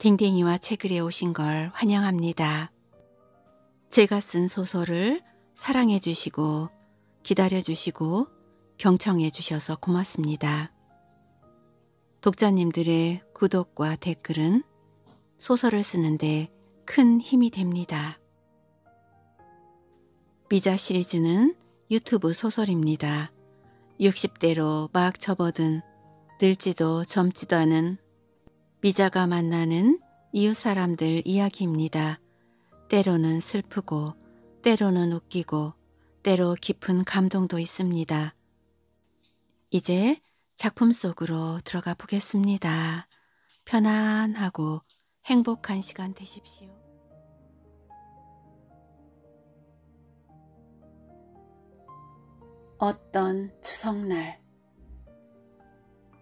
댕댕이와 책을에 오신 걸 환영합니다. 제가 쓴 소설을 사랑해 주시고 기다려 주시고 경청해 주셔서 고맙습니다. 독자님들의 구독과 댓글은 소설을 쓰는데 큰 힘이 됩니다. 미자 시리즈는 유튜브 소설입니다. 60대로 막 접어든 늙지도 젊지도 않은 미자가 만나는 이웃 사람들 이야기입니다. 때로는 슬프고 때로는 웃기고 때로 깊은 감동도 있습니다. 이제 작품 속으로 들어가 보겠습니다. 편안하고 행복한 시간 되십시오. 어떤 추석날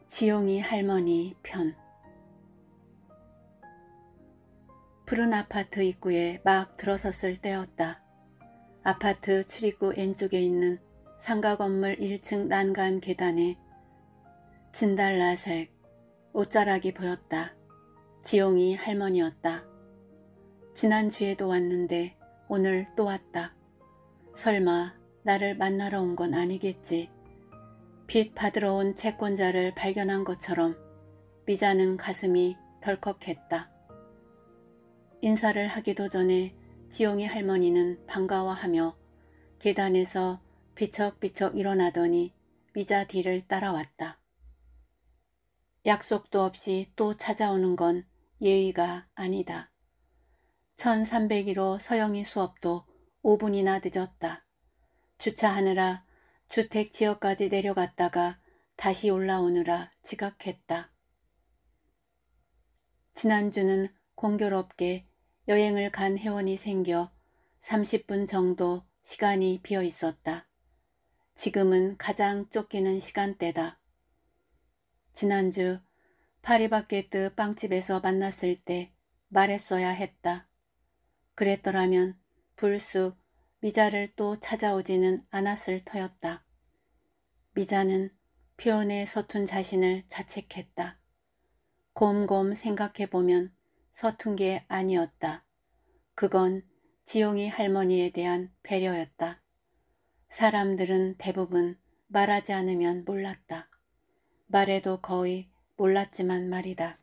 지용이 할머니 편 푸른 아파트 입구에 막 들어섰을 때였다. 아파트 출입구 왼쪽에 있는 상가 건물 1층 난간 계단에 진달라색 옷자락이 보였다. 지용이 할머니였다. 지난주에도 왔는데 오늘 또 왔다. 설마 나를 만나러 온 건 아니겠지. 빚 받으러 온 채권자를 발견한 것처럼 미자는 가슴이 덜컥했다. 인사를 하기도 전에 지용이 할머니는 반가워하며 계단에서 비척비척 일어나더니 미자 뒤를 따라왔다. 약속도 없이 또 찾아오는 건 예의가 아니다. 1301호 서영이 수업도 5분이나 늦었다. 주차하느라 주택 지역까지 내려갔다가 다시 올라오느라 지각했다. 지난주는 공교롭게 여행을 간 회원이 생겨 30분 정도 시간이 비어 있었다. 지금은 가장 쫓기는 시간대다. 지난주 파리바게뜨 빵집에서 만났을 때 말했어야 했다. 그랬더라면 불쑥 미자를 또 찾아오지는 않았을 터였다. 미자는 표현에 서툰 자신을 자책했다. 곰곰 생각해보면 서툰 게 아니었다. 그건 지용이 할머니에 대한 배려였다. 사람들은 대부분 말하지 않으면 몰랐다. 말해도 거의 몰랐지만 말이다.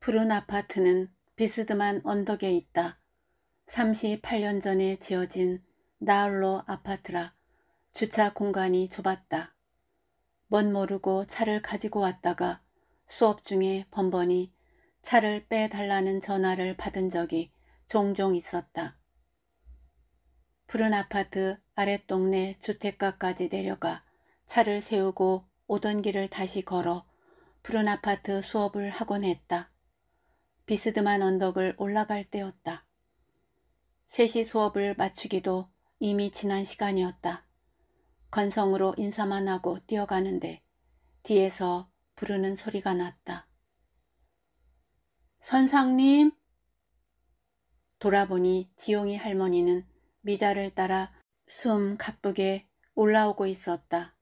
푸른 아파트는 비스듬한 언덕에 있다. 38년 전에 지어진 나홀로 아파트라 주차 공간이 좁았다. 멋 모르고 차를 가지고 왔다가 수업 중에 번번이 차를 빼달라는 전화를 받은 적이 종종 있었다. 푸른 아파트 아랫동네 주택가까지 내려가 차를 세우고 오던 길을 다시 걸어 푸른 아파트 수업을 하곤 했다. 비스듬한 언덕을 올라갈 때였다. 3시 수업을 마치기도 이미 지난 시간이었다. 건성으로 인사만 하고 뛰어가는데 뒤에서 부르는 소리가 났다. 선상님! 돌아보니 지용이 할머니는 미자를 따라 숨 가쁘게 올라오고 있었다.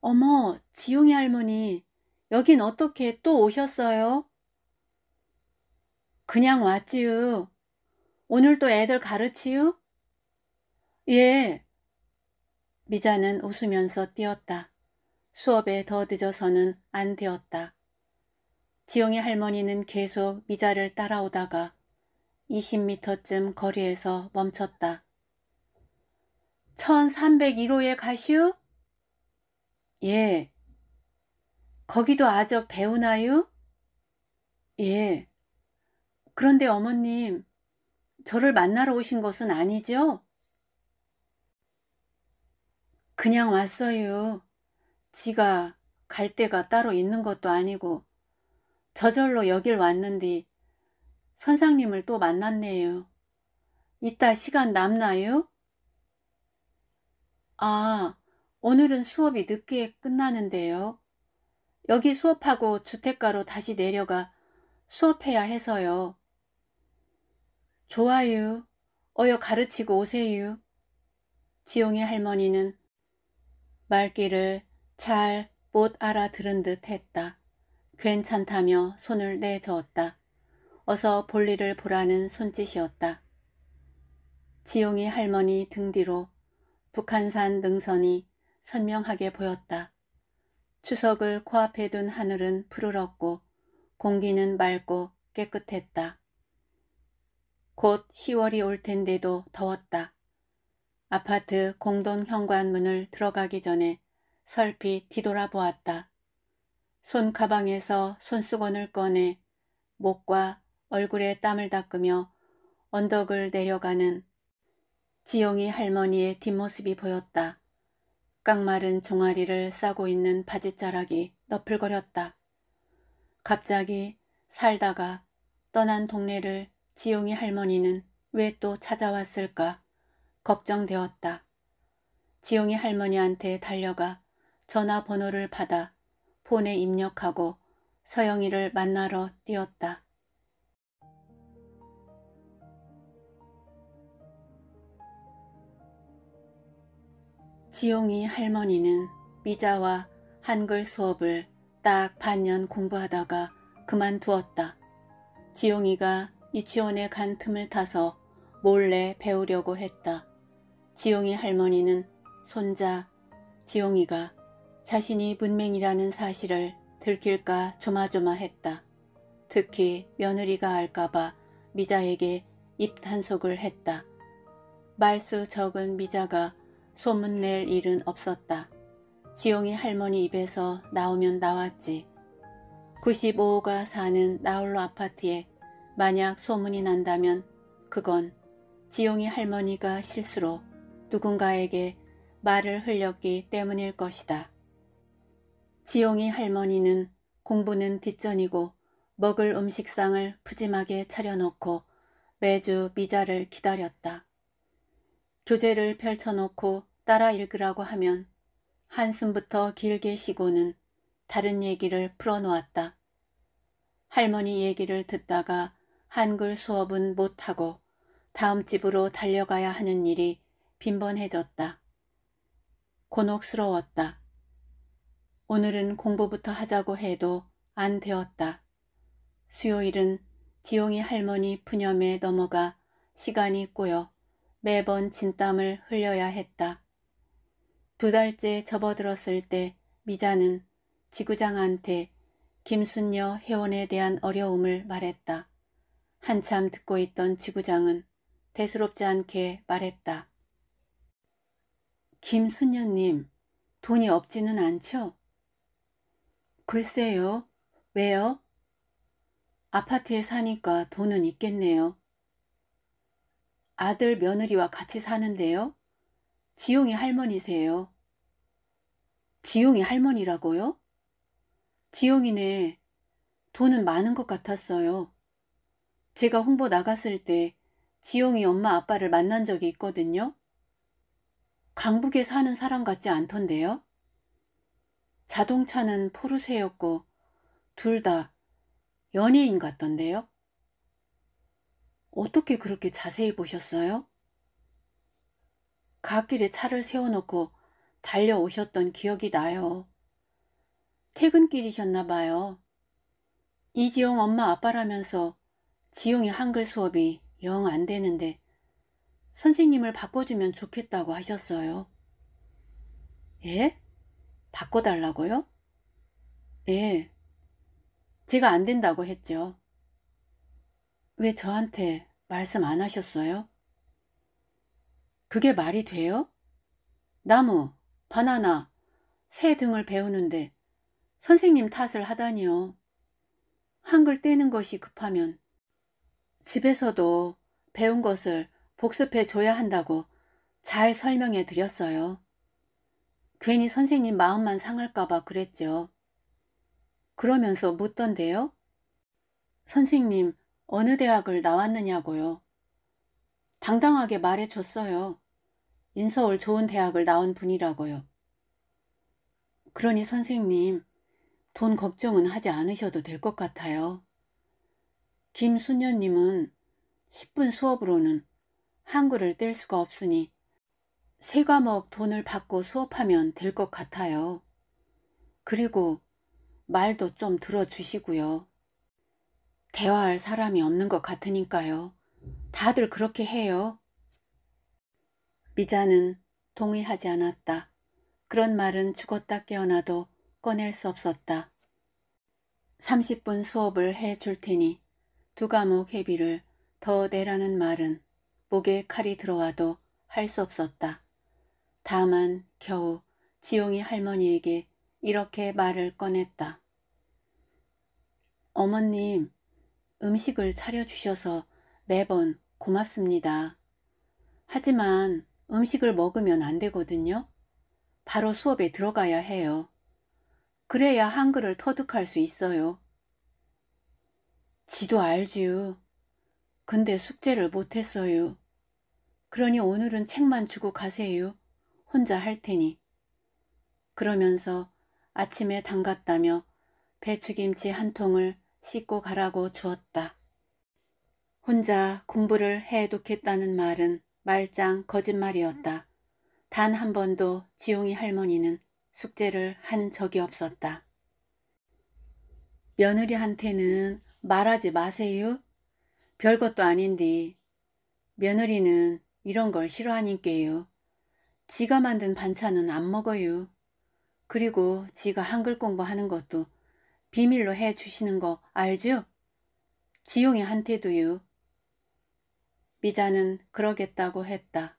어머, 지용이 할머니, 여긴 어떻게 또 오셨어요? 그냥 왔지요. 오늘도 애들 가르치유? 예. 미자는 웃으면서 뛰었다. 수업에 더 늦어서는 안 되었다. 지영의 할머니는 계속 미자를 따라오다가 20미터쯤 거리에서 멈췄다. 1301호에 가시오? 예. 거기도 아저 배우나요? 예. 그런데 어머님, 저를 만나러 오신 것은 아니죠? 그냥 왔어요. 지가 갈 데가 따로 있는 것도 아니고 저절로 여길 왔는디 선상님을 또 만났네요. 이따 시간 남나요? 아, 오늘은 수업이 늦게 끝나는데요. 여기 수업하고 주택가로 다시 내려가 수업해야 해서요. 좋아요. 어여 가르치고 오세요. 지용의 할머니는 말귀를 잘 못 알아들은 듯 했다. 괜찮다며 손을 내저었다. 어서 볼일을 보라는 손짓이었다. 지용이 할머니 등 뒤로 북한산 능선이 선명하게 보였다. 추석을 코앞에 둔 하늘은 푸르렀고 공기는 맑고 깨끗했다. 곧 10월이 올 텐데도 더웠다. 아파트 공동 현관문을 들어가기 전에 설피 뒤돌아보았다. 손가방에서 손수건을 꺼내 목과 얼굴에 땀을 닦으며 언덕을 내려가는 지용이 할머니의 뒷모습이 보였다. 깡마른 종아리를 싸고 있는 바지자락이 너풀거렸다. 갑자기 살다가 떠난 동네를 지용이 할머니는 왜 또 찾아왔을까 걱정되었다. 지용이 할머니한테 달려가 전화번호를 받아 폰에 입력하고 서영이를 만나러 뛰었다. 지용이 할머니는 미자와 한글 수업을 딱 반년 공부하다가 그만두었다. 지용이가 유치원에 간 틈을 타서 몰래 배우려고 했다. 지용이 할머니는 손자 지용이가 자신이 문맹이라는 사실을 들킬까 조마조마했다. 특히 며느리가 알까봐 미자에게 입 단속을 했다. 말수 적은 미자가 소문낼 일은 없었다. 지용이 할머니 입에서 나오면 나왔지. 95호가 사는 나홀로 아파트에 만약 소문이 난다면 그건 지용이 할머니가 실수로 누군가에게 말을 흘렸기 때문일 것이다. 지용이 할머니는 공부는 뒷전이고 먹을 음식상을 푸짐하게 차려놓고 매주 미자를 기다렸다. 교재를 펼쳐놓고 따라 읽으라고 하면 한숨부터 길게 쉬고는 다른 얘기를 풀어놓았다. 할머니 얘기를 듣다가 한글 수업은 못하고 다음 집으로 달려가야 하는 일이 빈번해졌다. 곤혹스러웠다. 오늘은 공부부터 하자고 해도 안 되었다. 수요일은 지용이 할머니 푸념에 넘어가 시간이 꼬여 매번 진땀을 흘려야 했다. 두 달째 접어들었을 때 미자는 지구장한테 김순녀 회원에 대한 어려움을 말했다. 한참 듣고 있던 지구장은 대수롭지 않게 말했다. 김순녀님, 돈이 없지는 않죠? 글쎄요. 왜요? 아파트에 사니까 돈은 있겠네요. 아들 며느리와 같이 사는데요. 지용이 할머니세요. 지용이 할머니라고요? 지용이네. 돈은 많은 것 같았어요. 제가 홍보 나갔을 때 지용이 엄마 아빠를 만난 적이 있거든요. 강북에 사는 사람 같지 않던데요? 자동차는 포르쉐였고 둘 다 연예인 같던데요? 어떻게 그렇게 자세히 보셨어요? 갓길에 차를 세워놓고 달려오셨던 기억이 나요. 퇴근길이셨나 봐요. 이지용 엄마 아빠라면서 지용이 한글 수업이 영 안 되는데 선생님을 바꿔주면 좋겠다고 하셨어요. 예? 바꿔달라고요? 예. 제가 안 된다고 했죠. 왜 저한테 말씀 안 하셨어요? 그게 말이 돼요? 나무, 바나나, 새 등을 배우는데 선생님 탓을 하다니요. 한글 떼는 것이 급하면 집에서도 배운 것을 복습해 줘야 한다고 잘 설명해 드렸어요. 괜히 선생님 마음만 상할까봐 그랬죠. 그러면서 묻던데요. 선생님, 어느 대학을 나왔느냐고요. 당당하게 말해줬어요. 인서울 좋은 대학을 나온 분이라고요. 그러니 선생님, 돈 걱정은 하지 않으셔도 될 것 같아요. 김순녀님은 10분 수업으로는 한글을 뗄 수가 없으니 세 과목 돈을 받고 수업하면 될 것 같아요. 그리고 말도 좀 들어주시고요. 대화할 사람이 없는 것 같으니까요. 다들 그렇게 해요. 미자는 동의하지 않았다. 그런 말은 죽었다 깨어나도 꺼낼 수 없었다. 30분 수업을 해 줄 테니 두 과목 회비를 더 내라는 말은 목에 칼이 들어와도 할 수 없었다. 다만 겨우 지용이 할머니에게 이렇게 말을 꺼냈다. 어머님, 음식을 차려주셔서 매번 고맙습니다. 하지만 음식을 먹으면 안 되거든요. 바로 수업에 들어가야 해요. 그래야 한글을 터득할 수 있어요. 지도 알지요. 근데 숙제를 못했어요. 그러니 오늘은 책만 주고 가세요. 혼자 할 테니. 그러면서 아침에 담갔다며 배추김치 한 통을 씻고 가라고 주었다. 혼자 공부를 해독했다는 말은 말짱 거짓말이었다. 단 한 번도 지용이 할머니는 숙제를 한 적이 없었다. 며느리한테는 말하지 마세요. 별것도 아닌디. 며느리는 이런 걸 싫어하니께요. 지가 만든 반찬은 안 먹어요. 그리고 지가 한글 공부하는 것도 비밀로 해주시는 거 알죠? 지용이한테도요. 미자는 그러겠다고 했다.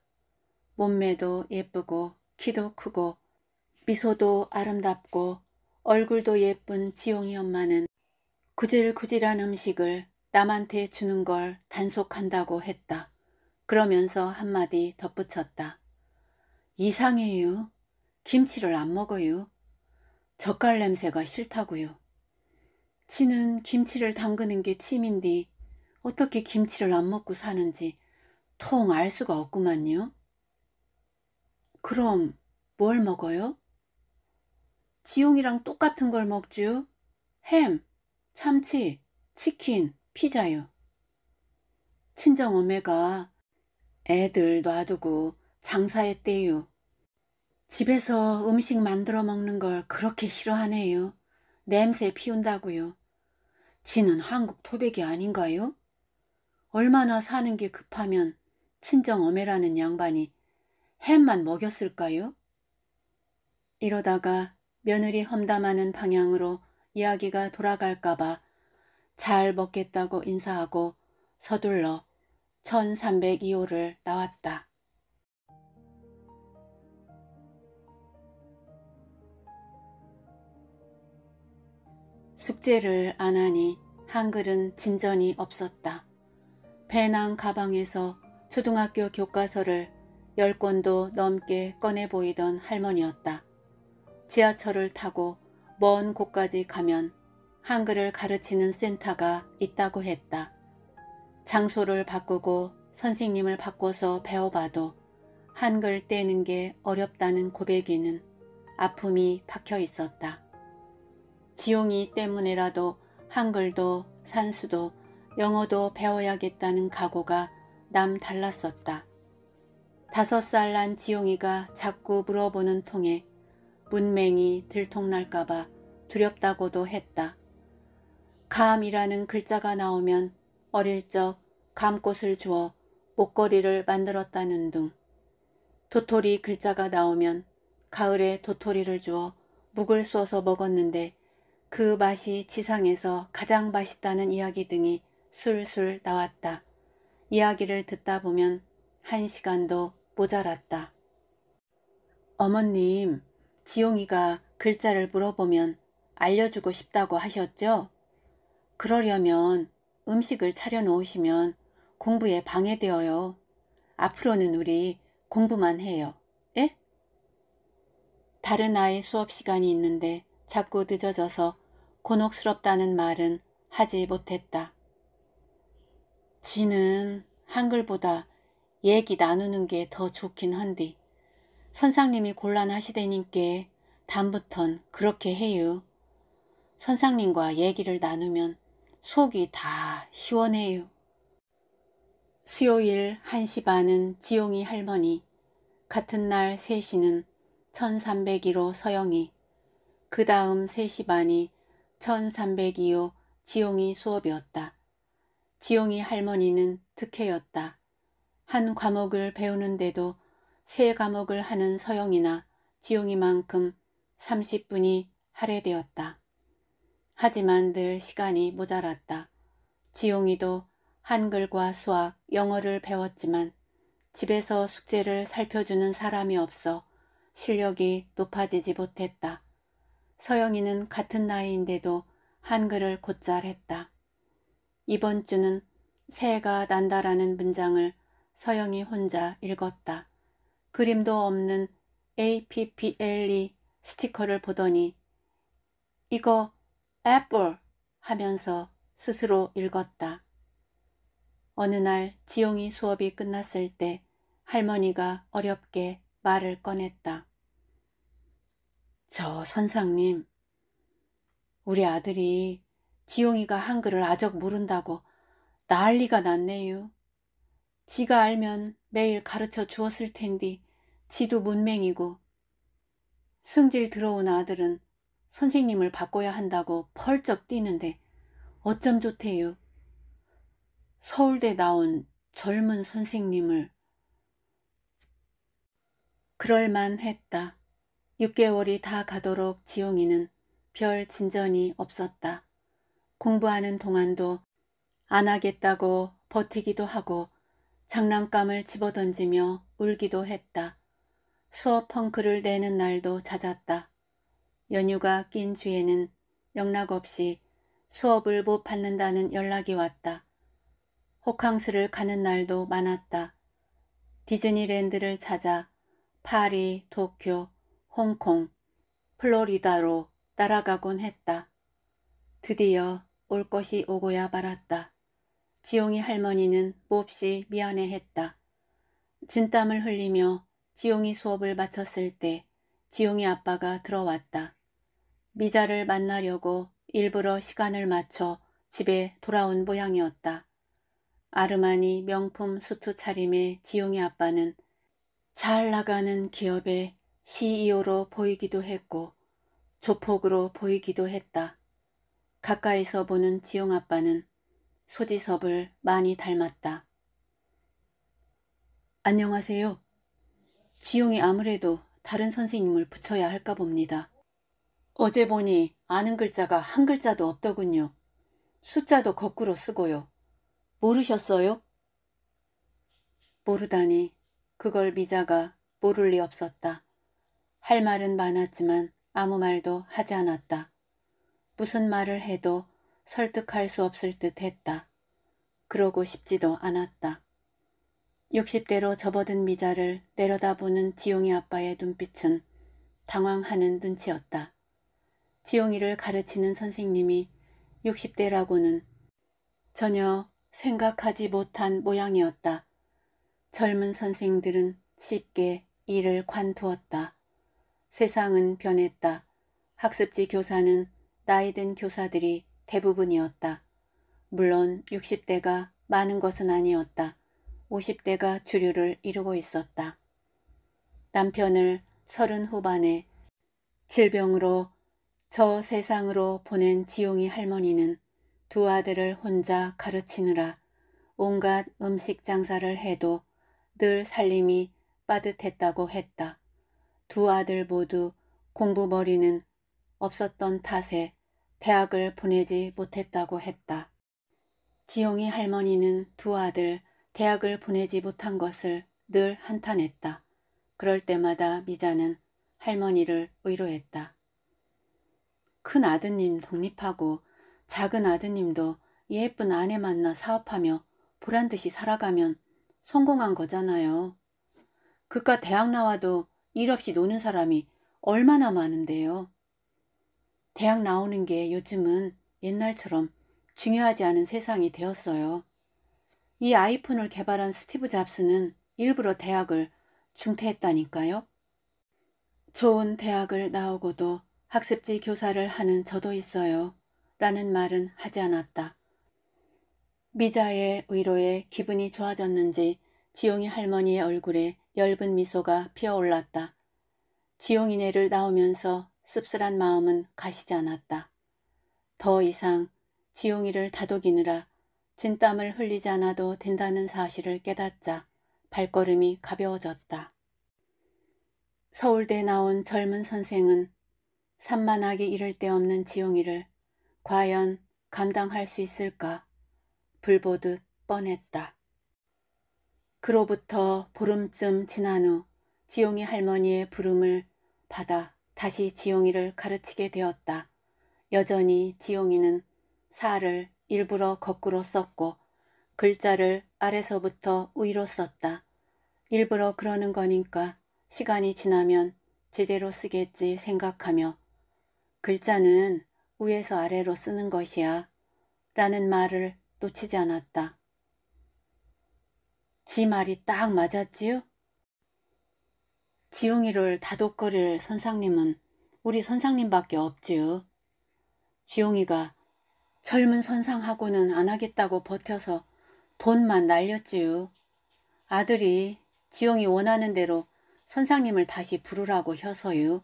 몸매도 예쁘고 키도 크고 미소도 아름답고 얼굴도 예쁜 지용이 엄마는 구질구질한 음식을 남한테 주는 걸 단속한다고 했다. 그러면서 한마디 덧붙였다. 이상해요. 김치를 안 먹어요. 젓갈 냄새가 싫다고요. 치는 김치를 담그는 게 취미인데 어떻게 김치를 안 먹고 사는지 통 알 수가 없구만요. 그럼 뭘 먹어요? 지용이랑 똑같은 걸 먹쥬. 햄, 참치, 치킨, 피자요. 친정 어메가 애들 놔두고 장사했대요. 집에서 음식 만들어 먹는 걸 그렇게 싫어하네요. 냄새 피운다고요. 지는 한국 토백이 아닌가요? 얼마나 사는 게 급하면 친정 어메라는 양반이 햄만 먹였을까요? 이러다가 며느리 험담하는 방향으로 이야기가 돌아갈까봐 잘 먹겠다고 인사하고 서둘러 1302호를 나왔다. 숙제를 안 하니 한글은 진전이 없었다. 배낭 가방에서 초등학교 교과서를 열 권도 넘게 꺼내 보이던 할머니였다. 지하철을 타고 먼 곳까지 가면 한글을 가르치는 센터가 있다고 했다. 장소를 바꾸고 선생님을 바꿔서 배워봐도 한글 떼는 게 어렵다는 고백에는 아픔이 박혀 있었다. 지용이 때문에라도 한글도 산수도 영어도 배워야겠다는 각오가 남 달랐었다. 다섯 살 난 지용이가 자꾸 물어보는 통에 문맹이 들통날까봐 두렵다고도 했다. 감이라는 글자가 나오면 어릴 적 감꽃을 주어 목걸이를 만들었다는 둥. 도토리 글자가 나오면 가을에 도토리를 주어 묵을 쏘서 먹었는데 그 맛이 지상에서 가장 맛있다는 이야기 등이 술술 나왔다. 이야기를 듣다 보면 한 시간도 모자랐다. 어머님, 지용이가 글자를 물어보면 알려주고 싶다고 하셨죠? 그러려면 음식을 차려놓으시면 공부에 방해되어요. 앞으로는 우리 공부만 해요. 에? 예? 다른 아이 수업 시간이 있는데 자꾸 늦어져서 곤혹스럽다는 말은 하지 못했다. 지는 한글보다 얘기 나누는 게 더 좋긴 한디 선상님이 곤란하시대님께 다부턴 그렇게 해요. 선상님과 얘기를 나누면 속이 다 시원해요. 수요일 1시 반은 지용이 할머니, 같은 날 3시는 1301호 서영이, 그 다음 3시 반이 1302호 지용이 수업이었다. 지용이 할머니는 특혜였다. 한 과목을 배우는데도 세 과목을 하는 서영이나 지용이만큼 30분이 할애되었다. 하지만 늘 시간이 모자랐다. 지용이도 한글과 수학, 영어를 배웠지만 집에서 숙제를 살펴주는 사람이 없어 실력이 높아지지 못했다. 서영이는 같은 나이인데도 한글을 곧잘 했다. 이번 주는 새해가 난다라는 문장을 서영이 혼자 읽었다. 그림도 없는 APPLE 스티커를 보더니 이거 애플 하면서 스스로 읽었다. 어느 날 지용이 수업이 끝났을 때 할머니가 어렵게 말을 꺼냈다. 저 선상님, 우리 아들이 지용이가 한글을 아적 모른다고 난리가 났네요. 지가 알면 매일 가르쳐 주었을 텐디 지도 문맹이고 승질 들어온 아들은 선생님을 바꿔야 한다고 펄쩍 뛰는데 어쩜 좋대요. 서울대 나온 젊은 선생님을 그럴만했다. 6개월이 다 가도록 지용이는 별 진전이 없었다. 공부하는 동안도 안 하겠다고 버티기도 하고 장난감을 집어던지며 울기도 했다. 수업 펑크를 내는 날도 잦았다. 연휴가 낀 뒤에는 영락 없이 수업을 못 받는다는 연락이 왔다. 호캉스를 가는 날도 많았다. 디즈니랜드를 찾아 파리, 도쿄, 홍콩, 플로리다로 따라가곤 했다. 드디어 올 것이 오고야 말았다. 지용이 할머니는 몹시 미안해했다. 진땀을 흘리며 지용이 수업을 마쳤을 때 지용이 아빠가 들어왔다. 미자를 만나려고 일부러 시간을 맞춰 집에 돌아온 모양이었다. 아르마니 명품 수트 차림의 지용이 아빠는 잘 나가는 기업에 CEO로 보이기도 했고 조폭으로 보이기도 했다. 가까이서 보는 지용 아빠는 소지섭을 많이 닮았다. 안녕하세요. 지용이 아무래도 다른 선생님을 붙여야 할까 봅니다. 어제 보니 아는 글자가 한 글자도 없더군요. 숫자도 거꾸로 쓰고요. 모르셨어요? 모르다니 그걸 미자가 모를 리 없었다. 할 말은 많았지만 아무 말도 하지 않았다. 무슨 말을 해도 설득할 수 없을 듯 했다. 그러고 싶지도 않았다. 60대로 접어든 미자를 내려다보는 지용이 아빠의 눈빛은 당황하는 눈치였다. 지용이를 가르치는 선생님이 60대라고는 전혀 생각하지 못한 모양이었다. 젊은 선생들은 쉽게 이를 관두었다. 세상은 변했다. 학습지 교사는 나이 든 교사들이 대부분이었다. 물론 60대가 많은 것은 아니었다. 50대가 주류를 이루고 있었다. 남편을 서른 후반에 질병으로 저 세상으로 보낸 지용이 할머니는 두 아들을 혼자 가르치느라 온갖 음식 장사를 해도 늘 살림이 빠듯했다고 했다. 두 아들 모두 공부머리는 없었던 탓에 대학을 보내지 못했다고 했다. 지용이 할머니는 두 아들 대학을 보내지 못한 것을 늘 한탄했다. 그럴 때마다 미자는 할머니를 의로했다. 큰 아드님 독립하고 작은 아드님도 예쁜 아내 만나 사업하며 보란듯이 살아가면 성공한 거잖아요. 그깟 대학 나와도 일 없이 노는 사람이 얼마나 많은데요. 대학 나오는 게 요즘은 옛날처럼 중요하지 않은 세상이 되었어요. 이 아이폰을 개발한 스티브 잡스는 일부러 대학을 중퇴했다니까요. 좋은 대학을 나오고도 학습지 교사를 하는 저도 있어요. 라는 말은 하지 않았다. 미자의 위로에 기분이 좋아졌는지 지용이 할머니의 얼굴에 엷은 미소가 피어올랐다. 지용이네를 나오면서 씁쓸한 마음은 가시지 않았다. 더 이상 지용이를 다독이느라 진땀을 흘리지 않아도 된다는 사실을 깨닫자 발걸음이 가벼워졌다. 서울대 나온 젊은 선생은 산만하게 이를 데 없는 지용이를 과연 감당할 수 있을까 불보듯 뻔했다. 그로부터 보름쯤 지난 후 지용이 할머니의 부름을 받아 다시 지용이를 가르치게 되었다. 여전히 지용이는 살을 일부러 거꾸로 썼고 글자를 아래서부터 위로 썼다. 일부러 그러는 거니까 시간이 지나면 제대로 쓰겠지 생각하며 글자는 위에서 아래로 쓰는 것이야 라는 말을 놓치지 않았다. 지 말이 딱 맞았지요? 지용이를 다독거릴 선상님은 우리 선상님밖에 없지요. 지용이가 젊은 선상하고는 안 하겠다고 버텨서 돈만 날렸지요. 아들이 지용이 원하는 대로 선상님을 다시 부르라고 혀서요.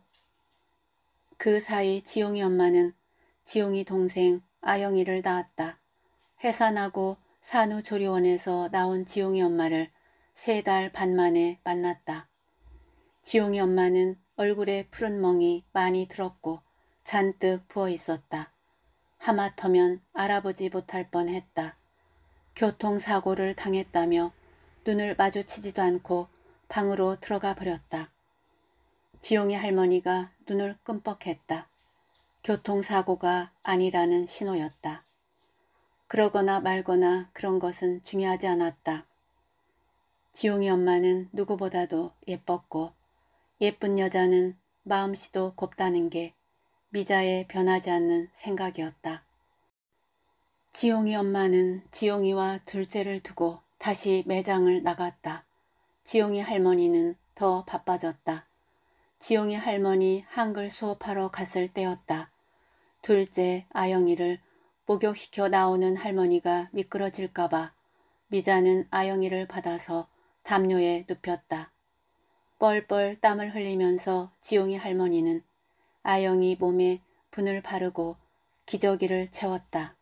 그 사이 지용이 엄마는 지용이 동생 아영이를 낳았다. 해산하고 산후조리원에서 나온 지용이 엄마를 세 달 반 만에 만났다. 지용이 엄마는 얼굴에 푸른 멍이 많이 들었고 잔뜩 부어 있었다. 하마터면 알아보지 못할 뻔했다. 교통사고를 당했다며 눈을 마주치지도 않고 방으로 들어가 버렸다. 지용이 할머니가 눈을 끔뻑했다. 교통사고가 아니라는 신호였다. 그러거나 말거나 그런 것은 중요하지 않았다. 지용이 엄마는 누구보다도 예뻤고 예쁜 여자는 마음씨도 곱다는 게 미자의 변하지 않는 생각이었다. 지용이 엄마는 지용이와 둘째를 두고 다시 매장을 나갔다. 지용이 할머니는 더 바빠졌다. 지용이 할머니 한글 수업하러 갔을 때였다. 둘째 아영이를 목욕시켜 나오는 할머니가 미끄러질까봐 미자는 아영이를 받아서 담요에 눕혔다. 뻘뻘 땀을 흘리면서 지용이 할머니는 아영이 몸에 분을 바르고 기저귀를 채웠다.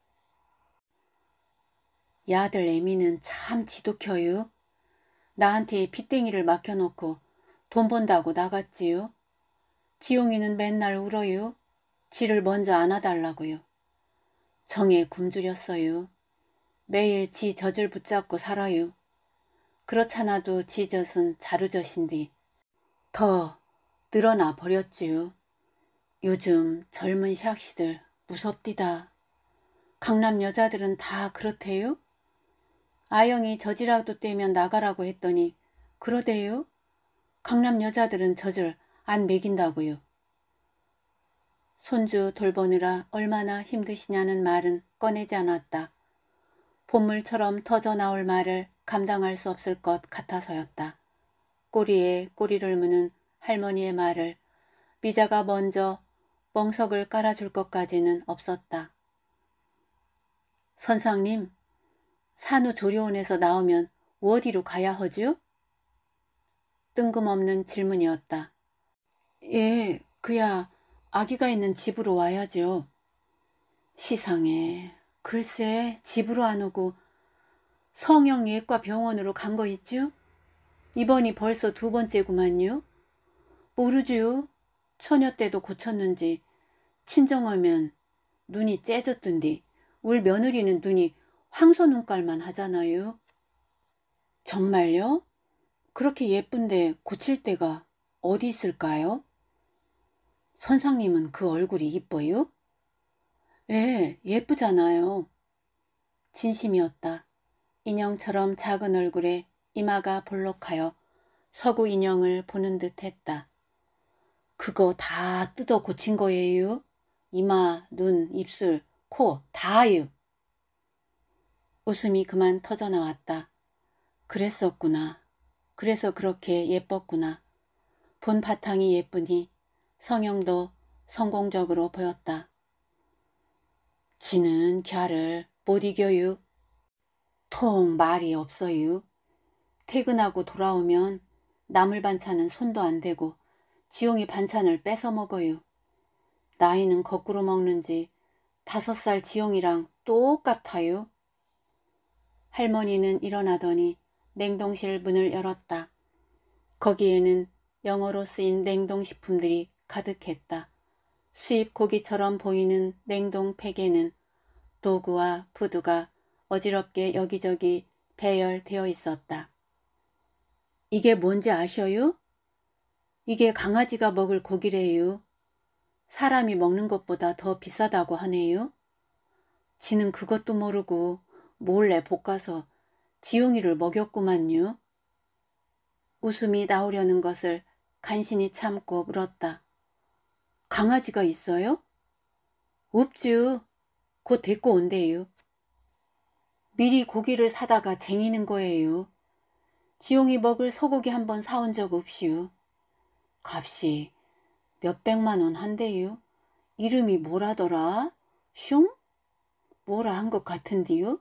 야들 애미는 참 지독혀유. 나한테 핏댕이를 막혀놓고 돈 번다고 나갔지요. 지용이는 맨날 울어요. 지를 먼저 안아달라고요. 정에 굶주렸어요. 매일 지 젖을 붙잡고 살아요. 그렇잖아도 지 젖은 자루젖인디 더 늘어나 버렸지요. 요즘 젊은 샥시들 무섭디다. 강남 여자들은 다 그렇대요? 아영이 젖이라도 떼면 나가라고 했더니 그러대요? 강남 여자들은 젖을 안 먹인다고요. 손주 돌보느라 얼마나 힘드시냐는 말은 꺼내지 않았다. 봇물처럼 터져 나올 말을 감당할 수 없을 것 같아서였다. 꼬리에 꼬리를 무는 할머니의 말을 미자가 먼저 멍석을 깔아줄 것까지는 없었다. 선상님, 산후조리원에서 나오면 어디로 가야 허쥬 뜬금없는 질문이었다. 예, 그야 아기가 있는 집으로 와야죠. 시상에 글쎄 집으로 안 오고 성형외과 병원으로 간 거 있죠? 이번이 벌써 두 번째구만요. 모르지 처녀 때도 고쳤는지 친정하면 눈이 째졌던디 울 며느리는 눈이 황소 눈깔만 하잖아요. 정말요? 그렇게 예쁜데 고칠 때가 어디 있을까요? 선상님은 그 얼굴이 이뻐요? 예, 예쁘잖아요. 진심이었다. 인형처럼 작은 얼굴에 이마가 볼록하여 서구 인형을 보는 듯 했다. 그거 다 뜯어 고친 거예요? 이마, 눈, 입술, 코, 다요. 웃음이 그만 터져나왔다. 그랬었구나. 그래서 그렇게 예뻤구나. 본 바탕이 예쁘니 성형도 성공적으로 보였다. 지는 걔를못 이겨유. 통 말이 없어유. 퇴근하고 돌아오면 나물 반찬은 손도 안 대고 지용이 반찬을 뺏어 먹어요. 나이는 거꾸로 먹는지 다섯 살 지용이랑 똑같아요. 할머니는 일어나더니 냉동실 문을 열었다. 거기에는 영어로 쓰인 냉동식품들이 가득했다. 수입 고기처럼 보이는 냉동 팩에는 도구와 푸드가 어지럽게 여기저기 배열되어 있었다. 이게 뭔지 아셔요? 이게 강아지가 먹을 고기래요. 사람이 먹는 것보다 더 비싸다고 하네요. 지는 그것도 모르고 몰래 볶아서 지용이를 먹였구만요. 웃음이 나오려는 것을 간신히 참고 물었다. 강아지가 있어요? 없쥬. 곧 데리고 온대요. 미리 고기를 사다가 쟁이는 거예요. 지용이 먹을 소고기 한번 사온 적 없슈. 값이 몇백만 원 한대요. 이름이 뭐라더라? 슝? 뭐라 한 것 같은데요?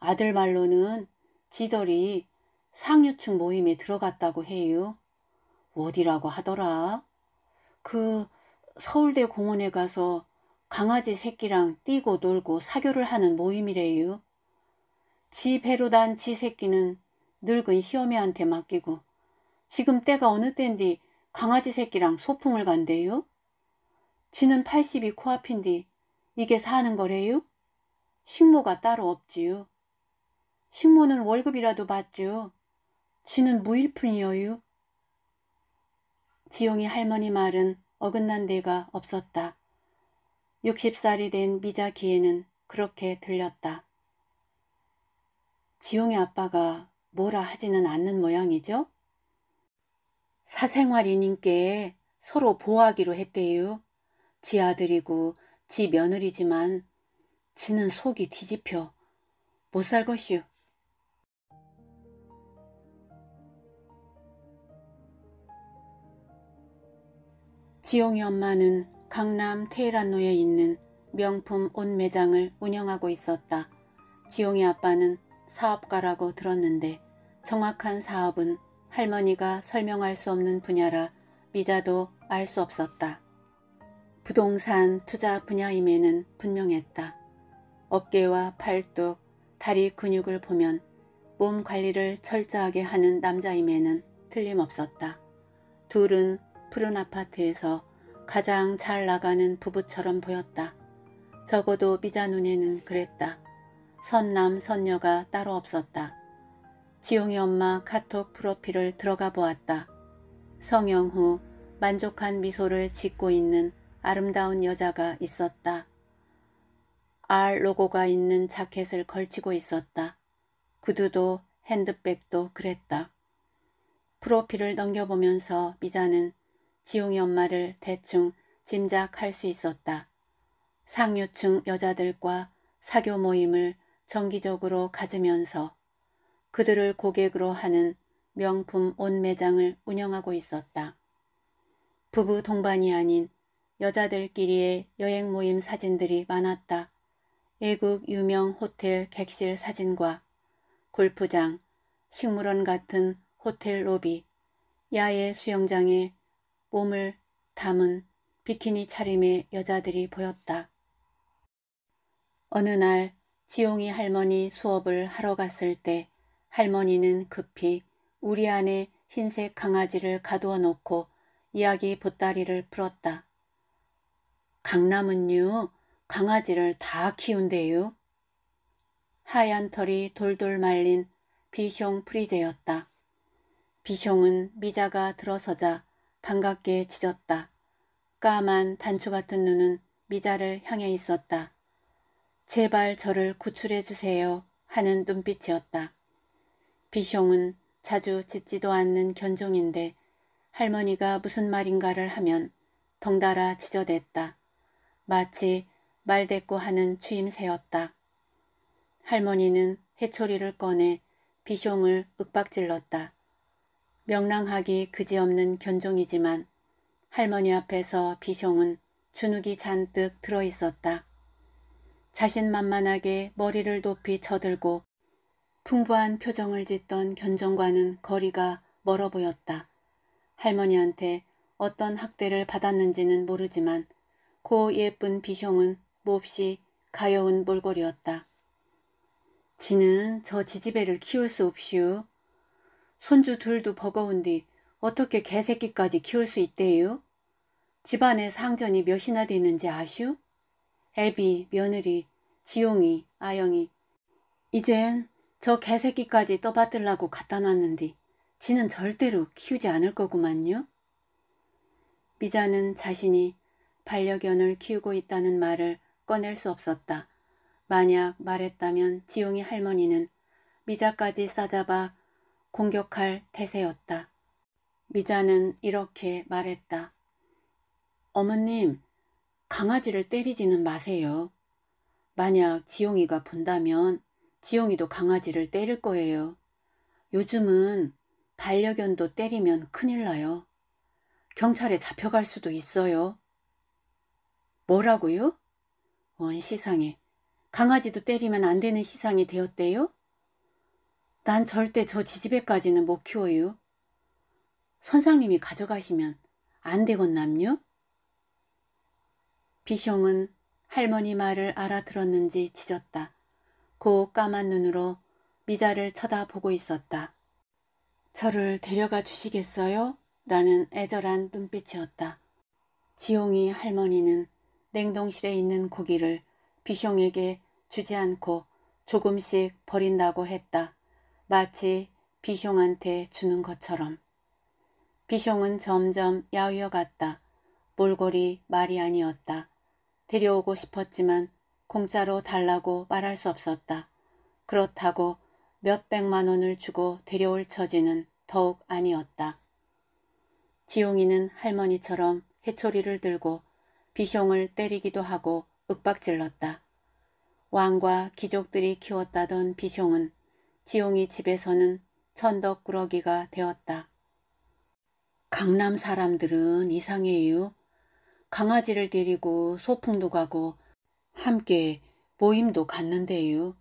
아들 말로는 지덜이 상류층 모임에 들어갔다고 해요. 어디라고 하더라? 그 서울대 공원에 가서 강아지 새끼랑 뛰고 놀고 사교를 하는 모임이래요. 지 배로 난 지 새끼는 늙은 시어매한테 맡기고 지금 때가 어느 땐디 강아지 새끼랑 소풍을 간대요? 지는 80이 코앞인디 이게 사는 거래요? 식모가 따로 없지요. 식모는 월급이라도 받지요. 지는 무일푼이어요. 지용이 할머니 말은 어긋난 데가 없었다. 60살이 된 미자 기에는 그렇게 들렸다. 지용의 아빠가 뭐라 하지는 않는 모양이죠? 사생활이님께 서로 보호하기로 했대요. 지 아들이고 지 며느리지만 지는 속이 뒤집혀 못 살것이요. 지용이 엄마는 강남 테헤란노에 있는 명품 옷 매장을 운영하고 있었다. 지용이 아빠는 사업가라고 들었는데 정확한 사업은 할머니가 설명할 수 없는 분야라 미자도 알 수 없었다. 부동산 투자 분야임에는 분명했다. 어깨와 팔뚝, 다리 근육을 보면 몸 관리를 철저하게 하는 남자임에는 틀림없었다. 둘은 푸른 아파트에서 가장 잘 나가는 부부처럼 보였다. 적어도 미자 눈에는 그랬다. 선남 선녀가 따로 없었다. 지용이 엄마 카톡 프로필을 들어가 보았다. 성형 후 만족한 미소를 짓고 있는 아름다운 여자가 있었다. R 로고가 있는 자켓을 걸치고 있었다. 구두도 핸드백도 그랬다. 프로필을 넘겨보면서 미자는 지웅이 엄마를 대충 짐작할 수 있었다. 상류층 여자들과 사교 모임을 정기적으로 가지면서 그들을 고객으로 하는 명품 옷 매장을 운영하고 있었다. 부부 동반이 아닌 여자들끼리의 여행 모임 사진들이 많았다. 외국 유명 호텔 객실 사진과 골프장, 식물원 같은 호텔 로비, 야외 수영장의 몸을 담은 비키니 차림의 여자들이 보였다. 어느 날 지용이 할머니 수업을 하러 갔을 때 할머니는 급히 우리 안에 흰색 강아지를 가두어 놓고 이야기 보따리를 풀었다. 강남은요 강아지를 다 키운대요. 하얀 털이 돌돌 말린 비숑 프리제였다. 비숑은 미자가 들어서자 반갑게 짖었다. 까만 단추 같은 눈은 미자를 향해 있었다. 제발 저를 구출해 주세요 하는 눈빛이었다. 비숑은 자주 짖지도 않는 견종인데 할머니가 무슨 말인가를 하면 덩달아 짖어댔다 마치 말대꾸 하는 추임새였다. 할머니는 해초리를 꺼내 비숑을 윽박질렀다. 명랑하기 그지없는 견종이지만 할머니 앞에서 비숑은 주눅이 잔뜩 들어있었다. 자신만만하게 머리를 높이 쳐들고 풍부한 표정을 짓던 견종과는 거리가 멀어 보였다. 할머니한테 어떤 학대를 받았는지는 모르지만 고 예쁜 비숑은 몹시 가여운 몰골이었다. 지는 저 지지배를 키울 수 없슈. 손주 둘도 버거운디 어떻게 개새끼까지 키울 수 있대요? 집안에 상전이 몇이나 되는지 아슈? 애비, 며느리, 지용이, 아영이. 이젠 저 개새끼까지 떠받들라고 갖다 놨는디 지는 절대로 키우지 않을 거구만요. 미자는 자신이 반려견을 키우고 있다는 말을 꺼낼 수 없었다. 만약 말했다면 지용이 할머니는 미자까지 싸잡아 공격할 태세였다. 미자는 이렇게 말했다. 어머님, 강아지를 때리지는 마세요. 만약 지용이가 본다면 지용이도 강아지를 때릴 거예요. 요즘은 반려견도 때리면 큰일 나요. 경찰에 잡혀갈 수도 있어요. 뭐라고요? 원 시상에. 강아지도 때리면 안 되는 시상이 되었대요? 난 절대 저 지지배까지는 못 키워요. 선상님이 가져가시면 안 되겠남요? 비숑은 할머니 말을 알아들었는지 짖었다. 그 까만 눈으로 미자를 쳐다보고 있었다. 저를 데려가 주시겠어요? 라는 애절한 눈빛이었다. 지용이 할머니는 냉동실에 있는 고기를 비숑에게 주지 않고 조금씩 버린다고 했다. 마치 비숑한테 주는 것처럼. 비숑은 점점 야위어 갔다. 몰골이 말이 아니었다. 데려오고 싶었지만 공짜로 달라고 말할 수 없었다. 그렇다고 몇백만 원을 주고 데려올 처지는 더욱 아니었다. 지용이는 할머니처럼 해초리를 들고 비숑을 때리기도 하고 윽박질렀다. 왕과 귀족들이 키웠다던 비숑은 지용이 집에서는 천덕꾸러기가 되었다. 강남 사람들은 이상해요. 강아지를 데리고 소풍도 가고 함께 모임도 갔는데요.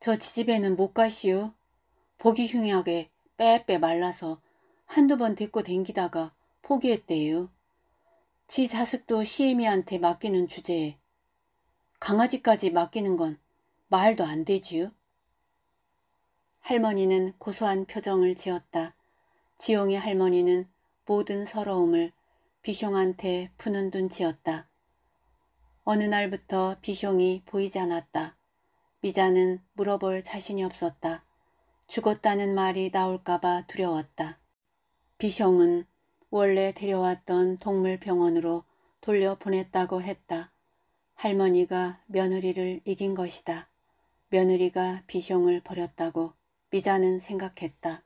저 지집에는 못 가시오. 보기 흉하게 빼빼 말라서 한두 번 데리고 댕기다가 포기했대요. 지 자식도 시애미한테 맡기는 주제에 강아지까지 맡기는 건 말도 안 되지요. 할머니는 고소한 표정을 지었다. 지용의 할머니는 모든 서러움을 비숑한테 푸는 눈 지었다. 어느 날부터 비숑이 보이지 않았다. 미자는 물어볼 자신이 없었다. 죽었다는 말이 나올까봐 두려웠다. 비숑은 원래 데려왔던 동물병원으로 돌려보냈다고 했다. 할머니가 며느리를 이긴 것이다. 며느리가 비숑을 버렸다고. 미자는 생각했다.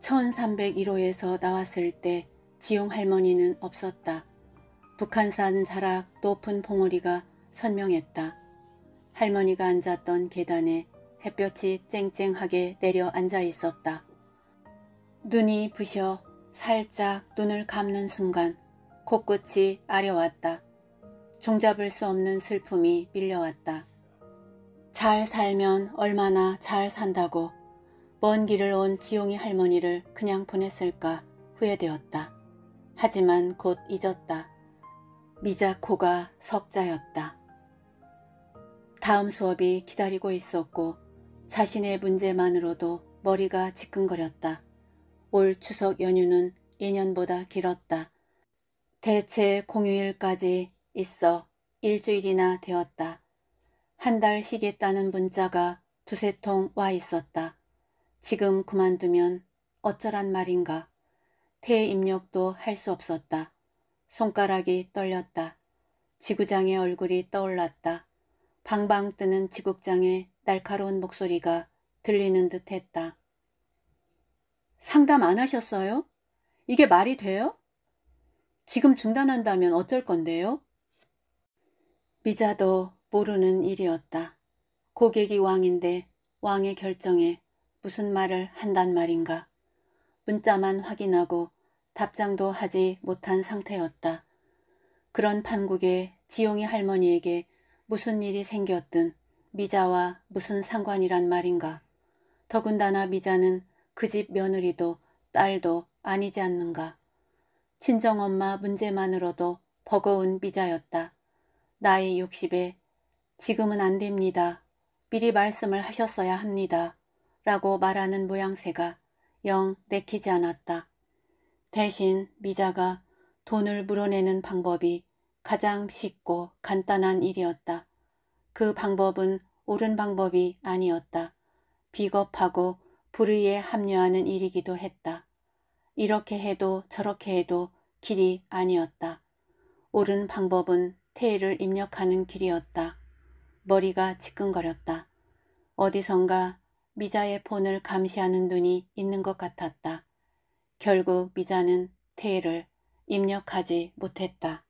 1 3 0 1호에서 나왔을 때 지용 할머니는 없었다. 북한산 자락 높은 봉우리가 선명했다. 할머니가 앉았던 계단에 햇볕이 쨍쨍하게 내려 앉아 있었다. 눈이 부셔 살짝 눈을 감는 순간 코끝이 아려왔다. 종잡을 수 없는 슬픔이 밀려왔다. 잘 살면 얼마나 잘 산다고 먼 길을 온 지용이 할머니를 그냥 보냈을까 후회되었다. 하지만 곧 잊었다. 미자코가 석자였다. 다음 수업이 기다리고 있었고 자신의 문제만으로도 머리가 지끈거렸다. 올 추석 연휴는 예년보다 길었다. 대체 공휴일까지 있어 일주일이나 되었다. 한 달 쉬겠다는 문자가 두세 통 와 있었다. 지금 그만두면 어쩌란 말인가. 대입력도 할 수 없었다. 손가락이 떨렸다. 지구장의 얼굴이 떠올랐다. 방방 뜨는 지국장의 날카로운 목소리가 들리는 듯 했다. 상담 안 하셨어요? 이게 말이 돼요? 지금 중단한다면 어쩔 건데요? 미자도 모르는 일이었다. 고객이 왕인데 왕의 결정에 무슨 말을 한단 말인가. 문자만 확인하고 답장도 하지 못한 상태였다. 그런 판국에 지용이 할머니에게 무슨 일이 생겼든 미자와 무슨 상관이란 말인가. 더군다나 미자는 그 집 며느리도 딸도 아니지 않는가. 친정엄마 문제만으로도 버거운 미자였다 나이 60에 지금은 안 됩니다. 미리 말씀을 하셨어야 합니다. 라고 말하는 모양새가 영 내키지 않았다. 대신 미자가 돈을 물어내는 방법이 가장 쉽고 간단한 일이었다. 그 방법은 옳은 방법이 아니었다. 비겁하고 불의에 합류하는 일이기도 했다. 이렇게 해도 저렇게 해도 길이 아니었다. 옳은 방법은 테일을 입력하는 길이었다. 머리가 지끈거렸다. 어디선가 미자의 폰을 감시하는 눈이 있는 것 같았다. 결국 미자는 테일을 입력하지 못했다.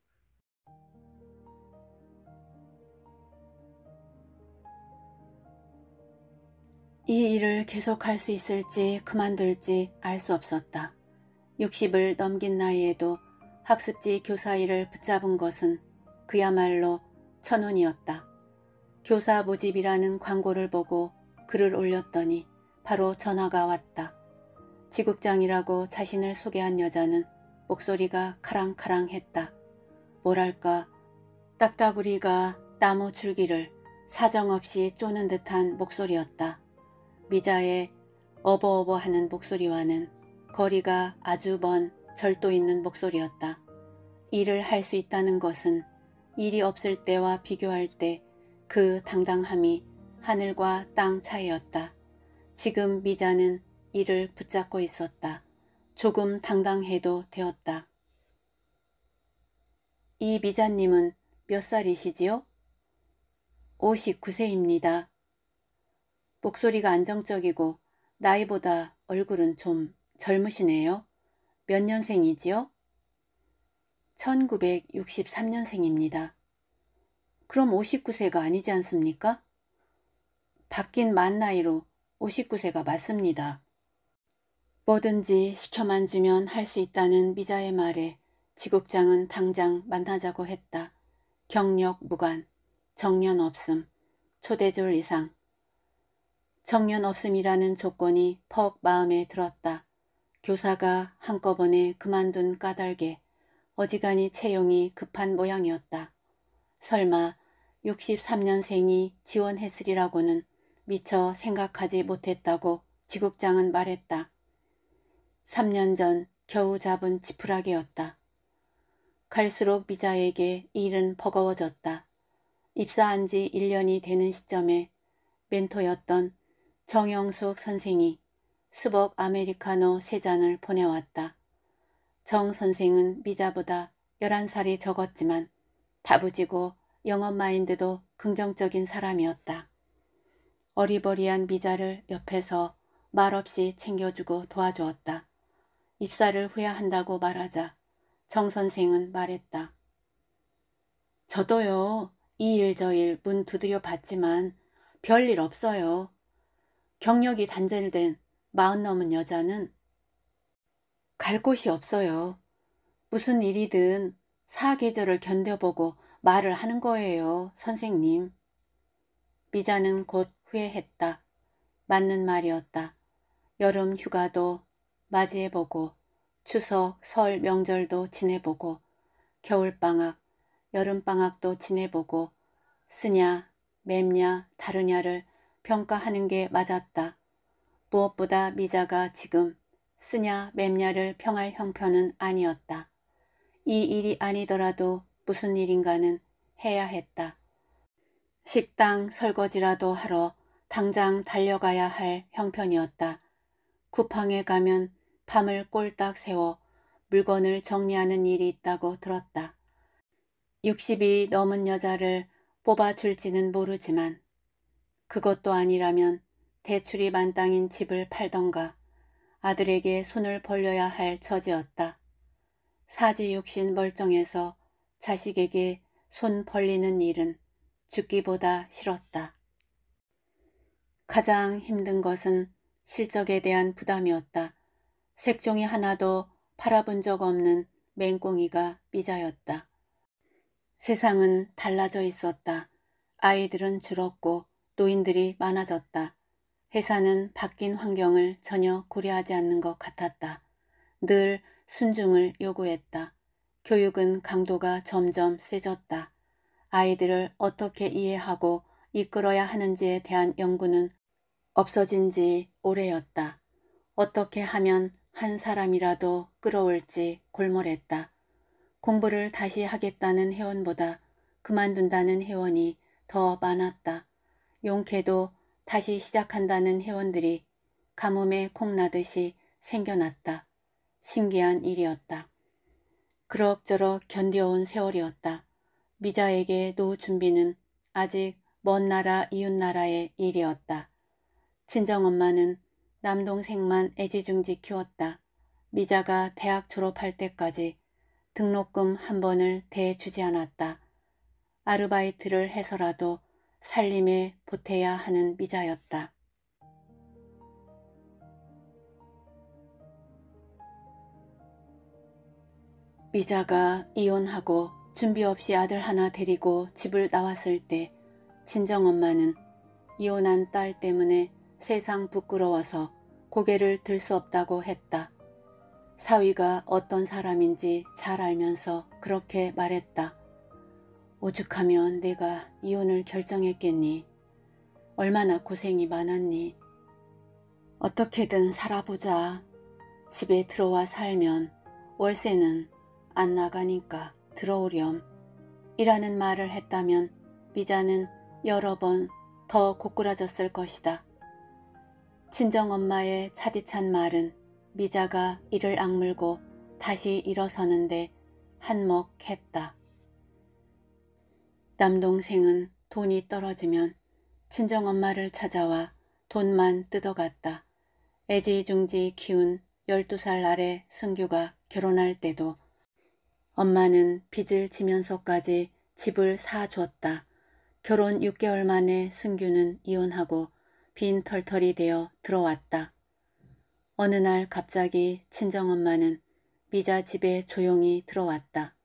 이 일을 계속할 수 있을지 그만둘지 알 수 없었다. 60을 넘긴 나이에도 학습지 교사 일을 붙잡은 것은 그야말로 천운이었다. 교사 모집이라는 광고를 보고 글을 올렸더니 바로 전화가 왔다. 지국장이라고 자신을 소개한 여자는 목소리가 카랑카랑했다. 뭐랄까 딱따구리가 나무 줄기를 사정없이 쪼는 듯한 목소리였다. 미자의 어버어버하는 목소리와는 거리가 아주 먼 절도 있는 목소리였다. 일을 할 수 있다는 것은 일이 없을 때와 비교할 때 그 당당함이 하늘과 땅 차이였다. 지금 미자는 이를 붙잡고 있었다. 조금 당당해도 되었다. 이 미자님은 몇 살이시지요? 59세입니다. 목소리가 안정적이고 나이보다 얼굴은 좀 젊으시네요. 몇 년생이지요? 1963년생입니다. 그럼 59세가 아니지 않습니까? 바뀐 만 나이로 59세가 맞습니다. 뭐든지 시켜만 주면 할 수 있다는 미자의 말에 지국장은 당장 만나자고 했다. 경력 무관, 정년 없음, 초대졸 이상. 정년 없음이라는 조건이 퍽 마음에 들었다. 교사가 한꺼번에 그만둔 까닭에 어지간히 채용이 급한 모양이었다. 설마 63년생이 지원했으리라고는 미처 생각하지 못했다고 지국장은 말했다. 3년 전 겨우 잡은 지푸라기였다. 갈수록 미자에게 일은 버거워졌다. 입사한 지 1년이 되는 시점에 멘토였던 정영숙 선생이 수벅 아메리카노 세 잔을 보내왔다. 정 선생은 미자보다 11살이 적었지만 다부지고 영업 마인드도 긍정적인 사람이었다. 어리버리한 미자를 옆에서 말없이 챙겨주고 도와주었다. 입사를 후회한다고 말하자 정 선생은 말했다. 저도요. 이 일저일 문 두드려 봤지만 별일 없어요. 경력이 단절된 마흔 넘은 여자는 갈 곳이 없어요. 무슨 일이든 사계절을 견뎌보고 말을 하는 거예요, 선생님. 미자는 곧 후회했다. 맞는 말이었다. 여름 휴가도 맞이해보고 추석, 설 명절도 지내보고 겨울방학, 여름방학도 지내보고 쓰냐, 맵냐, 다르냐를 평가하는 게 맞았다. 무엇보다 미자가 지금 쓰냐 맵냐를 평할 형편은 아니었다. 이 일이 아니더라도 무슨 일인가는 해야 했다. 식당 설거지라도 하러 당장 달려가야 할 형편이었다. 쿠팡에 가면 밤을 꼴딱 세워 물건을 정리하는 일이 있다고 들었다. 60이 넘은 여자를 뽑아줄지는 모르지만 그것도 아니라면 대출이 만땅인 집을 팔던가 아들에게 손을 벌려야 할 처지였다. 사지육신 멀쩡해서 자식에게 손 벌리는 일은 죽기보다 싫었다. 가장 힘든 것은 실적에 대한 부담이었다. 색종이 하나도 팔아본 적 없는 맹꽁이가 삐자였다. 세상은 달라져 있었다. 아이들은 줄었고 노인들이 많아졌다. 회사는 바뀐 환경을 전혀 고려하지 않는 것 같았다. 늘 순중을 요구했다. 교육은 강도가 점점 세졌다. 아이들을 어떻게 이해하고 이끌어야 하는지에 대한 연구는 없어진 지 오래였다. 어떻게 하면 한 사람이라도 끌어올지 골몰했다. 공부를 다시 하겠다는 회원보다 그만둔다는 회원이 더 많았다. 용케도 다시 시작한다는 회원들이 가뭄에 콩나듯이 생겨났다. 신기한 일이었다. 그럭저럭 견뎌온 세월이었다. 미자에게 노후 준비는 아직 먼 나라 이웃나라의 일이었다. 친정엄마는 남동생만 애지중지 키웠다. 미자가 대학 졸업할 때까지 등록금 한 번을 대주지 않았다. 아르바이트를 해서라도 살림에 보태야 하는 미자였다. 미자가 이혼하고 준비 없이 아들 하나 데리고 집을 나왔을 때 친정엄마는 이혼한 딸 때문에 세상 부끄러워서 고개를 들 수 없다고 했다. 사위가 어떤 사람인지 잘 알면서 그렇게 말했다. 오죽하면 내가 이혼을 결정했겠니? 얼마나 고생이 많았니? 어떻게든 살아보자. 집에 들어와 살면 월세는 안 나가니까 들어오렴. 이라는 말을 했다면 미자는 여러 번 더 고꾸라졌을 것이다. 친정엄마의 차디찬 말은 미자가 이를 악물고 다시 일어서는데 한몫했다. 남동생은 돈이 떨어지면 친정엄마를 찾아와 돈만 뜯어갔다. 애지중지 키운 12살 아래 승규가 결혼할 때도 엄마는 빚을 지면서까지 집을 사줬다 결혼 6개월 만에 승규는 이혼하고 빈 털털이 되어 들어왔다. 어느 날 갑자기 친정엄마는 미자 집에 조용히 들어왔다.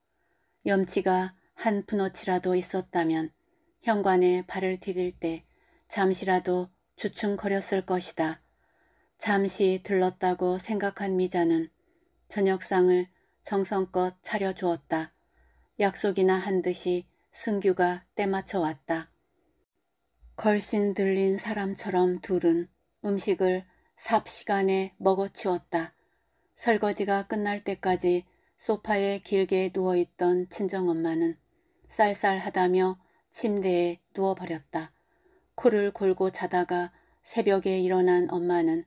염치가 한 푼어치라도 있었다면 현관에 발을 디딜 때 잠시라도 주춤거렸을 것이다. 잠시 들렀다고 생각한 미자는 저녁상을 정성껏 차려주었다. 약속이나 한 듯이 승규가 때맞춰 왔다. 걸신 들린 사람처럼 둘은 음식을 삽시간에 먹어치웠다. 설거지가 끝날 때까지 소파에 길게 누워있던 친정엄마는 쌀쌀하다며 침대에 누워버렸다. 코를 골고 자다가 새벽에 일어난 엄마는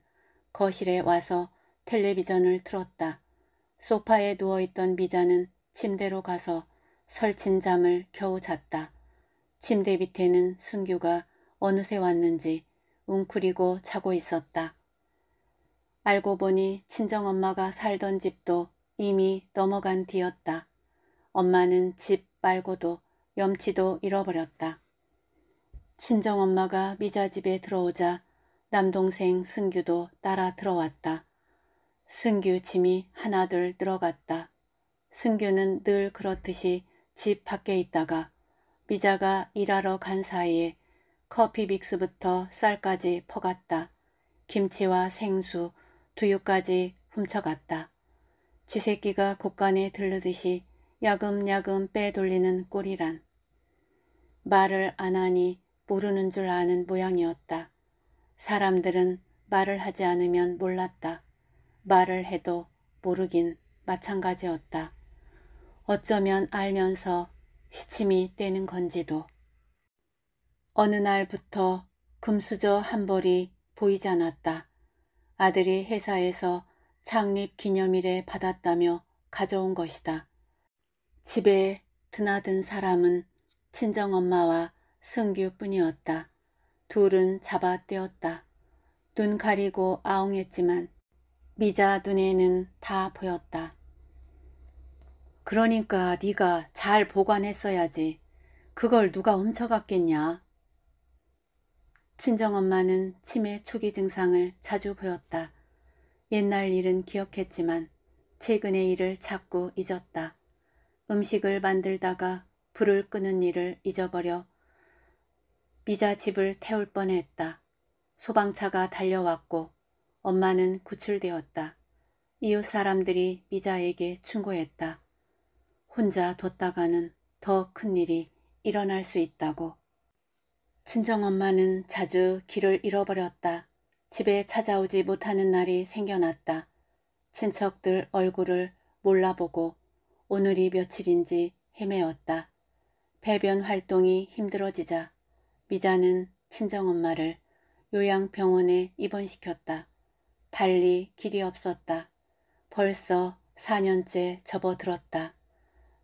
거실에 와서 텔레비전을 틀었다. 소파에 누워있던 미자는 침대로 가서 설친 잠을 겨우 잤다. 침대 밑에는 승규가 어느새 왔는지 웅크리고 자고 있었다. 알고 보니 친정엄마가 살던 집도 이미 넘어간 뒤였다. 엄마는 집 말고도 염치도 잃어버렸다. 친정엄마가 미자 집에 들어오자 남동생 승규도 따라 들어왔다. 승규 짐이 하나둘 들어갔다. 승규는 늘 그렇듯이 집 밖에 있다가 미자가 일하러 간 사이에 커피 믹스부터 쌀까지 퍼갔다. 김치와 생수, 두유까지 훔쳐갔다. 쥐새끼가 곳간에 들르듯이 야금야금 빼돌리는 꼴이란. 말을 안 하니 모르는 줄 아는 모양이었다. 사람들은 말을 하지 않으면 몰랐다. 말을 해도 모르긴 마찬가지였다. 어쩌면 알면서 시침이 떼는 건지도. 어느 날부터 금수저 한 벌이 보이지 않았다. 아들이 회사에서 창립 기념일에 받았다며 가져온 것이다. 집에 드나든 사람은 친정엄마와 승규뿐이었다. 둘은 잡아떼었다. 눈 가리고 아웅했지만 미자 눈에는 다 보였다. 그러니까 네가 잘 보관했어야지. 그걸 누가 훔쳐갔겠냐. 친정엄마는 치매 초기 증상을 자주 보였다. 옛날 일은 기억했지만 최근의 일을 자꾸 잊었다. 음식을 만들다가 불을 끄는 일을 잊어버려 미자 집을 태울 뻔했다. 소방차가 달려왔고 엄마는 구출되었다. 이웃 사람들이 미자에게 충고했다. 혼자 뒀다가는 더 큰 일이 일어날 수 있다고. 친정엄마는 자주 길을 잃어버렸다. 집에 찾아오지 못하는 날이 생겨났다. 친척들 얼굴을 몰라보고 오늘이 며칠인지 헤매었다. 배변 활동이 힘들어지자 미자는 친정엄마를 요양병원에 입원시켰다. 달리 길이 없었다. 벌써 4년째 접어들었다.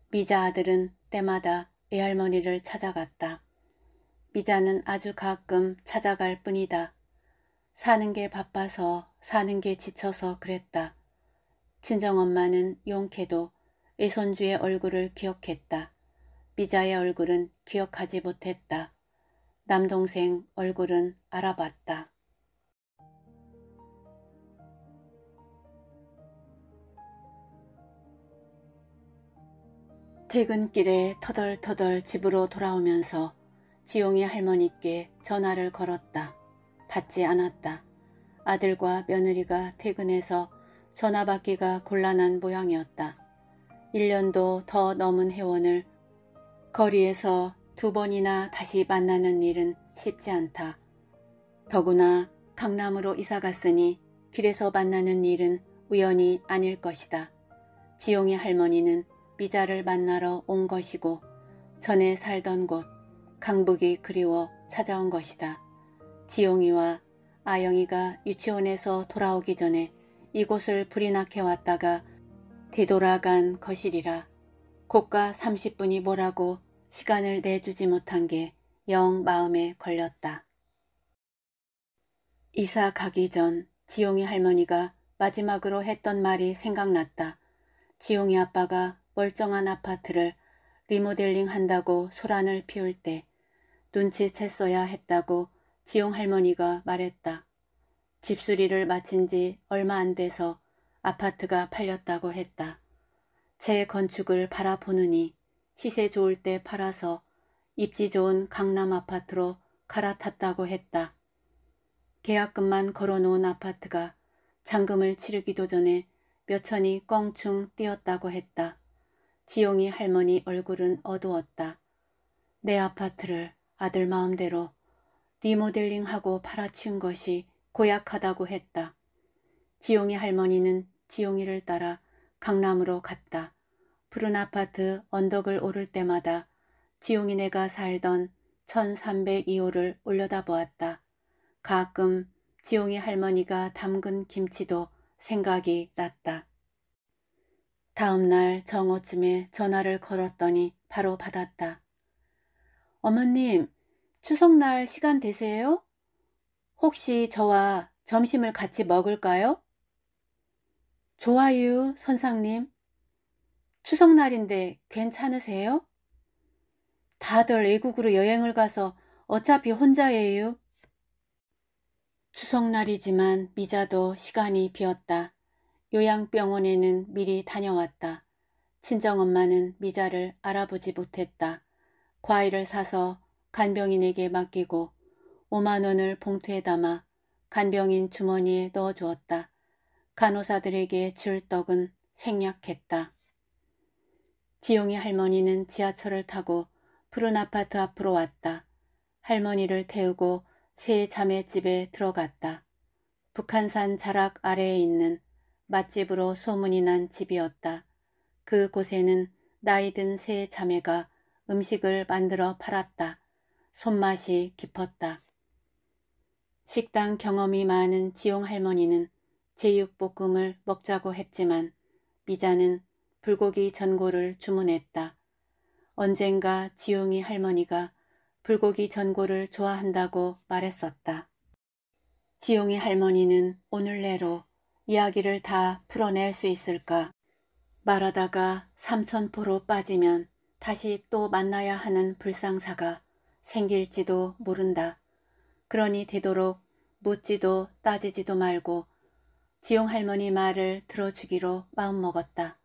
미자 아들은 때마다 애할머니를 찾아갔다. 미자는 아주 가끔 찾아갈 뿐이다. 사는 게 바빠서 사는 게 지쳐서 그랬다. 친정엄마는 용케도 이선주의 얼굴을 기억했다. 미자의 얼굴은 기억하지 못했다. 남동생 얼굴은 알아봤다. 퇴근길에 터덜터덜 집으로 돌아오면서 지용이 할머니께 전화를 걸었다. 받지 않았다. 아들과 며느리가 퇴근해서 전화 받기가 곤란한 모양이었다. 1년도 더 넘은 회원을 거리에서 두 번이나 다시 만나는 일은 쉽지 않다. 더구나 강남으로 이사 갔으니 길에서 만나는 일은 우연이 아닐 것이다. 지용의 할머니는 미자를 만나러 온 것이고 전에 살던 곳 강북이 그리워 찾아온 것이다. 지용이와 아영이가 유치원에서 돌아오기 전에 이곳을 불이 나게 왔다가 뒤돌아간 것이리라. 고가 30분이 뭐라고 시간을 내주지 못한 게 영 마음에 걸렸다. 이사 가기 전 지용이 할머니가 마지막으로 했던 말이 생각났다. 지용이 아빠가 멀쩡한 아파트를 리모델링 한다고 소란을 피울 때 눈치챘어야 했다고 지용 할머니가 말했다. 집수리를 마친 지 얼마 안 돼서 아파트가 팔렸다고 했다. 재건축을 바라보느니 시세 좋을 때 팔아서 입지 좋은 강남 아파트로 갈아탔다고 했다. 계약금만 걸어놓은 아파트가 잔금을 치르기도 전에 몇 천이 껑충 뛰었다고 했다. 지용이 할머니 얼굴은 어두웠다. 내 아파트를 아들 마음대로 리모델링하고 팔아치운 것이 고약하다고 했다. 지용이 할머니는 지용이를 따라 강남으로 갔다. 푸른 아파트 언덕을 오를 때마다 지용이네가 살던 1302호를 올려다보았다. 가끔 지용이 할머니가 담근 김치도 생각이 났다. 다음날 정오쯤에 전화를 걸었더니 바로 받았다. 어머님, 추석날 시간 되세요? 혹시 저와 점심을 같이 먹을까요? 좋아요, 선상님. 추석날인데 괜찮으세요? 다들 외국으로 여행을 가서 어차피 혼자예요. 추석날이지만 미자도 시간이 비었다. 요양병원에는 미리 다녀왔다. 친정엄마는 미자를 알아보지 못했다. 과일을 사서 간병인에게 맡기고 5만원을 봉투에 담아 간병인 주머니에 넣어주었다. 간호사들에게 줄 떡은 생략했다. 지용이 할머니는 지하철을 타고 푸른 아파트 앞으로 왔다. 할머니를 태우고 새 자매집에 들어갔다. 북한산 자락 아래에 있는 맛집으로 소문이 난 집이었다. 그 곳에는 나이 든 새 자매가 음식을 만들어 팔았다. 손맛이 깊었다. 식당 경험이 많은 지용 할머니는 제육볶음을 먹자고 했지만 미자는 불고기 전골을 주문했다. 언젠가 지용이 할머니가 불고기 전골을 좋아한다고 말했었다. 지용이 할머니는 오늘 내로 이야기를 다 풀어낼 수 있을까? 말하다가 삼천포로 빠지면 다시 또 만나야 하는 불상사가 생길지도 모른다. 그러니 되도록 묻지도 따지지도 말고 지용 할머니 말을 들어주기로 마음먹었다.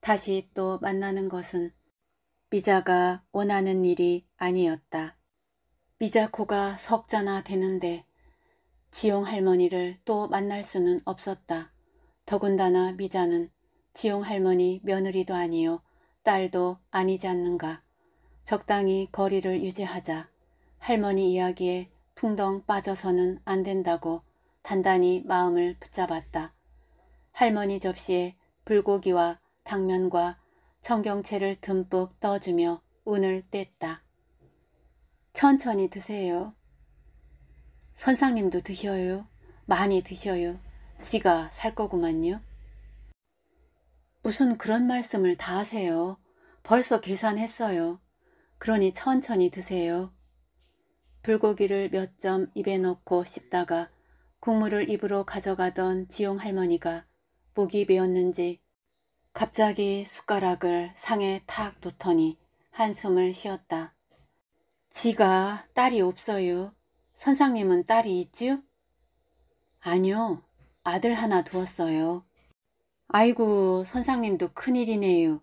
다시 또 만나는 것은 미자가 원하는 일이 아니었다. 미자 코가 석자나 되는데 지용 할머니를 또 만날 수는 없었다. 더군다나 미자는 지용 할머니 며느리도 아니요 딸도 아니지 않는가. 적당히 거리를 유지하자. 할머니 이야기에 풍덩 빠져서는 안 된다고 단단히 마음을 붙잡았다. 할머니 접시에 불고기와 당면과 청경채를 듬뿍 떠주며 운을 뗐다. 천천히 드세요. 선상님도 드셔요. 많이 드셔요. 지가 살 거구만요. 무슨 그런 말씀을 다 하세요. 벌써 계산했어요. 그러니 천천히 드세요. 불고기를 몇 점 입에 넣고 씹다가 국물을 입으로 가져가던 지용 할머니가 목이 메었는지 갑자기 숟가락을 상에 탁 놓더니 한숨을 쉬었다. 지가 딸이 없어요. 선상님은 딸이 있지 아니요. 아들 하나 두었어요. 아이고 선상님도 큰일이네요.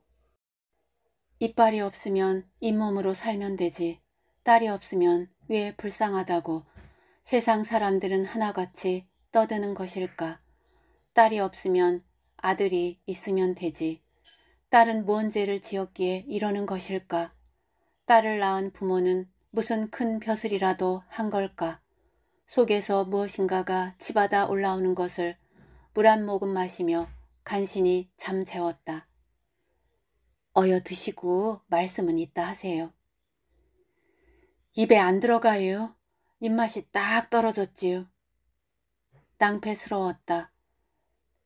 이빨이 없으면 잇몸으로 살면 되지. 딸이 없으면 왜 불쌍하다고 세상 사람들은 하나같이 떠드는 것일까? 딸이 없으면 아들이 있으면 되지. 딸은 무언 죄를 지었기에 이러는 것일까? 딸을 낳은 부모는 무슨 큰 벼슬이라도 한 걸까? 속에서 무엇인가가 치받아 올라오는 것을 물 한 모금 마시며 간신히 잠재웠다. 어여 드시고 말씀은 이따 하세요. 입에 안 들어가요. 입맛이 딱 떨어졌지요. 낭패스러웠다.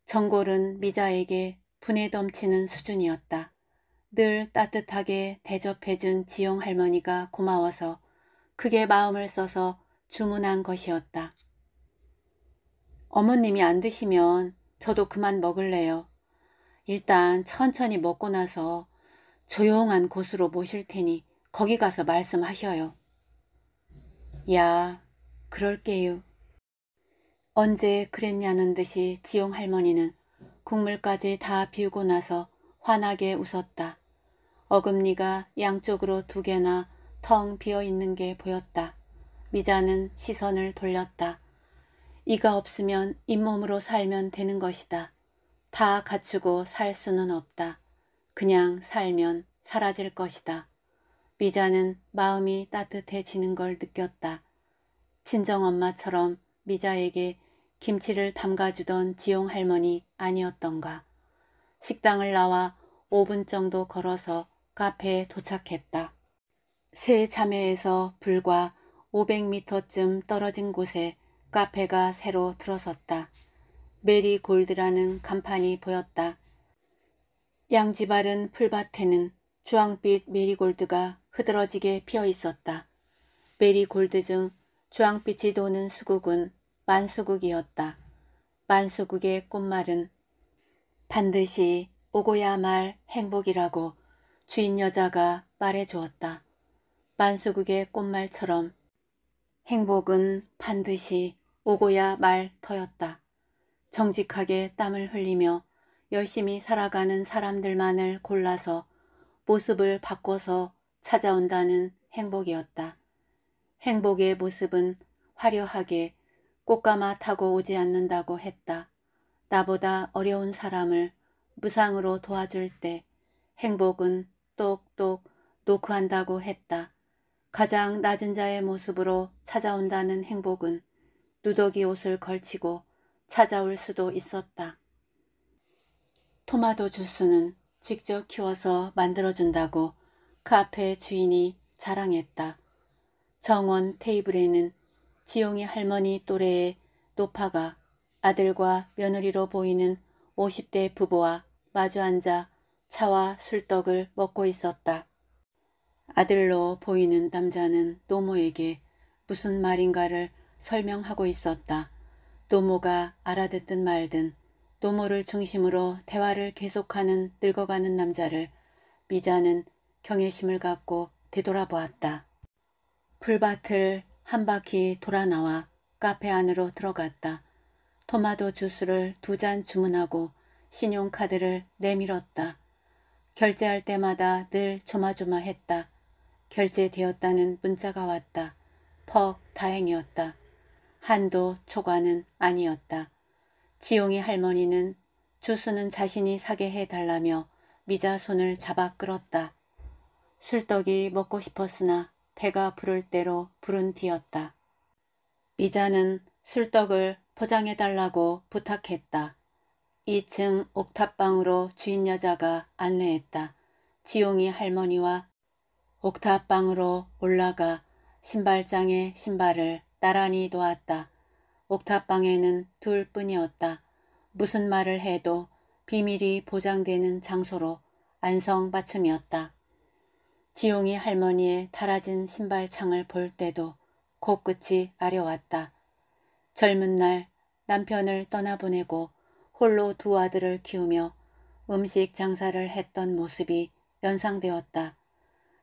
정골은 미자에게 분에 넘치는 수준이었다. 늘 따뜻하게 대접해준 지용 할머니가 고마워서 크게 마음을 써서 주문한 것이었다. 어머님이 안 드시면 저도 그만 먹을래요. 일단 천천히 먹고 나서 조용한 곳으로 모실 테니 거기 가서 말씀하셔요. 야, 그럴게요. 언제 그랬냐는 듯이 지용 할머니는 국물까지 다 비우고 나서 환하게 웃었다. 어금니가 양쪽으로 두 개나 텅 비어 있는 게 보였다. 미자는 시선을 돌렸다. 이가 없으면 잇몸으로 살면 되는 것이다. 다 갖추고 살 수는 없다. 그냥 살면 사라질 것이다. 미자는 마음이 따뜻해지는 걸 느꼈다. 친정엄마처럼 미자에게 김치를 담가주던 지용 할머니 아니었던가. 식당을 나와 5분 정도 걸어서 카페에 도착했다. 새 자매에서 불과 500m쯤 떨어진 곳에 카페가 새로 들어섰다. 메리 골드라는 간판이 보였다. 양지바른 풀밭에는 주황빛 메리골드가 흐드러지게 피어 있었다. 메리 골드 중 주황빛이 도는 수국은 만수국이었다. 만수국의 꽃말은 반드시 오고야 말 행복이라고 주인 여자가 말해 주었다. 만수국의 꽃말처럼 행복은 반드시 오고야 말 터였다. 정직하게 땀을 흘리며 열심히 살아가는 사람들만을 골라서 모습을 바꿔서 찾아온다는 행복이었다. 행복의 모습은 화려하게 꽃가마 타고 오지 않는다고 했다. 나보다 어려운 사람을 무상으로 도와줄 때 행복은 똑똑 노크한다고 했다. 가장 낮은 자의 모습으로 찾아온다는 행복은 누더기 옷을 걸치고 찾아올 수도 있었다. 토마토 주스는 직접 키워서 만들어준다고 카페 그 주인이 자랑했다. 정원 테이블에는 지용이 할머니 또래의 노파가 아들과 며느리로 보이는 50대 부부와 마주 앉아 차와 술떡을 먹고 있었다. 아들로 보이는 남자는 노모에게 무슨 말인가를 설명하고 있었다. 노모가 알아듣든 말든 노모를 중심으로 대화를 계속하는 늙어가는 남자를 미자는 경외심을 갖고 되돌아보았다. 풀밭을 한 바퀴 돌아 나와 카페 안으로 들어갔다. 토마토 주스를 두 잔 주문하고 신용카드를 내밀었다. 결제할 때마다 늘 조마조마했다. 결제되었다는 문자가 왔다. 퍽 다행이었다. 한도 초과는 아니었다. 지용이 할머니는 주수는 자신이 사게 해달라며 미자 손을 잡아 끌었다. 술떡이 먹고 싶었으나 배가 부를 대로 부른 뒤였다. 미자는 술떡을 포장해달라고 부탁했다. 2층 옥탑방으로 주인 여자가 안내했다. 지용이 할머니와 옥탑방으로 올라가 신발장에 신발을 나란히 놓았다. 옥탑방에는 둘뿐이었다. 무슨 말을 해도 비밀이 보장되는 장소로 안성맞춤이었다. 지용이 할머니의 달아진 신발창을 볼 때도 코끝이 아려왔다. 젊은 날 남편을 떠나보내고 홀로 두 아들을 키우며 음식 장사를 했던 모습이 연상되었다.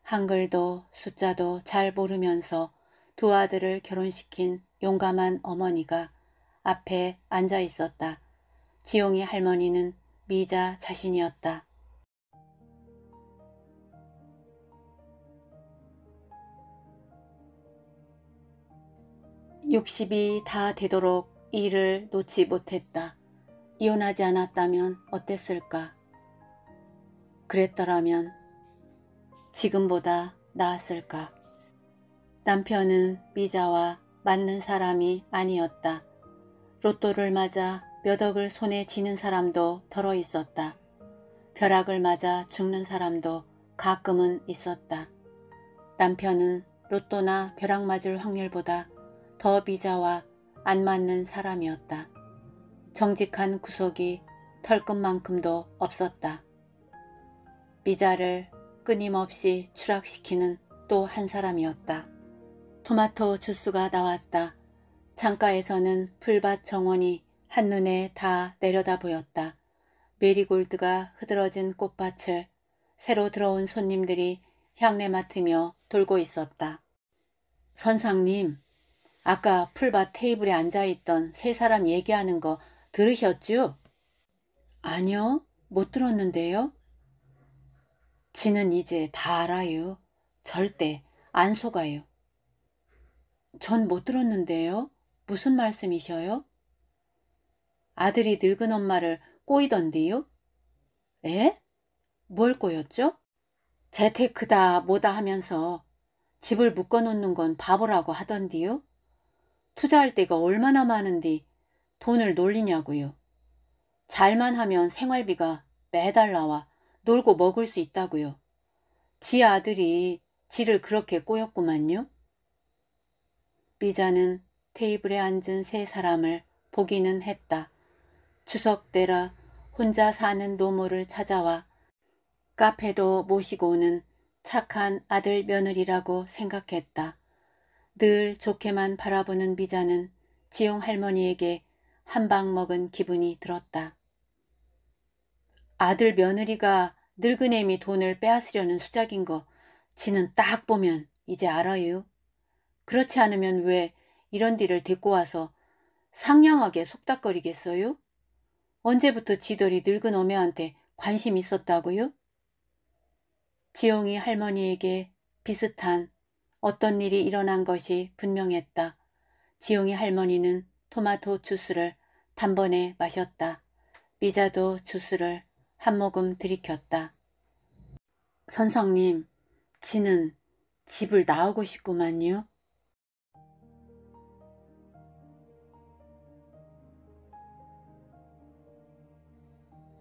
한글도 숫자도 잘 모르면서 두 아들을 결혼시킨 용감한 어머니가 앞에 앉아 있었다. 지용이 할머니는 미자 자신이었다. 60이 다 되도록 일을 놓지 못했다. 이혼하지 않았다면 어땠을까? 그랬더라면 지금보다 나았을까? 남편은 미자와 맞는 사람이 아니었다. 로또를 맞아 몇 억을 손에 쥐는 사람도 덜어 있었다. 벼락을 맞아 죽는 사람도 가끔은 있었다. 남편은 로또나 벼락 맞을 확률보다 더비자와안 맞는 사람이었다. 정직한 구석이 털끝만큼도 없었다. 비자를 끊임없이 추락시키는 또 한 사람이었다. 토마토 주스가 나왔다. 창가에서는 풀밭 정원이 한눈에 다 내려다 보였다. 메리골드가 흐드러진 꽃밭을 새로 들어온 손님들이 향내 맡으며 돌고 있었다. 선상님, 아까 풀밭 테이블에 앉아있던 세 사람 얘기하는 거 들으셨죠? 아니요, 못 들었는데요. 지는 이제 다 알아요. 절대 안 속아요. 전 못 들었는데요. 무슨 말씀이셔요? 아들이 늙은 엄마를 꼬이던데요? 에? 뭘 꼬였죠? 재테크다 뭐다 하면서 집을 묶어놓는 건 바보라고 하던데요 투자할 데가 얼마나 많은데 돈을 놀리냐고요. 잘만 하면 생활비가 매달 나와 놀고 먹을 수 있다고요. 지 아들이 지를 그렇게 꼬였구만요. 비자는 테이블에 앉은 세 사람을 보기는 했다. 추석 때라 혼자 사는 노모를 찾아와 카페도 모시고 오는 착한 아들 며느리라고 생각했다. 늘 좋게만 바라보는 비자는 지용 할머니에게 한방 먹은 기분이 들었다. 아들 며느리가 늙은애미 돈을 빼앗으려는 수작인 거 지는 딱 보면 이제 알아요. 그렇지 않으면 왜 이런 뒤를 데리고 와서 상냥하게 속닥거리겠어요? 언제부터 지돌이 늙은 어매한테 관심 있었다고요? 지용이 할머니에게 비슷한 어떤 일이 일어난 것이 분명했다. 지용이 할머니는 토마토 주스를 단번에 마셨다. 미자도 주스를 한 모금 들이켰다. 선성님, 지는 집을 나오고 싶구만요.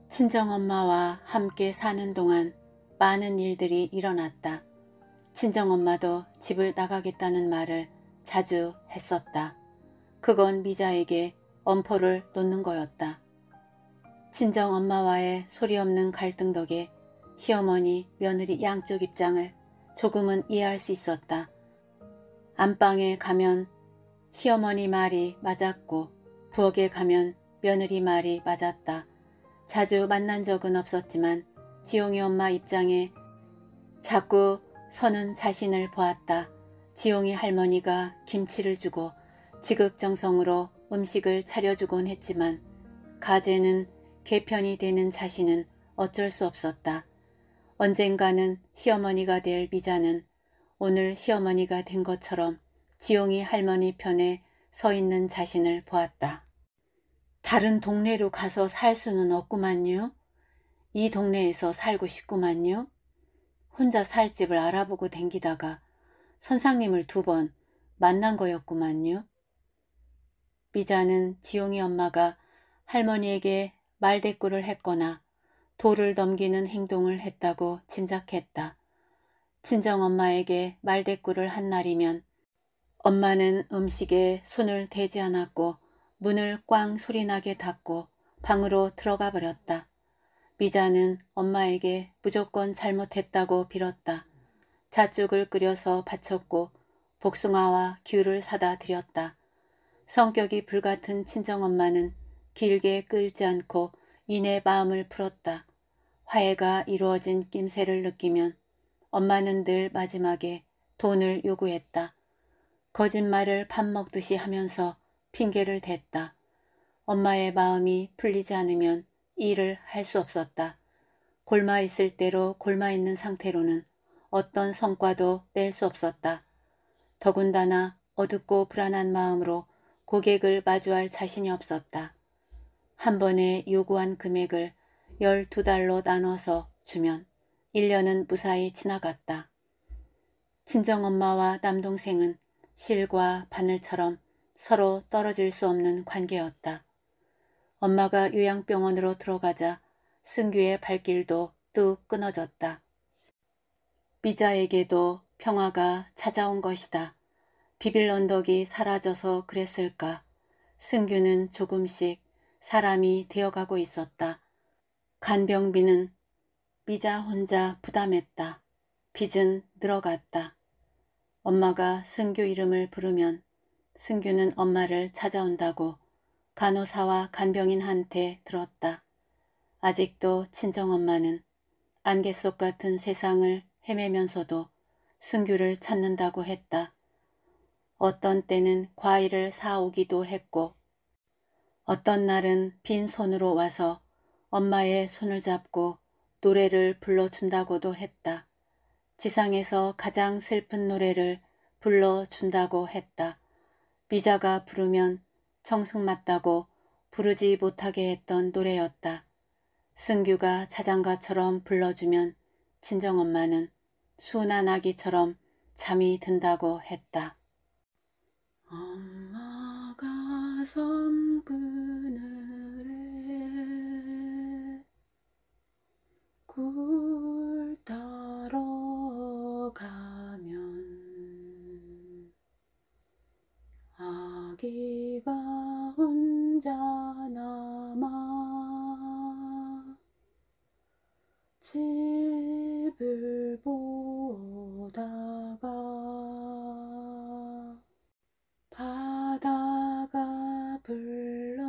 친정엄마와 함께 사는 동안 많은 일들이 일어났다. 친정엄마도 집을 나가겠다는 말을 자주 했었다. 그건 미자에게 엄포를 놓는 거였다. 친정엄마와의 소리 없는 갈등 덕에 시어머니, 며느리 양쪽 입장을 조금은 이해할 수 있었다. 안방에 가면 시어머니 말이 맞았고 부엌에 가면 며느리 말이 맞았다. 자주 만난 적은 없었지만 지용이 엄마 입장에 자꾸 선은 자신을 보았다. 지용이 할머니가 김치를 주고 지극정성으로 음식을 차려주곤 했지만 가재는 개편이 되는 자신은 어쩔 수 없었다. 언젠가는 시어머니가 될 미자는 오늘 시어머니가 된 것처럼 지용이 할머니 편에 서 있는 자신을 보았다. 다른 동네로 가서 살 수는 없구만요. 이 동네에서 살고 싶구만요. 혼자 살 집을 알아보고 댕기다가 선상님을 두 번 만난 거였구만요. 미자는 지용이 엄마가 할머니에게 말대꾸를 했거나 돌을 넘기는 행동을 했다고 짐작했다. 친정엄마에게 말대꾸를 한 날이면 엄마는 음식에 손을 대지 않았고 문을 꽝 소리나게 닫고 방으로 들어가 버렸다. 미자는 엄마에게 무조건 잘못했다고 빌었다. 자죽을 끓여서 바쳤고 복숭아와 귤을 사다 드렸다. 성격이 불같은 친정엄마는 길게 끌지 않고 이내 마음을 풀었다. 화해가 이루어진 낌새를 느끼면 엄마는 늘 마지막에 돈을 요구했다. 거짓말을 밥 먹듯이 하면서 핑계를 댔다. 엄마의 마음이 풀리지 않으면 일을 할 수 없었다. 골마 있을 대로 골마 있는 상태로는 어떤 성과도 낼 수 없었다. 더군다나 어둡고 불안한 마음으로 고객을 마주할 자신이 없었다. 한 번에 요구한 금액을 12달로 나눠서 주면 1년은 무사히 지나갔다. 친정엄마와 남동생은 실과 바늘처럼 서로 떨어질 수 없는 관계였다. 엄마가 요양병원으로 들어가자 승규의 발길도 뚝 끊어졌다. 미자에게도 평화가 찾아온 것이다. 비빌 언덕이 사라져서 그랬을까. 승규는 조금씩 사람이 되어가고 있었다. 간병비는 미자 혼자 부담했다. 빚은 늘어갔다. 엄마가 승규 이름을 부르면 승규는 엄마를 찾아온다고 간호사와 간병인한테 들었다. 아직도 친정엄마는 안개 속 같은 세상을 헤매면서도 승규를 찾는다고 했다. 어떤 때는 과일을 사오기도 했고 어떤 날은 빈 손으로 와서 엄마의 손을 잡고 노래를 불러준다고도 했다. 지상에서 가장 슬픈 노래를 불러준다고 했다. 미자가 부르면 청승맞다고 부르지 못하게 했던 노래였다. 승규가 자장가처럼 불러주면 친정엄마는 순한 아기처럼 잠이 든다고 했다. 엄마가 섬그늘에 굴 따러 가면 아기가 혼자 남아 집을 보다가 바다가 불러주는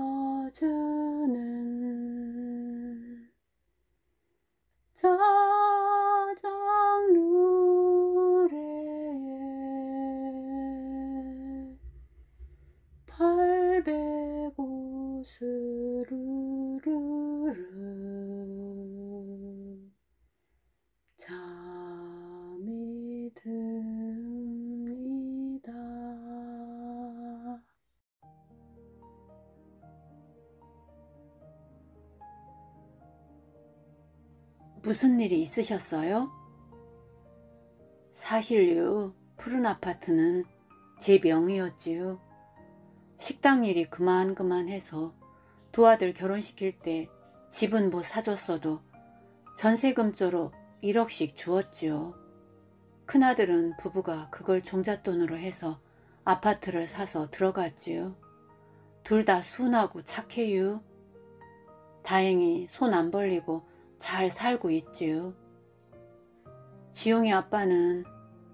저 무슨 일이 있으셨어요? 사실요, 푸른 아파트는 제 명의였지요. 식당 일이 그만그만해서 두 아들 결혼시킬 때 집은 못 뭐 사줬어도 전세금조로 1억씩 주었지요. 큰아들은 부부가 그걸 종잣돈으로 해서 아파트를 사서 들어갔지요. 둘 다 순하고 착해요. 다행히 손 안 벌리고 잘 살고 있지요. 지용이 아빠는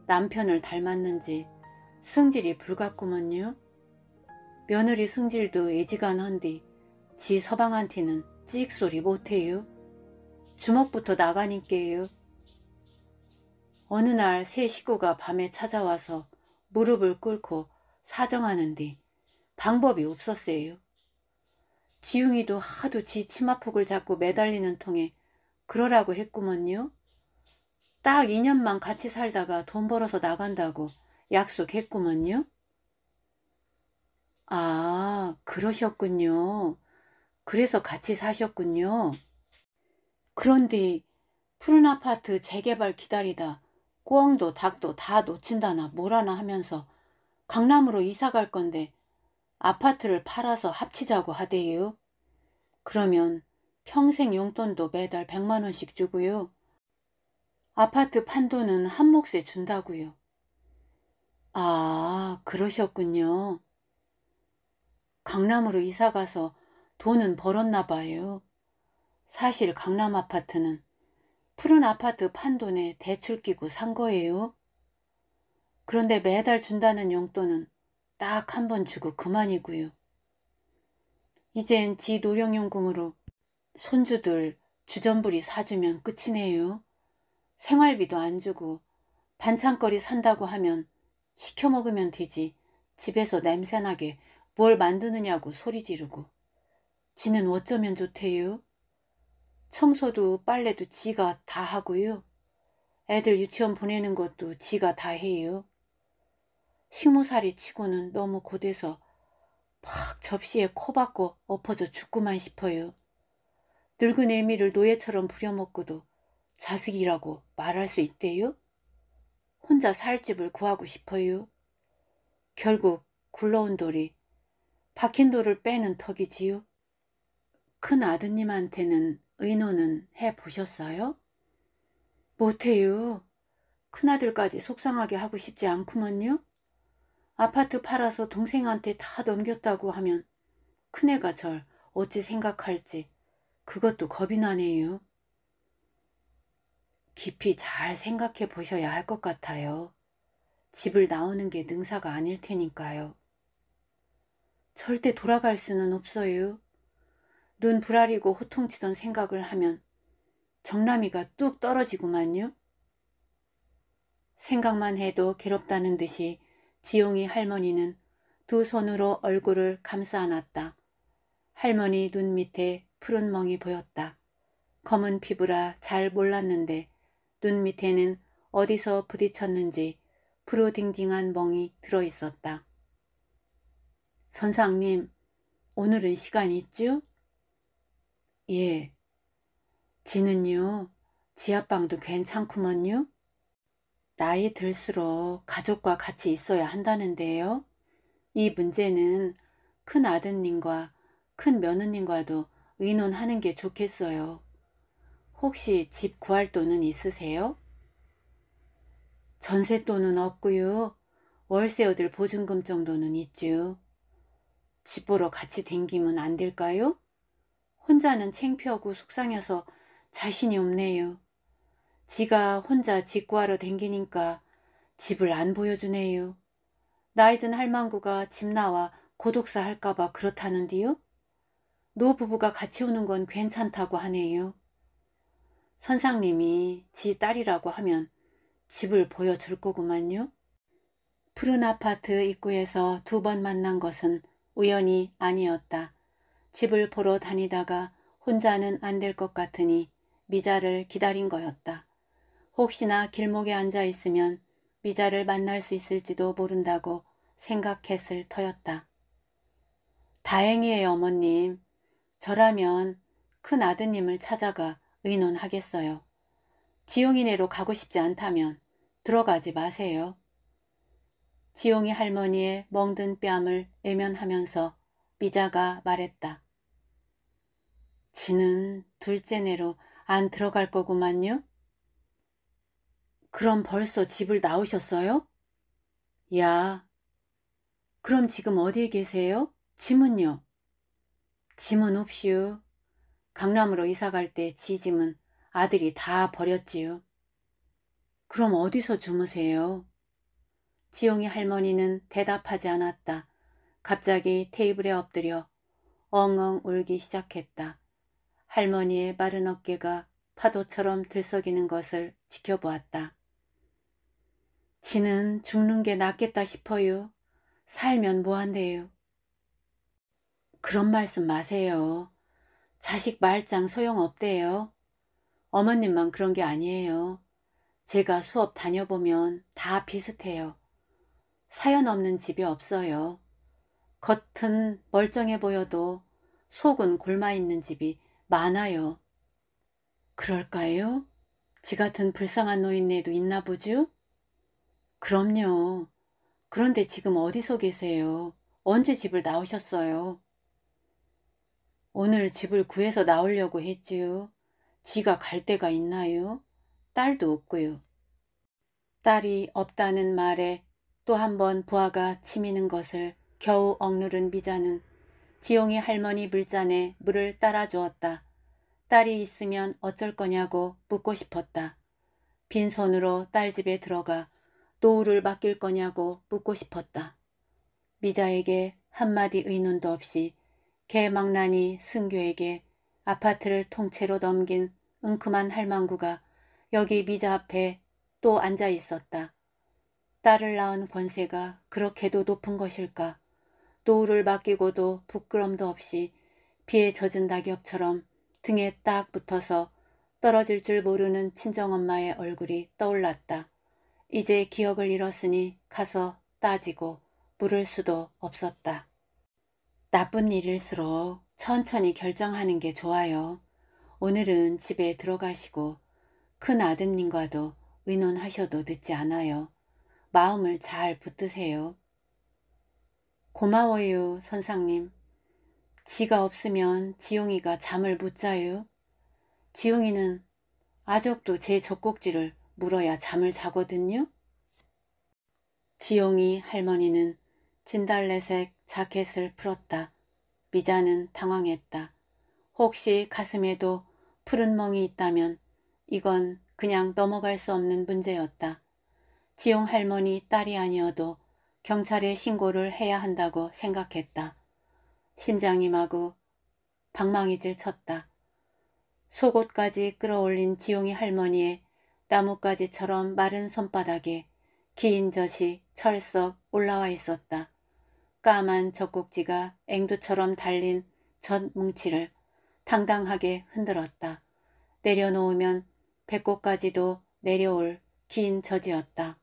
남편을 닮았는지 승질이 불같구먼요. 며느리 승질도 애지간한디 지 서방한테는 찍소리 못해요. 주먹부터 나가니께요. 어느 날 새 식구가 밤에 찾아와서 무릎을 꿇고 사정하는데 방법이 없었어요. 지웅이도 하도 지 치마폭을 잡고 매달리는 통에 그러라고 했구먼요. 딱 2년만 같이 살다가 돈 벌어서 나간다고 약속했구먼요. 아, 그러셨군요. 그래서 같이 사셨군요. 그런데 푸른 아파트 재개발 기다리다 꿩도 닭도 다 놓친다나 뭐라나 하면서 강남으로 이사 갈 건데 아파트를 팔아서 합치자고 하대요. 그러면 평생 용돈도 매달 100만원씩 주고요. 아파트 판 돈은 한 몫에 준다고요. 아, 그러셨군요. 강남으로 이사가서 돈은 벌었나 봐요. 사실 강남 아파트는 푸른 아파트 판돈에 대출 끼고 산 거예요. 그런데 매달 준다는 용돈은 딱 한 번 주고 그만이고요. 이젠 지 노령연금으로 손주들 주전부리 사주면 끝이네요. 생활비도 안 주고 반찬거리 산다고 하면 시켜 먹으면 되지 집에서 냄새나게 뭘 만드느냐고 소리 지르고 지는 어쩌면 좋대요? 청소도 빨래도 지가 다 하고요. 애들 유치원 보내는 것도 지가 다 해요. 식모살이 치고는 너무 고돼서 팍 접시에 코 박고 엎어져 죽고만 싶어요. 늙은 애미를 노예처럼 부려먹고도 자식이라고 말할 수 있대요? 혼자 살 집을 구하고 싶어요? 결국 굴러온 돌이 박힌 돌을 빼는 턱이지요? 큰 아드님한테는 의논은 해 보셨어요? 못해요. 큰아들까지 속상하게 하고 싶지 않구먼요. 아파트 팔아서 동생한테 다 넘겼다고 하면 큰애가 절 어찌 생각할지 그것도 겁이 나네요. 깊이 잘 생각해 보셔야 할 것 같아요. 집을 나오는 게 능사가 아닐 테니까요. 절대 돌아갈 수는 없어요. 눈 부라리고 호통치던 생각을 하면 정남이가 뚝 떨어지구만요. 생각만 해도 괴롭다는 듯이 지용이 할머니는 두 손으로 얼굴을 감싸 안았다. 할머니 눈 밑에 푸른 멍이 보였다. 검은 피부라 잘 몰랐는데 눈 밑에는 어디서 부딪혔는지 푸르딩딩한 멍이 들어있었다. 선상님, 오늘은 시간 있죠? 예. 지는요, 지하방도 괜찮구먼요? 나이 들수록 가족과 같이 있어야 한다는데요. 이 문제는 큰 아드님과 큰 며느님과도 의논하는 게 좋겠어요. 혹시 집 구할 돈은 있으세요? 전세 돈은 없고요. 월세 얻을 보증금 정도는 있죠. 집 보러 같이 댕기면 안 될까요? 혼자는 창피하고 속상해서 자신이 없네요. 지가 혼자 집 구하러 댕기니까 집을 안 보여주네요. 나이든 할망구가 집 나와 고독사 할까봐 그렇다는데요. 노부부가 같이 오는 건 괜찮다고 하네요. 선상님이 지 딸이라고 하면 집을 보여줄 거구만요. 푸른 아파트 입구에서 두 번 만난 것은 우연이 아니었다. 집을 보러 다니다가 혼자는 안 될 것 같으니 미자를 기다린 거였다. 혹시나 길목에 앉아 있으면 미자를 만날 수 있을지도 모른다고 생각했을 터였다. 다행이에요, 어머님. 저라면 큰 아드님을 찾아가 의논하겠어요. 지용이네로 가고 싶지 않다면 들어가지 마세요. 지용이 할머니의 멍든 뺨을 애면하면서 미자가 말했다. 지는 둘째네로 안 들어갈 거구만요? 그럼 벌써 집을 나오셨어요? 야, 그럼 지금 어디에 계세요? 짐은요? 짐은 없슈 강남으로 이사갈 때지 짐은 아들이 다 버렸지요. 그럼 어디서 주무세요? 지용이 할머니는 대답하지 않았다. 갑자기 테이블에 엎드려 엉엉 울기 시작했다. 할머니의 마른 어깨가 파도처럼 들썩이는 것을 지켜보았다. 지는 죽는 게 낫겠다 싶어요. 살면 뭐한대요. 그런 말씀 마세요. 자식 말짱 소용없대요. 어머님만 그런 게 아니에요. 제가 수업 다녀보면 다 비슷해요. 사연 없는 집이 없어요. 겉은 멀쩡해 보여도 속은 골마 있는 집이 많아요. 그럴까요? 지 같은 불쌍한 노인네도 있나 보죠? 그럼요. 그런데 지금 어디서 계세요? 언제 집을 나오셨어요? 오늘 집을 구해서 나오려고 했지요. 지가 갈 데가 있나요? 딸도 없고요. 딸이 없다는 말에 또 한 번 부하가 치미는 것을 겨우 억누른 미자는 지용이 할머니 물잔에 물을 따라 주었다. 딸이 있으면 어쩔 거냐고 묻고 싶었다. 빈손으로 딸 집에 들어가 노후를 맡길 거냐고 묻고 싶었다. 미자에게 한마디 의논도 없이 개망난이 승교에게 아파트를 통째로 넘긴 은큼한 할망구가 여기 미자 앞에 또 앉아 있었다. 딸을 낳은 권세가 그렇게도 높은 것일까. 노후를 맡기고도 부끄럼도 없이 비에 젖은 낙엽처럼 등에 딱 붙어서 떨어질 줄 모르는 친정엄마의 얼굴이 떠올랐다. 이제 기억을 잃었으니 가서 따지고 물을 수도 없었다. 나쁜 일일수록 천천히 결정하는 게 좋아요. 오늘은 집에 들어가시고 큰 아드님과도 의논하셔도 늦지 않아요. 마음을 잘 붙드세요. 고마워요, 선상님. 지가 없으면 지용이가 잠을 못 자요. 지용이는 아적도 제 젖꼭지를 물어야 잠을 자거든요. 지용이 할머니는 진달래색 자켓을 풀었다. 미자는 당황했다. 혹시 가슴에도 푸른 멍이 있다면 이건 그냥 넘어갈 수 없는 문제였다. 지용 할머니 딸이 아니어도 경찰에 신고를 해야 한다고 생각했다. 심장이 마구 방망이질 쳤다. 속옷까지 끌어올린 지용이 할머니의 나뭇가지처럼 마른 손바닥에 긴 젖이 철썩 올라와 있었다. 까만 젖꼭지가 앵두처럼 달린 젖 뭉치를 당당하게 흔들었다. 내려놓으면 배꼽까지도 내려올 긴 젖이었다.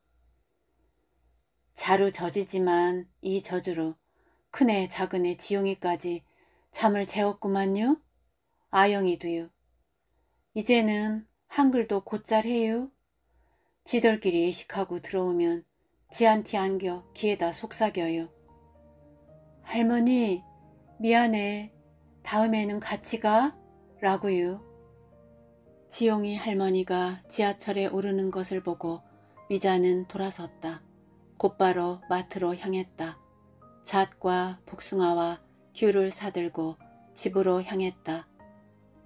자루 젖이지만 이 젖으로 큰애 작은애 지용이까지 잠을 재웠구만요. 아영이도요. 이제는 한글도 곧잘해요. 지들끼리 의식하고 들어오면 지한티 안겨 귀에다 속삭여요. 할머니, 미안해. 다음에는 같이 가. 라고요. 지용이 할머니가 지하철에 오르는 것을 보고 미자는 돌아섰다. 곧바로 마트로 향했다. 잣과 복숭아와 귤을 사들고 집으로 향했다.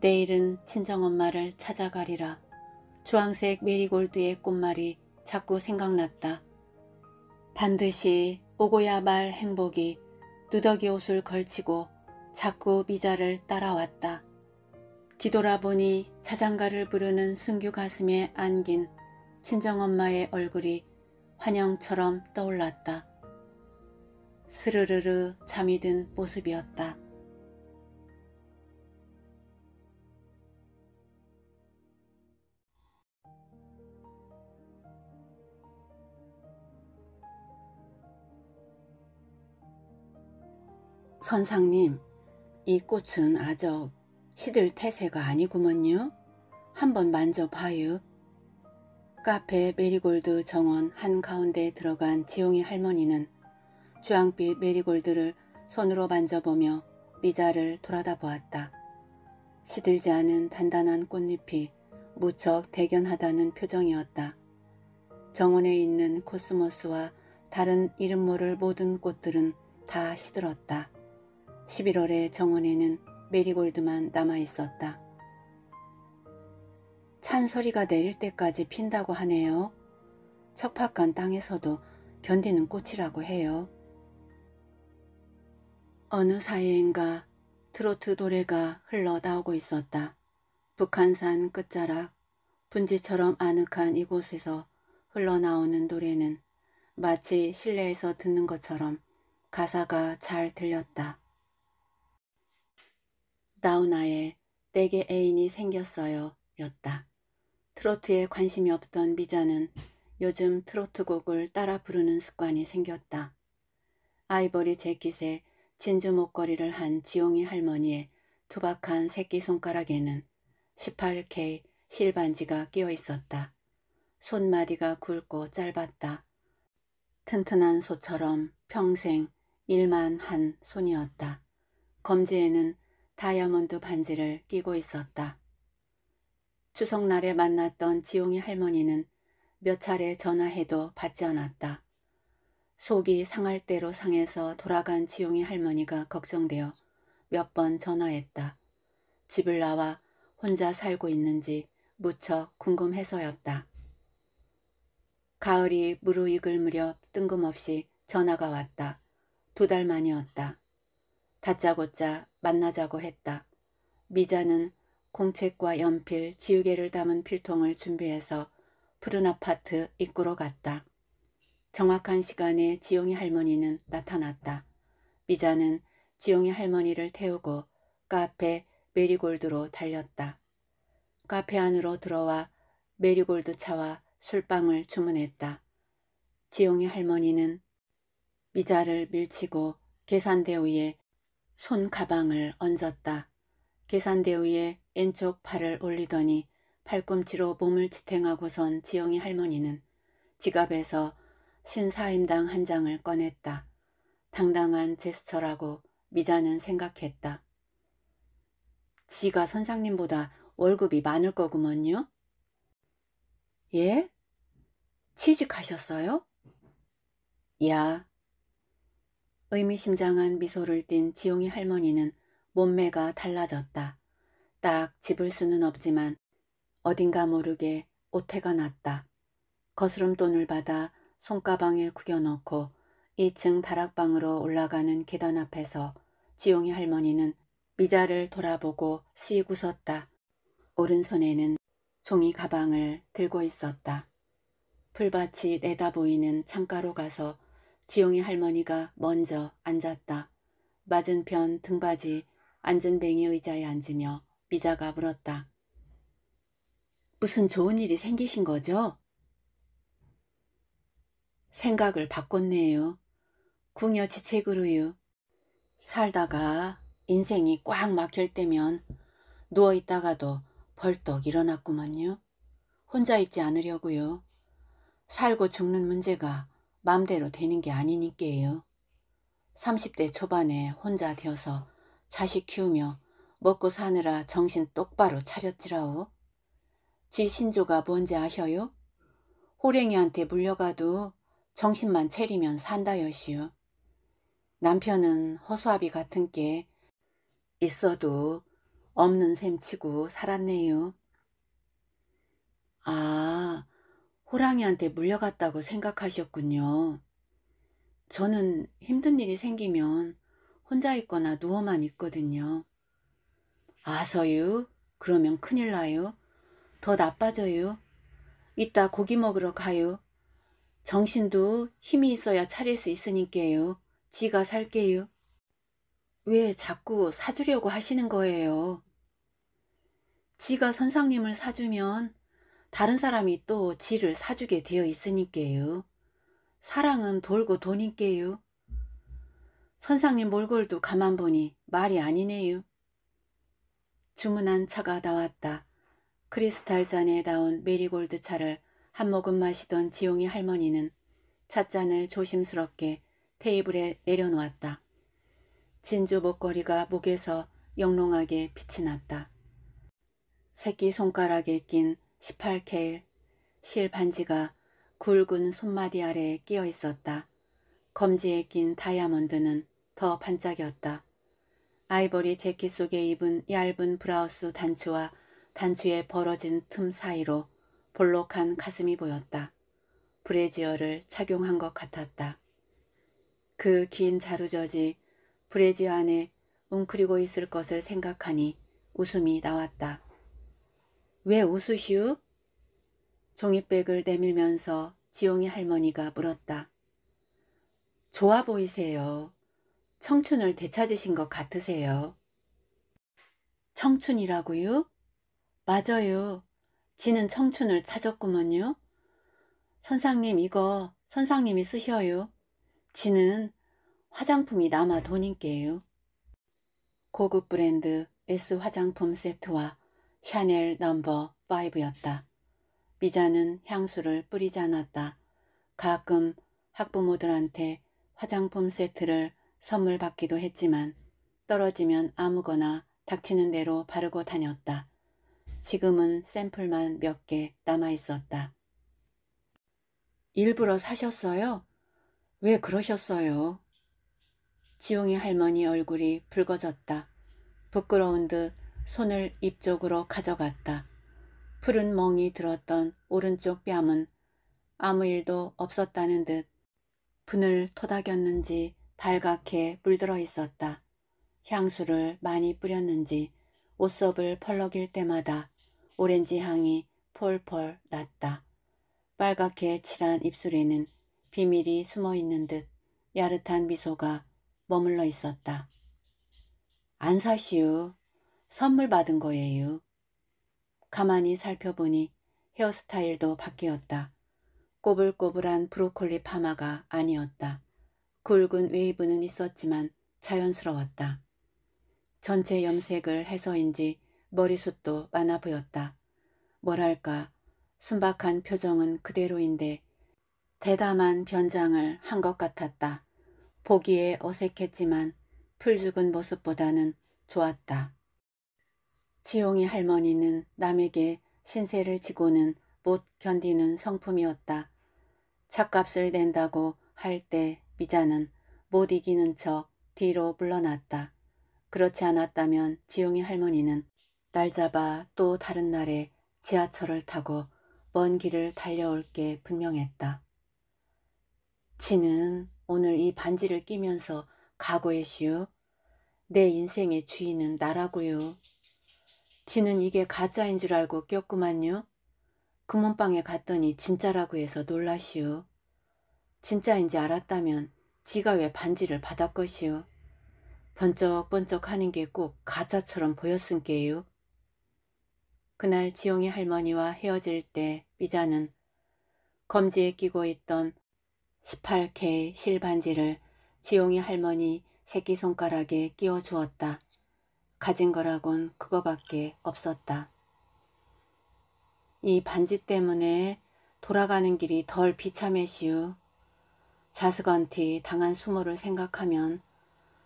내일은 친정엄마를 찾아가리라. 주황색 메리골드의 꽃말이 자꾸 생각났다. 반드시 오고야 말 행복이 누더기 옷을 걸치고 자꾸 미자를 따라왔다. 뒤돌아보니 자장가를 부르는 승규 가슴에 안긴 친정엄마의 얼굴이 환영처럼 떠올랐다. 스르르르 잠이 든 모습이었다. 선상님, 이 꽃은 아저 시들 태세가 아니구먼요. 한번 만져봐요. 카페 메리골드 정원 한가운데 들어간 지용이 할머니는 주황빛 메리골드를 손으로 만져보며 미자를 돌아다 보았다. 시들지 않은 단단한 꽃잎이 무척 대견하다는 표정이었다. 정원에 있는 코스모스와 다른 이름 모를 모든 꽃들은 다 시들었다. 1 1월에 정원에는 메리골드만 남아있었다. 찬 소리가 내릴 때까지 핀다고 하네요. 척박한 땅에서도 견디는 꽃이라고 해요. 어느 사이인가 트로트 노래가 흘러나오고 있었다. 북한산 끝자락, 분지처럼 아늑한 이곳에서 흘러나오는 노래는 마치 실내에서 듣는 것처럼 가사가 잘 들렸다. 다우나에 내게 애인이 생겼어요 였다. 트로트에 관심이 없던 미자는 요즘 트로트곡을 따라 부르는 습관이 생겼다. 아이보리 재킷에 진주 목걸이를 한 지용이 할머니의 투박한 새끼 손가락에는 18K 실반지가 끼어 있었다. 손마디가 굵고 짧았다. 튼튼한 소처럼 평생 일만 한 손이었다. 검지에는 다이아몬드 반지를 끼고 있었다. 추석날에 만났던 지용이 할머니는 몇 차례 전화해도 받지 않았다. 속이 상할 대로 상해서 돌아간 지용이 할머니가 걱정되어 몇 번 전화했다. 집을 나와 혼자 살고 있는지 무척 궁금해서였다. 가을이 무르익을 무렵 뜬금없이 전화가 왔다. 두 달 만이었다. 다짜고짜 만나자고 했다. 미자는 공책과 연필, 지우개를 담은 필통을 준비해서 푸른 아파트 입구로 갔다. 정확한 시간에 지용이 할머니는 나타났다. 미자는 지용이 할머니를 태우고 카페 메리골드로 달렸다. 카페 안으로 들어와 메리골드 차와 술빵을 주문했다. 지용이 할머니는 미자를 밀치고 계산대 위에 손가방을 얹었다. 계산대 위에 왼쪽 팔을 올리더니 팔꿈치로 몸을 지탱하고선 지영이 할머니는 지갑에서 신사임당 한 장을 꺼냈다. 당당한 제스처라고 미자는 생각했다. 지가 선상님보다 월급이 많을 거구먼요? 예? 취직하셨어요? 야, 의미심장한 미소를 띤 지용이 할머니는 몸매가 달라졌다. 딱 집을 수는 없지만 어딘가 모르게 오태가 났다. 거스름 돈을 받아 손가방에 구겨넣고 2층 다락방으로 올라가는 계단 앞에서 지용이 할머니는 미자를 돌아보고 씩 웃었다. 오른손에는 종이 가방을 들고 있었다. 풀밭이 내다보이는 창가로 가서 지용이 할머니가 먼저 앉았다. 맞은편 등받이 앉은 뱅이 의자에 앉으며 미자가 물었다. 무슨 좋은 일이 생기신 거죠? 생각을 바꿨네요. 궁여 지책으로요. 살다가 인생이 꽉 막힐 때면 누워있다가도 벌떡 일어났구만요. 혼자 있지 않으려고요. 살고 죽는 문제가 맘대로 되는 게아니니께요 30대 초반에 혼자 되어서 자식 키우며 먹고 사느라 정신 똑바로 차렸지라오. 지 신조가 뭔지 아셔요? 호랭이한테 물려가도 정신만 차리면 산다 여시요. 남편은 허수아비 같은 게 있어도 없는 셈 치고 살았네요. 아, 호랑이한테 물려갔다고 생각하셨군요. 저는 힘든 일이 생기면 혼자 있거나 누워만 있거든요. 아서유? 그러면 큰일 나요. 더 나빠져요. 이따 고기 먹으러 가요. 정신도 힘이 있어야 차릴 수 있으니까요. 지가 살게요. 왜 자꾸 사주려고 하시는 거예요? 지가 선상님을 사주면 다른 사람이 또 지를 사주게 되어 있으니께요 사랑은 돌고 돈인께요. 선상님 몰골도 가만 보니 말이 아니네요. 주문한 차가 나왔다. 크리스탈 잔에 닿은 메리골드 차를 한 모금 마시던 지용이 할머니는 찻잔을 조심스럽게 테이블에 내려놓았다. 진주 목걸이가 목에서 영롱하게 빛이 났다. 새끼 손가락에 낀 18케일 실 반지가 굵은 손마디 아래에 끼어 있었다. 검지에 낀 다이아몬드는 더 반짝였다. 아이보리 재킷 속에 입은 얇은 브라우스 단추와 단추에 벌어진 틈 사이로 볼록한 가슴이 보였다. 브레지어를 착용한 것 같았다. 그 긴 자루젖이 브레지어 안에 웅크리고 있을 것을 생각하니 웃음이 나왔다. 왜 웃으시우? 종이백을 내밀면서 지용이 할머니가 물었다. 좋아 보이세요. 청춘을 되찾으신 것 같으세요. 청춘이라고요? 맞아요. 지는 청춘을 찾았구먼요. 선상님 이거 선상님이 쓰셔요. 지는 화장품이 남아 돈인게요 고급 브랜드 S 화장품 세트와 샤넬 넘버 5였다. 미자는 향수를 뿌리지 않았다. 가끔 학부모들한테 화장품 세트를 선물 받기도 했지만 떨어지면 아무거나 닥치는 대로 바르고 다녔다. 지금은 샘플만 몇 개 남아 있었다. 일부러 사셨어요? 왜 그러셨어요? 지용이 할머니 얼굴이 붉어졌다. 부끄러운 듯 손을 입 쪽으로 가져갔다. 푸른 멍이 들었던 오른쪽 뺨은 아무 일도 없었다는 듯 분을 토닥였는지 달갛게 물들어 있었다. 향수를 많이 뿌렸는지 옷썹을 펄럭일 때마다 오렌지 향이 폴폴 났다. 빨갛게 칠한 입술에는 비밀이 숨어 있는 듯 야릇한 미소가 머물러 있었다. 안사시우 선물 받은 거예요. 가만히 살펴보니 헤어스타일도 바뀌었다. 꼬불꼬불한 브로콜리 파마가 아니었다. 굵은 웨이브는 있었지만 자연스러웠다. 전체 염색을 해서인지 머리숱도 많아 보였다. 뭐랄까 순박한 표정은 그대로인데 대담한 변장을 한 것 같았다. 보기에 어색했지만 풀죽은 모습보다는 좋았다. 지용이 할머니는 남에게 신세를 지고는 못 견디는 성품이었다. 찻값을 낸다고 할 때 미자는 못 이기는 척 뒤로 물러났다. 그렇지 않았다면 지용이 할머니는 날 잡아 또 다른 날에 지하철을 타고 먼 길을 달려올 게 분명했다. 지는 오늘 이 반지를 끼면서 가고의 시우. 내 인생의 주인은 나라고요. 지는 이게 가짜인 줄 알고 꼈구만요. 금원방에 갔더니 진짜라고 해서 놀라시오. 진짜인지 알았다면 지가 왜 반지를 받았것이오. 번쩍번쩍 하는 게 꼭 가짜처럼 보였은게요. 그날 지영이 할머니와 헤어질 때 미자는 검지에 끼고 있던 18K 실반지를 지용이 할머니 새끼손가락에 끼워 주었다. 가진 거라곤 그거밖에 없었다. 이 반지 때문에 돌아가는 길이 덜 비참해시우. 자스건티 당한 수모를 생각하면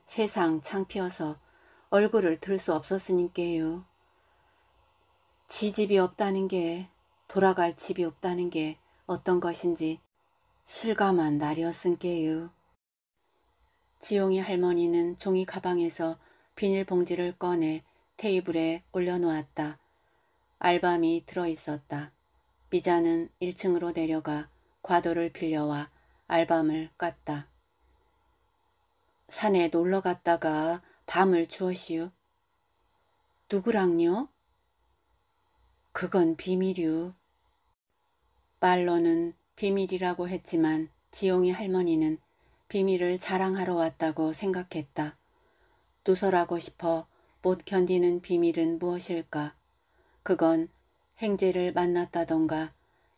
세상 창피어서 얼굴을 들 수 없었으니께요. 지 집이 없다는 게 돌아갈 집이 없다는 게 어떤 것인지 실감한 날이었은께요. 지용이 할머니는 종이 가방에서 비닐봉지를 꺼내 테이블에 올려놓았다. 알밤이 들어있었다. 미자는 1층으로 내려가 과도를 빌려와 알밤을 깠다. 산에 놀러 갔다가 밤을 주었슈 누구랑요? 그건 비밀이유. 말로는 비밀이라고 했지만 지용이 할머니는 비밀을 자랑하러 왔다고 생각했다. 누설하고 싶어 못 견디는 비밀은 무엇일까? 그건 행제를 만났다던가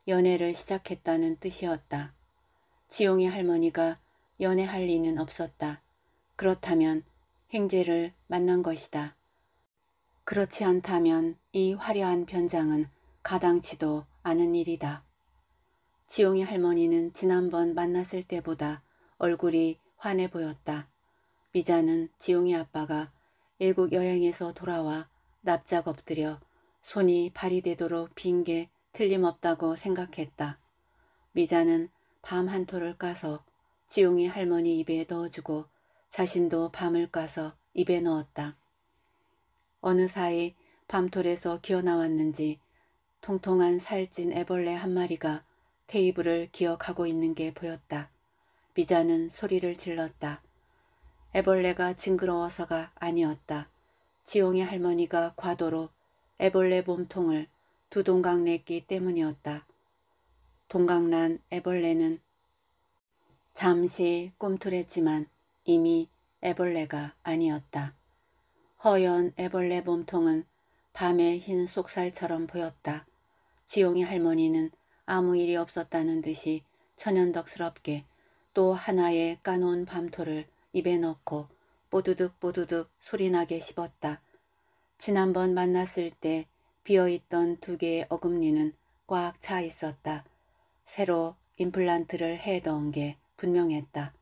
연애를 시작했다는 뜻이었다. 지용이 할머니가 연애할 리는 없었다. 그렇다면 행제를 만난 것이다. 그렇지 않다면 이 화려한 변장은 가당치도 않은 일이다. 지용이 할머니는 지난번 만났을 때보다 얼굴이 환해 보였다. 미자는 지용이 아빠가 외국 여행에서 돌아와 납작 엎드려 손이 발이 되도록 빈 게 틀림없다고 생각했다. 미자는 밤한 토를 까서 지용이 할머니 입에 넣어주고 자신도 밤을 까서 입에 넣었다. 어느 사이 밤톨에서 기어나왔는지 통통한 살찐 애벌레 한 마리가 테이블을 기억하고 있는 게 보였다. 미자는 소리를 질렀다. 애벌레가 징그러워서가 아니었다. 지용이 할머니가 과도로 애벌레 몸통을 두 동강 냈기 때문이었다. 동강난 애벌레는 잠시 꿈틀했지만 이미 애벌레가 아니었다. 허연 애벌레 몸통은 밤의 흰 속살처럼 보였다. 지용이 할머니는 아무 일이 없었다는 듯이 천연덕스럽게 또 하나의 까놓은 밤토를 입에 넣고 뽀두둑 뽀두둑 소리나게 씹었다. 지난번 만났을 때 비어있던 두 개의 어금니는 꽉 차 있었다. 새로 임플란트를 해 넣은 게 분명했다.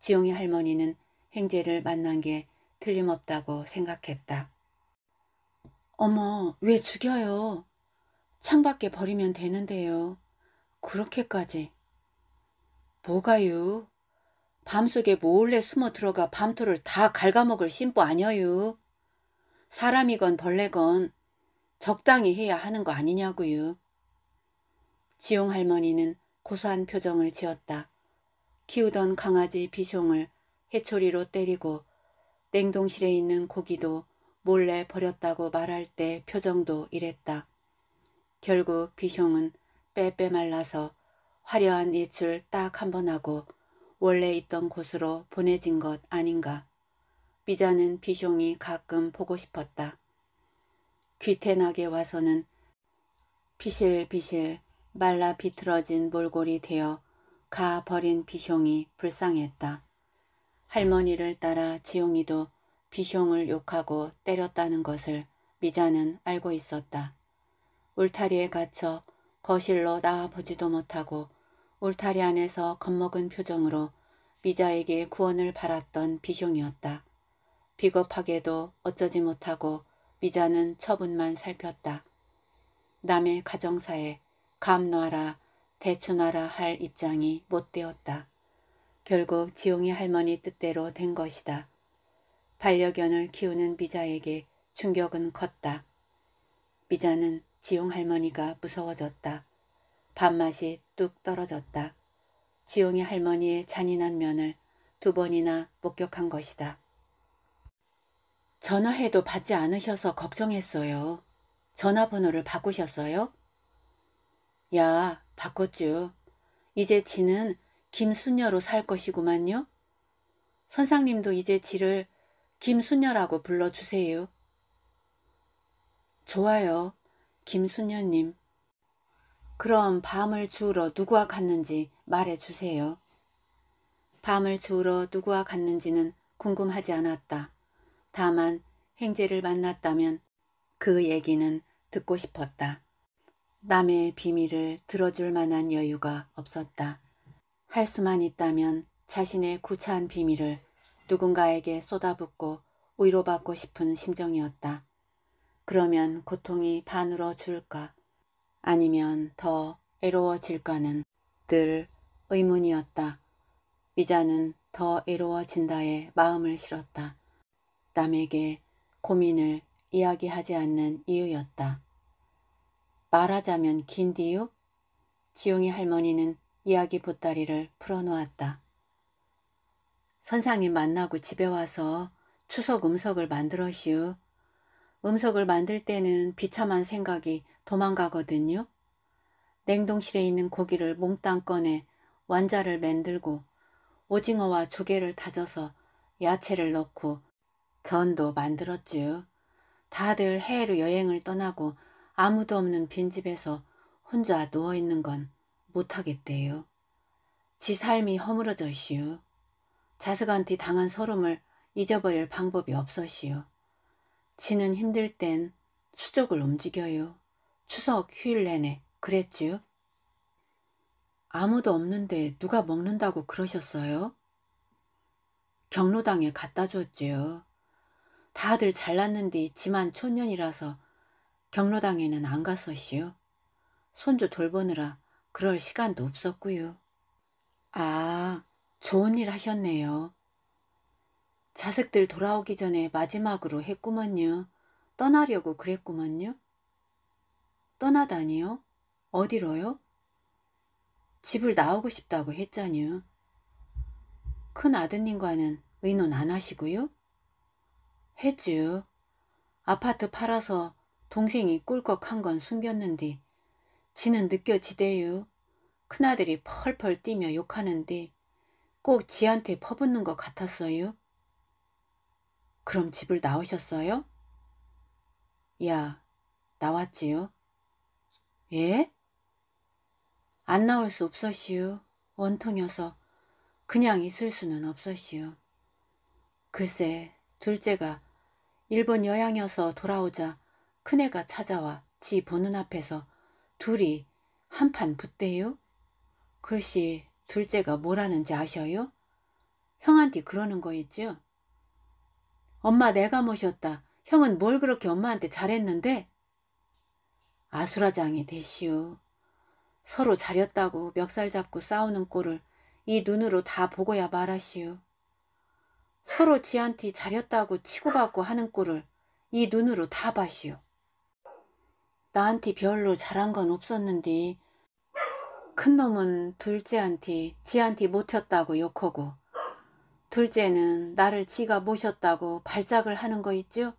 지용이 할머니는 행제를 만난 게 틀림없다고 생각했다. 어머, 왜 죽여요? 창밖에 버리면 되는데요. 그렇게까지. 뭐가요? 밤속에 몰래 숨어 들어가 밤토를 다 갉아먹을 심보 아녀유. 사람이건 벌레건 적당히 해야 하는 거아니냐구요 지용 할머니는 고소한 표정을 지었다. 키우던 강아지 비숑을 해초리로 때리고 냉동실에 있는 고기도 몰래 버렸다고 말할 때 표정도 이랬다. 결국 비숑은 빼빼 말라서 화려한 예출 딱 한 번 하고 원래 있던 곳으로 보내진 것 아닌가. 삐자는 비숑이 가끔 보고 싶었다. 귀태나게 와서는 비실비실 말라 비틀어진 몰골이 되어 가 버린 비숑이 불쌍했다. 할머니를 따라 지용이도 비숑을 욕하고 때렸다는 것을 미자는 알고 있었다. 울타리에 갇혀 거실로 나와보지도 못하고 울타리 안에서 겁먹은 표정으로 미자에게 구원을 바랐던 비숑이었다. 비겁하게도 어쩌지 못하고 미자는 처분만 살폈다. 남의 가정사에 감놔라 대추놔라 할 입장이 못 되었다. 결국 지용이 할머니 뜻대로 된 것이다. 반려견을 키우는 미자에게 충격은 컸다. 미자는 지용 할머니가 무서워졌다. 밥맛이 뚝 떨어졌다. 지용이 할머니의 잔인한 면을 두 번이나 목격한 것이다. 전화해도 받지 않으셔서 걱정했어요. 전화번호를 바꾸셨어요? 야, 바꿨쥬. 이제 지는 김순녀로살 것이구만요. 선상님도 이제 지를 김순녀라고 불러주세요. 좋아요, 김순녀님 그럼 밤을 주우러 누구와 갔는지 말해 주세요. 밤을 주우러 누구와 갔는지는 궁금하지 않았다. 다만 행제를 만났다면 그 얘기는 듣고 싶었다. 남의 비밀을 들어줄 만한 여유가 없었다. 할 수만 있다면 자신의 구차한 비밀을 누군가에게 쏟아붓고 위로받고 싶은 심정이었다. 그러면 고통이 반으로 줄까 아니면 더 애로워질까는 늘 의문이었다. 미자는 더 애로워진다에 마음을 실었다. 남에게 고민을 이야기하지 않는 이유였다. 말하자면 긴디유? 지용이 할머니는 이야기 보따리를 풀어놓았다. 선상님 만나고 집에 와서 추석 음석을 만들어시우. 음석을 만들 때는 비참한 생각이 도망가거든요. 냉동실에 있는 고기를 몽땅 꺼내 완자를 만들고 오징어와 조개를 다져서 야채를 넣고 전도 만들었지요. 다들 해외로 여행을 떠나고 아무도 없는 빈집에서 혼자 누워있는 건 못하겠대요. 지 삶이 허물어졌시요. 자식한테 당한 서름을 잊어버릴 방법이 없었시요. 지는 힘들 땐추적을 움직여요. 추석 휴일 내내 그랬지요? 아무도 없는데 누가 먹는다고 그러셨어요? 경로당에 갖다 줬지요. 다들 잘났는데 지만 초년이라서 경로당에는 안 갔었시요. 손주 돌보느라 그럴 시간도 없었고요. 아, 좋은 일 하셨네요. 자식들 돌아오기 전에 마지막으로 했구먼요. 떠나려고 그랬구먼요. 떠나다니요? 어디로요? 집을 나오고 싶다고 했잖요. 큰 아드님과는 의논 안 하시고요? 했지 아파트 팔아서 동생이 꿀꺽한 건 숨겼는데 지는 느껴지대요. 큰아들이 펄펄 뛰며 욕하는데 꼭 지한테 퍼붓는 것 같았어요. 그럼 집을 나오셨어요? 야, 나왔지요? 예? 안 나올 수 없었시오. 원통여서 그냥 있을 수는 없었시오. 글쎄, 둘째가 일본 여행여서 돌아오자 큰애가 찾아와 지 보는 앞에서 둘이 한 판 붙대요? 글씨 둘째가 뭐라는지 아셔요? 형한테 그러는 거 있죠? 엄마 내가 모셨다. 형은 뭘 그렇게 엄마한테 잘했는데? 아수라장이 되시오. 서로 잘렸다고 멱살 잡고 싸우는 꼴을 이 눈으로 다 보고야 말하시오. 서로 지한테 잘렸다고 치고받고 하는 꼴을 이 눈으로 다 봐시오. 나한테 별로 잘한 건 없었는데 큰 놈은 둘째한테 지한테 못했다고 욕하고 둘째는 나를 지가 모셨다고 발작을 하는 거 있죠?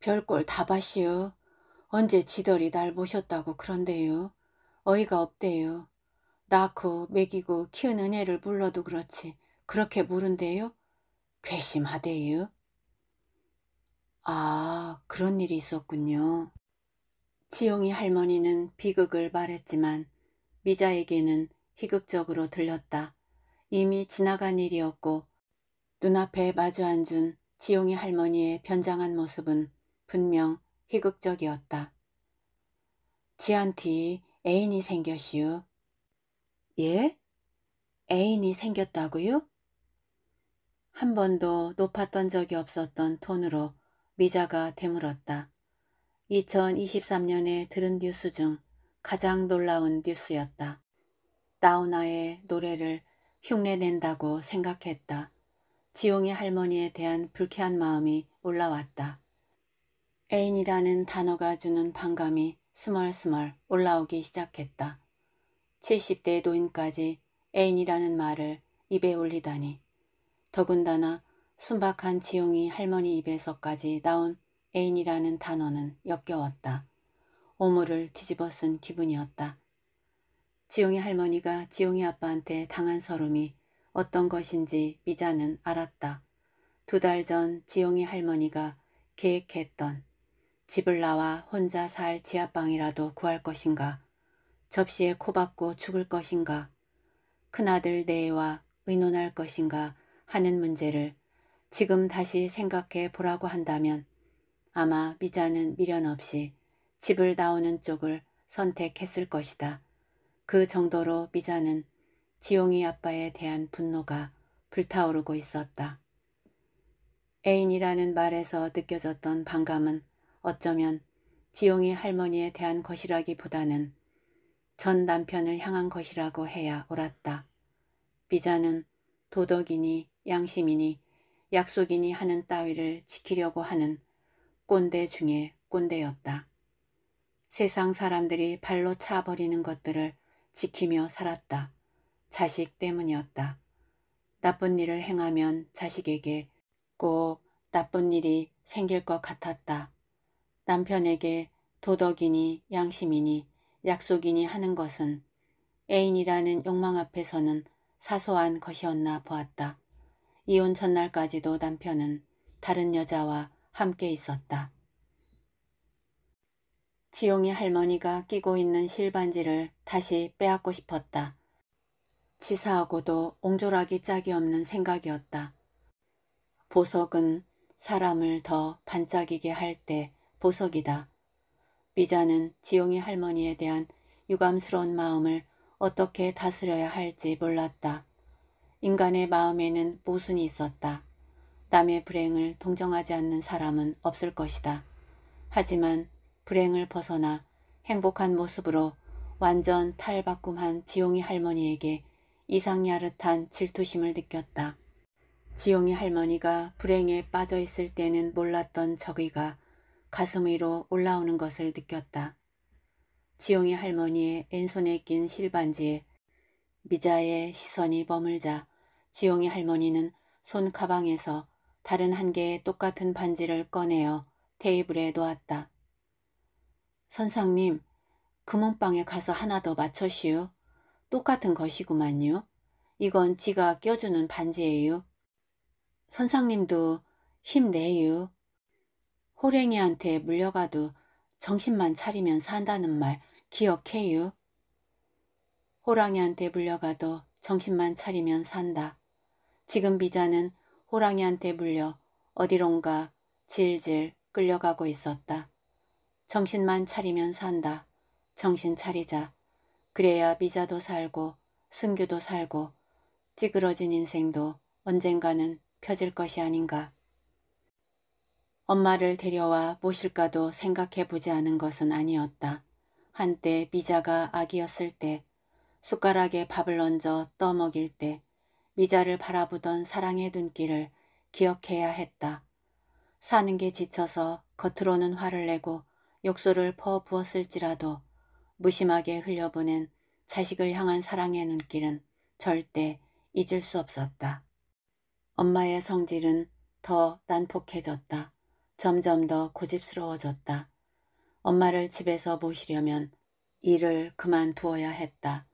별꼴 다 봤시오. 언제 지들이 날 모셨다고 그런데요. 어이가 없대요. 낳고 먹이고 키운 은혜를 불러도 그렇지 그렇게 모른대요? 괘씸하대요. 아 그런 일이 있었군요. 지용이 할머니는 비극을 말했지만 미자에게는 희극적으로 들렸다. 이미 지나간 일이었고 눈앞에 마주 앉은 지용이 할머니의 변장한 모습은 분명 희극적이었다. 지한티 애인이 생겼슈. 예? 애인이 생겼다고요? 한 번도 높았던 적이 없었던 톤으로 미자가 되물었다. 2023년에 들은 뉴스 중 가장 놀라운 뉴스였다. 다훈아의 노래를 흉내낸다고 생각했다. 지용이 할머니에 대한 불쾌한 마음이 올라왔다. 애인이라는 단어가 주는 반감이 스멀스멀 올라오기 시작했다. 70대 노인까지 애인이라는 말을 입에 올리다니. 더군다나 순박한 지용이 할머니 입에서까지 나온 애인이라는 단어는 역겨웠다. 오물을 뒤집어 쓴 기분이었다. 지용이 할머니가 지용이 아빠한테 당한 서름이 어떤 것인지 미자는 알았다. 두 달 전 지용이 할머니가 계획했던 집을 나와 혼자 살 지하방이라도 구할 것인가 접시에 코박고 죽을 것인가 큰아들 내와 의논할 것인가 하는 문제를 지금 다시 생각해 보라고 한다면 아마 미자는 미련 없이 집을 나오는 쪽을 선택했을 것이다. 그 정도로 미자는 지용이 아빠에 대한 분노가 불타오르고 있었다. 애인이라는 말에서 느껴졌던 반감은 어쩌면 지용이 할머니에 대한 것이라기보다는 전 남편을 향한 것이라고 해야 옳았다. 미자는 도덕이니 양심이니 약속이니 하는 따위를 지키려고 하는 꼰대 중에 꼰대였다. 세상 사람들이 발로 차버리는 것들을 지키며 살았다. 자식 때문이었다. 나쁜 일을 행하면 자식에게 꼭 나쁜 일이 생길 것 같았다. 남편에게 도덕이니 양심이니 약속이니 하는 것은 애인이라는 욕망 앞에서는 사소한 것이었나 보았다. 이혼 첫날까지도 남편은 다른 여자와 함께 있었다. 지용이 할머니가 끼고 있는 실반지를 다시 빼앗고 싶었다. 치사하고도 옹졸하기 짝이 없는 생각이었다. 보석은 사람을 더 반짝이게 할 때 보석이다. 미자는 지용이 할머니에 대한 유감스러운 마음을 어떻게 다스려야 할지 몰랐다. 인간의 마음에는 모순이 있었다. 남의 불행을 동정하지 않는 사람은 없을 것이다. 하지만 불행을 벗어나 행복한 모습으로 완전 탈바꿈한 지용이 할머니에게 이상야릇한 질투심을 느꼈다. 지용이 할머니가 불행에 빠져 있을 때는 몰랐던 적의가 가슴 위로 올라오는 것을 느꼈다. 지용이 할머니의 왼손에 낀 실반지에 미자의 시선이 머물자 지용이 할머니는 손 가방에서 다른 한 개의 똑같은 반지를 꺼내어 테이블에 놓았다. 선상님, 금은방에 가서 하나 더 맞춰시오. 똑같은 것이구만요. 이건 지가 껴주는 반지예요. 선상님도 힘내요. 호랭이한테 물려가도 정신만 차리면 산다는 말 기억해요. 호랑이한테 물려가도 정신만 차리면 산다. 지금 비자는 호랑이한테 물려 어디론가 질질 끌려가고 있었다. 정신만 차리면 산다. 정신 차리자. 그래야 미자도 살고 승규도 살고 찌그러진 인생도 언젠가는 펴질 것이 아닌가. 엄마를 데려와 모실까도 생각해보지 않은 것은 아니었다. 한때 미자가 아기였을 때 숟가락에 밥을 얹어 떠먹일 때 미자를 바라보던 사랑의 눈길을 기억해야 했다. 사는 게 지쳐서 겉으로는 화를 내고 욕설을 퍼부었을지라도 무심하게 흘려보낸 자식을 향한 사랑의 눈길은 절대 잊을 수 없었다. 엄마의 성질은 더 난폭해졌다. 점점 더 고집스러워졌다. 엄마를 집에서 모시려면 일을 그만두어야 했다.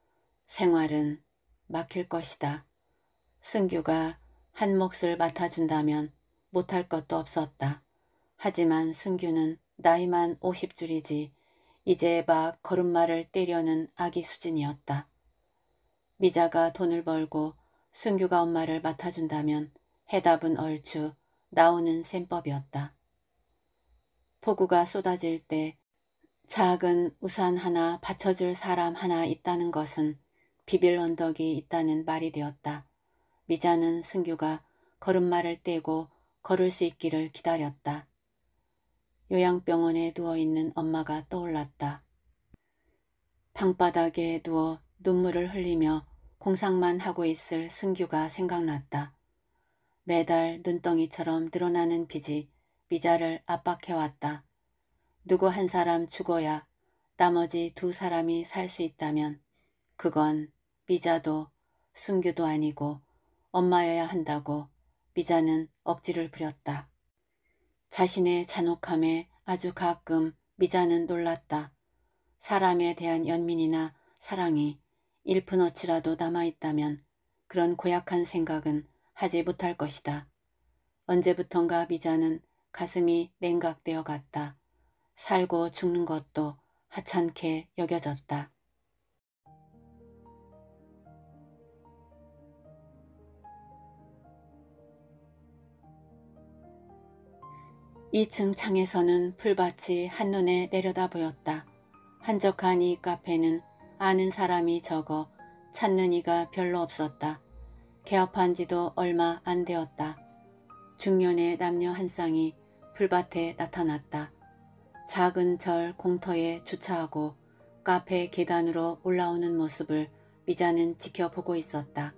생활은 막힐 것이다. 승규가 한 몫을 맡아준다면 못할 것도 없었다. 하지만 승규는 나이만 50줄이지 이제 막 걸음마를 때려는 아기 수준이었다. 미자가 돈을 벌고 순규가 엄마를 맡아준다면 해답은 얼추 나오는 셈법이었다. 폭우가 쏟아질 때 작은 우산 하나 받쳐줄 사람 하나 있다는 것은 비빌 언덕이 있다는 말이 되었다. 미자는 승규가 걸음마를 떼고 걸을 수 있기를 기다렸다. 요양병원에 누워있는 엄마가 떠올랐다. 방바닥에 누워 눈물을 흘리며 공상만 하고 있을 승규가 생각났다. 매달 눈덩이처럼 늘어나는 빚이 미자를 압박해왔다. 누구 한 사람 죽어야 나머지 두 사람이 살 수 있다면 그건 미자도 승규도 아니고 엄마여야 한다고 미자는 억지를 부렸다. 자신의 잔혹함에 아주 가끔 미자는 놀랐다. 사람에 대한 연민이나 사랑이 일푼어치라도 남아있다면 그런 고약한 생각은 하지 못할 것이다. 언제부턴가 미자는 가슴이 냉각되어 갔다. 살고 죽는 것도 하찮게 여겨졌다. 2층 창에서는 풀밭이 한눈에 내려다 보였다. 한적한 이 카페는 아는 사람이 적어 찾는 이가 별로 없었다. 개업한 지도 얼마 안 되었다. 중년의 남녀 한 쌍이 풀밭에 나타났다. 작은 절 공터에 주차하고 카페 계단으로 올라오는 모습을 미자는 지켜보고 있었다.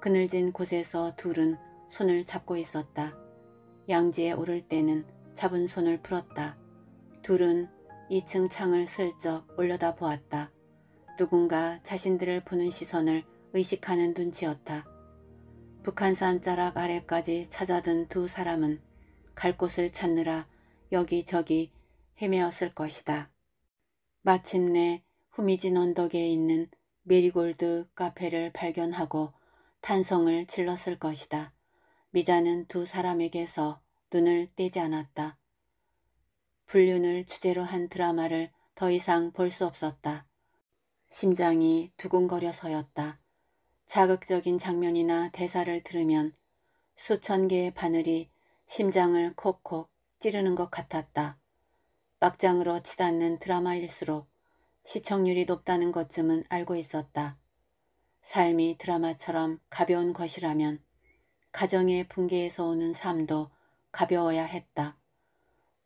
그늘진 곳에서 둘은 손을 잡고 있었다. 양지에 오를 때는 잡은 손을 풀었다. 둘은 2층 창을 슬쩍 올려다 보았다. 누군가 자신들을 보는 시선을 의식하는 눈치였다. 북한산 자락 아래까지 찾아든 두 사람은 갈 곳을 찾느라 여기저기 헤매었을 것이다. 마침내 후미진 언덕에 있는 메리골드 카페를 발견하고 탄성을 질렀을 것이다. 미자는 두 사람에게서 눈을 떼지 않았다. 불륜을 주제로 한 드라마를 더 이상 볼 수 없었다. 심장이 두근거려서였다. 자극적인 장면이나 대사를 들으면 수천 개의 바늘이 심장을 콕콕 찌르는 것 같았다. 막장으로 치닫는 드라마일수록 시청률이 높다는 것쯤은 알고 있었다. 삶이 드라마처럼 가벼운 것이라면 가정의 붕괴에서 오는 삶도 가벼워야 했다.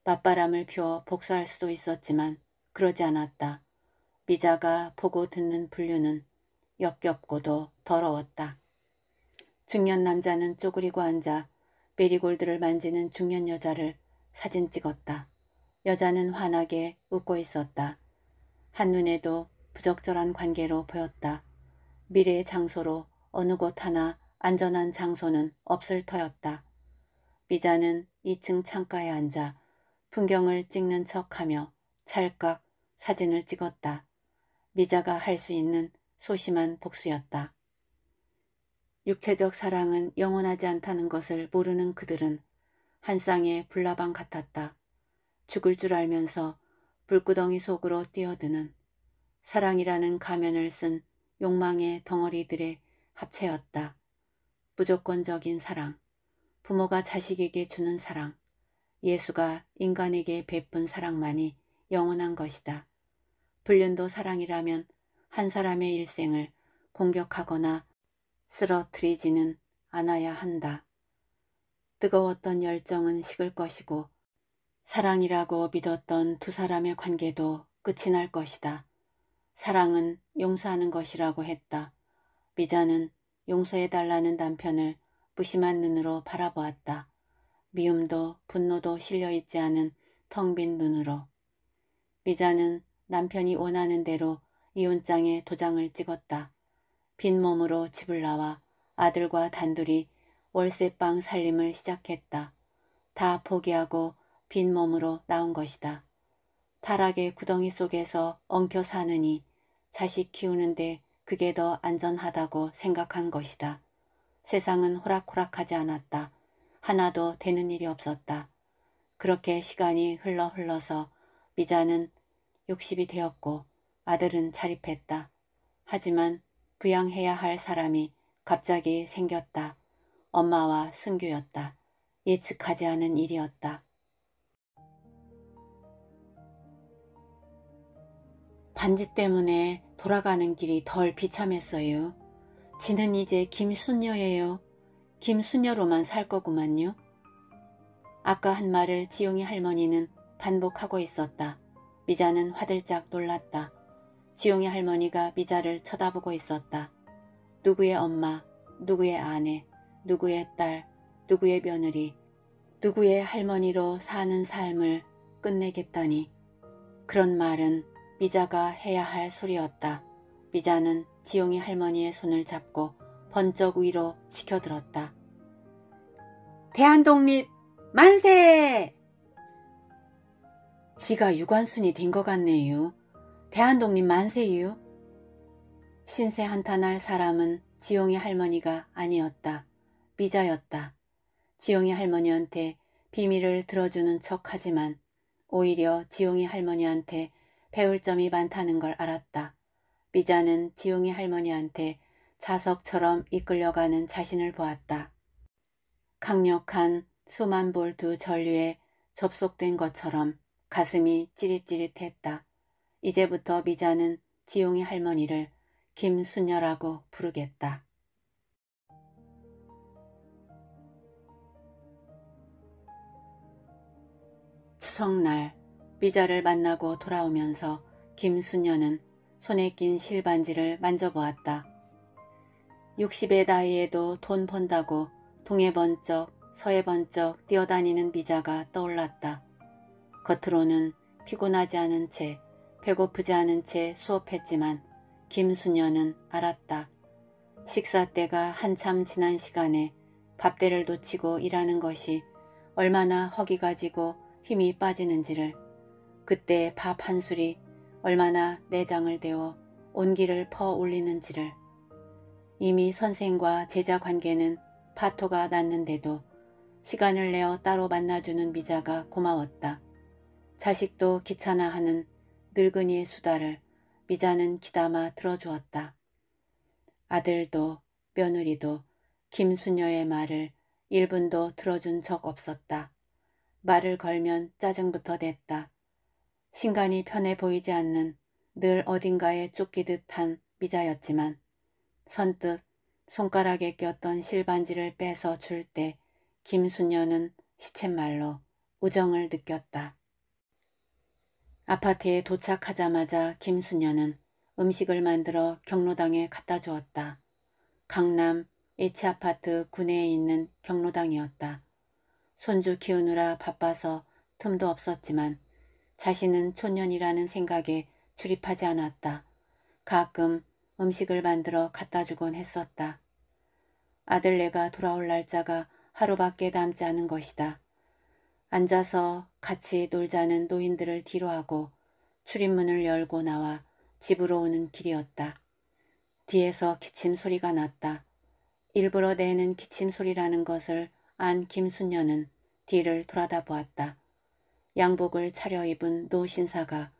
맞바람을 피워 복수할 수도 있었지만 그러지 않았다. 미자가 보고 듣는 분류는 역겹고도 더러웠다. 중년 남자는 쪼그리고 앉아 메리골드를 만지는 중년 여자를 사진 찍었다. 여자는 환하게 웃고 있었다. 한눈에도 부적절한 관계로 보였다. 미래의 장소로 어느 곳 하나 안전한 장소는 없을 터였다. 미자는 2층 창가에 앉아 풍경을 찍는 척하며 찰칵 사진을 찍었다. 미자가 할 수 있는 소심한 복수였다. 육체적 사랑은 영원하지 않다는 것을 모르는 그들은 한 쌍의 불나방 같았다. 죽을 줄 알면서 불구덩이 속으로 뛰어드는 사랑이라는 가면을 쓴 욕망의 덩어리들의 합체였다. 무조건적인 사랑, 부모가 자식에게 주는 사랑, 예수가 인간에게 베푼 사랑만이 영원한 것이다. 불륜도 사랑이라면 한 사람의 일생을 공격하거나 쓰러뜨리지는 않아야 한다. 뜨거웠던 열정은 식을 것이고 사랑이라고 믿었던 두 사람의 관계도 끝이 날 것이다. 사랑은 용서하는 것이라고 했다. 미자는 용서해달라는 남편을 무심한 눈으로 바라보았다. 미움도 분노도 실려있지 않은 텅 빈 눈으로. 미자는 남편이 원하는 대로 이혼장에 도장을 찍었다. 빈 몸으로 집을 나와 아들과 단둘이 월세방 살림을 시작했다. 다 포기하고 빈 몸으로 나온 것이다. 타락의 구덩이 속에서 엉켜 사느니 자식 키우는데 그게 더 안전하다고 생각한 것이다. 세상은 호락호락하지 않았다. 하나도 되는 일이 없었다. 그렇게 시간이 흘러 흘러서 미자는 60이 되었고 아들은 자립했다. 하지만 부양해야 할 사람이 갑자기 생겼다. 엄마와 승규였다. 예측하지 않은 일이었다. 반지 때문에 돌아가는 길이 덜 비참했어요. 지는 이제 김순녀예요김순녀로만살 거구만요. 아까 한 말을 지용이 할머니는 반복하고 있었다. 미자는 화들짝 놀랐다. 지용이 할머니가 미자를 쳐다보고 있었다. 누구의 엄마, 누구의 아내, 누구의 딸, 누구의 며느리, 누구의 할머니로 사는 삶을 끝내겠다니. 그런 말은 미자가 해야 할 소리였다. 미자는 지용이 할머니의 손을 잡고 번쩍 위로 치켜들었다. 대한독립 만세! 지가 유관순이 된 것 같네요. 대한독립 만세유. 신세 한탄할 사람은 지용이 할머니가 아니었다. 미자였다. 지용이 할머니한테 비밀을 들어주는 척 하지만 오히려 지용이 할머니한테 배울 점이 많다는 걸 알았다. 미자는 지웅이 할머니한테 자석처럼 이끌려가는 자신을 보았다. 강력한 수만 볼두 전류에 접속된 것처럼 가슴이 찌릿찌릿했다. 이제부터 미자는 지용이 할머니를 김순녀라고 부르겠다. 추석날 비자를 만나고 돌아오면서 김수녀는 손에 낀 실반지를 만져보았다. 60의 나이에도 돈 번다고 동해 번쩍 서해 번쩍 뛰어다니는 비자가 떠올랐다. 겉으로는 피곤하지 않은 채 배고프지 않은 채 수업했지만 김수녀는 알았다. 식사 때가 한참 지난 시간에 밥대를 놓치고 일하는 것이 얼마나 허기가지고 힘이 빠지는지를 그때 밥 한 술이 얼마나 내장을 데워 온기를 퍼올리는지를 이미 선생과 제자 관계는 파토가 났는데도 시간을 내어 따로 만나주는 미자가 고마웠다. 자식도 귀찮아하는 늙은이의 수다를 미자는 기담아 들어주었다. 아들도 며느리도 김수녀의 말을 1분도 들어준 적 없었다. 말을 걸면 짜증부터 냈다. 신간이 편해 보이지 않는 늘 어딘가에 쫓기듯 한 미자였지만 선뜻 손가락에 꼈던 실반지를 빼서 줄 때김순녀는 시쳇말로 우정을 느꼈다. 아파트에 도착하자마자 김순녀는 음식을 만들어 경로당에 갖다 주었다. 강남 H아파트 군내에 있는 경로당이었다. 손주 키우느라 바빠서 틈도 없었지만 자신은 촌년이라는 생각에 출입하지 않았다. 가끔 음식을 만들어 갖다 주곤 했었다. 아들내가 돌아올 날짜가 하루밖에 남지 않은 것이다. 앉아서 같이 놀자는 노인들을 뒤로하고 출입문을 열고 나와 집으로 오는 길이었다. 뒤에서 기침 소리가 났다. 일부러 내는 기침 소리라는 것을 안 김순녀는 뒤를 돌아다 보았다. 양복을 차려입은 노신사가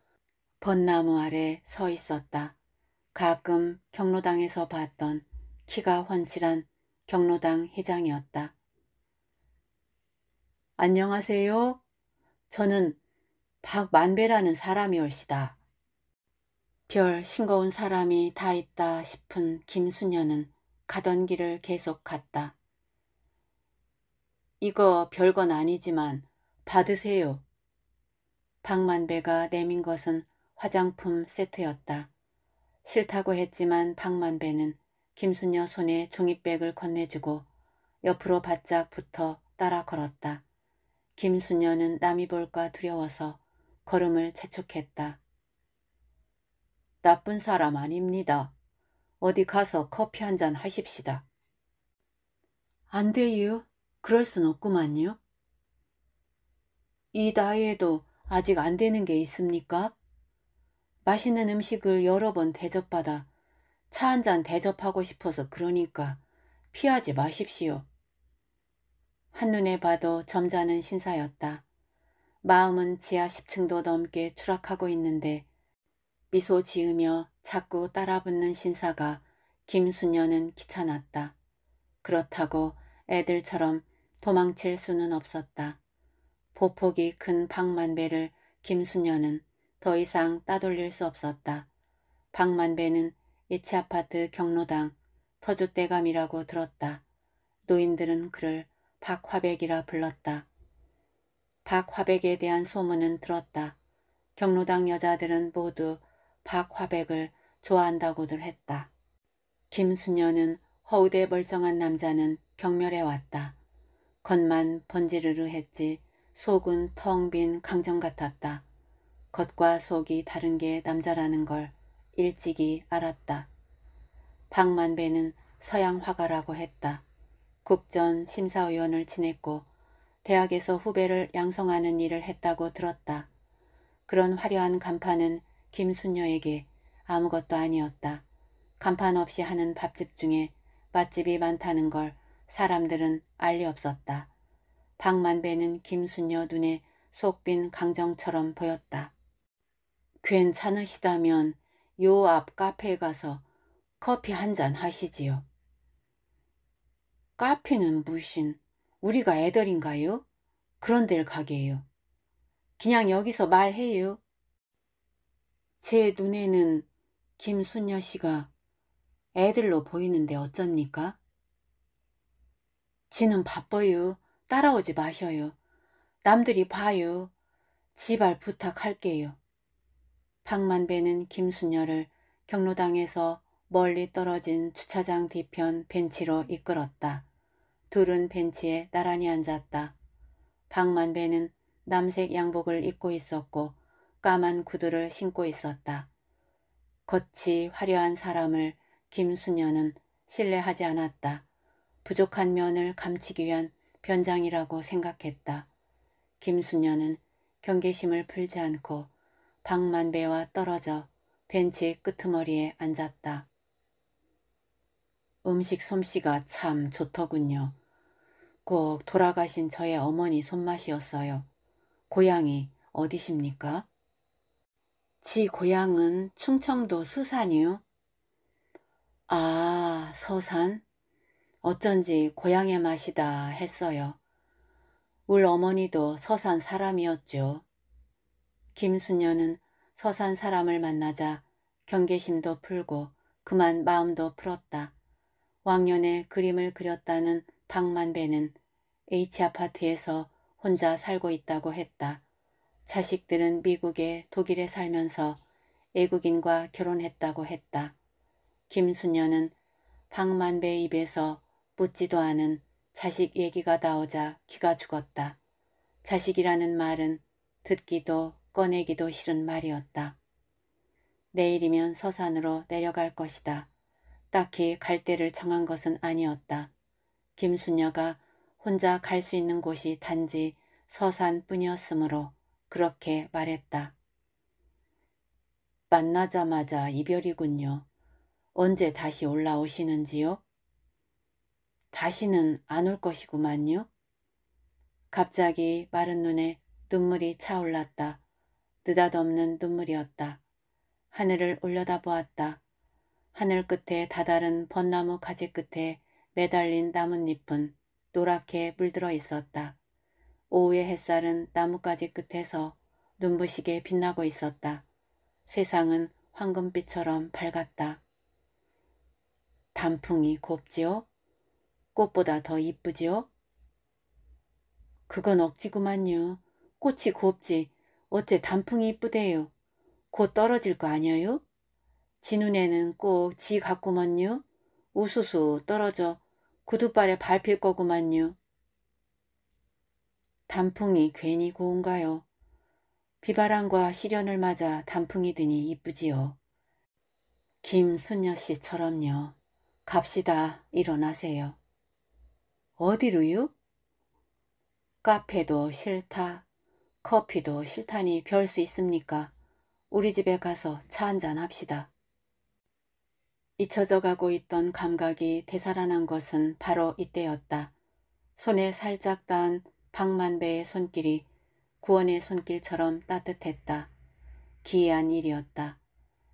벚나무 아래 서 있었다. 가끔 경로당에서 봤던 키가 훤칠한 경로당 회장이었다. 안녕하세요. 저는 박만배라는 사람이올시다. 별 싱거운 사람이 다 있다 싶은 김수녀는 가던 길을 계속 갔다. 이거 별건 아니지만 받으세요. 박만배가 내민 것은 화장품 세트였다. 싫다고 했지만 박만배는 김수녀 손에 종이백을 건네주고 옆으로 바짝 붙어 따라 걸었다. 김수녀는 남이 볼까 두려워서 걸음을 재촉했다. 나쁜 사람 아닙니다. 어디 가서 커피 한 잔 하십시다. 안 돼요. 그럴 순 없구만요. 이 나이에도 아직 안 되는 게 있습니까? 맛있는 음식을 여러 번 대접받아 차 한 잔 대접하고 싶어서 그러니까 피하지 마십시오. 한눈에 봐도 점잖은 신사였다. 마음은 지하 10층도 넘게 추락하고 있는데 미소 지으며 자꾸 따라붙는 신사가 김순녀는 귀찮았다. 그렇다고 애들처럼 도망칠 수는 없었다. 보폭이 큰 박만배를 김수녀는 더 이상 따돌릴 수 없었다. 박만배는 이치아파트 경로당 터줏대감이라고 들었다. 노인들은 그를 박화백이라 불렀다. 박화백에 대한 소문은 들었다. 경로당 여자들은 모두 박화백을 좋아한다고들 했다. 김수녀는 허우대 멀쩡한 남자는 경멸해 왔다. 겉만 번지르르 했지 속은 텅 빈 강정 같았다. 겉과 속이 다른 게 남자라는 걸 일찍이 알았다. 박만배는 서양 화가라고 했다. 국전 심사위원을 지냈고 대학에서 후배를 양성하는 일을 했다고 들었다. 그런 화려한 간판은 김순녀에게 아무것도 아니었다. 간판 없이 하는 밥집 중에 맛집이 많다는 걸 사람들은 알 리 없었다. 박만배는 김순녀 눈에 속빈 강정처럼 보였다. 괜찮으시다면 요 앞 카페에 가서 커피 한 잔 하시지요. 카피는 무신. 우리가 애들인가요? 그런 데를 가게요. 그냥 여기서 말해요. 제 눈에는 김순녀 씨가 애들로 보이는데 어쩝니까? 지는 바빠요. 따라오지 마셔요. 남들이 봐요. 지발 부탁할게요. 박만배는 김순녀를 경로당에서 멀리 떨어진 주차장 뒤편 벤치로 이끌었다. 둘은 벤치에 나란히 앉았다. 박만배는 남색 양복을 입고 있었고 까만 구두를 신고 있었다. 겉이 화려한 사람을 김순녀는 신뢰하지 않았다. 부족한 면을 감추기 위한 변장이라고 생각했다. 김수녀는 경계심을 풀지 않고 방만배와 떨어져 벤치 끄트머리에 앉았다. 음식 솜씨가 참 좋더군요. 꼭 돌아가신 저의 어머니 손맛이었어요. 고향이 어디십니까? 지 고향은 충청도 서산이요. 아, 서산? 어쩐지 고향의 맛이다 했어요. 울 어머니도 서산 사람이었죠. 김순녀는 서산 사람을 만나자 경계심도 풀고 그만 마음도 풀었다. 왕년에 그림을 그렸다는 박만배는 H아파트에서 혼자 살고 있다고 했다. 자식들은 미국에 독일에 살면서 애국인과 결혼했다고 했다. 김순녀는 박만배 입에서 묻지도 않은 자식 얘기가 나오자 귀가 죽었다. 자식이라는 말은 듣기도 꺼내기도 싫은 말이었다. 내일이면 서산으로 내려갈 것이다. 딱히 갈 데를 정한 것은 아니었다. 김수녀가 혼자 갈 수 있는 곳이 단지 서산뿐이었으므로 그렇게 말했다. 만나자마자 이별이군요. 언제 다시 올라오시는지요? 다시는 안 올 것이구만요. 갑자기 마른 눈에 눈물이 차올랐다. 느닷없는 눈물이었다. 하늘을 올려다보았다. 하늘 끝에 다다른 벚나무 가지 끝에 매달린 나뭇잎은 노랗게 물들어 있었다. 오후의 햇살은 나뭇가지 끝에서 눈부시게 빛나고 있었다. 세상은 황금빛처럼 밝았다. 단풍이 곱지요? 꽃보다 더 이쁘지요? 그건 억지구만요. 꽃이 곱지 어째 단풍이 이쁘대요. 곧 떨어질 거 아니에요? 지 눈에는 꼭 지 같구만요. 우수수 떨어져 구두발에 밟힐 거구만요. 단풍이 괜히 고운가요? 비바람과 시련을 맞아 단풍이 드니 이쁘지요. 김순녀 씨처럼요. 갑시다. 일어나세요. 어디로요? 카페도 싫다. 커피도 싫다니 별 수 있습니까? 우리 집에 가서 차 한잔 합시다. 잊혀져 가고 있던 감각이 되살아난 것은 바로 이때였다. 손에 살짝 닿은 박만배의 손길이 구원의 손길처럼 따뜻했다. 기이한 일이었다.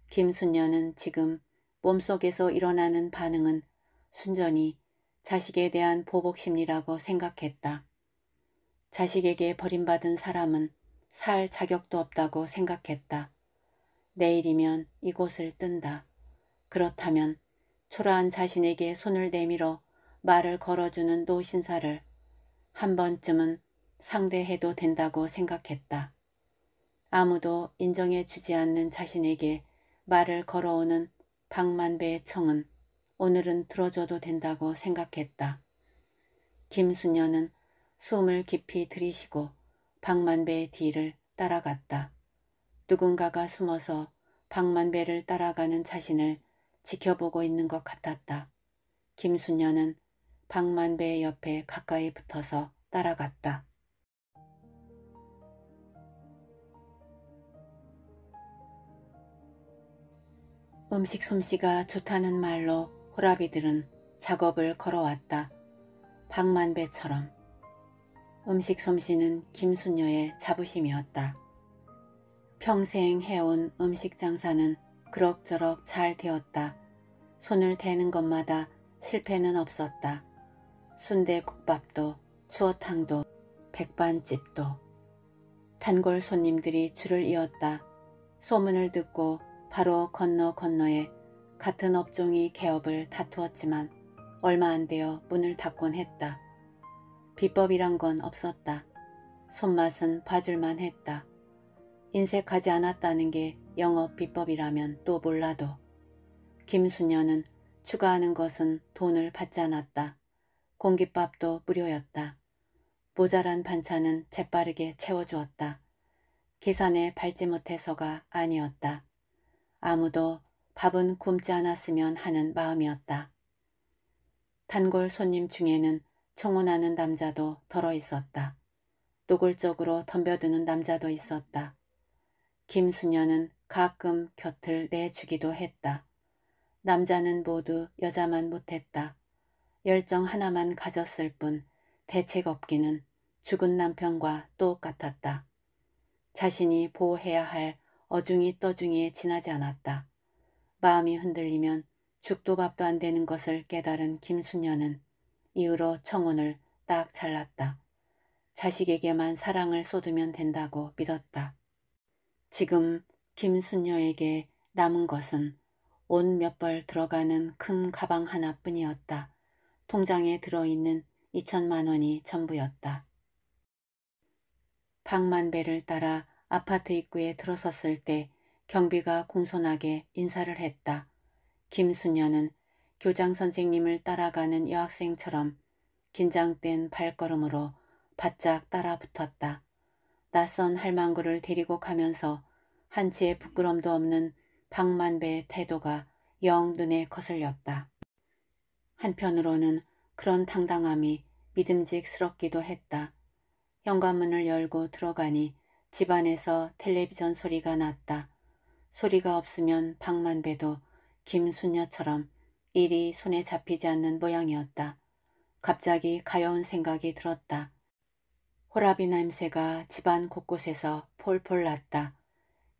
김순녀는 지금 몸속에서 일어나는 반응은 순전히 자식에 대한 보복심리라고 생각했다. 자식에게 버림받은 사람은 살 자격도 없다고 생각했다. 내일이면 이곳을 뜬다. 그렇다면 초라한 자신에게 손을 내밀어 말을 걸어주는 노신사를 한 번쯤은 상대해도 된다고 생각했다. 아무도 인정해주지 않는 자신에게 말을 걸어오는 박만배의 청은 오늘은 들어줘도 된다고 생각했다. 김수녀는 숨을 깊이 들이쉬고 박만배의 뒤를 따라갔다. 누군가가 숨어서 박만배를 따라가는 자신을 지켜보고 있는 것 같았다. 김수녀는 박만배의 옆에 가까이 붙어서 따라갔다. 음식 솜씨가 좋다는 말로 호라비들은 작업을 걸어왔다. 박만배처럼. 음식 솜씨는 김수녀의 자부심이었다. 평생 해온 음식 장사는 그럭저럭 잘 되었다. 손을 대는 것마다 실패는 없었다. 순대국밥도 추어탕도 백반집도 단골 손님들이 줄을 이었다. 소문을 듣고 바로 건너 건너에 같은 업종이 개업을 다투었지만 얼마 안 되어 문을 닫곤 했다. 비법이란 건 없었다. 손맛은 봐줄만 했다. 인색하지 않았다는 게 영업 비법이라면 또 몰라도 김수녀는 추가하는 것은 돈을 받지 않았다. 공깃밥도 무료였다. 모자란 반찬은 재빠르게 채워주었다. 계산에 밟지 못해서가 아니었다. 아무도 밥은 굶지 않았으면 하는 마음이었다. 단골 손님 중에는 청혼하는 남자도 덜어 있었다. 노골적으로 덤벼드는 남자도 있었다. 김수녀는 가끔 곁을 내주기도 했다. 남자는 모두 여자만 못했다. 열정 하나만 가졌을 뿐 대책 없기는 죽은 남편과 똑같았다. 자신이 보호해야 할 어중이 떠중이에 지나지 않았다. 마음이 흔들리면 죽도 밥도 안 되는 것을 깨달은 김수녀는 이후로 청혼을 딱 잘랐다. 자식에게만 사랑을 쏟으면 된다고 믿었다. 지금 김순녀에게 남은 것은 옷몇벌 들어가는 큰 가방 하나뿐이었다. 통장에 들어있는 2천만 원이 전부였다. 박만배를 따라 아파트 입구에 들어섰을 때 경비가 공손하게 인사를 했다. 김순녀는 교장 선생님을 따라가는 여학생처럼 긴장된 발걸음으로 바짝 따라붙었다. 낯선 할망구를 데리고 가면서 한치의 부끄럼도 없는 박만배의 태도가 영 눈에 거슬렸다. 한편으로는 그런 당당함이 믿음직스럽기도 했다. 현관문을 열고 들어가니 집안에서 텔레비전 소리가 났다. 소리가 없으면 박만 배도 김순녀처럼 일이 손에 잡히지 않는 모양이었다. 갑자기 가여운 생각이 들었다. 호라비 냄새가 집안 곳곳에서 폴폴 났다.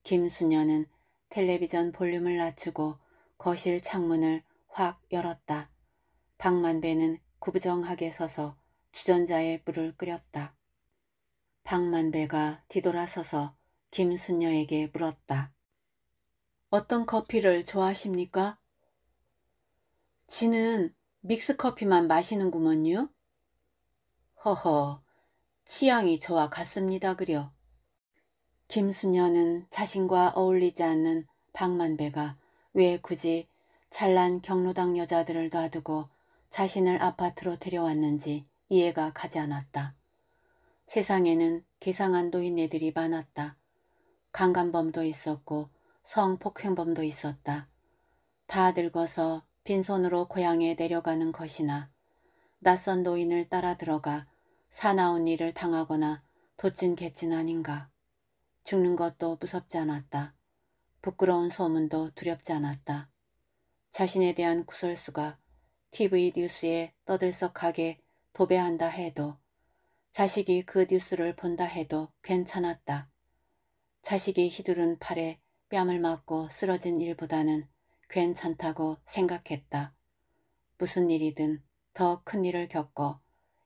김순녀는 텔레비전 볼륨을 낮추고 거실 창문을 확 열었다. 박만배는 구부정하게 서서 주전자에 물을 끓였다. 박만배가 뒤돌아서서 김순녀에게 물었다. 어떤 커피를 좋아하십니까? 지는 믹스커피만 마시는구먼요. 허허, 취향이 저와 같습니다 그려. 김수녀는 자신과 어울리지 않는 박만배가 왜 굳이 잘난 경로당 여자들을 놔두고 자신을 아파트로 데려왔는지 이해가 가지 않았다. 세상에는 개상한 노인네들이 많았다. 강간범도 있었고 성폭행범도 있었다. 다 늙어서 빈손으로 고향에 내려가는 것이나 낯선 노인을 따라 들어가 사나운 일을 당하거나 도찐 개찐 아닌가. 죽는 것도 무섭지 않았다. 부끄러운 소문도 두렵지 않았다. 자신에 대한 구설수가 TV 뉴스에 떠들썩하게 도배한다 해도 자식이 그 뉴스를 본다 해도 괜찮았다. 자식이 휘두른 팔에 뺨을 맞고 쓰러진 일보다는 괜찮다고 생각했다. 무슨 일이든 더 큰 일을 겪어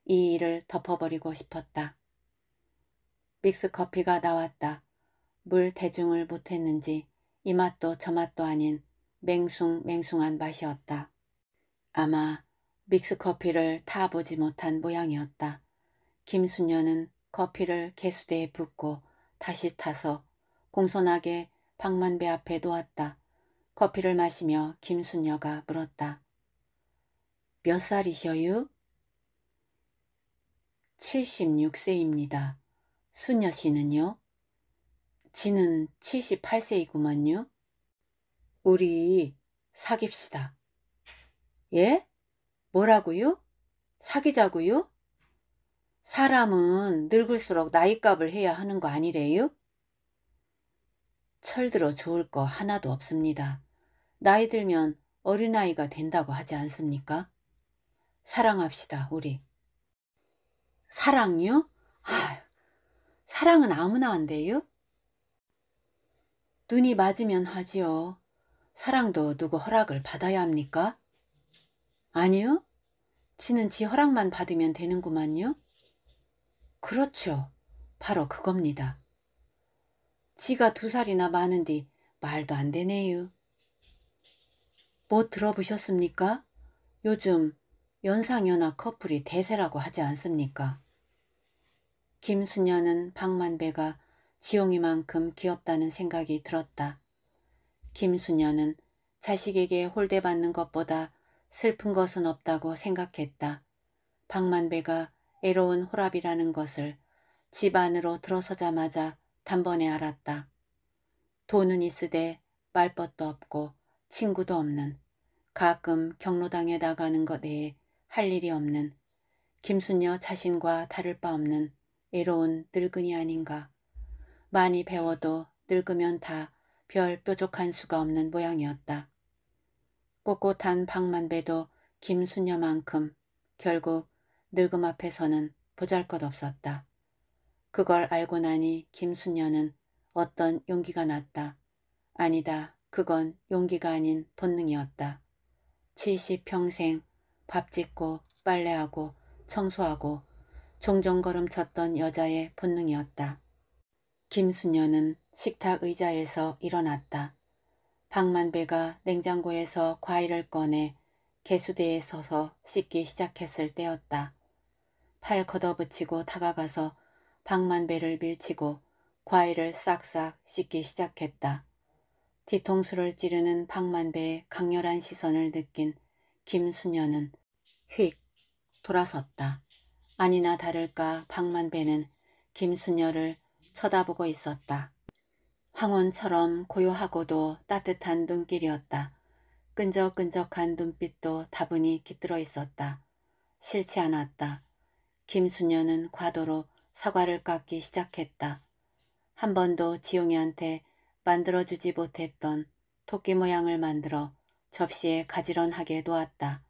이 일을 덮어버리고 싶었다. 믹스커피가 나왔다. 물 대중을 못했는지 이 맛도 저 맛도 아닌 맹숭맹숭한 맛이었다. 아마 믹스커피를 타보지 못한 모양이었다. 김순녀는 커피를 개수대에 붓고 다시 타서 공손하게 박만배 앞에 놓았다. 커피를 마시며 김순녀가 물었다. 몇 살이셔유? 76세입니다. 순녀 씨는요? 지는 78세이구만요. 우리 사깁시다. 예? 뭐라고요? 사귀자고요? 사람은 늙을수록 나이값을 해야 하는 거 아니래요? 철들어 좋을 거 하나도 없습니다. 나이 들면 어린아이가 된다고 하지 않습니까? 사랑합시다, 우리. 사랑요? 아휴, 사랑은 아무나 한대요? 눈이 맞으면 하지요. 사랑도 누구 허락을 받아야 합니까? 아니요. 지는 지 허락만 받으면 되는구만요. 그렇죠. 바로 그겁니다. 지가 두 살이나 많은데 말도 안 되네요. 뭐 들어보셨습니까? 요즘 연상연하 커플이 대세라고 하지 않습니까? 김수녀는 박만배가 지용이만큼 귀엽다는 생각이 들었다. 김수녀는 자식에게 홀대받는 것보다 슬픈 것은 없다고 생각했다. 박만배가 애로운 호랍이라는 것을 집 안으로 들어서자마자 단번에 알았다. 돈은 있으되 말벗도 없고 친구도 없는 가끔 경로당에 나가는 것 외에 할 일이 없는 김순녀 자신과 다를 바 없는 애로운 늙은이 아닌가. 많이 배워도 늙으면 다 별 뾰족한 수가 없는 모양이었다. 꼿꼿한 방만 배도 김순녀만큼 결국 늙음 앞에서는 보잘것 없었다. 그걸 알고 나니 김순녀는 어떤 용기가 났다. 아니다. 그건 용기가 아닌 본능이었다. 70평생 밥 짓고 빨래하고 청소하고 종종 걸음쳤던 여자의 본능이었다. 김순녀는 식탁 의자에서 일어났다. 박만배가 냉장고에서 과일을 꺼내 개수대에 서서 씻기 시작했을 때였다. 팔 걷어붙이고 다가가서 방만배를 밀치고 과일을 싹싹 씻기 시작했다. 뒤통수를 찌르는 방만배의 강렬한 시선을 느낀 김수녀는 휙 돌아섰다. 아니나 다를까 방만배는 김수녀를 쳐다보고 있었다. 황혼처럼 고요하고도 따뜻한 눈길이었다. 끈적끈적한 눈빛도 다분히 깃들어 있었다. 싫지 않았다. 김수녀는 과도로 사과를 깎기 시작했다. 한 번도 지용이한테 만들어주지 못했던 토끼 모양을 만들어 접시에 가지런하게 놓았다.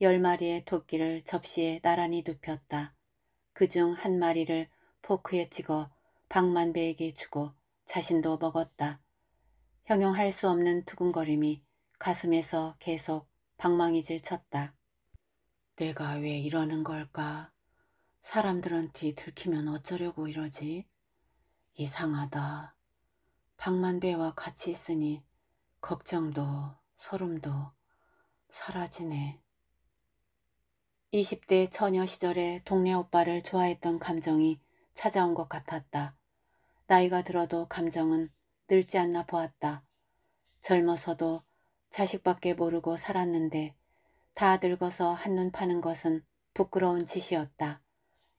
열 마리의 토끼를 접시에 나란히 눕혔다. 그 중 한 마리를 포크에 찍어 박만배에게 주고 자신도 먹었다. 형용할 수 없는 두근거림이 가슴에서 계속 방망이질 쳤다. 내가 왜 이러는 걸까? 사람들한테 들키면 어쩌려고 이러지? 이상하다. 박만배와 같이 있으니 걱정도 소름도 사라지네. 20대 처녀 시절에 동네 오빠를 좋아했던 감정이 찾아온 것 같았다. 나이가 들어도 감정은 늙지 않나 보았다. 젊어서도 자식밖에 모르고 살았는데 다 늙어서 한눈 파는 것은 부끄러운 짓이었다.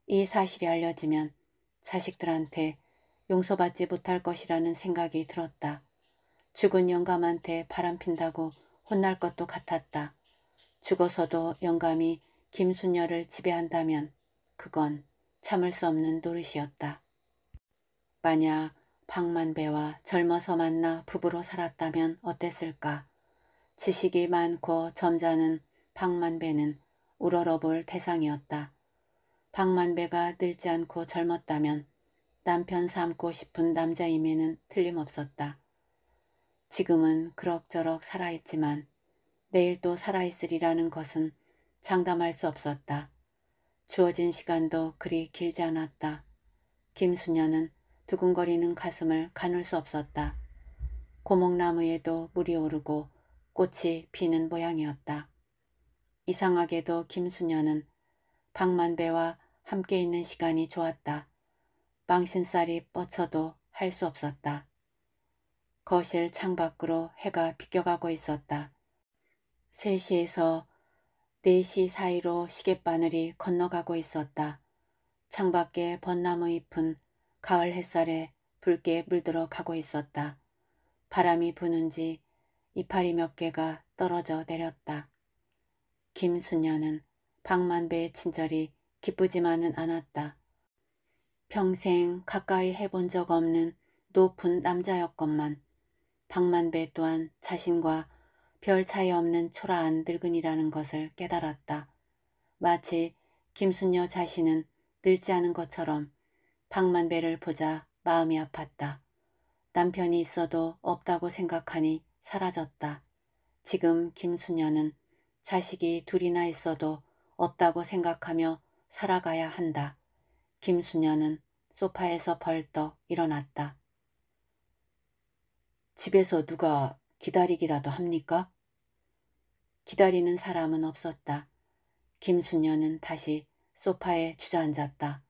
이 사실이 알려지면 자식들한테 용서받지 못할 것이라는 생각이 들었다. 죽은 영감한테 바람핀다고 혼날 것도 같았다. 죽어서도 영감이 김순녀를 지배한다면 그건 참을 수 없는 노릇이었다. 만약 박만배와 젊어서 만나 부부로 살았다면 어땠을까? 지식이 많고 점잖은 박만배는 우러러볼 대상이었다. 박만배가 늙지 않고 젊었다면 남편 삼고 싶은 남자임에는 틀림없었다. 지금은 그럭저럭 살아있지만 내일 또 살아있으리라는 것은 장담할 수 없었다. 주어진 시간도 그리 길지 않았다. 김수녀는 두근거리는 가슴을 가눌 수 없었다. 고목나무에도 물이 오르고 꽃이 피는 모양이었다. 이상하게도 김수녀는 박만배와 함께 있는 시간이 좋았다. 망신살이 뻗쳐도 할 수 없었다. 거실 창밖으로 해가 비껴가고 있었다. 3시에서 4시 사이로 시계바늘이 건너가고 있었다. 창밖에 벚나무 잎은 가을 햇살에 붉게 물들어 가고 있었다. 바람이 부는지 이파리 몇 개가 떨어져 내렸다. 김순녀는 박만배의 친절이 기쁘지만은 않았다. 평생 가까이 해본 적 없는 높은 남자였건만 박만배 또한 자신과 별 차이 없는 초라한 늙은이라는 것을 깨달았다. 마치 김순녀 자신은 늙지 않은 것처럼 박만배를 보자 마음이 아팠다. 남편이 있어도 없다고 생각하니 사라졌다. 지금 김순녀는 자식이 둘이나 있어도 없다고 생각하며 살아가야 한다. 김수녀는 소파에서 벌떡 일어났다. 집에서 누가 기다리기라도 합니까? 기다리는 사람은 없었다. 김수녀는 다시 소파에 주저앉았다.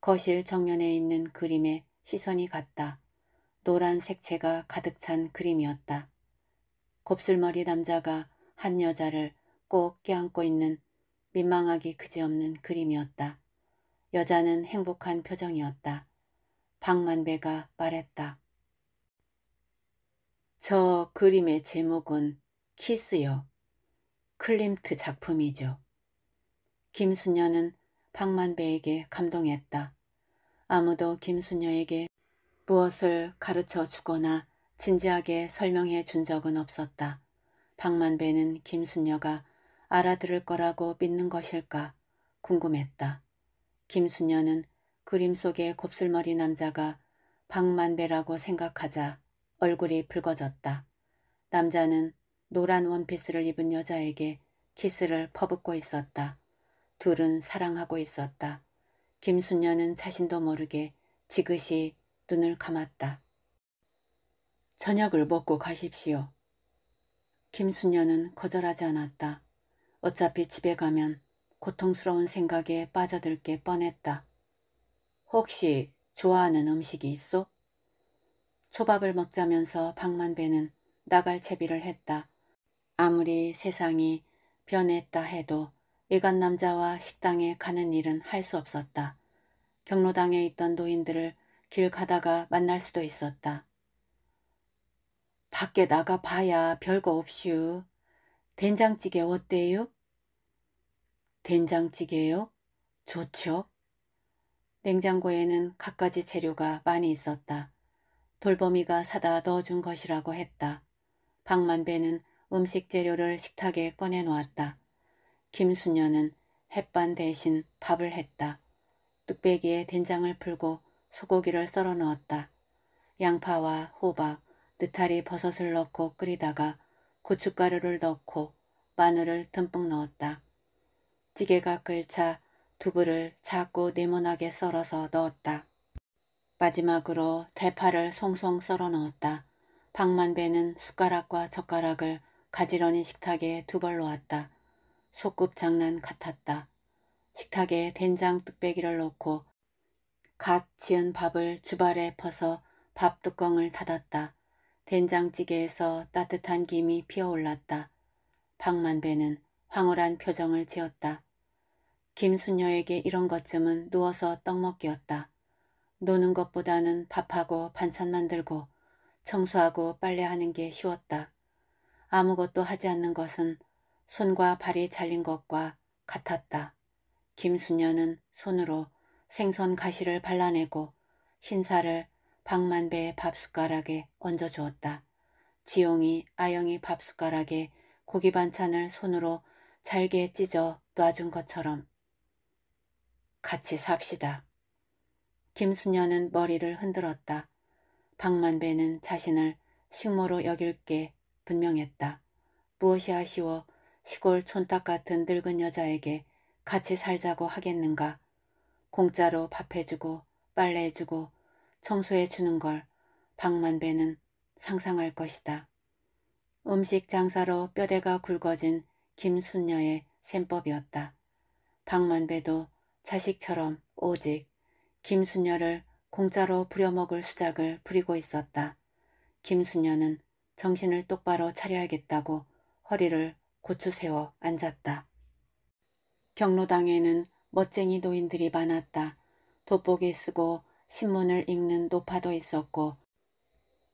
거실 정면에 있는 그림에 시선이 갔다. 노란 색채가 가득 찬 그림이었다. 곱슬머리 남자가 한 여자를 꼭 껴안고 있는 민망하기 그지없는 그림이었다. 여자는 행복한 표정이었다. 박만배가 말했다. 저 그림의 제목은 키스요. 클림트 작품이죠. 김수녀는 박만배에게 감동했다. 아무도 김수녀에게 무엇을 가르쳐 주거나 진지하게 설명해 준 적은 없었다. 박만배는 김수녀가 알아들을 거라고 믿는 것일까 궁금했다. 김수녀는 그림 속의 곱슬머리 남자가 박만배라고 생각하자 얼굴이 붉어졌다. 남자는 노란 원피스를 입은 여자에게 키스를 퍼붓고 있었다. 둘은 사랑하고 있었다. 김순녀는 자신도 모르게 지그시 눈을 감았다. 저녁을 먹고 가십시오. 김순녀는 거절하지 않았다. 어차피 집에 가면 고통스러운 생각에 빠져들 게 뻔했다. 혹시 좋아하는 음식이 있어? 초밥을 먹자면서 박만배는 나갈 채비를 했다. 아무리 세상이 변했다 해도 이간 남자와 식당에 가는 일은 할 수 없었다. 경로당에 있던 노인들을 길 가다가 만날 수도 있었다. 밖에 나가 봐야 별거 없슈. 된장찌개 어때요? 된장찌개요? 좋죠. 냉장고에는 갖가지 재료가 많이 있었다. 돌보미가 사다 넣어준 것이라고 했다. 박만배는 음식 재료를 식탁에 꺼내놓았다. 김수녀는 햇반 대신 밥을 했다. 뚝배기에 된장을 풀고 소고기를 썰어 넣었다. 양파와 호박, 느타리 버섯을 넣고 끓이다가 고춧가루를 넣고 마늘을 듬뿍 넣었다. 찌개가 끓자 두부를 작고 네모나게 썰어서 넣었다. 마지막으로 대파를 송송 썰어 넣었다. 박만배는 숟가락과 젓가락을 가지런히 식탁에 두 벌 놓았다. 소꿉 장난 같았다. 식탁에 된장 뚝배기를 넣고 갓 지은 밥을 주발에 퍼서 밥 뚜껑을 닫았다. 된장찌개에서 따뜻한 김이 피어올랐다. 박만배는 황홀한 표정을 지었다. 김수녀에게 이런 것쯤은 누워서 떡 먹기였다. 노는 것보다는 밥하고 반찬 만들고 청소하고 빨래하는 게 쉬웠다. 아무것도 하지 않는 것은 손과 발이 잘린 것과 같았다. 김수녀는 손으로 생선 가시를 발라내고 흰살을 박만배의 밥숟가락에 얹어주었다. 지용이 아영이 밥숟가락에 고기 반찬을 손으로 잘게 찢어 놔준 것처럼 같이 삽시다. 김수녀는 머리를 흔들었다. 박만배는 자신을 식모로 여길 게 분명했다. 무엇이 아쉬워 시골 촌탁 같은 늙은 여자에게 같이 살자고 하겠는가. 공짜로 밥해주고 빨래해주고 청소해주는 걸 박만배는 상상할 것이다. 음식 장사로 뼈대가 굵어진 김순녀의 셈법이었다. 박만배도 자식처럼 오직 김수녀를 공짜로 부려먹을 수작을 부리고 있었다. 김수녀는 정신을 똑바로 차려야겠다고 허리를 고추 세워 앉았다. 경로당에는 멋쟁이 노인들이 많았다. 돋보기 쓰고 신문을 읽는 노파도 있었고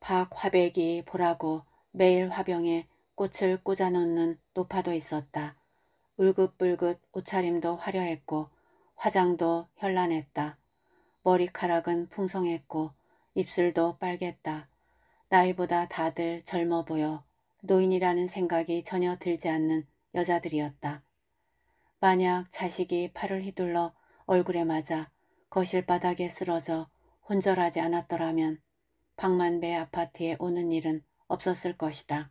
박화백이 보라고 매일 화병에 꽃을 꽂아놓는 노파도 있었다. 울긋불긋 옷차림도 화려했고 화장도 현란했다. 머리카락은 풍성했고 입술도 빨갰다. 나이보다 다들 젊어 보여 노인이라는 생각이 전혀 들지 않는 여자들이었다. 만약 자식이 팔을 휘둘러 얼굴에 맞아 거실 바닥에 쓰러져 혼절하지 않았더라면 박만배 아파트에 오는 일은 없었을 것이다.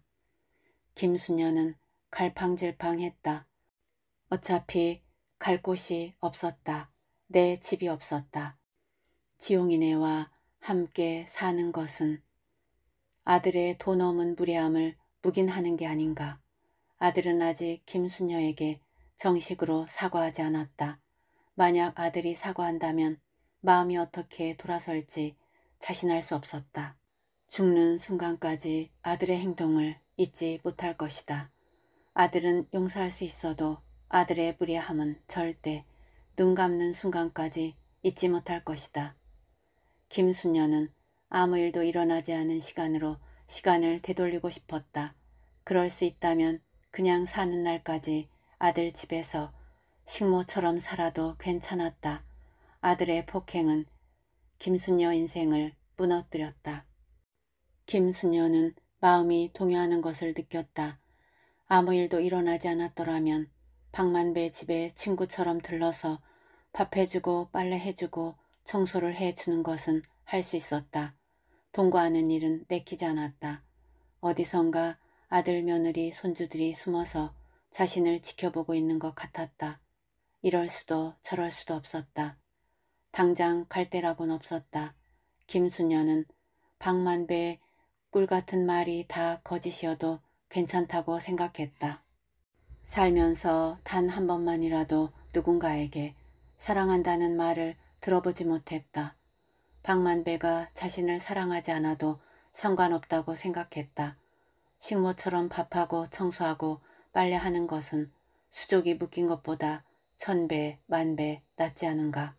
김수녀는 갈팡질팡했다. 어차피 갈 곳이 없었다. 내 집이 없었다. 지용이네와 함께 사는 것은 아들의 돈 없는 무례함을 묵인하는 게 아닌가. 아들은 아직 김수녀에게 정식으로 사과하지 않았다. 만약 아들이 사과한다면 마음이 어떻게 돌아설지 자신할 수 없었다. 죽는 순간까지 아들의 행동을 잊지 못할 것이다. 아들은 용서할 수 있어도 아들의 불의함은 절대 눈 감는 순간까지 잊지 못할 것이다. 김순녀는 아무 일도 일어나지 않은 시간으로 시간을 되돌리고 싶었다. 그럴 수 있다면 그냥 사는 날까지 아들 집에서 식모처럼 살아도 괜찮았다. 아들의 폭행은 김순녀 인생을 무너뜨렸다. 김순녀는 마음이 동요하는 것을 느꼈다. 아무 일도 일어나지 않았더라면 박만배 집에 친구처럼 들러서 밥해주고 빨래해주고 청소를 해주는 것은 할 수 있었다. 동거하는 일은 내키지 않았다. 어디선가 아들 며느리 손주들이 숨어서 자신을 지켜보고 있는 것 같았다. 이럴 수도 저럴 수도 없었다. 당장 갈 데라곤 없었다. 김수녀는 박만배의 꿀 같은 말이 다 거짓이어도 괜찮다고 생각했다. 살면서 단 한 번만이라도 누군가에게 사랑한다는 말을 들어보지 못했다. 박만배가 자신을 사랑하지 않아도 상관없다고 생각했다. 식모처럼 밥하고 청소하고 빨래하는 것은 수족이 묶인 것보다 천배, 만배 낫지 않은가.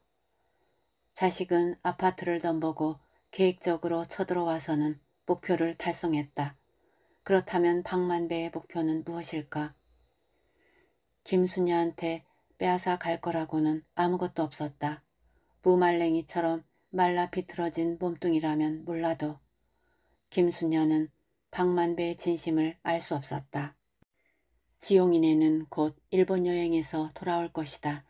자식은 아파트를 덤보고 계획적으로 쳐들어와서는 목표를 달성했다. 그렇다면 박만배의 목표는 무엇일까? 김순녀한테 빼앗아 갈 거라고는 아무것도 없었다. 무말랭이처럼 말라 비틀어진 몸뚱이라면 몰라도 김순녀는 박만배의 진심을 알 수 없었다. 지용이네는 곧 일본 여행에서 돌아올 것이다.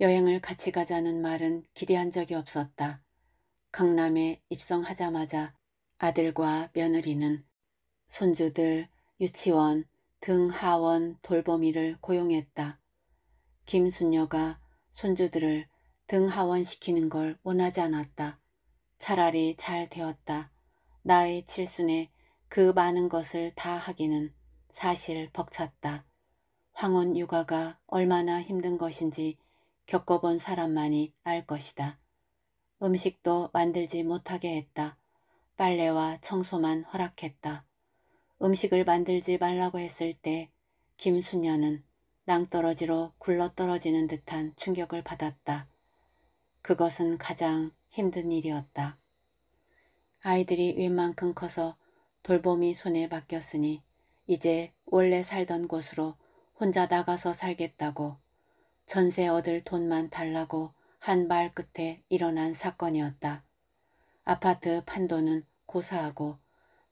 여행을 같이 가자는 말은 기대한 적이 없었다. 강남에 입성하자마자 아들과 며느리는 손주들, 유치원, 등하원 돌보미를 고용했다. 김순녀가 손주들을 등하원시키는 걸 원하지 않았다. 차라리 잘 되었다. 나의 칠순에 그 많은 것을 다 하기는 사실 벅찼다. 황혼 육아가 얼마나 힘든 것인지 겪어본 사람만이 알 것이다. 음식도 만들지 못하게 했다. 빨래와 청소만 허락했다. 음식을 만들지 말라고 했을 때 김수녀는 낭떠러지로 굴러떨어지는 듯한 충격을 받았다. 그것은 가장 힘든 일이었다. 아이들이 웬만큼 커서 돌봄이 손에 맡겼으니 이제 원래 살던 곳으로 혼자 나가서 살겠다고 전세 얻을 돈만 달라고 한 말 끝에 일어난 사건이었다. 아파트 판도는 고사하고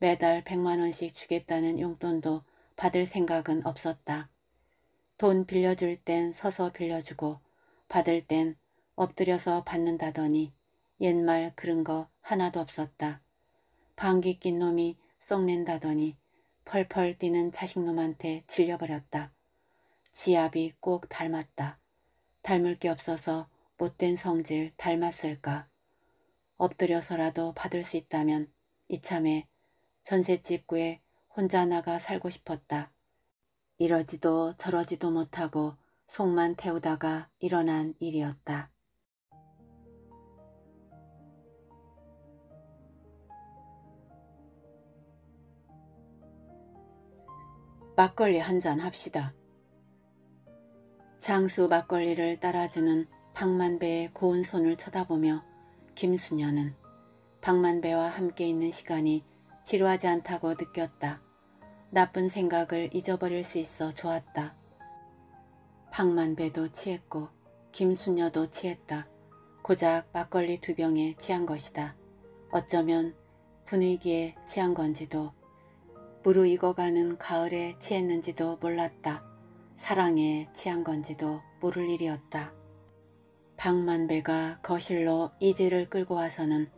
매달 100만 원씩 주겠다는 용돈도 받을 생각은 없었다. 돈 빌려줄 땐 서서 빌려주고 받을 땐 엎드려서 받는다더니 옛말 그런 거 하나도 없었다. 방귀 낀 놈이 썩낸다더니 펄펄 뛰는 자식놈한테 질려버렸다. 지압이 꼭 닮았다. 닮을 게 없어서 못된 성질 닮았을까. 엎드려서라도 받을 수 있다면 이참에 전셋집 구에 혼자 나가 살고 싶었다. 이러지도 저러지도 못하고 속만 태우다가 일어난 일이었다. 막걸리 한 잔 합시다. 장수 막걸리를 따라주는 박만배의 고운 손을 쳐다보며 김수녀는 박만배와 함께 있는 시간이 지루하지 않다고 느꼈다. 나쁜 생각을 잊어버릴 수 있어 좋았다. 박만배도 취했고 김순녀도 취했다. 고작 막걸리 두 병에 취한 것이다. 어쩌면 분위기에 취한 건지도 무르익어가는 가을에 취했는지도 몰랐다. 사랑에 취한 건지도 모를 일이었다. 박만배가 거실로 이지를 끌고 와서는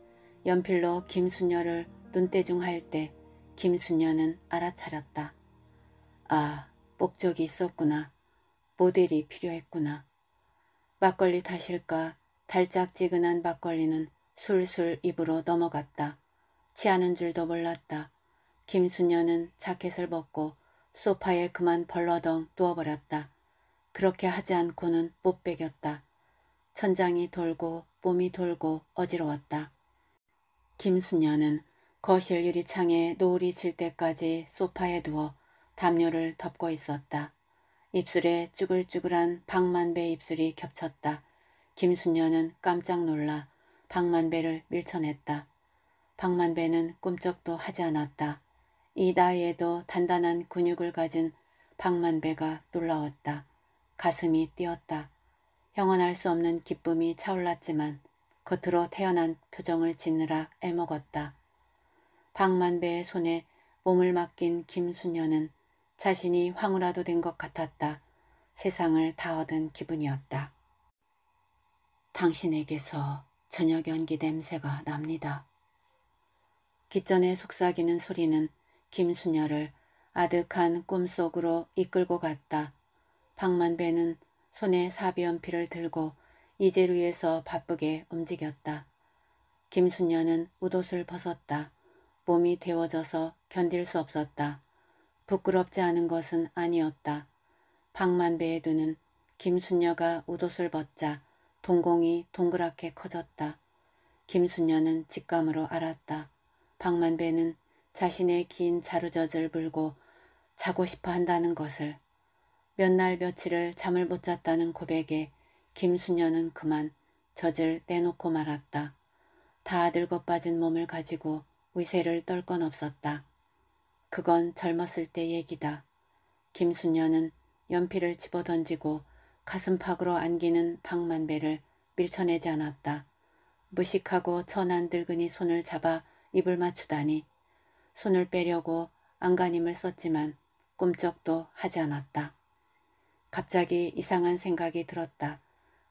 연필로 김순녀를 눈대중 할 때김순녀는 알아차렸다. 아, 목적이 있었구나. 모델이 필요했구나. 막걸리 타실까 달짝지근한 막걸리는 술술 입으로 넘어갔다. 취하는 줄도 몰랐다. 김순녀는 자켓을 벗고 소파에 그만 벌러덩 누워버렸다. 그렇게 하지 않고는 못 베겼다. 천장이 돌고 몸이 돌고 어지러웠다. 김순녀는 거실 유리창에 노을이 질 때까지 소파에 누워 담요를 덮고 있었다. 입술에 쭈글쭈글한 박만배 입술이 겹쳤다. 김순녀는 깜짝 놀라 박만배를 밀쳐냈다. 박만배는 꿈쩍도 하지 않았다. 이 나이에도 단단한 근육을 가진 박만배가 놀라웠다. 가슴이 뛰었다. 형언할 수 없는 기쁨이 차올랐지만 겉으로 태어난 표정을 짓느라 애먹었다. 박만배의 손에 몸을 맡긴 김순녀는 자신이 황후라도 된 것 같았다. 세상을 다 얻은 기분이었다. 당신에게서 저녁 연기 냄새가 납니다. 기전에 속삭이는 소리는 김순녀를 아득한 꿈속으로 이끌고 갔다. 박만배는 손에 사비연필을 들고 이재루에서 바쁘게 움직였다. 김순녀는 웃옷을 벗었다. 몸이 데워져서 견딜 수 없었다. 부끄럽지 않은 것은 아니었다. 박만배의 눈은 김순녀가 웃옷을 벗자 동공이 동그랗게 커졌다. 김순녀는 직감으로 알았다. 박만배는 자신의 긴 자루젖을 물고 자고 싶어 한다는 것을 몇 날 며칠을 잠을 못 잤다는 고백에 김순녀는 그만 젖을 내놓고 말았다. 다 늙어 빠진 몸을 가지고 위세를 떨 건 없었다. 그건 젊었을 때 얘기다. 김순녀는 연필을 집어던지고 가슴팍으로 안기는 박만배를 밀쳐내지 않았다. 무식하고 천한 늙은이 손을 잡아 입을 맞추다니 손을 빼려고 안간힘을 썼지만 꿈쩍도 하지 않았다. 갑자기 이상한 생각이 들었다.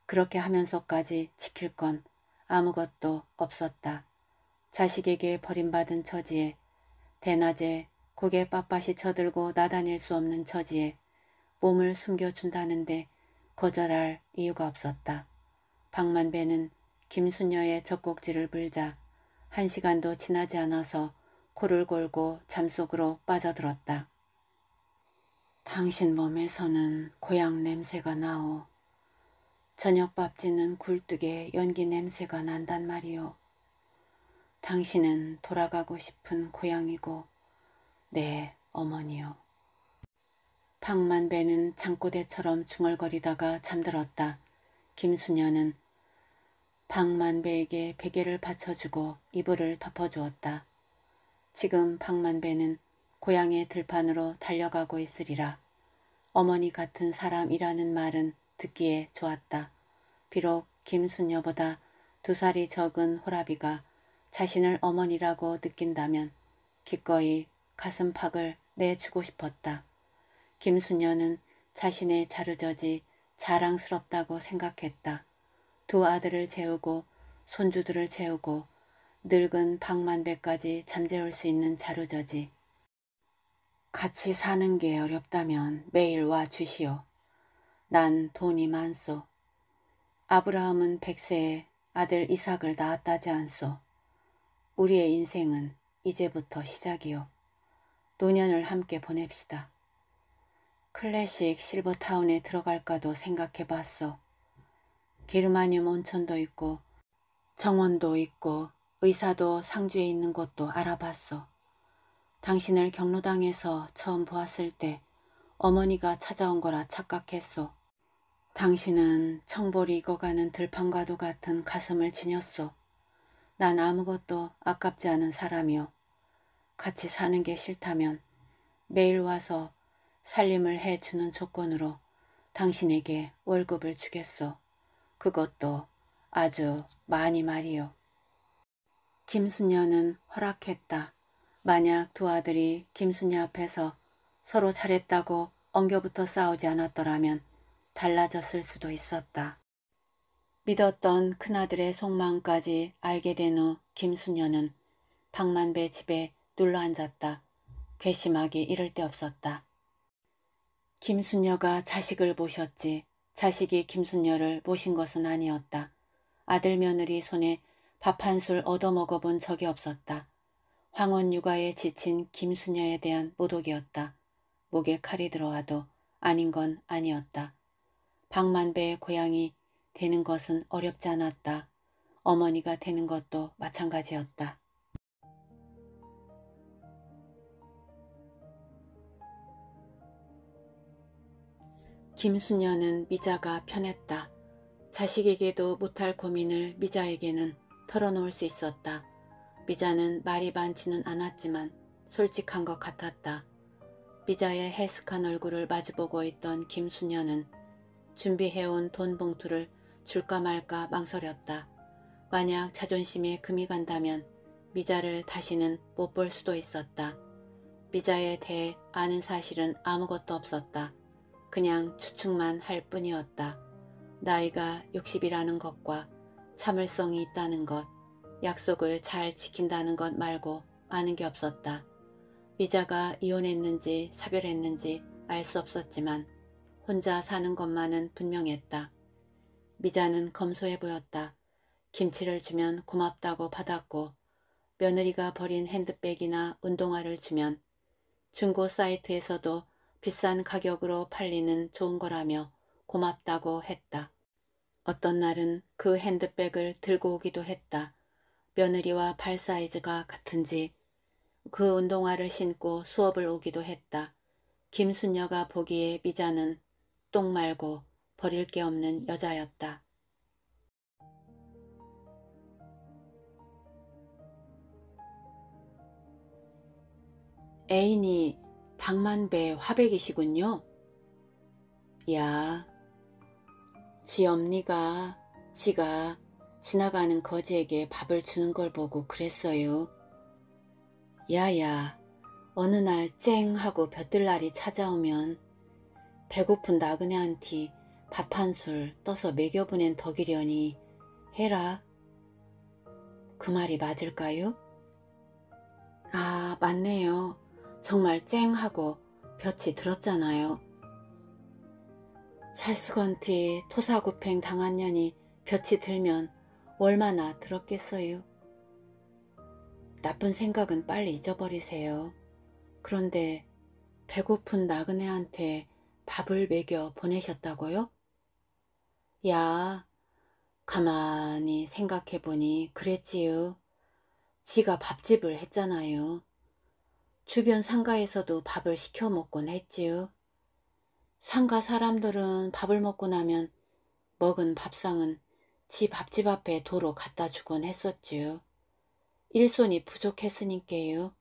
그렇게 하면서까지 지킬 건 아무것도 없었다. 자식에게 버림받은 처지에 대낮에 고개 빳빳이 쳐들고 나다닐 수 없는 처지에 몸을 숨겨준다는데 거절할 이유가 없었다. 박만배는 김수녀의 젖꼭지를 불자한 시간도 지나지 않아서 코를 골고 잠속으로 빠져들었다. 당신 몸에서는 고향 냄새가 나오. 저녁 밥지는 굴뚝에 연기 냄새가 난단 말이오. 당신은 돌아가고 싶은 고향이고 네, 어머니요. 박만배는 장고대처럼 중얼거리다가 잠들었다. 김수녀는 박만배에게 베개를 받쳐주고 이불을 덮어주었다. 지금 박만배는 고향의 들판으로 달려가고 있으리라. 어머니 같은 사람이라는 말은 듣기에 좋았다. 비록 김수녀보다 두 살이 적은 호라비가 자신을 어머니라고 느낀다면 기꺼이 가슴팍을 내주고 싶었다. 김수녀는 자신의 자루젖이 자랑스럽다고 생각했다. 두 아들을 재우고 손주들을 재우고 늙은 박만배까지 잠재울 수 있는 자루저지. 같이 사는 게 어렵다면 매일 와 주시오. 난 돈이 많소. 아브라함은 백세에 아들 이삭을 낳았다지 않소. 우리의 인생은 이제부터 시작이요. 노년을 함께 보냅시다. 클래식 실버타운에 들어갈까도 생각해봤어. 게르마늄 온천도 있고 정원도 있고 의사도 상주에 있는 곳도 알아봤어. 당신을 경로당에서 처음 보았을 때 어머니가 찾아온 거라 착각했소. 당신은 청볼이 익어가는 들판과도 같은 가슴을 지녔소. 난 아무것도 아깝지 않은 사람이요. 같이 사는 게 싫다면 매일 와서 살림을 해주는 조건으로 당신에게 월급을 주겠소. 그것도 아주 많이 말이요. 김순녀는 허락했다. 만약 두 아들이 김순녀 앞에서 서로 잘했다고 엉겨붙어 싸우지 않았더라면 달라졌을 수도 있었다. 믿었던 큰아들의 속마음까지 알게 된 후 김수녀는 박만배 집에 눌러 앉았다. 괘씸하기 이를 데 없었다. 김수녀가 자식을 보셨지 자식이 김수녀를 모신 것은 아니었다. 아들 며느리 손에 밥 한 술 얻어먹어본 적이 없었다. 황혼 육아에 지친 김수녀에 대한 모독이었다. 목에 칼이 들어와도 아닌 건 아니었다. 박만배의 고향이 되는 것은 어렵지 않았다. 어머니가 되는 것도 마찬가지였다. 김수녀는 미자가 편했다. 자식에게도 못할 고민을 미자에게는 털어놓을 수 있었다. 미자는 말이 많지는 않았지만 솔직한 것 같았다. 미자의 헬스한 얼굴을 마주보고 있던 김수녀는 준비해온 돈 봉투를 줄까 말까 망설였다. 만약 자존심에 금이 간다면 미자를 다시는 못 볼 수도 있었다. 미자에 대해 아는 사실은 아무것도 없었다. 그냥 추측만 할 뿐이었다. 나이가 60이라는 것과 참을성이 있다는 것, 약속을 잘 지킨다는 것 말고 아는 게 없었다. 미자가 이혼했는지 사별했는지 알 수 없었지만 혼자 사는 것만은 분명했다. 미자는 검소해 보였다. 김치를 주면 고맙다고 받았고 며느리가 버린 핸드백이나 운동화를 주면 중고 사이트에서도 비싼 가격으로 팔리는 좋은 거라며 고맙다고 했다. 어떤 날은 그 핸드백을 들고 오기도 했다. 며느리와 발 사이즈가 같은지 그 운동화를 신고 수업을 오기도 했다. 김순녀가 보기에 미자는 똥 말고 버릴 게 없는 여자였다. 애인이 박만배 화백이시군요. 야, 지 엄니가 지가 지나가는 거지에게 밥을 주는 걸 보고 그랬어요. 야야, 어느 날 쨍 하고 볕들 날이 찾아오면 배고픈 나그네한테 밥한술 떠서 먹여보낸 덕이려니 해라. 그 말이 맞을까요? 아, 맞네요. 정말 쨍하고 볕이 들었잖아요. 찰스건티 토사구팽 당한 년이 볕이 들면 얼마나 들었겠어요. 나쁜 생각은 빨리 잊어버리세요. 그런데 배고픈 나그네한테 밥을 먹여 보내셨다고요? 야, 가만히 생각해보니 그랬지요. 지가 밥집을 했잖아요. 주변 상가에서도 밥을 시켜 먹곤 했지요. 상가 사람들은 밥을 먹고 나면 먹은 밥상은 지 밥집 앞에 도로 갖다 주곤 했었지요. 일손이 부족했으니께요.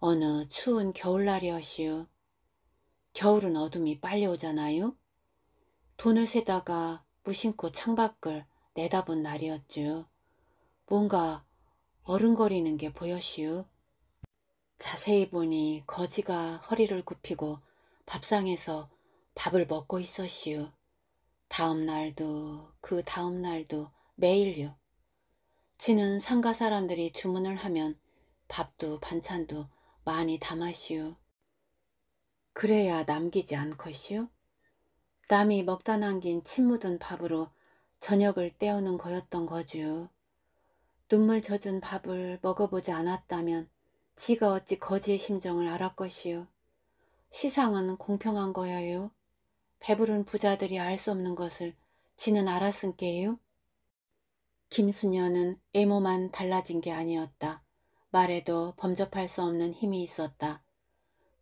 어느 추운 겨울날이었시요. 겨울은 어둠이 빨리 오잖아요. 돈을 세다가 무심코 창밖을 내다본 날이었쥬. 뭔가 어른거리는 게 보였슈. 자세히 보니 거지가 허리를 굽히고 밥상에서 밥을 먹고 있었슈. 다음 날도 그 다음 날도 매일요. 지는 상가 사람들이 주문을 하면 밥도 반찬도 많이 담아시오. 그래야 남기지 않것슈 남이 먹다 남긴 침 묻은 밥으로 저녁을 때우는 거였던 거지 눈물 젖은 밥을 먹어보지 않았다면 지가 어찌 거지의 심정을 알았 것이요. 시상은 공평한 거여요. 배부른 부자들이 알 수 없는 것을 지는 알았은께요. 김수녀는 애모만 달라진 게 아니었다. 말에도 범접할 수 없는 힘이 있었다.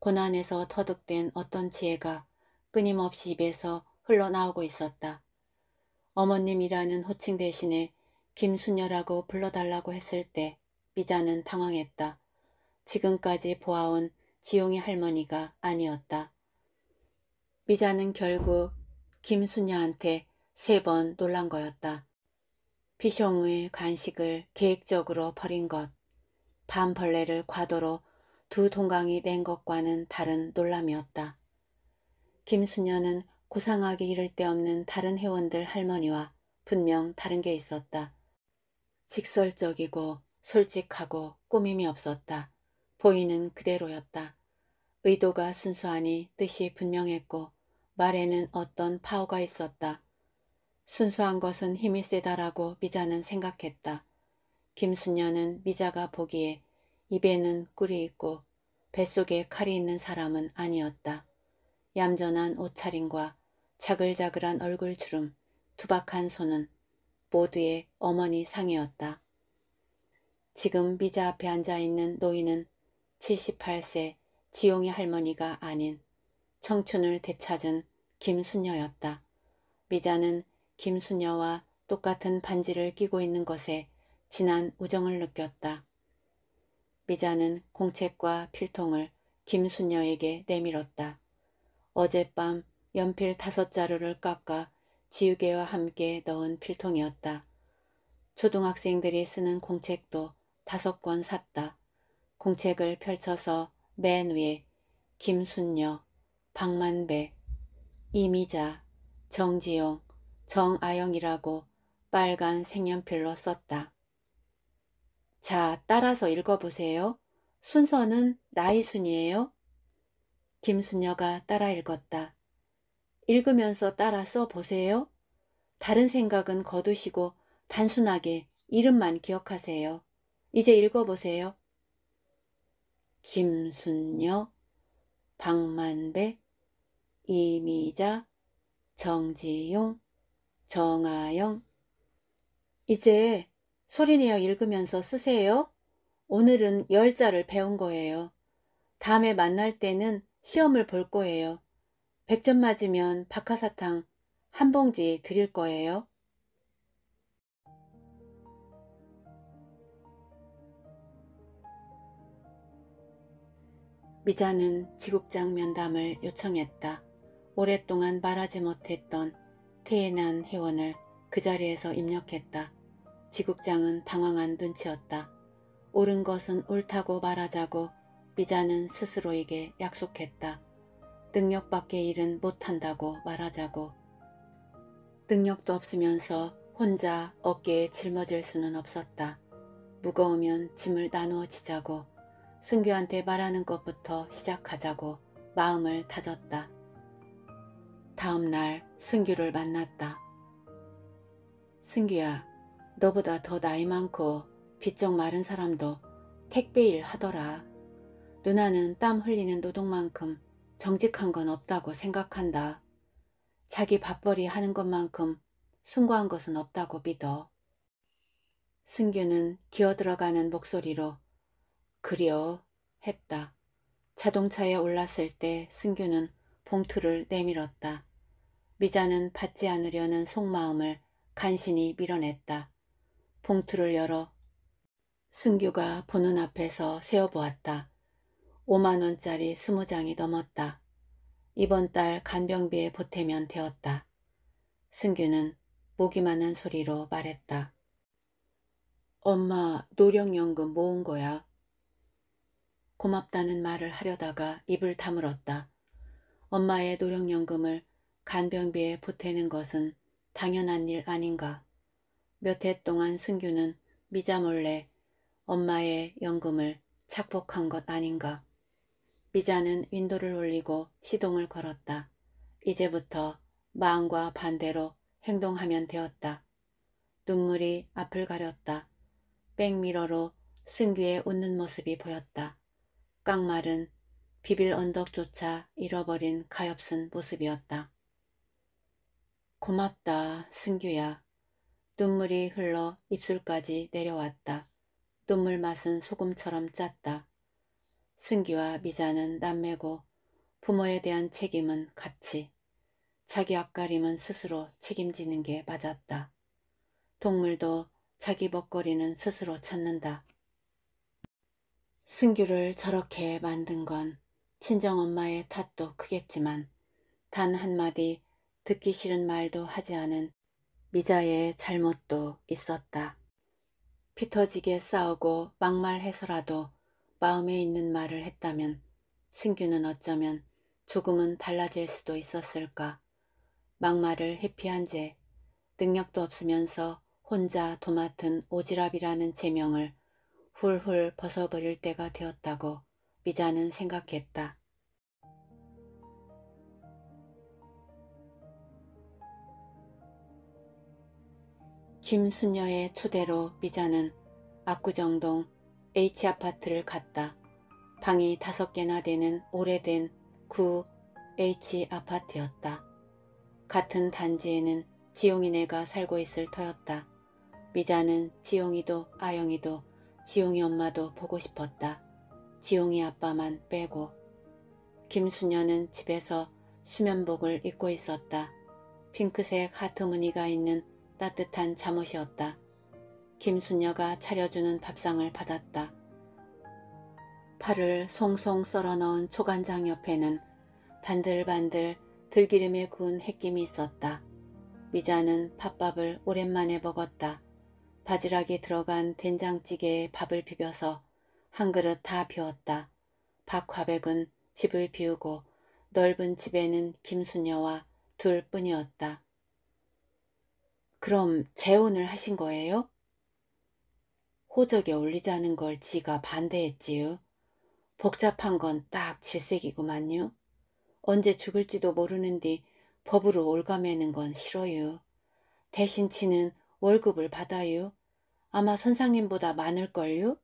고난에서 터득된 어떤 지혜가 끊임없이 입에서 흘러나오고 있었다. 어머님이라는 호칭 대신에 김수녀라고 불러달라고 했을 때 미자는 당황했다. 지금까지 보아온 지용이 할머니가 아니었다. 미자는 결국 김수녀한테 세 번 놀란 거였다. 비숑의 간식을 계획적으로 버린 것, 밤벌레를 과도로 두 동강이 낸 것과는 다른 놀람이었다. 김수녀는 고상하게 이를 데 없는 다른 회원들 할머니와 분명 다른 게 있었다. 직설적이고 솔직하고 꾸밈이 없었다. 보이는 그대로였다. 의도가 순수하니 뜻이 분명했고 말에는 어떤 파워가 있었다. 순수한 것은 힘이 세다라고 미자는 생각했다. 김순녀는 미자가 보기에 입에는 꿀이 있고 뱃속에 칼이 있는 사람은 아니었다. 얌전한 옷차림과 자글자글한 얼굴 주름, 투박한 손은 모두의 어머니 상이었다. 지금 미자 앞에 앉아있는 노인은 78세 지용의 할머니가 아닌 청춘을 되찾은 김순녀였다 미자는 김순녀와 똑같은 반지를 끼고 있는 것에 진한 우정을 느꼈다. 미자는 공책과 필통을 김순녀에게 내밀었다. 어젯밤 연필 다섯 자루를 깎아 지우개와 함께 넣은 필통이었다. 초등학생들이 쓰는 공책도 다섯 권 샀다. 공책을 펼쳐서 맨 위에 김순녀, 박만배, 이미자, 정지용, 정아영이라고 빨간 색연필로 썼다. 자, 따라서 읽어보세요. 순서는 나이 순이에요. 김수녀가 따라 읽었다. 읽으면서 따라 써보세요. 다른 생각은 거두시고 단순하게 이름만 기억하세요. 이제 읽어보세요. 김순녀, 박만배, 이미자, 정지용, 정아영. 이제 소리내어 읽으면서 쓰세요. 오늘은 열자를 배운 거예요. 다음에 만날 때는 시험을 볼 거예요. 100점 맞으면 박하사탕 한 봉지 드릴 거예요. 미자는 지국장 면담을 요청했다. 오랫동안 말하지 못했던 태해한 회원을 그 자리에서 입력했다. 지국장은 당황한 눈치였다. 옳은 것은 옳다고 말하자고 비자는 스스로에게 약속했다. 능력밖에 일은 못한다고 말하자고. 능력도 없으면서 혼자 어깨에 짊어질 수는 없었다. 무거우면 짐을 나누어 지자고 순규한테 말하는 것부터 시작하자고 마음을 다졌다. 다음 날 순규를 만났다. 승규야, 너보다 더 나이 많고 빚쩍 마른 사람도 택배일 하더라. 누나는 땀 흘리는 노동만큼 정직한 건 없다고 생각한다. 자기 밥벌이 하는 것만큼 숭고한 것은 없다고 믿어. 승규는 기어들어가는 목소리로 그려 했다. 자동차에 올랐을 때 승규는 봉투를 내밀었다. 미자는 받지 않으려는 속마음을 간신히 밀어냈다. 봉투를 열어 승규가 보는 앞에서 세어보았다. 5만원짜리 20장이 넘었다. 이번 달 간병비에 보태면 되었다. 승규는 모기만 한 소리로 말했다. 엄마 노령연금 모은 거야. 고맙다는 말을 하려다가 입을 다물었다. 엄마의 노령연금을 간병비에 보태는 것은 당연한 일 아닌가. 몇 해 동안 승규는 미자 몰래 엄마의 연금을 착복한 것 아닌가. 비자는 윈도를 올리고 시동을 걸었다. 이제부터 마음과 반대로 행동하면 되었다. 눈물이 앞을 가렸다. 백미러로 승규의 웃는 모습이 보였다. 깡말은 비빌 언덕조차 잃어버린 가엾은 모습이었다. 고맙다, 승규야. 눈물이 흘러 입술까지 내려왔다. 눈물 맛은 소금처럼 짰다. 승기와 미자는 남매고 부모에 대한 책임은 같이 자기 앞가림은 스스로 책임지는 게 맞았다. 동물도 자기 먹거리는 스스로 찾는다. 승규를 저렇게 만든 건 친정엄마의 탓도 크겠지만 단 한마디 듣기 싫은 말도 하지 않은 미자의 잘못도 있었다. 피터지게 싸우고 막말해서라도 마음에 있는 말을 했다면 승규는 어쩌면 조금은 달라질 수도 있었을까. 막말을 회피한 채 능력도 없으면서 혼자 도맡은 오지랖이라는 제명을 훌훌 벗어버릴 때가 되었다고 미자는 생각했다. 김순녀의 초대로 미자는 압구정동 H아파트를 갔다. 방이 다섯 개나 되는 오래된 구 H아파트였다. 같은 단지에는 지용이네가 살고 있을 터였다. 미자는 지용이도 아영이도 지용이 엄마도 보고 싶었다. 지용이 아빠만 빼고. 김수녀는 집에서 수면복을 입고 있었다. 핑크색 하트 무늬가 있는 따뜻한 잠옷이었다. 김순녀가 차려주는 밥상을 받았다. 파를 송송 썰어 넣은 초간장 옆에는 반들반들 들기름에 구운 햇김이 있었다. 미자는 팥밥을 오랜만에 먹었다. 바지락이 들어간 된장찌개에 밥을 비벼서 한 그릇 다 비웠다. 박화백은 집을 비우고 넓은 집에는 김순녀와 둘뿐이었다. 그럼 재혼을 하신 거예요? 호적에 올리자는 걸 지가 반대했지요. 복잡한 건 딱 질색이구만요. 언제 죽을지도 모르는데 법으로 올가매는 건 싫어요. 대신 치는 월급을 받아요. 아마 선상님보다 많을걸요?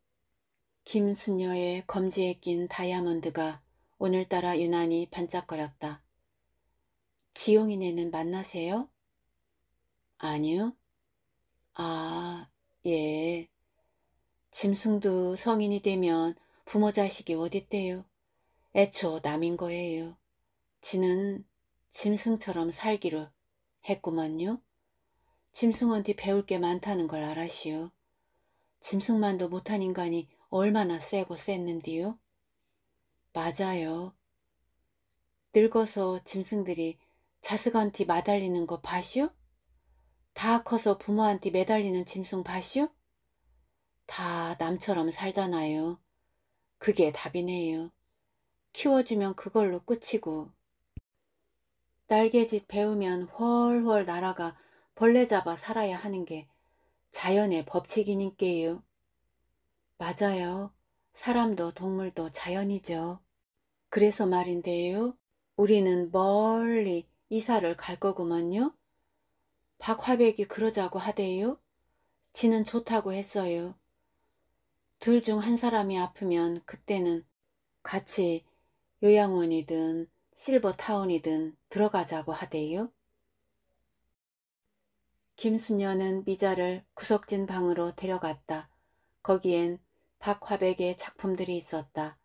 김순녀의 검지에 낀 다이아몬드가 오늘따라 유난히 반짝거렸다. 지용이네는 만나세요? 아니요. 아, 예. 짐승도 성인이 되면 부모 자식이 어딨대요. 애초 남인 거예요. 지는 짐승처럼 살기로 했구만요. 짐승한테 배울 게 많다는 걸알았시오 짐승만도 못한 인간이 얼마나 세고 쎘는디요? 맞아요. 늙어서 짐승들이 자식한테 매달리는거봤시오다 커서 부모한테 매달리는 짐승 봤시오 다 남처럼 살잖아요. 그게 답이네요. 키워주면 그걸로 끝이고. 날개짓 배우면 훨훨 날아가 벌레 잡아 살아야 하는 게 자연의 법칙이니께요. 맞아요. 사람도 동물도 자연이죠. 그래서 말인데요. 우리는 멀리 이사를 갈 거구먼요. 박화백이 그러자고 하대요. 지는 좋다고 했어요. 둘중한 사람이 아프면 그때는 같이 요양원이든 실버타운이든 들어가자고 하대요. 김수녀는 미자를 구석진 방으로 데려갔다. 거기엔 박화백의 작품들이 있었다.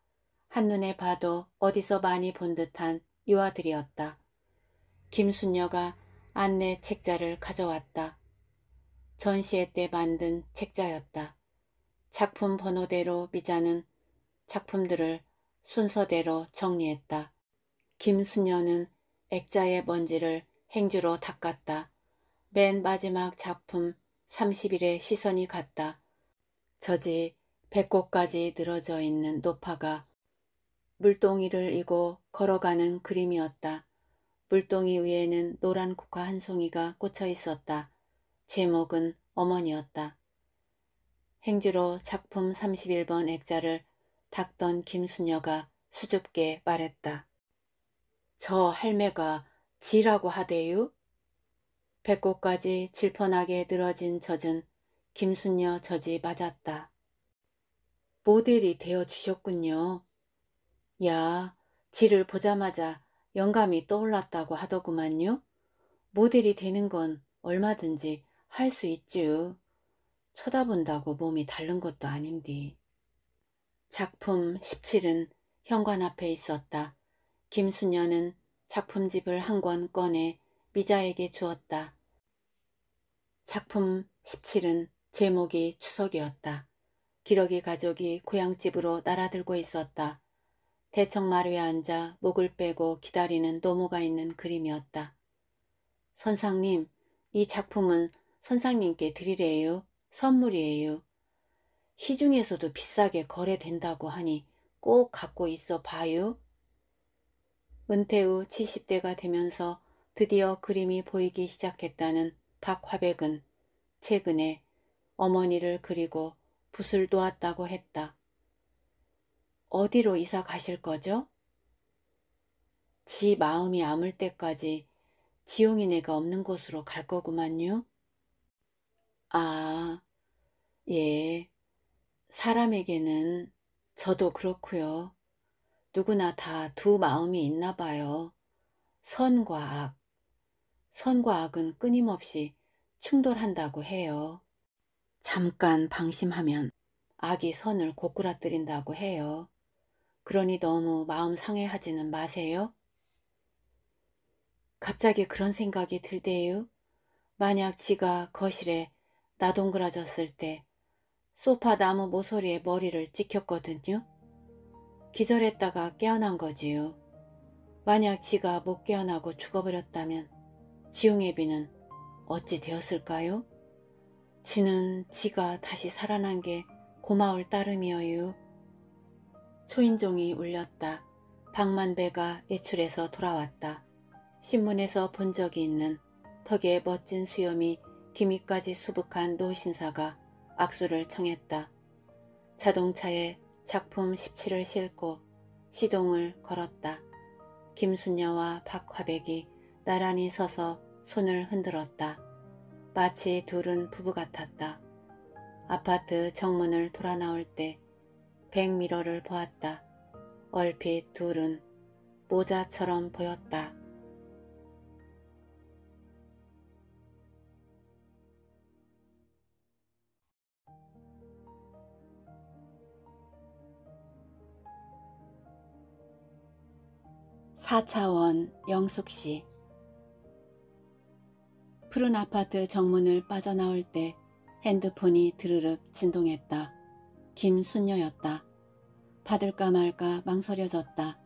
한눈에 봐도 어디서 많이 본 듯한 유아들이었다. 김수녀가 안내 책자를 가져왔다. 전시회 때 만든 책자였다. 작품 번호대로 미자는 작품들을 순서대로 정리했다. 김수녀는 액자의 먼지를 행주로 닦았다. 맨 마지막 작품 30일에 시선이 갔다. 저지 배꼽까지 늘어져 있는 노파가 물동이를 이고 걸어가는 그림이었다. 물동이 위에는 노란 국화 한 송이가 꽂혀 있었다. 제목은 어머니였다. 행주로 작품 31번 액자를 닦던 김수녀가 수줍게 말했다. 저 할매가 지라고 하대유? 배꼽까지 질펀하게 늘어진 젖은 김순녀 젖이 맞았다. 모델이 되어 주셨군요. 야, 지를 보자마자 영감이 떠올랐다고 하더구만요. 모델이 되는 건 얼마든지 할 수 있쥬. 쳐다본다고 몸이 다른 것도 아닌디. 작품 17은 현관 앞에 있었다. 김수녀는 작품집을 한 권 꺼내 미자에게 주었다. 작품 17은 제목이 추석이었다. 기러기 가족이 고향집으로 날아들고 있었다. 대청마루에 앉아 목을 빼고 기다리는 노모가 있는 그림이었다. 선상님, 이 작품은 선상님께 드리래요. 선물이에요. 시중에서도 비싸게 거래된다고 하니 꼭 갖고 있어 봐요. 은퇴 후 70대가 되면서 드디어 그림이 보이기 시작했다는 박화백은 최근에 어머니를 그리고 붓을 놓았다고 했다. 어디로 이사 가실 거죠? 지 마음이 아물 때까지 지용이네가 없는 곳으로 갈 거구만요. 아, 예. 사람에게는 저도 그렇고요. 누구나 다 두 마음이 있나 봐요. 선과 악. 선과 악은 끊임없이 충돌한다고 해요. 잠깐 방심하면 악이 선을 고꾸라뜨린다고 해요. 그러니 너무 마음 상해하지는 마세요. 갑자기 그런 생각이 들대요. 만약 지가 거실에 나동그라졌을 때 소파 나무 모서리에 머리를 찍혔거든요. 기절했다가 깨어난 거지요. 만약 지가 못 깨어나고 죽어버렸다면 지웅애비는 어찌 되었을까요? 지는 지가 다시 살아난 게 고마울 따름이어유. 초인종이 울렸다. 박만배가 예출에서 돌아왔다. 신문에서 본 적이 있는 턱에 멋진 수염이 기미까지 수북한 노신사가 악수를 청했다. 자동차에 작품 17을 싣고 시동을 걸었다. 김순녀와 박화백이 나란히 서서 손을 흔들었다. 마치 둘은 부부 같았다. 아파트 정문을 돌아 나올 때 백미러를 보았다. 얼핏 둘은 모자처럼 보였다. 4차원 영숙씨 푸른 아파트 정문을 빠져나올 때 핸드폰이 드르륵 진동했다. 김순녀였다. 받을까 말까 망설여졌다.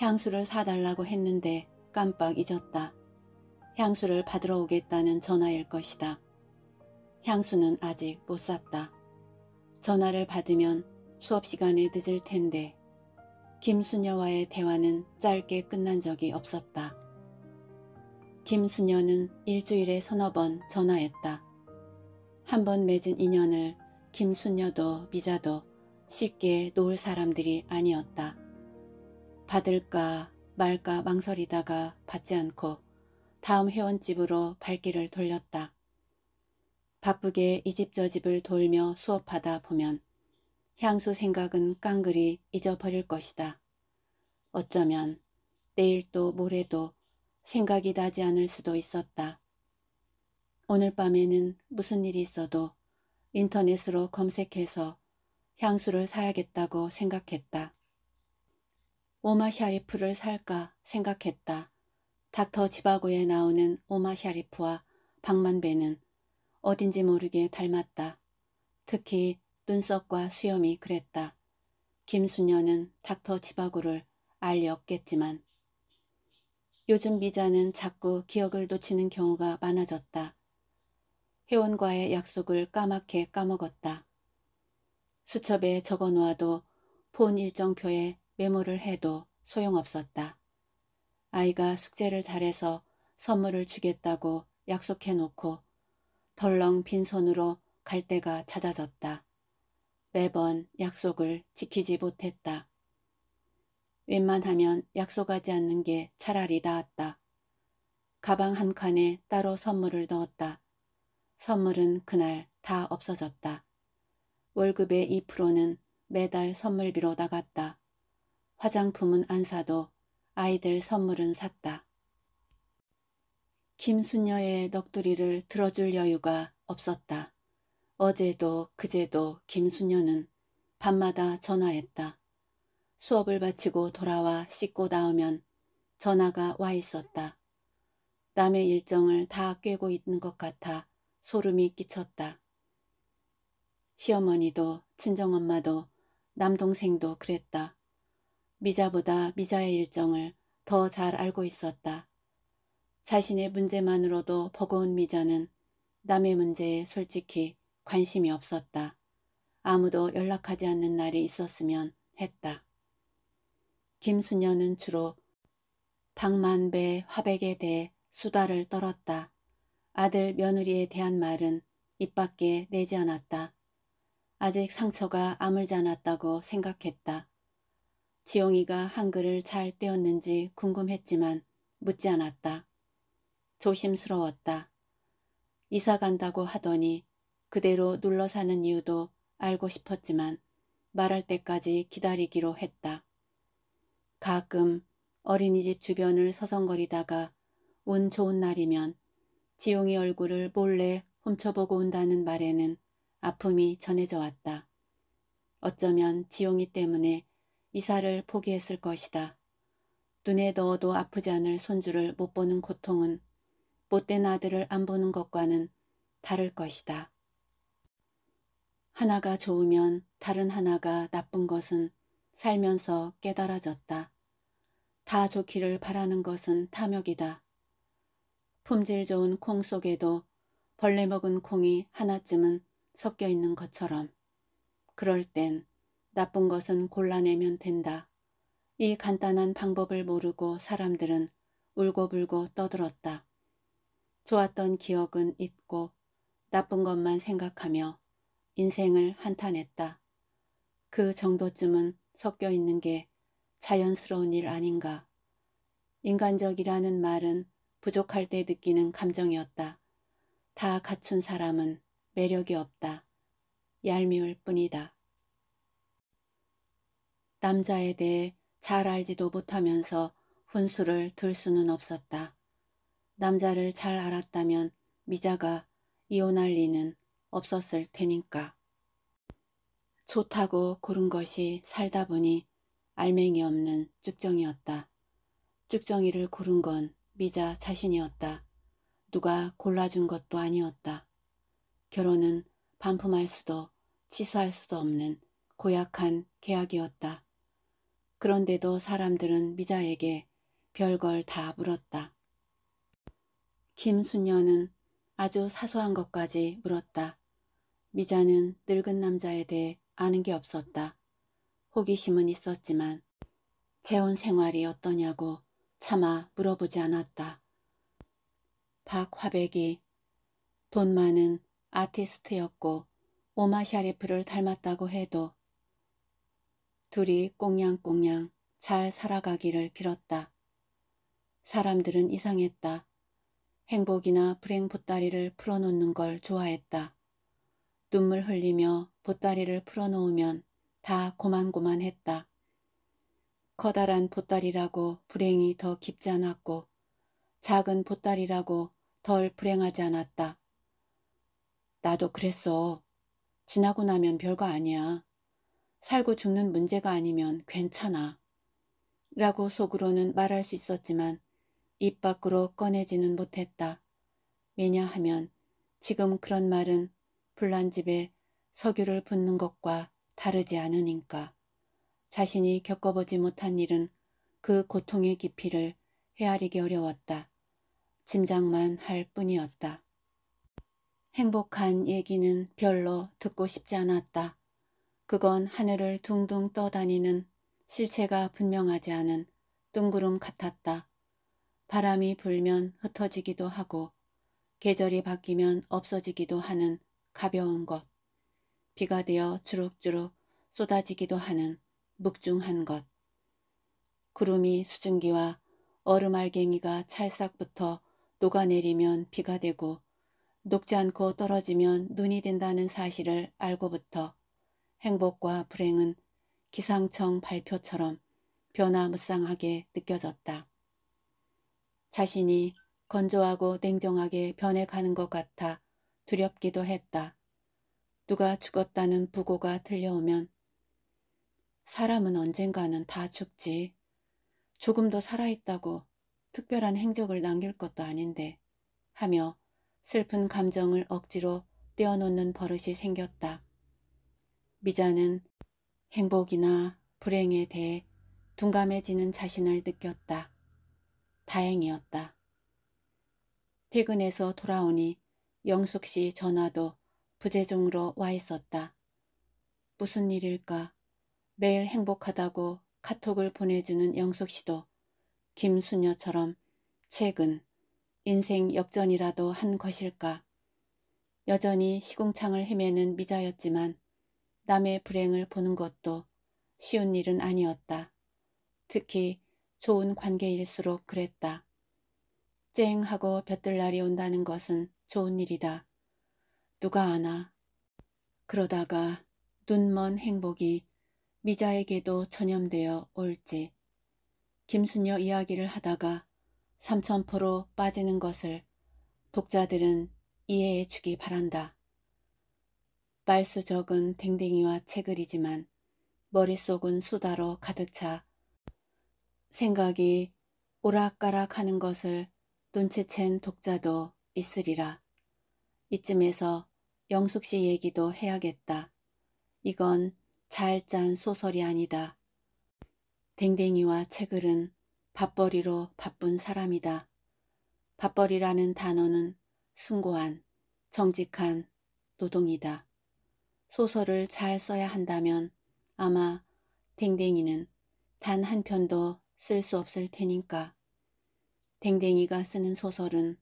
향수를 사달라고 했는데 깜빡 잊었다. 향수를 받으러 오겠다는 전화일 것이다. 향수는 아직 못 샀다. 전화를 받으면 수업시간에 늦을 텐데 김수녀와의 대화는 짧게 끝난 적이 없었다. 김수녀는 일주일에 서너 번 전화했다. 한번 맺은 인연을 김수녀도 미자도 쉽게 놓을 사람들이 아니었다. 받을까 말까 망설이다가 받지 않고 다음 회원집으로 발길을 돌렸다. 바쁘게 이 집 저 집을 돌며 수업하다 보면 향수 생각은 깡그리 잊어버릴 것이다. 어쩌면 내일도 모레도 생각이 나지 않을 수도 있었다. 오늘 밤에는 무슨 일이 있어도 인터넷으로 검색해서 향수를 사야겠다고 생각했다. 오마 샤리프를 살까 생각했다. 닥터 지바고에 나오는 오마 샤리프와 박만배는 어딘지 모르게 닮았다. 특히 눈썹과 수염이 그랬다. 김수녀는 닥터 지바구를 알리 없겠지만 요즘 미자는 자꾸 기억을 놓치는 경우가 많아졌다. 회원과의 약속을 까맣게 까먹었다. 수첩에 적어놓아도 본 일정표에 메모를 해도 소용없었다. 아이가 숙제를 잘해서 선물을 주겠다고 약속해놓고 덜렁 빈손으로 갈 때가 잦아졌다 매번 약속을 지키지 못했다. 웬만하면 약속하지 않는 게 차라리 나았다. 가방 한 칸에 따로 선물을 넣었다. 선물은 그날 다 없어졌다. 월급의 2%는 매달 선물비로 나갔다. 화장품은 안 사도 아이들 선물은 샀다. 김순녀의 넋두리를 들어줄 여유가 없었다. 어제도 그제도 김수녀는 밤마다 전화했다. 수업을 마치고 돌아와 씻고 나오면 전화가 와 있었다. 남의 일정을 다 꿰고 있는 것 같아 소름이 끼쳤다. 시어머니도 친정엄마도 남동생도 그랬다. 미자보다 미자의 일정을 더 잘 알고 있었다. 자신의 문제만으로도 버거운 미자는 남의 문제에 솔직히 관심이 없었다. 아무도 연락하지 않는 날이 있었으면 했다. 김수녀는 주로 박만배 화백에 대해 수다를 떨었다. 아들 며느리에 대한 말은 입 밖에 내지 않았다. 아직 상처가 아물지 않았다고 생각했다. 지용이가 한글을 잘 떼었는지 궁금했지만 묻지 않았다. 조심스러웠다. 이사 간다고 하더니 그대로 눌러 사는 이유도 알고 싶었지만 말할 때까지 기다리기로 했다. 가끔 어린이집 주변을 서성거리다가 운 좋은 날이면 지용이 얼굴을 몰래 훔쳐보고 온다는 말에는 아픔이 전해져 왔다. 어쩌면 지용이 때문에 이사를 포기했을 것이다. 눈에 넣어도 아프지 않을 손주를 못 보는 고통은 못된 아들을 안 보는 것과는 다를 것이다. 하나가 좋으면 다른 하나가 나쁜 것은 살면서 깨달아졌다. 다 좋기를 바라는 것은 탐욕이다. 품질 좋은 콩 속에도 벌레 먹은 콩이 하나쯤은 섞여 있는 것처럼 그럴 땐 나쁜 것은 골라내면 된다. 이 간단한 방법을 모르고 사람들은 울고불고 떠들었다. 좋았던 기억은 잊고 나쁜 것만 생각하며 인생을 한탄했다. 그 정도쯤은 섞여 있는 게 자연스러운 일 아닌가. 인간적이라는 말은 부족할 때 느끼는 감정이었다. 다 갖춘 사람은 매력이 없다. 얄미울 뿐이다. 남자에 대해 잘 알지도 못하면서 훈수를 둘 수는 없었다. 남자를 잘 알았다면 미자가 이혼할 리는 없었을 테니까. 좋다고 고른 것이 살다 보니 알맹이 없는 쭉정이었다. 쭉정이를 고른 건 미자 자신이었다. 누가 골라준 것도 아니었다. 결혼은 반품할 수도 취소할 수도 없는 고약한 계약이었다. 그런데도 사람들은 미자에게 별걸 다 물었다. 김순녀는 아주 사소한 것까지 물었다. 미자는 늙은 남자에 대해 아는 게 없었다. 호기심은 있었지만 재혼 생활이 어떠냐고 차마 물어보지 않았다. 박화백이 돈 많은 아티스트였고 오마 샤리프를 닮았다고 해도 둘이 꽁냥꽁냥 잘 살아가기를 빌었다. 사람들은 이상했다. 행복이나 불행 보따리를 풀어놓는 걸 좋아했다. 눈물 흘리며 보따리를 풀어놓으면 다 고만고만했다. 커다란 보따리라고 불행이 더 깊지 않았고 작은 보따리라고 덜 불행하지 않았다. 나도 그랬어. 지나고 나면 별거 아니야. 살고 죽는 문제가 아니면 괜찮아. 라고 속으로는 말할 수 있었지만 입 밖으로 꺼내지는 못했다. 왜냐하면 지금 그런 말은 불난 집에 석유를 붓는 것과 다르지 않으니까. 자신이 겪어보지 못한 일은 그 고통의 깊이를 헤아리기 어려웠다. 짐작만 할 뿐이었다. 행복한 얘기는 별로 듣고 싶지 않았다. 그건 하늘을 둥둥 떠다니는 실체가 분명하지 않은 둥구름 같았다. 바람이 불면 흩어지기도 하고 계절이 바뀌면 없어지기도 하는 가벼운 것, 비가 되어 주룩주룩 쏟아지기도 하는 묵중한 것, 구름이 수증기와 얼음 알갱이가 찰싹 부터 녹아내리면 비가 되고 녹지 않고 떨어지면 눈이 된다는 사실을 알고부터 행복과 불행은 기상청 발표처럼 변화무쌍하게 느껴졌다. 자신이 건조하고 냉정하게 변해가는 것 같아 두렵기도 했다. 누가 죽었다는 부고가 들려오면 사람은 언젠가는 다 죽지. 조금 도 살아있다고 특별한 행적을 남길 것도 아닌데 하며 슬픈 감정을 억지로 떼어놓는 버릇이 생겼다. 미자는 행복이나 불행에 대해 둔감해지는 자신을 느꼈다. 다행이었다. 퇴근해서 돌아오니 영숙 씨 전화도 부재중으로 와 있었다. 무슨 일일까? 매일 행복하다고 카톡을 보내주는 영숙 씨도 김수녀처럼 최근 인생 역전이라도 한 것일까? 여전히 시궁창을 헤매는 미자였지만 남의 불행을 보는 것도 쉬운 일은 아니었다. 특히 좋은 관계일수록 그랬다. 쨍 하고 볕들 날이 온다는 것은 좋은 일이다. 누가 아나. 그러다가 눈먼 행복이 미자에게도 전염되어 올지. 김순녀 이야기를 하다가 삼천포로 빠지는 것을 독자들은 이해해 주기 바란다. 말수적은 댕댕이와 채글이지만 머릿속은 수다로 가득 차 생각이 오락가락 하는 것을 눈치챈 독자도 있으리라. 이쯤에서 영숙 씨 얘기도 해야겠다. 이건 잘 짠 소설이 아니다. 댕댕이와 책을은 밥벌이로 바쁜 사람이다. 밥벌이라는 단어는 숭고한, 정직한 노동이다. 소설을 잘 써야 한다면 아마 댕댕이는 단 한 편도 쓸수 없을 테니까. 댕댕이가 쓰는 소설은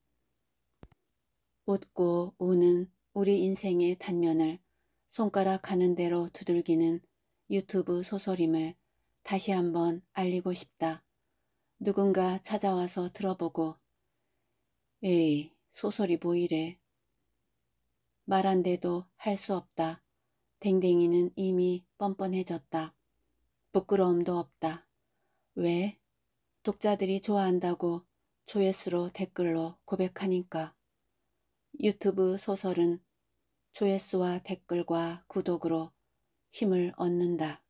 웃고 우는 우리 인생의 단면을 손가락 가는 대로 두들기는 유튜브 소설임을 다시 한번 알리고 싶다. 누군가 찾아와서 들어보고 에이 소설이 뭐 이래. 말한데도 할 수 없다. 댕댕이는 이미 뻔뻔해졌다. 부끄러움도 없다. 왜? 독자들이 좋아한다고 조회수로 댓글로 고백하니까. 유튜브 소설은 조회수와 댓글과 구독으로 힘을 얻는다.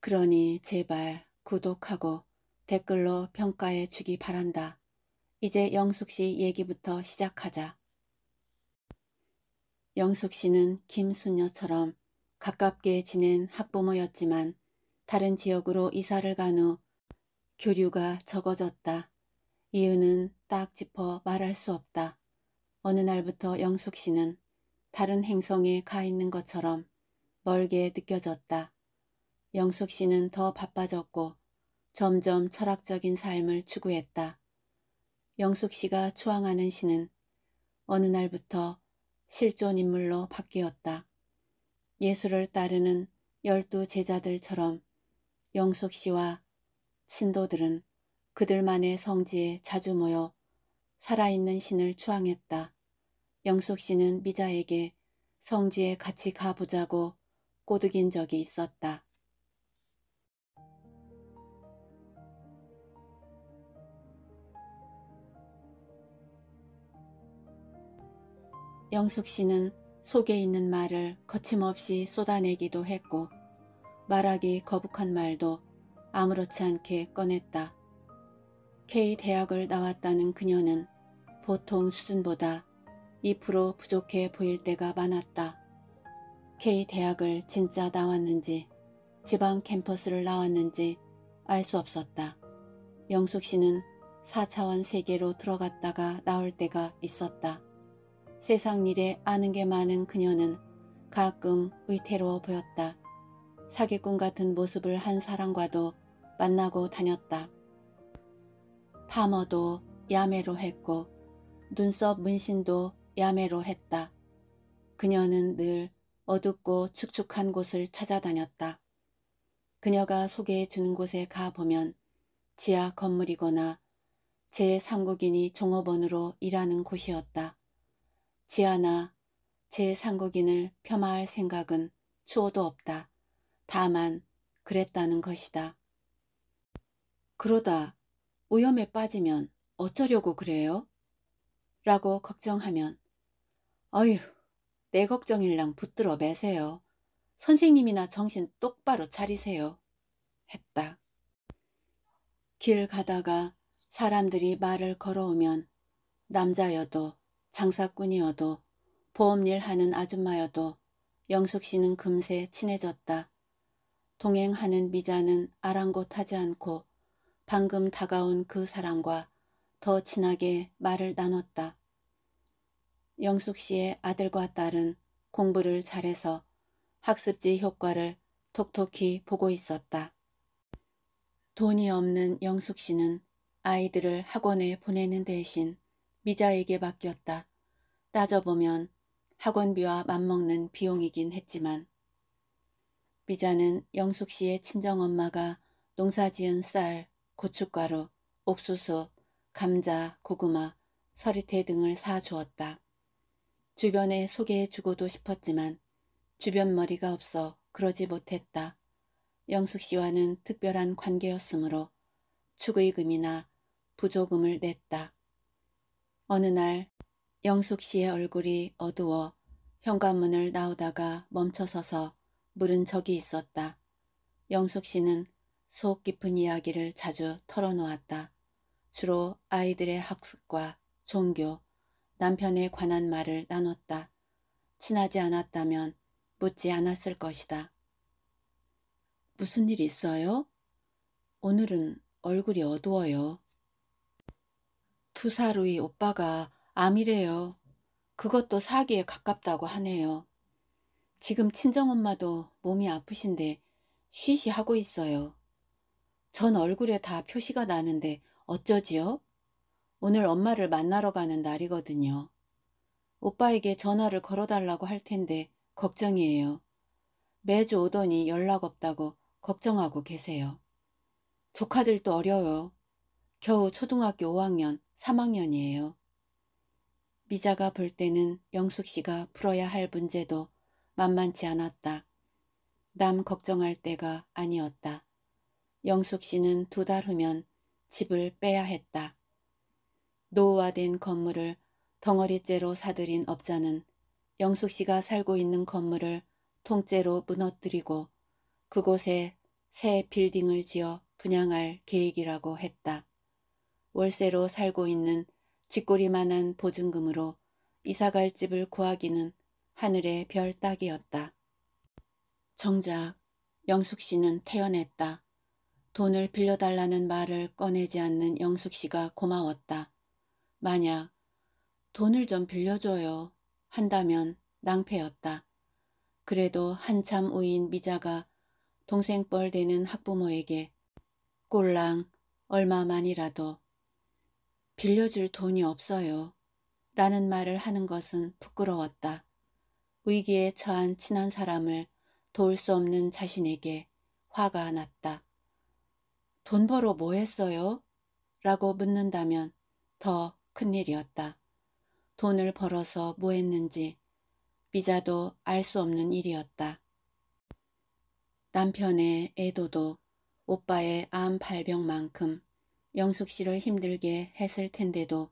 그러니 제발 구독하고 댓글로 평가해 주기 바란다. 이제 영숙 씨 얘기부터 시작하자. 영숙 씨는 김순녀처럼 가깝게 지낸 학부모였지만 다른 지역으로 이사를 간 후 교류가 적어졌다. 이유는 딱 짚어 말할 수 없다. 어느 날부터 영숙 씨는 다른 행성에 가 있는 것처럼 멀게 느껴졌다. 영숙 씨는 더 바빠졌고 점점 철학적인 삶을 추구했다. 영숙 씨가 추앙하는 시는 어느 날부터 실존 인물로 바뀌었다. 예수를 따르는 열두 제자들처럼 영숙 씨와 신도들은 그들만의 성지에 자주 모여 살아있는 신을 추앙했다. 영숙 씨는 미자에게 성지에 같이 가보자고 꼬드긴 적이 있었다. 영숙 씨는 속에 있는 말을 거침없이 쏟아내기도 했고 말하기 거북한 말도 아무렇지 않게 꺼냈다. K 대학을 나왔다는 그녀는 보통 수준보다 2% 부족해 보일 때가 많았다. K 대학을 진짜 나왔는지 지방 캠퍼스를 나왔는지 알 수 없었다. 영숙 씨는 4차원 세계로 들어갔다가 나올 때가 있었다. 세상 일에 아는 게 많은 그녀는 가끔 위태로워 보였다. 사기꾼 같은 모습을 한 사람과도 만나고 다녔다. 파머도 야매로 했고 눈썹 문신도 야매로 했다. 그녀는 늘 어둡고 축축한 곳을 찾아다녔다. 그녀가 소개해 주는 곳에 가보면 지하 건물이거나 제3국인이 종업원으로 일하는 곳이었다. 지하나 제3국인을 폄하할 생각은 추호도 없다. 다만 그랬다는 것이다. 그러다 오염에 빠지면 어쩌려고 그래요? 라고 걱정하면 어휴 내 걱정일랑 붙들어 매세요. 선생님이나 정신 똑바로 차리세요. 했다. 길 가다가 사람들이 말을 걸어오면 남자여도 장사꾼이어도 보험일 하는 아줌마여도 영숙 씨는 금세 친해졌다. 동행하는 미자는 아랑곳하지 않고 방금 다가온 그 사람과 더 친하게 말을 나눴다. 영숙 씨의 아들과 딸은 공부를 잘해서 학습지 효과를 톡톡히 보고 있었다. 돈이 없는 영숙 씨는 아이들을 학원에 보내는 대신 미자에게 맡겼다. 따져보면 학원비와 맞먹는 비용이긴 했지만 소비자는 영숙 씨의 친정엄마가 농사지은 쌀, 고춧가루, 옥수수, 감자, 고구마, 서리태 등을 사주었다. 주변에 소개해주고도 싶었지만 주변머리가 없어 그러지 못했다. 영숙 씨와는 특별한 관계였으므로 축의금이나 부조금을 냈다. 어느 날 영숙 씨의 얼굴이 어두워 현관문을 나오다가 멈춰서서 물은 적이 있었다. 영숙 씨는 속 깊은 이야기를 자주 털어놓았다. 주로 아이들의 학습과 종교, 남편에 관한 말을 나눴다. 친하지 않았다면 묻지 않았을 것이다. 무슨 일 있어요? 오늘은 얼굴이 어두워요. 두살 우이 오빠가 암이래요. 그것도 사기에 가깝다고 하네요. 지금 친정엄마도 몸이 아프신데 쉬쉬 하고 있어요. 전 얼굴에 다 표시가 나는데 어쩌지요? 오늘 엄마를 만나러 가는 날이거든요. 오빠에게 전화를 걸어달라고 할 텐데 걱정이에요. 매주 오더니 연락 없다고 걱정하고 계세요. 조카들도 어려요. 겨우 초등학교 5학년, 3학년이에요. 미자가 볼 때는 영숙 씨가 풀어야 할 문제도 만만치 않았다. 남 걱정할 때가 아니었다. 영숙 씨는 두 달 후면 집을 빼야 했다. 노후화된 건물을 덩어리째로 사들인 업자는 영숙 씨가 살고 있는 건물을 통째로 무너뜨리고 그곳에 새 빌딩을 지어 분양할 계획이라고 했다. 월세로 살고 있는 쥐꼬리만한 보증금으로 이사갈 집을 구하기는 하늘의 별 따기였다. 정작 영숙 씨는 태연했다. 돈을 빌려달라는 말을 꺼내지 않는 영숙 씨가 고마웠다. 만약 돈을 좀 빌려줘요 한다면 낭패였다. 그래도 한참 우인 미자가 동생뻘 되는 학부모에게 꼴랑 얼마만이라도 빌려줄 돈이 없어요 라는 말을 하는 것은 부끄러웠다. 위기에 처한 친한 사람을 도울 수 없는 자신에게 화가 났다. 돈 벌어 뭐 했어요? 라고 묻는다면 더 큰일이었다. 돈을 벌어서 뭐 했는지 비자도알 수 없는 일이었다. 남편의 애도도 오빠의 암 발병만큼 영숙 씨를 힘들게 했을 텐데도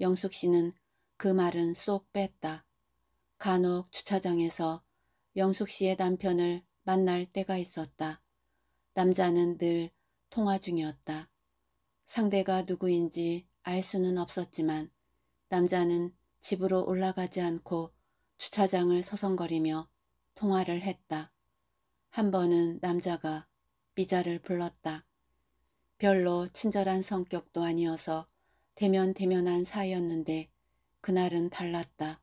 영숙 씨는 그 말은 쏙 뺐다. 간혹 주차장에서 영숙 씨의 남편을 만날 때가 있었다. 남자는 늘 통화 중이었다. 상대가 누구인지 알 수는 없었지만 남자는 집으로 올라가지 않고 주차장을 서성거리며 통화를 했다. 한 번은 남자가 미자를 불렀다. 별로 친절한 성격도 아니어서 대면대면한 사이였는데 그날은 달랐다.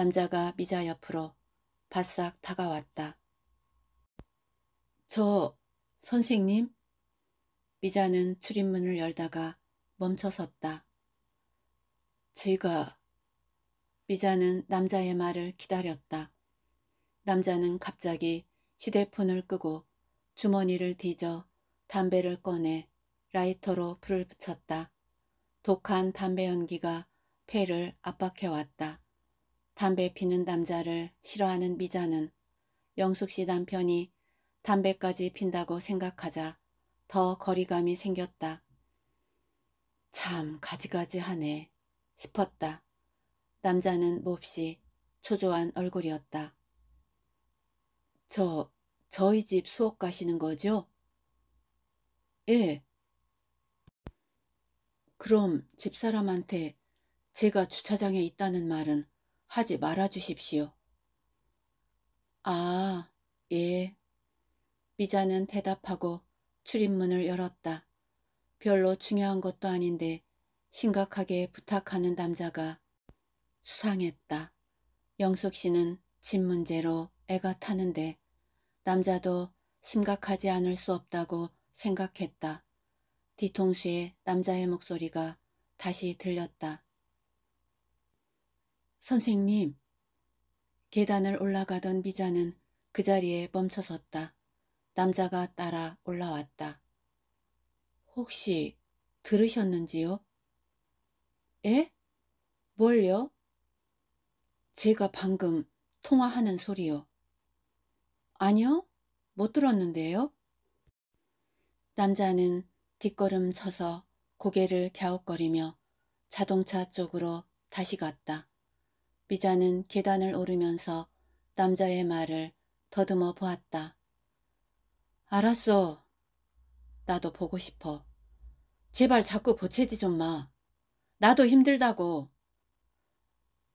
남자가 미자 옆으로 바싹 다가왔다. 저 선생님? 미자는 출입문을 열다가 멈춰섰다. 제가 미자는 남자의 말을 기다렸다. 남자는 갑자기 휴대폰을 끄고 주머니를 뒤져 담배를 꺼내 라이터로 불을 붙였다. 독한 담배 연기가 폐를 압박해왔다. 담배 피는 남자를 싫어하는 미자는 영숙 씨 남편이 담배까지 핀다고 생각하자 더 거리감이 생겼다. 참 가지가지하네 싶었다. 남자는 몹시 초조한 얼굴이었다. 저, 저희 집 수업 가시는 거죠? 예. 그럼 집사람한테 제가 주차장에 있다는 말은 하지 말아주십시오. 아, 예. 미자는 대답하고 출입문을 열었다. 별로 중요한 것도 아닌데 심각하게 부탁하는 남자가 수상했다. 영숙 씨는 집 문제로 애가 타는데 남자도 심각하지 않을 수 없다고 생각했다. 뒤통수에 남자의 목소리가 다시 들렸다. 선생님. 계단을 올라가던 미자는 그 자리에 멈춰섰다. 남자가 따라 올라왔다. 혹시 들으셨는지요? 에? 예? 뭘요? 제가 방금 통화하는 소리요. 아니요, 못 들었는데요. 남자는 뒷걸음 쳐서 고개를 갸웃거리며 자동차 쪽으로 다시 갔다. 비자는 계단을 오르면서 남자의 말을 더듬어 보았다. 알았어. 나도 보고 싶어. 제발 자꾸 보채지 좀 마. 나도 힘들다고.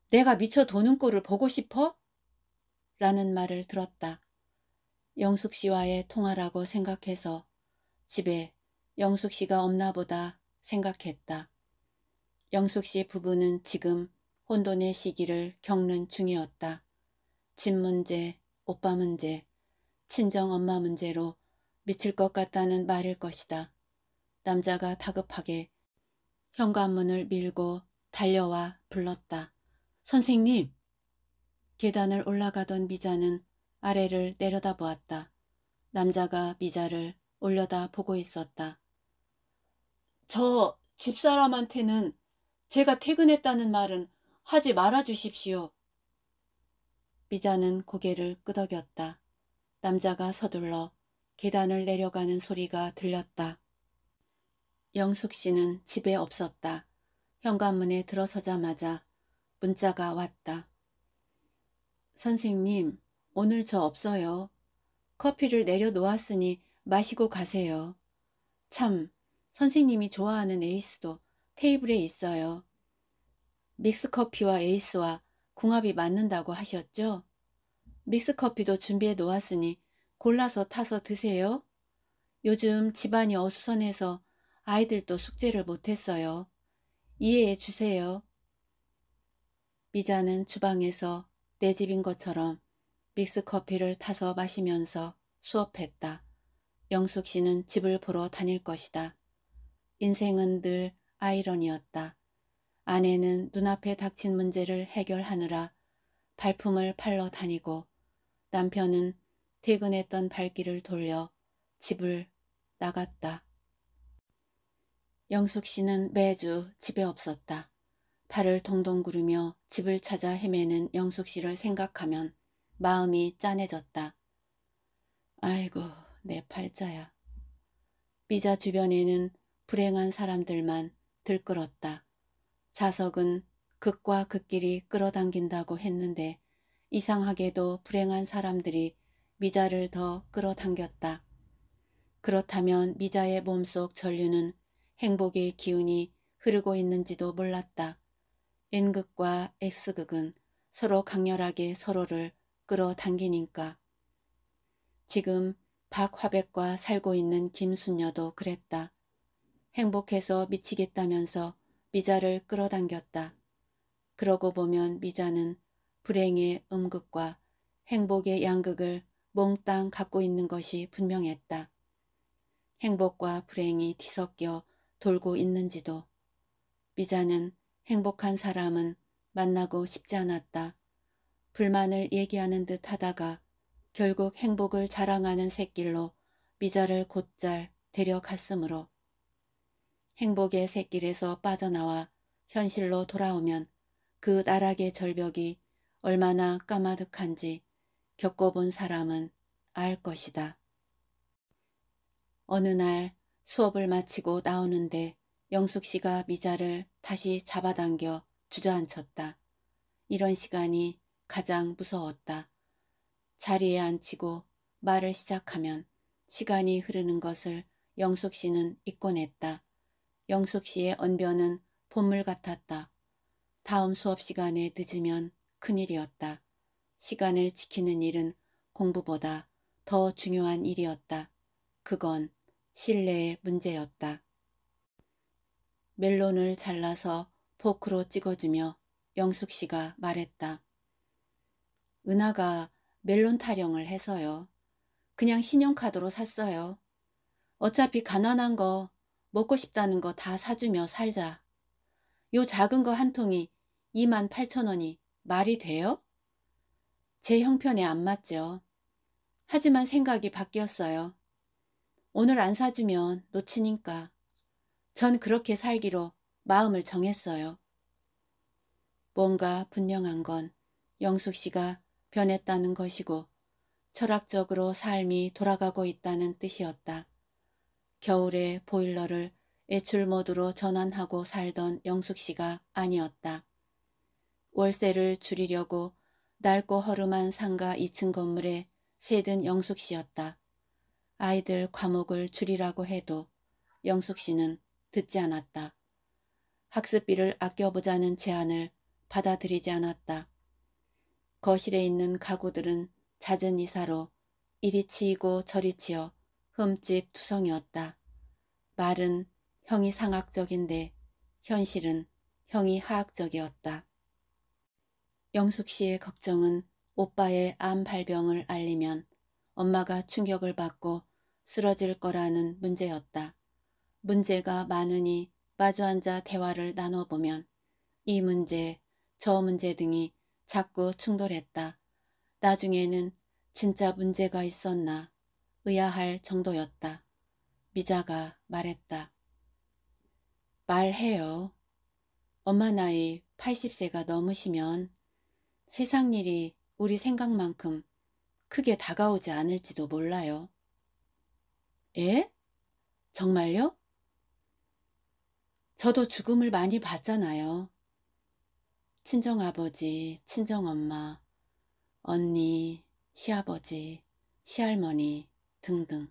내가 미쳐 도는 꼴을 보고 싶어? 라는 말을 들었다. 영숙 씨와의 통화라고 생각해서 집에 영숙 씨가 없나 보다 생각했다. 영숙 씨 부부는 지금 혼돈의 시기를 겪는 중이었다. 집 문제, 오빠 문제, 친정 엄마 문제로 미칠 것 같다는 말일 것이다. 남자가 다급하게 현관문을 밀고 달려와 불렀다. 선생님! 계단을 올라가던 미자는 아래를 내려다보았다. 남자가 미자를 올려다 보고 있었다. 저 집사람한테는 제가 퇴근했다는 말은 하지 말아 주십시오. 미자는 고개를 끄덕였다. 남자가 서둘러 계단을 내려가는 소리가 들렸다. 영숙 씨는 집에 없었다. 현관문에 들어서자마자 문자가 왔다. 선생님, 오늘 저 없어요. 커피를 내려놓았으니 마시고 가세요. 참, 선생님이 좋아하는 에이스도 테이블에 있어요. 믹스커피와 에이스와 궁합이 맞는다고 하셨죠? 믹스커피도 준비해 놓았으니 골라서 타서 드세요. 요즘 집안이 어수선해서 아이들도 숙제를 못했어요. 이해해 주세요. 미자는 주방에서 내 집인 것처럼 믹스커피를 타서 마시면서 수업했다. 영숙 씨는 집을 보러 다닐 것이다. 인생은 늘 아이러니였다. 아내는 눈앞에 닥친 문제를 해결하느라 발품을 팔러 다니고 남편은 퇴근했던 발길을 돌려 집을 나갔다. 영숙 씨는 매주 집에 없었다. 발을 동동 구르며 집을 찾아 헤매는 영숙 씨를 생각하면 마음이 짠해졌다. 아이고 내 팔자야. 삐자 주변에는 불행한 사람들만 들끓었다. 자석은 극과 극끼리 끌어당긴다고 했는데 이상하게도 불행한 사람들이 미자를 더 끌어당겼다. 그렇다면 미자의 몸속 전류는 행복의 기운이 흐르고 있는지도 몰랐다. N극과 X극은 서로 강렬하게 서로를 끌어당기니까. 지금 박화백과 살고 있는 김순녀도 그랬다. 행복해서 미치겠다면서 미자를 끌어당겼다. 그러고 보면 미자는 불행의 음극과 행복의 양극을 몽땅 갖고 있는 것이 분명했다. 행복과 불행이 뒤섞여 돌고 있는지도 미자는 행복한 사람은 만나고 싶지 않았다. 불만을 얘기하는 듯 하다가 결국 행복을 자랑하는 새길로 미자를 곧잘 데려갔으므로 행복의 새길에서 빠져나와 현실로 돌아오면 그 나락의 절벽이 얼마나 까마득한지 겪어본 사람은 알 것이다. 어느 날 수업을 마치고 나오는데 영숙 씨가 미자를 다시 잡아당겨 주저앉혔다. 이런 시간이 가장 무서웠다. 자리에 앉히고 말을 시작하면 시간이 흐르는 것을 영숙 씨는 잊곤 했다. 영숙 씨의 언변은 본물 같았다. 다음 수업 시간에 늦으면 큰일이었다. 시간을 지키는 일은 공부보다 더 중요한 일이었다. 그건 신뢰의 문제였다. 멜론을 잘라서 포크로 찍어주며 영숙 씨가 말했다. 은하가 멜론 타령을 해서요. 그냥 신용카드로 샀어요. 어차피 가난한 거 먹고 싶다는 거 다 사주며 살자. 요 작은 거 한 통이 2만 8천 원이 말이 돼요? 제 형편에 안 맞죠. 하지만 생각이 바뀌었어요. 오늘 안 사주면 놓치니까. 전 그렇게 살기로 마음을 정했어요. 뭔가 분명한 건 영숙 씨가 변했다는 것이고 철학적으로 삶이 돌아가고 있다는 뜻이었다. 겨울에 보일러를 외출 모드로 전환하고 살던 영숙 씨가 아니었다. 월세를 줄이려고 낡고 허름한 상가 2층 건물에 세든 영숙 씨였다. 아이들 과목을 줄이라고 해도 영숙 씨는 듣지 않았다. 학습비를 아껴보자는 제안을 받아들이지 않았다. 거실에 있는 가구들은 잦은 이사로 이리 치이고 저리 치어 흠집 투성이었다. 말은 형이 상학적인데 현실은 형이 하학적이었다. 영숙 씨의 걱정은 오빠의 암 발병을 알리면 엄마가 충격을 받고 쓰러질 거라는 문제였다. 문제가 많으니 마주 앉아 대화를 나눠보면 이 문제, 저 문제 등이 자꾸 충돌했다. 나중에는 진짜 문제가 있었나 의아할 정도였다. 미자가 말했다. 말해요. 엄마 나이 80세가 넘으시면 세상 일이 우리 생각만큼 크게 다가오지 않을지도 몰라요. 에? 예? 정말요? 저도 죽음을 많이 봤잖아요. 친정아버지, 친정엄마, 언니, 시아버지, 시할머니, 등등.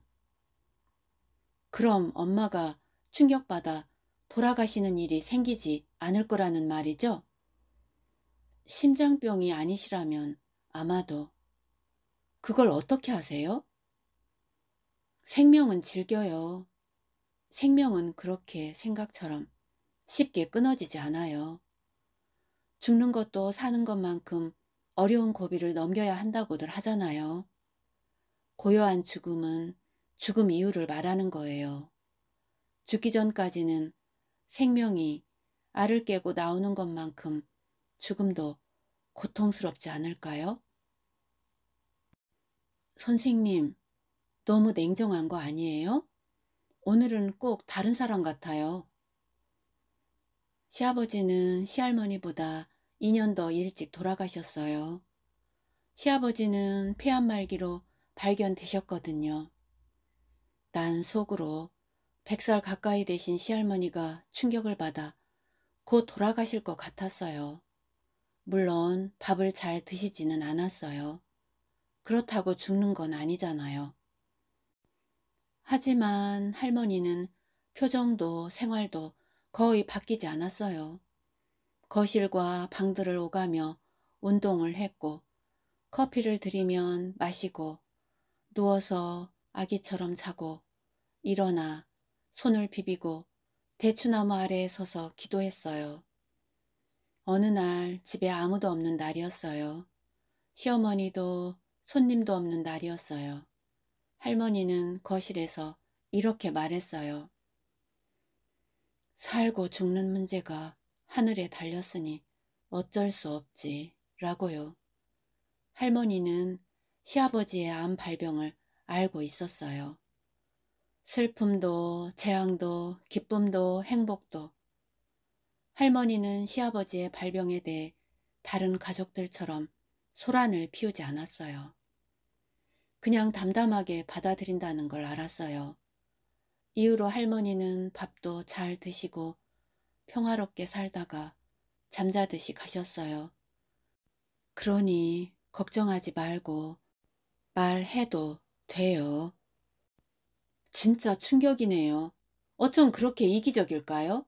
그럼 엄마가 충격받아 돌아가시는 일이 생기지 않을 거라는 말이죠? 심장병이 아니시라면 아마도 그걸 어떻게 하세요? 생명은 즐겨요. 생명은 그렇게 생각처럼 쉽게 끊어지지 않아요. 죽는 것도 사는 것만큼 어려운 고비를 넘겨야 한다고들 하잖아요. 고요한 죽음은 죽음 이유를 말하는 거예요. 죽기 전까지는 생명이 알을 깨고 나오는 것만큼 죽음도 고통스럽지 않을까요? 선생님, 너무 냉정한 거 아니에요? 오늘은 꼭 다른 사람 같아요. 시아버지는 시할머니보다 2년 더 일찍 돌아가셨어요. 시아버지는 폐암 말기로 발견되셨거든요. 난 속으로 100살 가까이 되신 시할머니가 충격을 받아 곧 돌아가실 것 같았어요. 물론 밥을 잘 드시지는 않았어요. 그렇다고 죽는 건 아니잖아요. 하지만 할머니는 표정도 생활도 거의 바뀌지 않았어요. 거실과 방들을 오가며 운동을 했고 커피를 드리면 마시고 누워서 아기처럼 자고 일어나 손을 비비고 대추나무 아래에 서서 기도했어요. 어느 날 집에 아무도 없는 날이었어요. 시어머니도 손님도 없는 날이었어요. 할머니는 거실에서 이렇게 말했어요. 살고 죽는 문제가 하늘에 달렸으니 어쩔 수 없지 라고요. 할머니는 시아버지의 암 발병을 알고 있었어요. 슬픔도 재앙도 기쁨도 행복도 할머니는 시아버지의 발병에 대해 다른 가족들처럼 소란을 피우지 않았어요. 그냥 담담하게 받아들인다는 걸 알았어요. 이후로 할머니는 밥도 잘 드시고 평화롭게 살다가 잠자듯이 가셨어요. 그러니 걱정하지 말고 말해도 돼요. 진짜 충격이네요. 어쩜 그렇게 이기적일까요?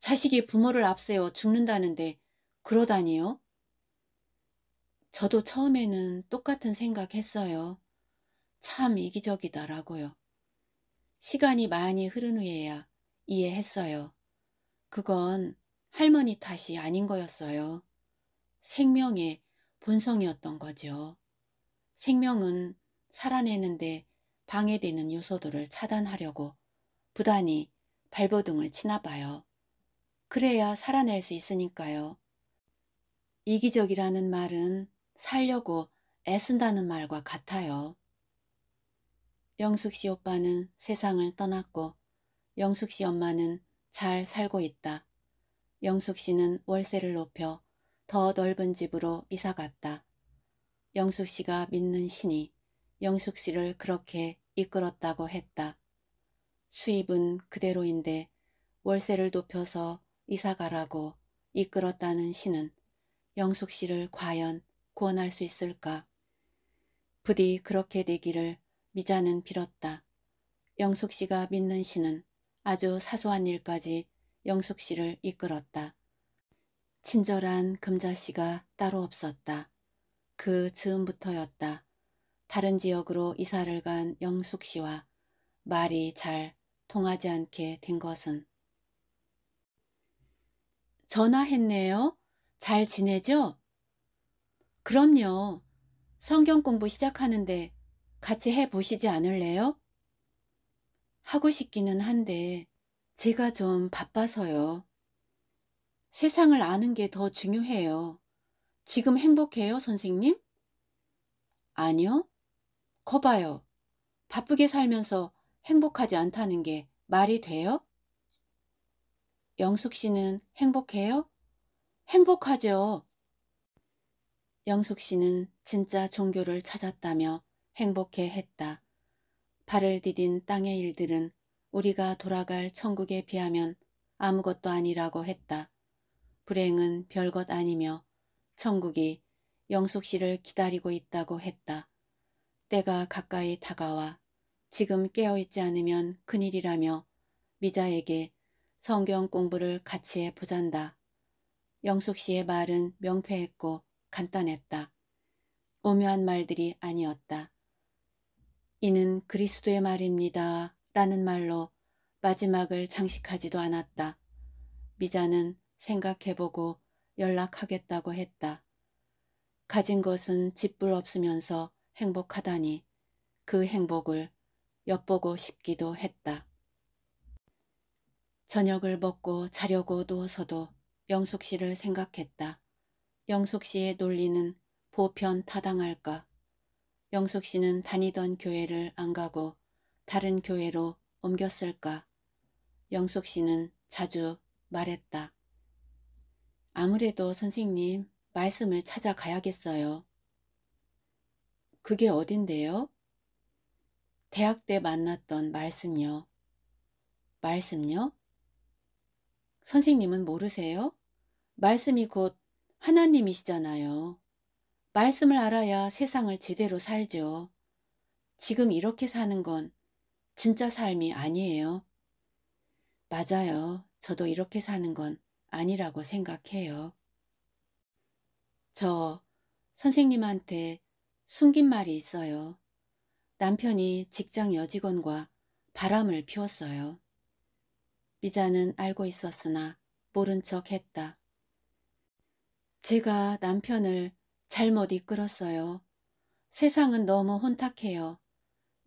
자식이 부모를 앞세워 죽는다는데 그러다니요? 저도 처음에는 똑같은 생각했어요. 참 이기적이다라고요. 시간이 많이 흐른 후에야 이해했어요. 그건 할머니 탓이 아닌 거였어요. 생명의 본성이었던 거죠. 생명은 살아내는데 방해되는 요소들을 차단하려고 부단히 발버둥을 치나 봐요. 그래야 살아낼 수 있으니까요. 이기적이라는 말은 살려고 애쓴다는 말과 같아요. 영숙 씨 오빠는 세상을 떠났고 영숙 씨 엄마는 잘 살고 있다. 영숙 씨는 월세를 높여 더 넓은 집으로 이사 갔다. 영숙 씨가 믿는 신이 영숙 씨를 그렇게 이끌었다고 했다. 수입은 그대로인데 월세를 높여서 이사가라고 이끌었다는 신은 영숙 씨를 과연 구원할 수 있을까? 부디 그렇게 되기를 미자는 빌었다. 영숙 씨가 믿는 신은 아주 사소한 일까지 영숙 씨를 이끌었다. 친절한 금자 씨가 따로 없었다. 그 즈음부터였다. 다른 지역으로 이사를 간 영숙 씨와 말이 잘 통하지 않게 된 것은 전화했네요. 잘 지내죠? 그럼요. 성경 공부 시작하는데 같이 해보시지 않을래요? 하고 싶기는 한데 제가 좀 바빠서요. 세상을 아는 게 더 중요해요. 지금 행복해요, 선생님? 아니요. 거봐요. 바쁘게 살면서 행복하지 않다는 게 말이 돼요? 영숙 씨는 행복해요? 행복하죠. 영숙 씨는 진짜 종교를 찾았다며 행복해 했다. 발을 디딘 땅의 일들은 우리가 돌아갈 천국에 비하면 아무것도 아니라고 했다. 불행은 별것 아니며 천국이 영숙 씨를 기다리고 있다고 했다. 때가 가까이 다가와 지금 깨어있지 않으면 큰일이라며 미자에게 성경 공부를 같이 해보잔다. 영숙 씨의 말은 명쾌했고 간단했다. 오묘한 말들이 아니었다. 이는 그리스도의 말입니다. 라는 말로 마지막을 장식하지도 않았다. 미자는 생각해보고 연락하겠다고 했다. 가진 것은 짓불 없으면서 행복하다니 그 행복을 엿보고 싶기도 했다. 저녁을 먹고 자려고 누워서도 영숙 씨를 생각했다. 영숙 씨의 논리는 보편 타당할까? 영숙 씨는 다니던 교회를 안 가고 다른 교회로 옮겼을까? 영숙 씨는 자주 말했다. 아무래도 선생님 말씀을 찾아가야겠어요. 그게 어딘데요? 대학 때 만났던 말씀요. 말씀요? 선생님은 모르세요? 말씀이 곧 하나님이시잖아요. 말씀을 알아야 세상을 제대로 살죠. 지금 이렇게 사는 건 진짜 삶이 아니에요. 맞아요. 저도 이렇게 사는 건 아니라고 생각해요. 저 선생님한테 숨긴 말이 있어요. 남편이 직장 여직원과 바람을 피웠어요. 미자는 알고 있었으나 모른 척 했다. 제가 남편을 잘못 이끌었어요. 세상은 너무 혼탁해요.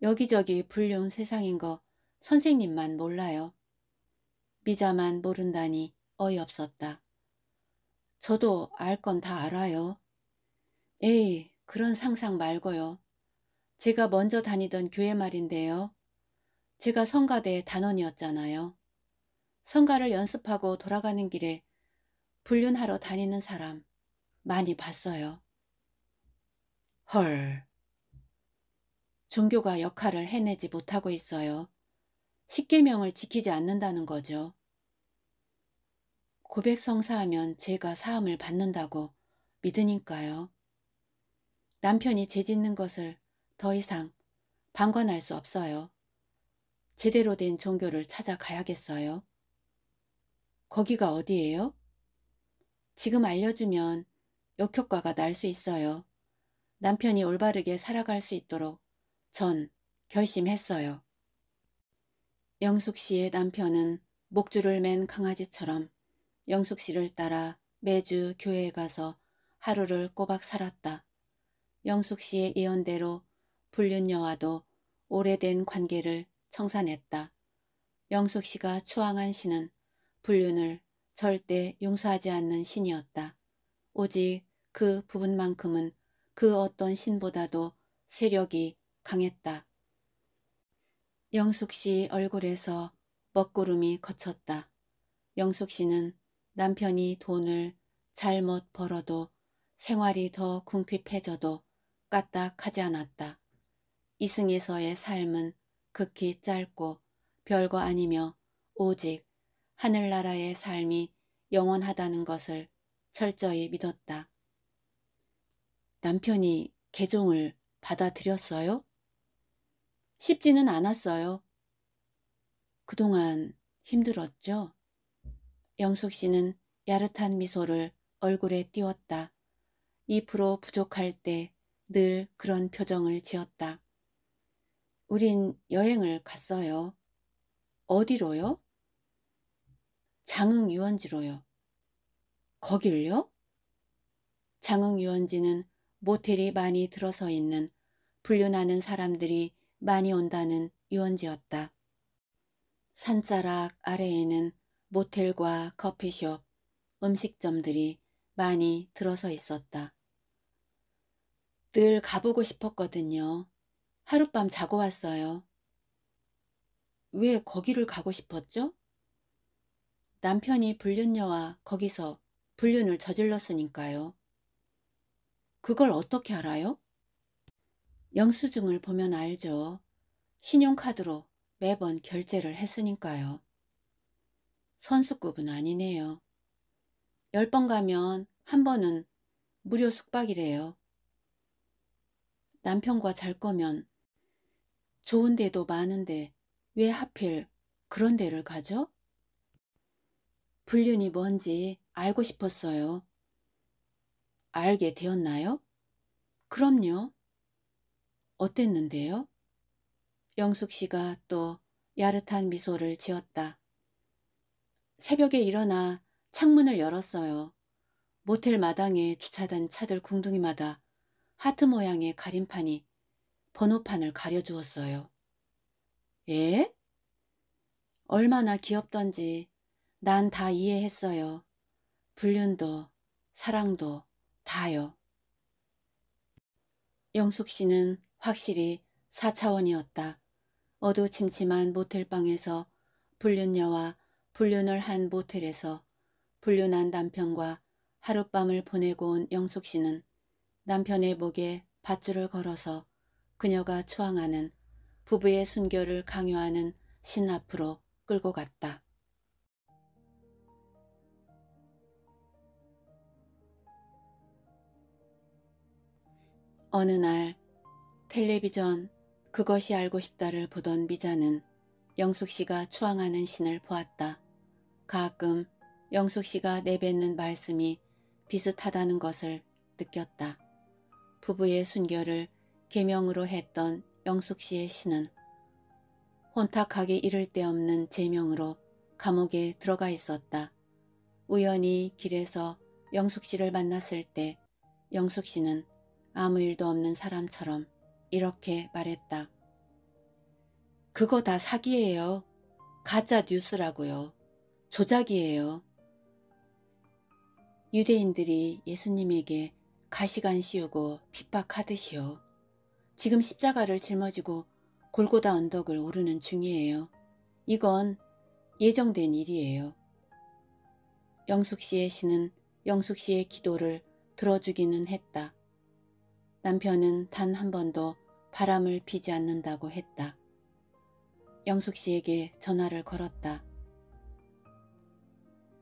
여기저기 불륜 세상인 거 선생님만 몰라요. 미자만 모른다니 어이없었다. 저도 알 건 다 알아요. 에이, 그런 상상 말고요. 제가 먼저 다니던 교회 말인데요. 제가 성가대 단원이었잖아요. 성가를 연습하고 돌아가는 길에 불륜하러 다니는 사람 많이 봤어요. 헐. 종교가 역할을 해내지 못하고 있어요. 십계명을 지키지 않는다는 거죠. 고백 성사하면 제가 사함을 받는다고 믿으니까요. 남편이 죄 짓는 것을 더 이상 방관할 수 없어요. 제대로 된 종교를 찾아가야겠어요. 거기가 어디예요? 지금 알려주면 역효과가 날 수 있어요. 남편이 올바르게 살아갈 수 있도록 전 결심했어요. 영숙 씨의 남편은 목줄을 맨 강아지처럼 영숙 씨를 따라 매주 교회에 가서 하루를 꼬박 살았다. 영숙 씨의 예언대로 불륜녀와도 오래된 관계를 청산했다. 영숙 씨가 추앙한 신은 불륜을 절대 용서하지 않는 신이었다. 오직 그 부분만큼은 그 어떤 신보다도 세력이 강했다. 영숙 씨 얼굴에서 먹구름이 거쳤다 영숙 씨는 남편이 돈을 잘못 벌어도 생활이 더 궁핍해져도 까딱하지 않았다. 이승에서의 삶은 극히 짧고 별거 아니며 오직 하늘나라의 삶이 영원하다는 것을 철저히 믿었다. 남편이 개종을 받아들였어요? 쉽지는 않았어요. 그동안 힘들었죠? 영숙 씨는 야릇한 미소를 얼굴에 띄웠다. 2% 부족할 때 늘 그런 표정을 지었다. 우린 여행을 갔어요. 어디로요? 장흥 유원지로요. 거길요? 장흥 유원지는 모텔이 많이 들어서 있는 불륜하는 사람들이 많이 온다는 유원지였다. 산자락 아래에는 모텔과 커피숍, 음식점들이 많이 들어서 있었다. 늘 가보고 싶었거든요. 하룻밤 자고 왔어요. 왜 거기를 가고 싶었죠? 남편이 불륜녀와 거기서 불륜을 저질렀으니까요. 그걸 어떻게 알아요? 영수증을 보면 알죠. 신용카드로 매번 결제를 했으니까요. 선수급은 아니네요. 열 번 가면 한 번은 무료 숙박이래요. 남편과 잘 거면 좋은 데도 많은데 왜 하필 그런 데를 가죠? 불륜이 뭔지 알고 싶었어요. 알게 되었나요? 그럼요. 어땠는데요? 영숙 씨가 또 야릇한 미소를 지었다. 새벽에 일어나 창문을 열었어요. 모텔 마당에 주차된 차들 궁둥이마다 하트 모양의 가림판이 번호판을 가려주었어요. 예? 얼마나 귀엽던지 난 다 이해했어요. 불륜도 사랑도 다요. 영숙 씨는 확실히 4차원이었다. 어두침침한 모텔방에서 불륜녀와 불륜을 한 모텔에서 불륜한 남편과 하룻밤을 보내고 온 영숙 씨는 남편의 목에 밧줄을 걸어서 그녀가 추앙하는 부부의 순결을 강요하는 신 앞으로 끌고 갔다. 어느 날 텔레비전 그것이 알고 싶다를 보던 미자는 영숙 씨가 추앙하는 신을 보았다. 가끔 영숙 씨가 내뱉는 말씀이 비슷하다는 것을 느꼈다. 부부의 순결을 계명으로 했던 영숙 씨의 시는 혼탁하게 이를 데 없는 제명으로 감옥에 들어가 있었다. 우연히 길에서 영숙 씨를 만났을 때 영숙 씨는 아무 일도 없는 사람처럼 이렇게 말했다. 그거 다 사기예요. 가짜 뉴스라고요. 조작이에요. 유대인들이 예수님에게 가시관 씌우고 핍박하듯이요. 지금 십자가를 짊어지고 골고다 언덕을 오르는 중이에요. 이건 예정된 일이에요. 영숙 씨의 시는 영숙 씨의 기도를 들어주기는 했다. 남편은 단 한 번도 바람을 피지 않는다고 했다. 영숙 씨에게 전화를 걸었다.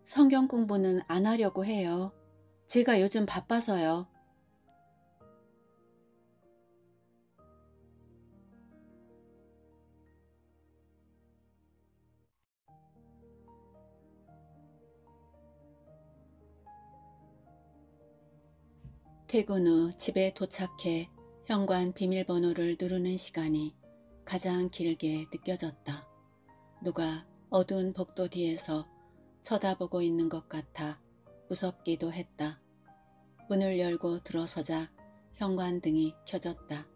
성경 공부는 안 하려고 해요. 제가 요즘 바빠서요. 퇴근 후 집에 도착해 현관 비밀번호를 누르는 시간이 가장 길게 느껴졌다. 누가 어두운 복도 뒤에서 쳐다보고 있는 것 같아 무섭기도 했다. 문을 열고 들어서자 현관등이 켜졌다.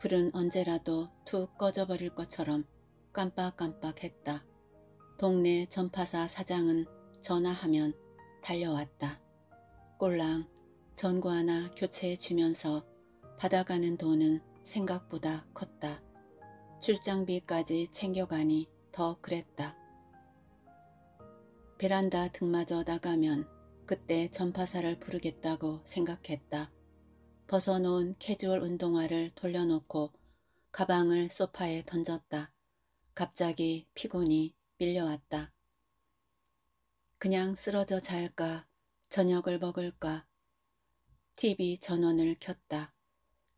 불은 언제라도 툭 꺼져버릴 것처럼 깜빡깜빡했다. 동네 전파사 사장은 전화하면 달려왔다. 꼴랑 전구 하나 교체해 주면서 받아가는 돈은 생각보다 컸다. 출장비까지 챙겨가니 더 그랬다. 베란다 등마저 나가면 그때 전파사를 부르겠다고 생각했다. 벗어놓은 캐주얼 운동화를 돌려놓고 가방을 소파에 던졌다. 갑자기 피곤이 밀려왔다. 그냥 쓰러져 잘까 저녁을 먹을까 TV 전원을 켰다.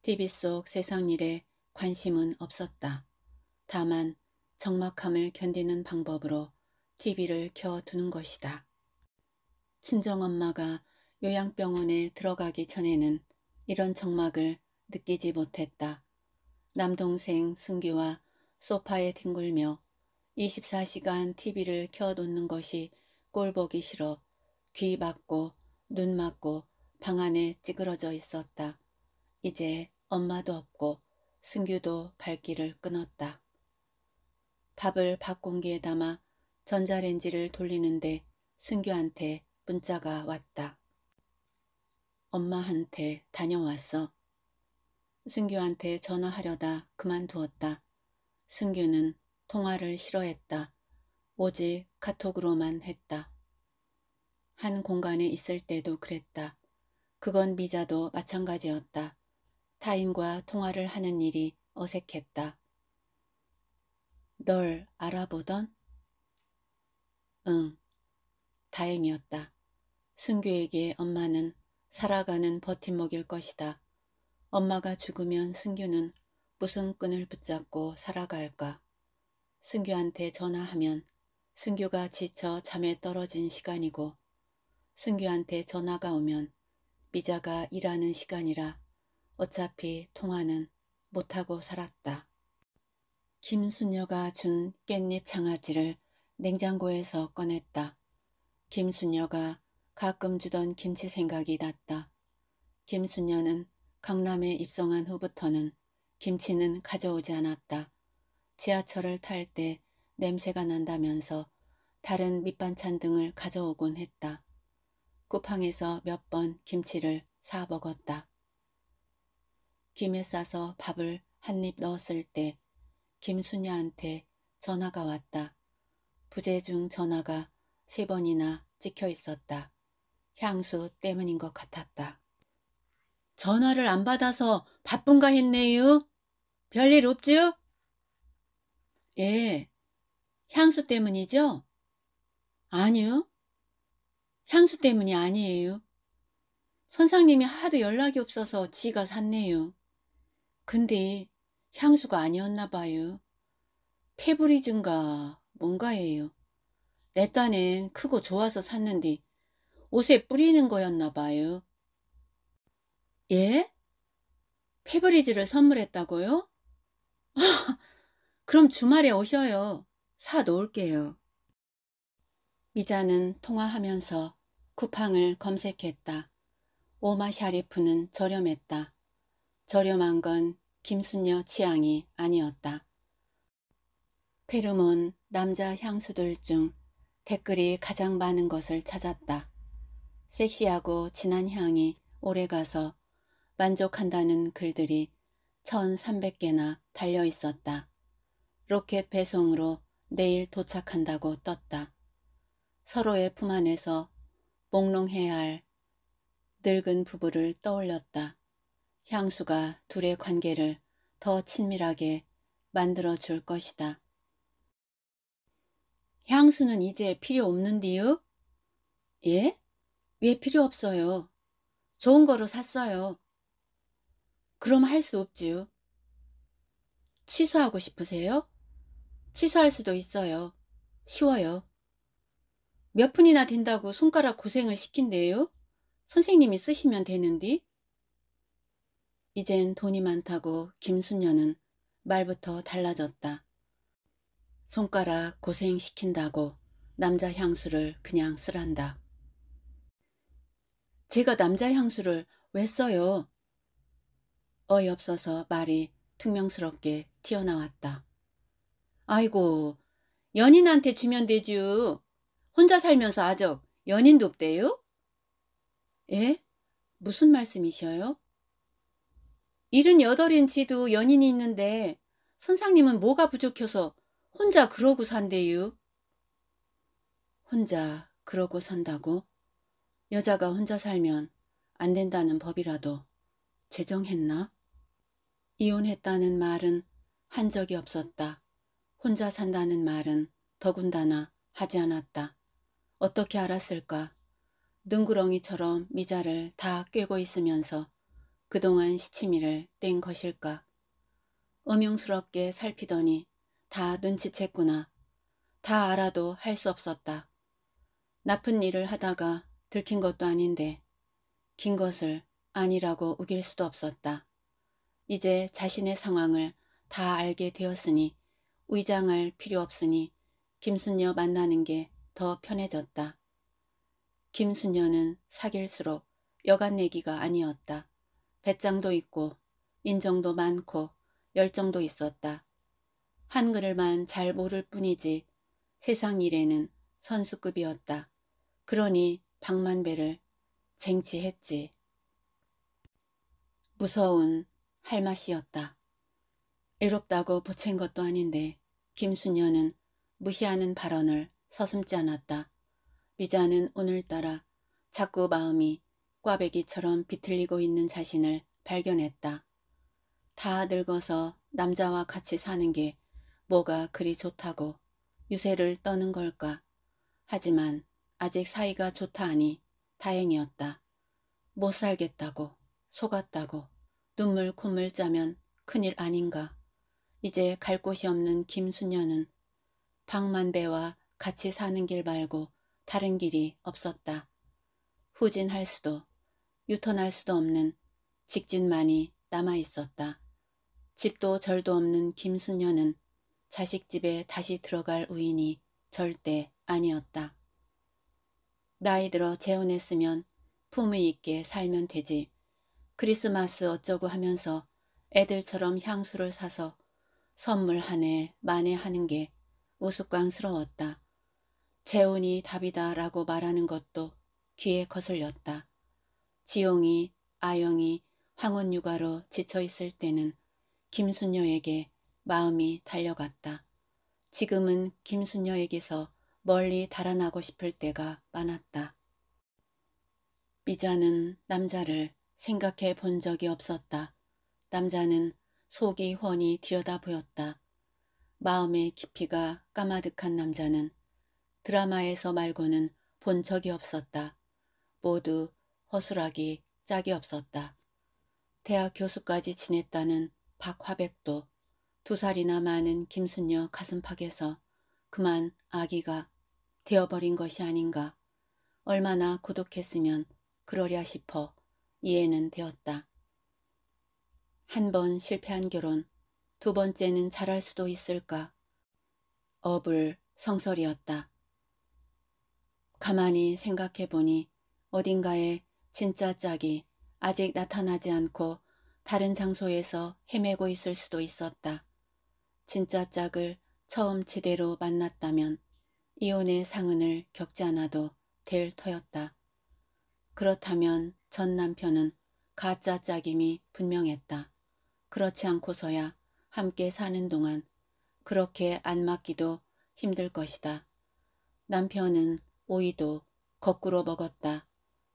TV 속 세상 일에 관심은 없었다. 다만 적막함을 견디는 방법으로 TV를 켜두는 것이다. 친정엄마가 요양병원에 들어가기 전에는 이런 정막을 느끼지 못했다. 남동생 승규와 소파에 뒹굴며 24시간 TV를 켜놓는 것이 꼴보기 싫어 귀 막고 눈 막고 방 안에 찌그러져 있었다. 이제 엄마도 없고 승규도 발길을 끊었다. 밥을 밥공기에 담아 전자레인지를 돌리는데 승규한테 문자가 왔다. 엄마한테 다녀왔어. 승규한테 전화하려다 그만두었다. 승규는 통화를 싫어했다. 오직 카톡으로만 했다. 한 공간에 있을 때도 그랬다. 그건 미자도 마찬가지였다. 타인과 통화를 하는 일이 어색했다. 널 알아보던 응. 다행이었다. 승규에게 엄마는 살아가는 버팀목일 것이다. 엄마가 죽으면 승규는 무슨 끈을 붙잡고 살아갈까. 승규한테 전화하면 승규가 지쳐 잠에 떨어진 시간이고 승규한테 전화가 오면 미자가 일하는 시간이라 어차피 통화는 못하고 살았다. 김순녀가준 깻잎 장아찌를 냉장고에서 꺼냈다. 김순녀가 가끔 주던 김치 생각이 났다. 김순녀는 강남에 입성한 후부터는 김치는 가져오지 않았다. 지하철을 탈 때 냄새가 난다면서 다른 밑반찬 등을 가져오곤 했다. 쿠팡에서 몇 번 김치를 사 먹었다. 김에 싸서 밥을 한 입 넣었을 때김순녀한테 전화가 왔다. 부재중 전화가 세 번이나 찍혀 있었다. 향수 때문인 것 같았다. 전화를 안 받아서 바쁜가 했네요. 별일 없지요? 예, 향수 때문이죠? 아니요. 향수 때문이 아니에요. 선상님이 하도 연락이 없어서 지가 샀네요. 근데 향수가 아니었나 봐요. 페브리증가 뭔가예요. 내 딴엔 크고 좋아서 샀는데 옷에 뿌리는 거였나 봐요. 예? 페브리즈를 선물했다고요? 그럼 주말에 오셔요. 사 놓을게요. 미자는 통화하면서 쿠팡을 검색했다. 오마 샤리프는 저렴했다. 저렴한 건 김순녀 취향이 아니었다. 페르몬 남자 향수들 중 댓글이 가장 많은 것을 찾았다. 섹시하고 진한 향이 오래가서 만족한다는 글들이 1300개나 달려 있었다. 로켓 배송으로 내일 도착한다고 떴다. 서로의 품 안에서 몽롱해할 야 늙은 부부를 떠올렸다. 향수가 둘의 관계를 더 친밀하게 만들어 줄 것이다. 향수는 이제 필요 없는디요? 예? 왜 필요 없어요? 좋은 거로 샀어요. 그럼 할 수 없지요. 취소하고 싶으세요? 취소할 수도 있어요. 쉬워요. 몇 푼이나 된다고 손가락 고생을 시킨대요? 선생님이 쓰시면 되는디? 이젠 돈이 많다고 김순녀는 말부터 달라졌다. 손가락 고생시킨다고 남자 향수를 그냥 쓰란다. 제가 남자 향수를 왜 써요? 어이없어서 말이 퉁명스럽게 튀어나왔다. 아이고 연인한테 주면 되죠. 혼자 살면서 아적 연인도 없대요? 예? 무슨 말씀이셔요? 일흔여덟인 지도 연인이 있는데 선상님은 뭐가 부족해서 혼자 그러고 산대유. 혼자 그러고 산다고? 여자가 혼자 살면 안 된다는 법이라도 제정했나? 이혼했다는 말은 한 적이 없었다. 혼자 산다는 말은 더군다나 하지 않았다. 어떻게 알았을까? 능구렁이처럼 미자를 다 꿰고 있으면서 그동안 시치미를 뗀 것일까? 음흉스럽게 살피더니 다 눈치챘구나. 다 알아도 할 수 없었다. 나쁜 일을 하다가 들킨 것도 아닌데 긴 것을 아니라고 우길 수도 없었다. 이제 자신의 상황을 다 알게 되었으니 위장할 필요 없으니 김순녀 만나는 게 더 편해졌다. 김순녀는 사귈수록 여간 내기가 아니었다. 배짱도 있고 인정도 많고 열정도 있었다. 한글을만 잘 모를 뿐이지 세상 일에는 선수급이었다. 그러니 박만배를 쟁취했지. 무서운 할맛이었다. 애롭다고 보챈 것도 아닌데 김순녀는 무시하는 발언을 서슴지 않았다. 미자는 오늘따라 자꾸 마음이 꽈배기처럼 비틀리고 있는 자신을 발견했다. 다 늙어서 남자와 같이 사는 게 뭐가 그리 좋다고 유세를 떠는 걸까. 하지만 아직 사이가 좋다 하니 다행이었다. 못 살겠다고 속았다고 눈물 콧물 짜면 큰일 아닌가. 이제 갈 곳이 없는 김순녀는 박만배와 같이 사는 길 말고 다른 길이 없었다. 후진할 수도 유턴할 수도 없는 직진만이 남아있었다. 집도 절도 없는 김순녀는 자식 집에 다시 들어갈 우인이 절대 아니었다. 나이 들어 재혼했으면 품위 있게 살면 되지. 크리스마스 어쩌고 하면서 애들처럼 향수를 사서 선물 하네 만에 하는 게 우스꽝스러웠다. 재혼이 답이다 라고 말하는 것도 귀에 거슬렸다. 지용이, 아영이 황혼 육아로 지쳐있을 때는 김순녀에게 마음이 달려갔다. 지금은 김순녀에게서 멀리 달아나고 싶을 때가 많았다. 미자는 남자를 생각해 본 적이 없었다. 남자는 속이 훤히 들여다 보였다. 마음의 깊이가 까마득한 남자는 드라마에서 말고는 본 적이 없었다. 모두 허술하기 짝이 없었다. 대학 교수까지 지냈다는 박화백도 두 살이나 많은 김순녀 가슴팍에서 그만 아기가 되어버린 것이 아닌가 얼마나 고독했으면 그러랴 싶어 이해는 되었다. 한 번 실패한 결혼, 두 번째는 잘할 수도 있을까? 업을 성설이었다. 가만히 생각해보니 어딘가에 진짜 짝이 아직 나타나지 않고 다른 장소에서 헤매고 있을 수도 있었다. 진짜 짝을 처음 제대로 만났다면 이혼의 상흔을 겪지 않아도 될 터였다. 그렇다면 전 남편은 가짜 짝임이 분명했다. 그렇지 않고서야 함께 사는 동안 그렇게 안 맞기도 힘들 것이다. 남편은 오이도 거꾸로 먹었다.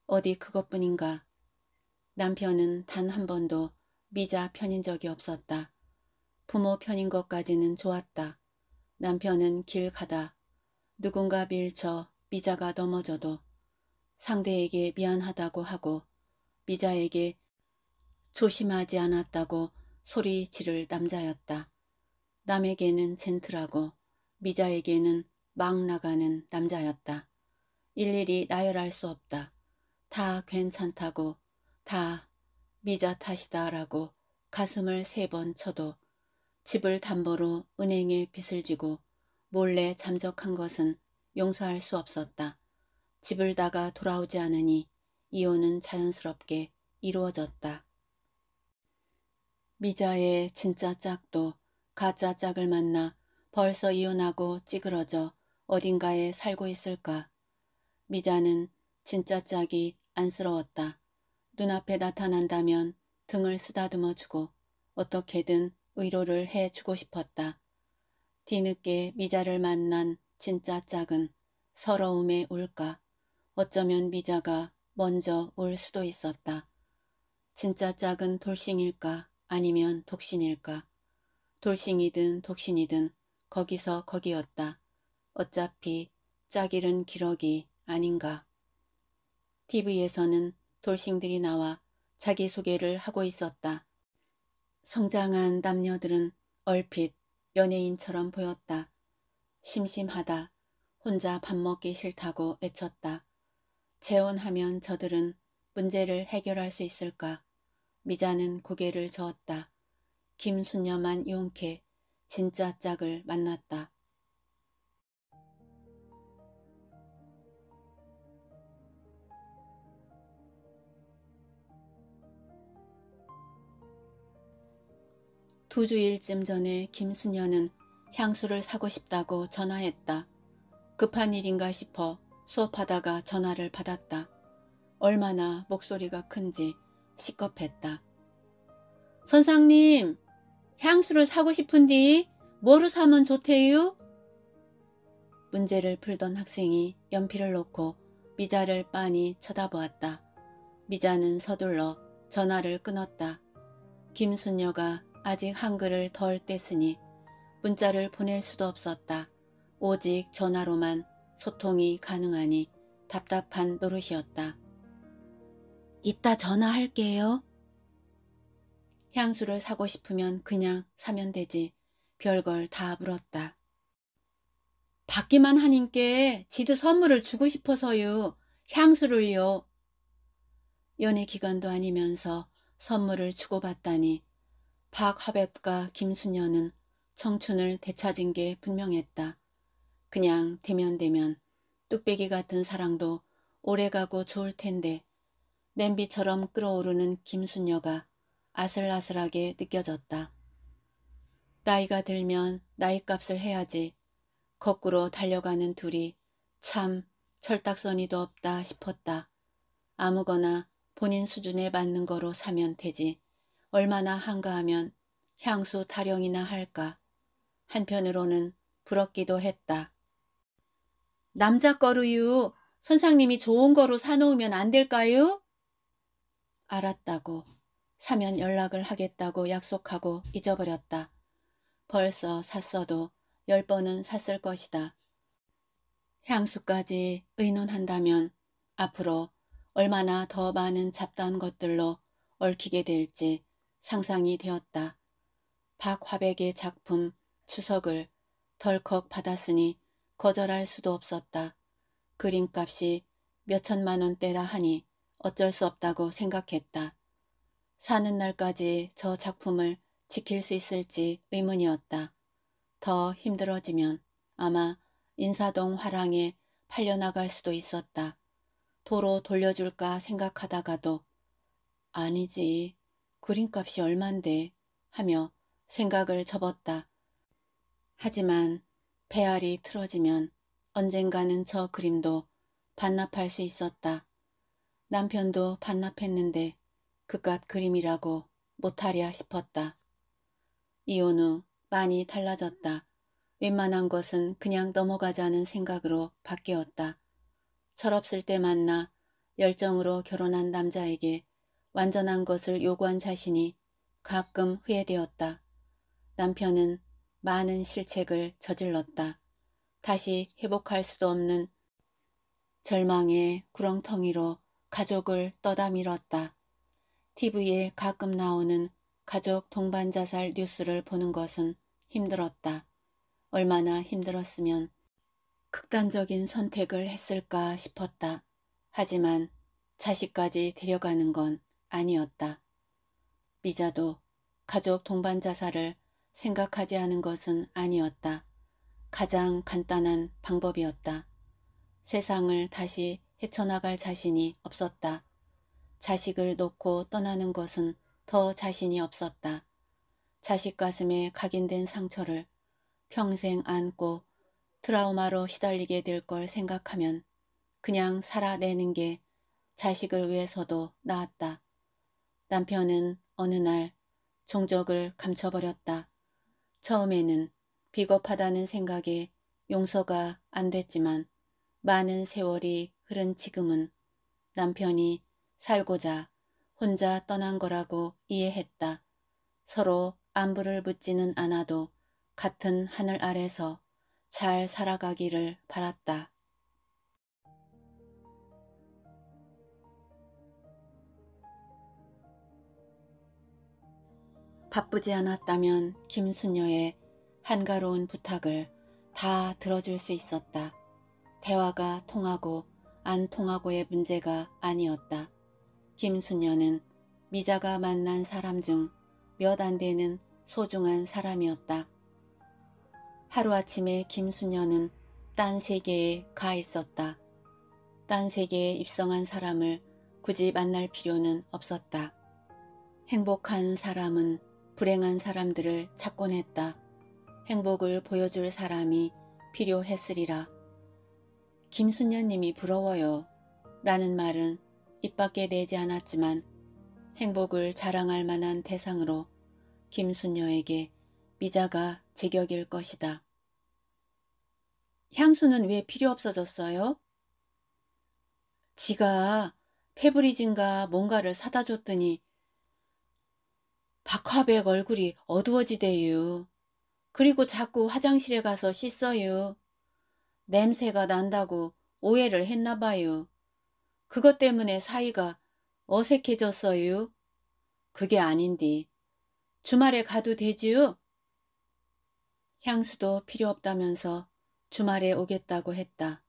어디 그것뿐인가. 남편은 단 한 번도 미자 편인 적이 없었다. 부모 편인 것까지는 좋았다. 남편은 길 가다. 누군가 밀쳐 미자가 넘어져도 상대에게 미안하다고 하고 미자에게 조심하지 않았다고 소리 지를 남자였다. 남에게는 젠틀하고 미자에게는 막 나가는 남자였다. 일일이 나열할 수 없다. 다 괜찮다고 다 미자 탓이다라고 가슴을 세 번 쳐도 집을 담보로 은행에 빚을 지고 몰래 잠적한 것은 용서할 수 없었다. 집을 다가 돌아오지 않으니 이혼은 자연스럽게 이루어졌다. 미자의 진짜 짝도 가짜 짝을 만나 벌써 이혼하고 찌그러져 어딘가에 살고 있을까. 미자는 진짜 짝이 안쓰러웠다. 눈앞에 나타난다면 등을 쓰다듬어 주고 어떻게든 위로를 해주고 싶었다. 뒤늦게 미자를 만난 진짜 짝은 서러움에 울까 어쩌면 미자가 먼저 울 수도 있었다. 진짜 짝은 돌싱일까 아니면 독신일까 돌싱이든 독신이든 거기서 거기였다. 어차피 짝이른 기러기 아닌가. TV에서는 돌싱들이 나와 자기소개를 하고 있었다. 성장한 남녀들은 얼핏 연예인처럼 보였다. 심심하다. 혼자 밥 먹기 싫다고 애쳤다. 재혼하면 저들은 문제를 해결할 수 있을까? 미자는 고개를 저었다. 김수녀만 용케 진짜 짝을 만났다. 두 주일쯤 전에 김수녀는 향수를 사고 싶다고 전화했다. 급한 일인가 싶어 수업하다가 전화를 받았다. 얼마나 목소리가 큰지 시겁했다. 선상님, 향수를 사고 싶은디 뭐로 사면 좋대요? 문제를 풀던 학생이 연필을 놓고 미자를 빤히 쳐다보았다. 미자는 서둘러 전화를 끊었다. 김순녀가 아직 한글을 덜 뗐으니 문자를 보낼 수도 없었다. 오직 전화로만 소통이 가능하니 답답한 노릇이었다. 이따 전화할게요. 향수를 사고 싶으면 그냥 사면 되지. 별걸 다 물었다. 받기만 하님께 지드 선물을 주고 싶어서요. 향수를요. 연애 기간도 아니면서 선물을 주고받다니 박하백과 김수녀는 청춘을 되찾은 게 분명했다. 그냥 대면대면 뚝배기 같은 사랑도 오래가고 좋을 텐데 냄비처럼 끓어오르는 김수녀가 아슬아슬하게 느껴졌다. 나이가 들면 나이값을 해야지 거꾸로 달려가는 둘이 참 철딱서니도 없다 싶었다. 아무거나 본인 수준에 맞는 거로 사면 되지. 얼마나 한가하면 향수 타령이나 할까. 한편으로는 부럽기도 했다. 남자 거루유 선상님이 좋은 거로 사놓으면 안 될까요? 알았다고 사면 연락을 하겠다고 약속하고 잊어버렸다. 벌써 샀어도 열 번은 샀을 것이다. 향수까지 의논한다면 앞으로 얼마나 더 많은 잡다한 것들로 얽히게 될지 상상이 되었다. 박화백의 작품 추석을 덜컥 받았으니 거절할 수도 없었다. 그림값이 몇천만 원대라 하니 어쩔 수 없다고 생각했다. 사는 날까지 저 작품을 지킬 수 있을지 의문이었다. 더 힘들어지면 아마 인사동 화랑에 팔려나갈 수도 있었다. 도로 돌려줄까 생각하다가도 아니지 그림값이 얼만데 하며 생각을 접었다. 하지만 배알이 틀어지면 언젠가는 저 그림도 반납할 수 있었다. 남편도 반납했는데 그깟 그림이라고 못하랴 싶었다. 이혼 후 많이 달라졌다. 웬만한 것은 그냥 넘어가자는 생각으로 바뀌었다. 철없을 때 만나 열정으로 결혼한 남자에게 완전한 것을 요구한 자신이 가끔 후회되었다. 남편은 많은 실책을 저질렀다. 다시 회복할 수도 없는 절망의 구렁텅이로 가족을 떠다 밀었다. TV에 가끔 나오는 가족 동반 자살 뉴스를 보는 것은 힘들었다. 얼마나 힘들었으면 극단적인 선택을 했을까 싶었다. 하지만 자식까지 데려가는 건 아니었다. 미자도 가족 동반 자살을 생각하지 않은 것은 아니었다. 가장 간단한 방법이었다. 세상을 다시 헤쳐나갈 자신이 없었다. 자식을 놓고 떠나는 것은 더 자신이 없었다. 자식 가슴에 각인된 상처를 평생 안고 트라우마로 시달리게 될 걸 생각하면 그냥 살아내는 게 자식을 위해서도 나았다. 남편은 어느 날 종적을 감춰버렸다. 처음에는 비겁하다는 생각에 용서가 안 됐지만 많은 세월이 흐른 지금은 남편이 살고자 혼자 떠난 거라고 이해했다. 서로 안부를 묻지는 않아도 같은 하늘 아래서 잘 살아가기를 바랐다. 바쁘지 않았다면 김순녀의 한가로운 부탁을 다 들어줄 수 있었다. 대화가 통하고 안 통하고의 문제가 아니었다. 김순녀는 미자가 만난 사람 중 몇 안 되는 소중한 사람이었다. 하루아침에 김순녀는딴 세계에 가 있었다. 딴 세계에 입성한 사람을 굳이 만날 필요는 없었다. 행복한 사람은 불행한 사람들을 찾곤 했다. 행복을 보여줄 사람이 필요했으리라. 김순녀님이 부러워요. 라는 말은 입 밖에 내지 않았지만 행복을 자랑할 만한 대상으로 김순녀에게 미자가 제격일 것이다. 향수는 왜 필요 없어졌어요? 지가 페브리진가 뭔가를 사다 줬더니 박화백 얼굴이 어두워지대유. 그리고 자꾸 화장실에 가서 씻어유. 냄새가 난다고 오해를 했나봐요. 그것 때문에 사이가 어색해졌어요. 그게 아닌디. 주말에 가도 되지요? 향수도 필요 없다면서 주말에 오겠다고 했다.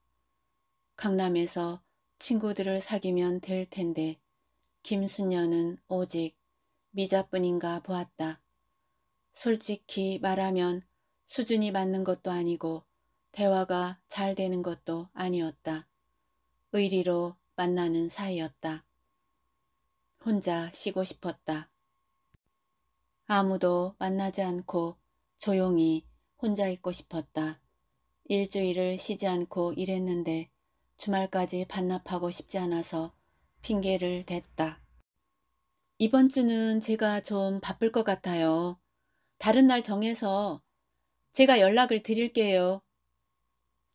강남에서 친구들을 사귀면 될 텐데 김순녀는 오직 미자뿐인가 보았다. 솔직히 말하면 수준이 맞는 것도 아니고 대화가 잘 되는 것도 아니었다. 의리로 만나는 사이였다. 혼자 쉬고 싶었다. 아무도 만나지 않고 조용히 혼자 있고 싶었다. 일주일을 쉬지 않고 일했는데 주말까지 반납하고 싶지 않아서 핑계를 댔다. 이번 주는 제가 좀 바쁠 것 같아요. 다른 날 정해서 제가 연락을 드릴게요.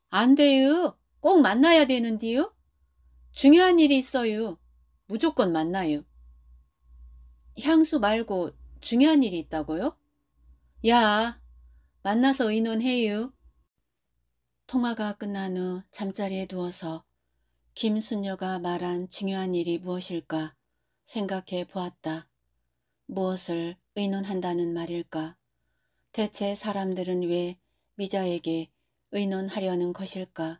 안 돼요. 꼭 만나야 되는데요. 중요한 일이 있어요. 무조건 만나요. 향수 말고 중요한 일이 있다고요? 야, 만나서 의논해요. 통화가 끝난 후 잠자리에 누워서 김순녀가 말한 중요한 일이 무엇일까 생각해 보았다. 무엇을 의논한다는 말일까? 대체 사람들은 왜 미자에게 의논하려는 것일까?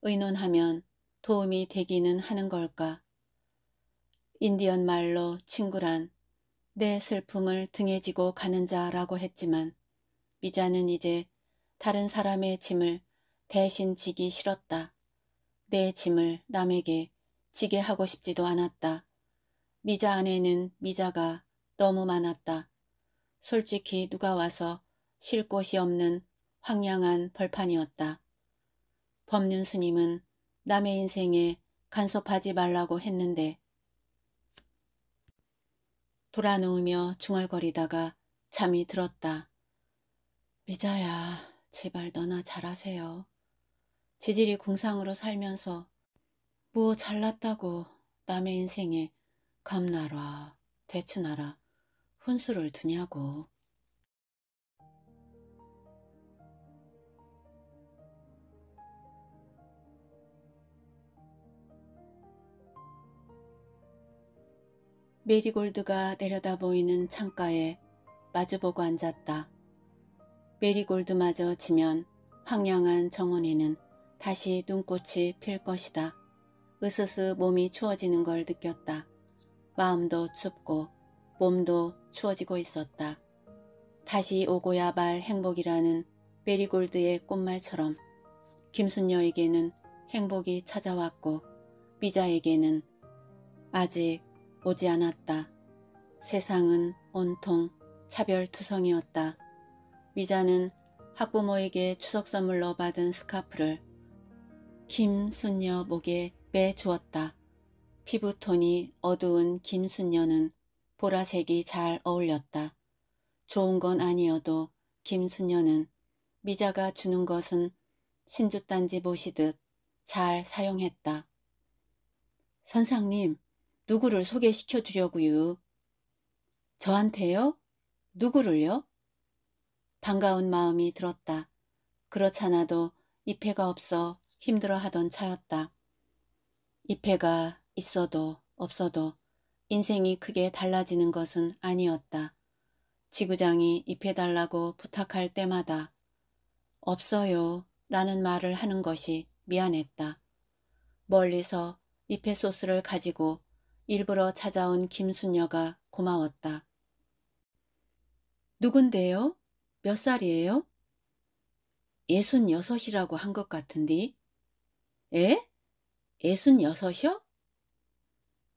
의논하면 도움이 되기는 하는 걸까? 인디언 말로 친구란 내 슬픔을 등에 지고 가는 자라고 했지만 미자는 이제 다른 사람의 짐을 대신 지기 싫었다. 내 짐을 남에게 지게 하고 싶지도 않았다. 미자 안에는 미자가 너무 많았다. 솔직히 누가 와서 쉴 곳이 없는 황량한 벌판이었다. 법륜 스님은 남의 인생에 간섭하지 말라고 했는데 돌아누우며 중얼거리다가 잠이 들었다. 미자야 제발 너나 잘하세요. 지질이 궁상으로 살면서 뭐 잘났다고 남의 인생에 감나라, 대추나라, 훈수를 두냐고. 메리골드가 내려다 보이는 창가에 마주보고 앉았다. 메리골드마저 지면 황량한 정원에는 다시 눈꽃이 필 것이다. 으스스 몸이 추워지는 걸 느꼈다. 마음도 춥고 몸도 추워지고 있었다. 다시 오고야 말 행복이라는 메리골드의 꽃말처럼 김순녀에게는 행복이 찾아왔고 미자에게는 아직 오지 않았다. 세상은 온통 차별투성이었다. 미자는 학부모에게 추석 선물로 받은 스카프를 김순녀 목에 매주었다. 피부톤이 어두운 김순녀는 보라색이 잘 어울렸다. 좋은 건 아니어도 김순녀는 미자가 주는 것은 신주단지 보시듯 잘 사용했다. 선상님, 누구를 소개시켜 주려고요? 저한테요? 누구를요? 반가운 마음이 들었다. 그렇잖아도 입회가 없어 힘들어하던 차였다. 입회가 있어도 없어도 인생이 크게 달라지는 것은 아니었다. 지구장이 입해달라고 부탁할 때마다 없어요 라는 말을 하는 것이 미안했다. 멀리서 잎의 소스를 가지고 일부러 찾아온 김순녀가 고마웠다. 누군데요? 몇 살이에요? 예순 여섯이라고 한 것 같은데. 에? 예순 여섯이요?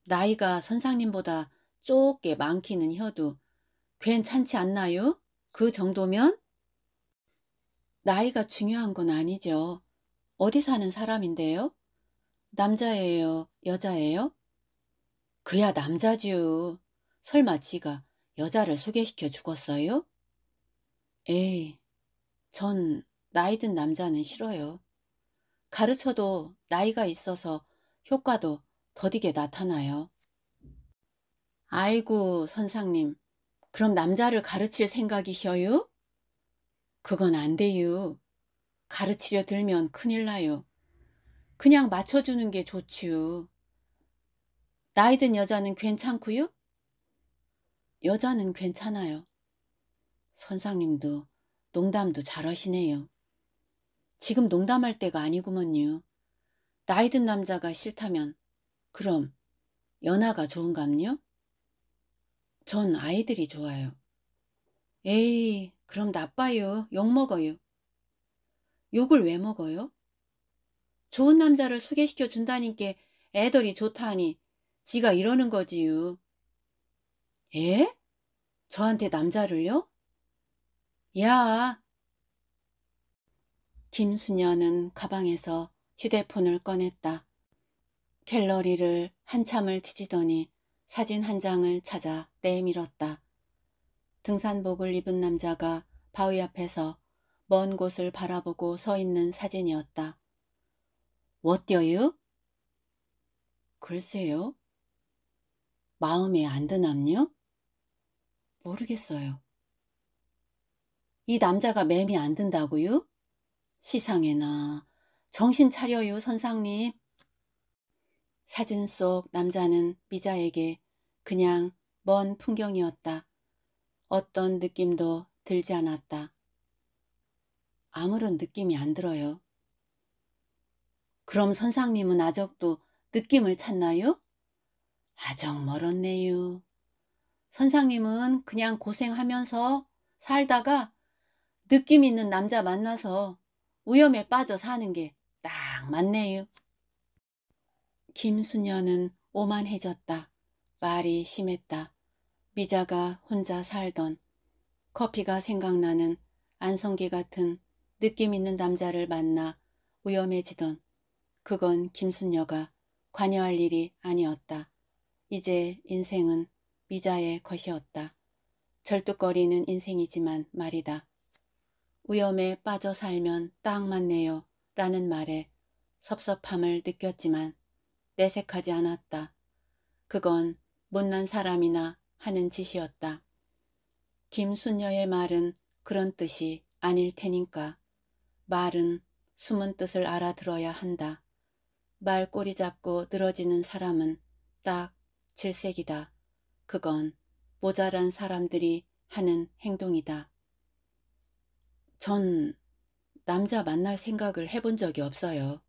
나이가 선상님보다 쪼게 많기는 혀도 괜찮지 않나요? 그 정도면? 나이가 중요한 건 아니죠. 어디 사는 사람인데요? 남자예요? 여자예요? 그야 남자지요. 설마 지가 여자를 소개시켜 죽었어요? 에이, 전 나이든 남자는 싫어요. 가르쳐도 나이가 있어서 효과도 더디게 나타나요. 아이고 선상님 그럼 남자를 가르칠 생각이셔요? 그건 안 돼요. 가르치려 들면 큰일 나요. 그냥 맞춰주는 게 좋지요. 나이든 여자는 괜찮고요? 여자는 괜찮아요. 선상님도 농담도 잘하시네요. 지금 농담할 때가 아니구먼요. 나이든 남자가 싫다면 그럼 연하가 좋은감요? 전 아이들이 좋아요. 에이, 그럼 나빠요. 욕먹어요. 욕을 왜 먹어요? 좋은 남자를 소개시켜 준다니께 애들이 좋다니 지가 이러는 거지요. 에? 저한테 남자를요? 야! 김수녀는 가방에서 휴대폰을 꺼냈다. 갤러리를 한참을 뒤지더니 사진 한 장을 찾아 내밀었다. 등산복을 입은 남자가 바위 앞에서 먼 곳을 바라보고 서 있는 사진이었다. 워디어유? 글쎄요. 마음에 안 드남요? 모르겠어요. 이 남자가 맴이 안 든다고요? 시상에나 정신 차려요 선상님. 사진 속 남자는 미자에게 그냥 먼 풍경이었다. 어떤 느낌도 들지 않았다. 아무런 느낌이 안 들어요. 그럼 선상님은 아적도 느낌을 찾나요? 아적 멀었네요. 선상님은 그냥 고생하면서 살다가 느낌 있는 남자 만나서 위험에 빠져 사는 게 딱 맞네요. 김수녀는 오만해졌다. 말이 심했다. 미자가 혼자 살던 커피가 생각나는 안성기 같은 느낌 있는 남자를 만나 위험해지던 그건 김순녀가 관여할 일이 아니었다. 이제 인생은 미자의 것이었다. 절뚝거리는 인생이지만 말이다. 위험에 빠져 살면 딱 맞네요 라는 말에 섭섭함을 느꼈지만 내색하지 않았다. 그건 못난 사람이나 하는 짓이었다. 김순녀의 말은 그런 뜻이 아닐 테니까. 말은 숨은 뜻을 알아들어야 한다. 말 꼬리 잡고 늘어지는 사람은 딱 질색이다. 그건 모자란 사람들이 하는 행동이다. 전 남자 만날 생각을 해본 적이 없어요.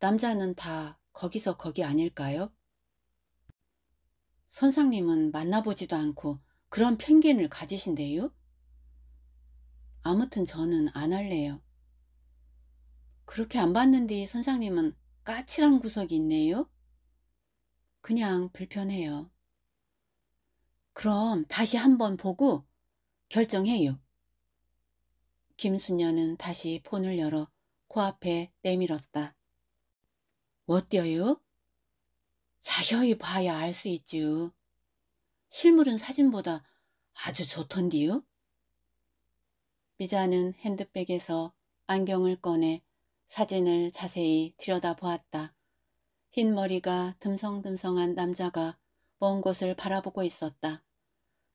남자는 다 거기서 거기 아닐까요? 선상님은 만나보지도 않고 그런 편견을 가지신데요? 아무튼 저는 안 할래요. 그렇게 안 봤는데 선상님은 까칠한 구석이 있네요? 그냥 불편해요. 그럼 다시 한번 보고 결정해요. 김순녀는 다시 폰을 열어 코앞에 내밀었다. 어때요? 자셔히 봐야 알 수 있지요. 실물은 사진보다 아주 좋던디요. 미자는 핸드백에서 안경을 꺼내 사진을 자세히 들여다보았다. 흰 머리가 듬성듬성한 남자가 먼 곳을 바라보고 있었다.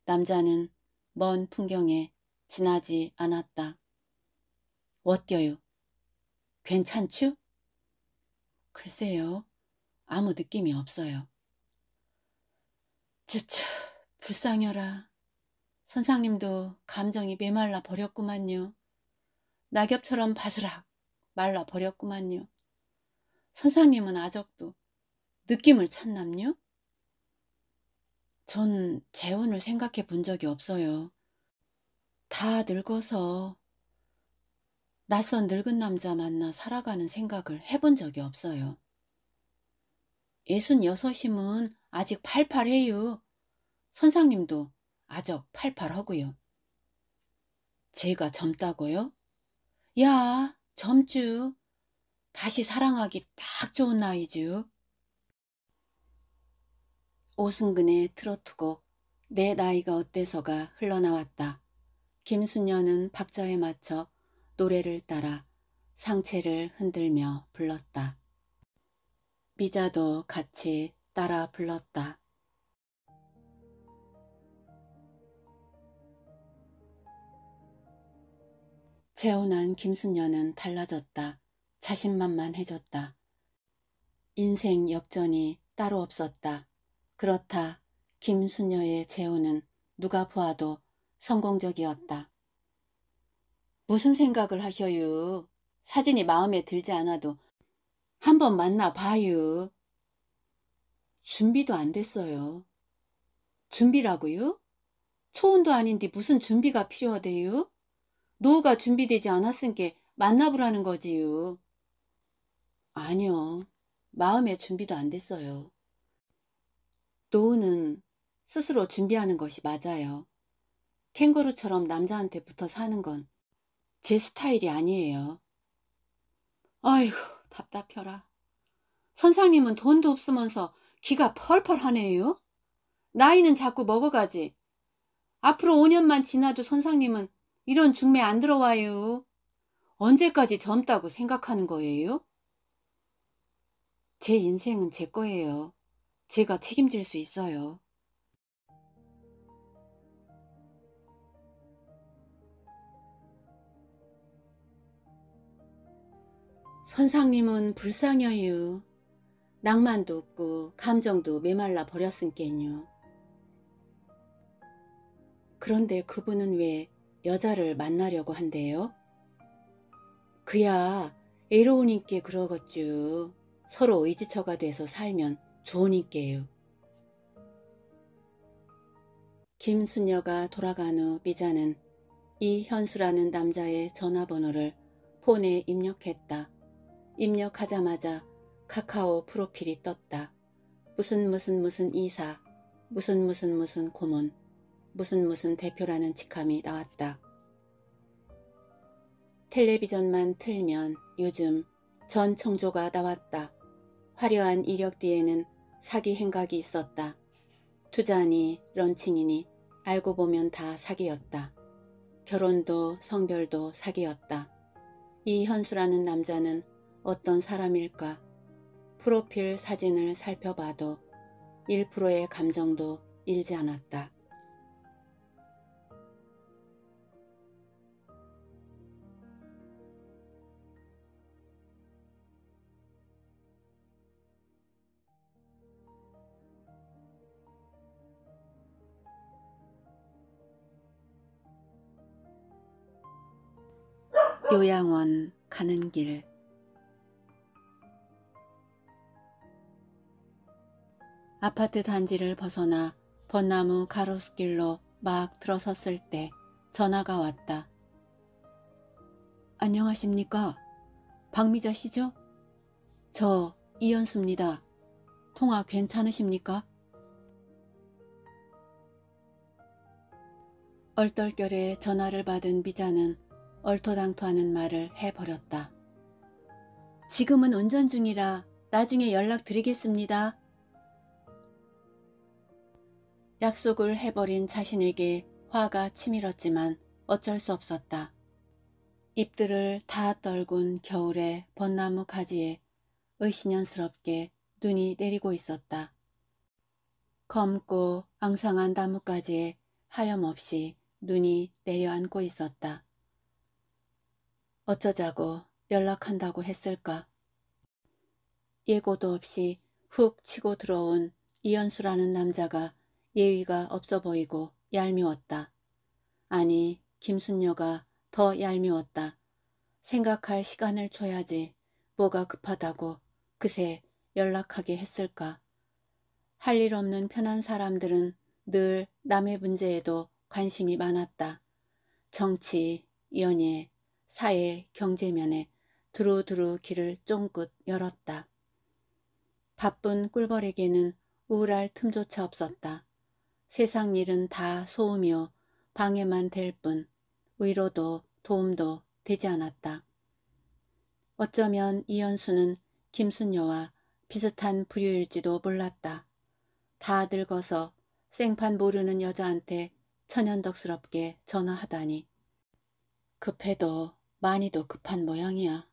남자는 먼 풍경에 지나지 않았다. 어때요? 괜찮추? 글쎄요. 아무 느낌이 없어요. 쯔쯔, 불쌍여라. 선상님도 감정이 메말라 버렸구만요. 낙엽처럼 바스락 말라 버렸구만요. 선상님은 아적도 느낌을 찾남요? 전 재혼을 생각해 본 적이 없어요. 다 늙어서 낯선 늙은 남자 만나 살아가는 생각을 해본 적이 없어요. 예순 여섯임은 아직 팔팔해요. 선상님도 아적 팔팔하고요. 제가 젊다고요? 야, 젊쥬. 다시 사랑하기 딱 좋은 나이쥬. 오승근의 트로트곡 내 나이가 어때서가 흘러나왔다. 김순녀는 박자에 맞춰 노래를 따라 상체를 흔들며 불렀다. 미자도 같이 따라 불렀다. 재혼한 김순녀는 달라졌다. 자신만만해졌다. 인생 역전이 따로 없었다. 그렇다. 김순녀의 재혼은 누가 보아도 성공적이었다. 무슨 생각을 하셔요? 사진이 마음에 들지 않아도 한번 만나봐요. 준비도 안 됐어요. 준비라고요? 초혼도 아닌데 무슨 준비가 필요하대요? 노후가 준비되지 않았으니 만나보라는 거지요. 아니요. 마음의 준비도 안 됐어요. 노후는 스스로 준비하는 것이 맞아요. 캥거루처럼 남자한테 붙어 사는 건제 스타일이 아니에요. 아이고 답답해라. 선상님은 돈도 없으면서 기가 펄펄하네요. 나이는 자꾸 먹어가지. 앞으로 5년만 지나도 선상님은 이런 중매 안 들어와요. 언제까지 젊다고 생각하는 거예요? 제 인생은 제 거예요. 제가 책임질 수 있어요. 선상님은 불쌍여유. 낭만도 없고 감정도 메말라 버렸은께요. 그런데 그분은 왜 여자를 만나려고 한대요? 그야 애로우님께 그러겠쥬. 서로 의지처가 돼서 살면 좋으니께요. 김순녀가 돌아간 후 미자는 이현수라는 남자의 전화번호를 폰에 입력했다. 입력하자마자 카카오 프로필이 떴다. 무슨 무슨 무슨 이사, 무슨 무슨 무슨 고문, 무슨 무슨 대표라는 직함이 나왔다. 텔레비전만 틀면 요즘 전 청조가 나왔다. 화려한 이력 뒤에는 사기 행각이 있었다. 투자니 런칭이니 알고 보면 다 사기였다. 결혼도 성별도 사기였다. 이 현수라는 남자는 어떤 사람일까? 프로필 사진을 살펴봐도 1%의 감정도 잃지 않았다. 요양원 가는 길 아파트 단지를 벗어나 벚나무 가로수길로 막 들어섰을 때 전화가 왔다. 안녕하십니까? 박미자 씨죠? 저 이현수입니다. 통화 괜찮으십니까? 얼떨결에 전화를 받은 미자는 얼토당토하는 말을 해버렸다. 지금은 운전 중이라 나중에 연락드리겠습니다. 약속을 해버린 자신에게 화가 치밀었지만 어쩔 수 없었다. 입들을다 떨군 겨울의 벚나무 가지에 의신연스럽게 눈이 내리고 있었다. 검고 앙상한 나뭇가지에 하염없이 눈이 내려앉고 있었다. 어쩌자고 연락한다고 했을까? 예고도 없이 훅 치고 들어온 이연수라는 남자가 예의가 없어 보이고 얄미웠다. 아니 김순녀가 더 얄미웠다. 생각할 시간을 줘야지 뭐가 급하다고 그새 연락하게 했을까. 할 일 없는 편한 사람들은 늘 남의 문제에도 관심이 많았다. 정치, 연예, 사회, 경제면에 두루두루 길을 쫑긋 열었다. 바쁜 꿀벌에게는 우울할 틈조차 없었다. 세상 일은 다 소우며 방해만 될 뿐 위로도 도움도 되지 않았다. 어쩌면 이현수는 김순녀와 비슷한 부류일지도 몰랐다. 다 늙어서 생판 모르는 여자한테 천연덕스럽게 전화하다니. 급해도 많이도 급한 모양이야.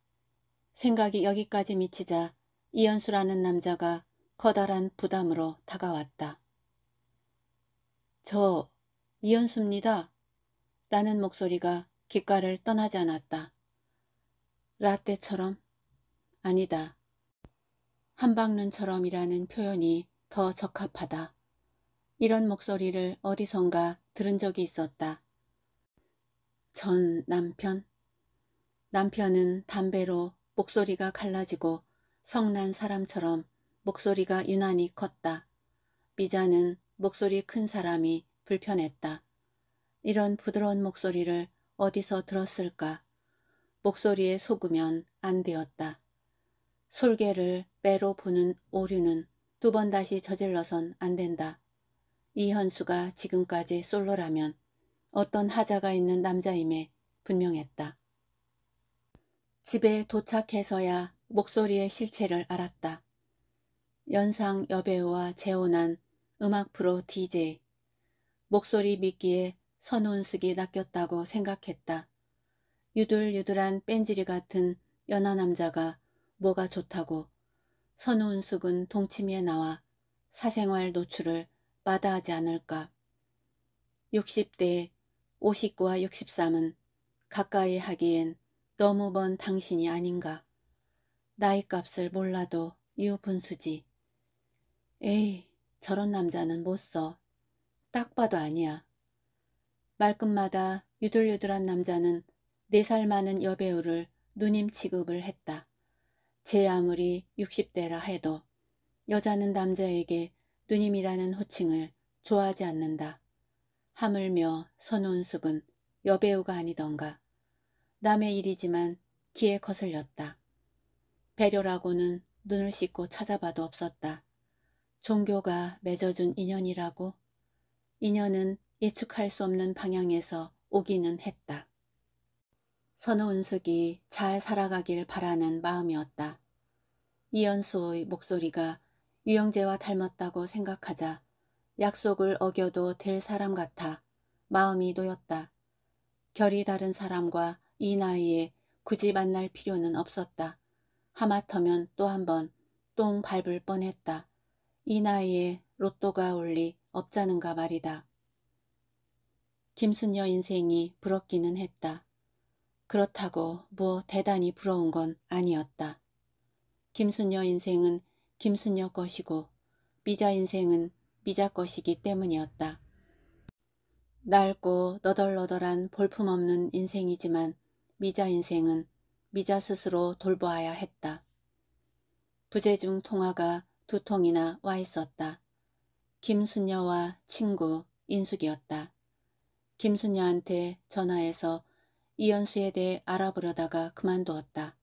생각이 여기까지 미치자 이현수라는 남자가 커다란 부담으로 다가왔다. 저 이현수입니다. 라는 목소리가 귓가를 떠나지 않았다. 라떼처럼? 아니다. 한방눈처럼이라는 표현이 더 적합하다. 이런 목소리를 어디선가 들은 적이 있었다. 전 남편? 남편은 담배로 목소리가 갈라지고 성난 사람처럼 목소리가 유난히 컸다. 미자는 목소리 큰 사람이 불편했다. 이런 부드러운 목소리를 어디서 들었을까? 목소리에 속으면 안 되었다. 솔개를 빼로 보는 오류는 두 번 다시 저질러선 안 된다. 이현수가 지금까지 솔로라면 어떤 하자가 있는 남자임에 분명했다. 집에 도착해서야 목소리의 실체를 알았다. 연상 여배우와 재혼한 음악 프로 DJ. 목소리 믿기에 선운숙이 낚였다고 생각했다. 유들유들한 뺀지리 같은 연하 남자가 뭐가 좋다고 선우은숙은 동치미에 나와 사생활 노출을 마다하지 않을까. 60대에 59와 63은 가까이 하기엔 너무 먼 당신이 아닌가. 나이값을 몰라도 이유 분수지. 에이 저런 남자는 못 써. 딱 봐도 아니야. 말끝마다 유들유들한 남자는 네 살 많은 여배우를 누님 취급을 했다. 제 아무리 60대라 해도 여자는 남자에게 누님이라는 호칭을 좋아하지 않는다. 하물며 선운숙은 여배우가 아니던가. 남의 일이지만 기에 거슬렸다. 배려라고는 눈을 씻고 찾아봐도 없었다. 종교가 맺어준 인연이라고 인연은 예측할 수 없는 방향에서 오기는 했다. 선우은숙이 잘 살아가길 바라는 마음이었다. 이연수의 목소리가 유영재와 닮았다고 생각하자 약속을 어겨도 될 사람 같아 마음이 놓였다. 결이 다른 사람과 이 나이에 굳이 만날 필요는 없었다. 하마터면 또 한 번 똥 밟을 뻔했다. 이 나이에 로또가 올리 없자는가 말이다. 김순녀 인생이 부럽기는 했다. 그렇다고 뭐 대단히 부러운 건 아니었다. 김순녀 인생은 김순녀 것이고 미자 인생은 미자 것이기 때문이었다. 낡고 너덜너덜한 볼품없는 인생이지만 미자 인생은 미자 스스로 돌보아야 했다. 부재중 통화가 두 통이나 와 있었다. 김순녀와 친구 인숙이었다. 김순녀한테 전화해서 이연수에 대해 알아보려다가 그만두었다.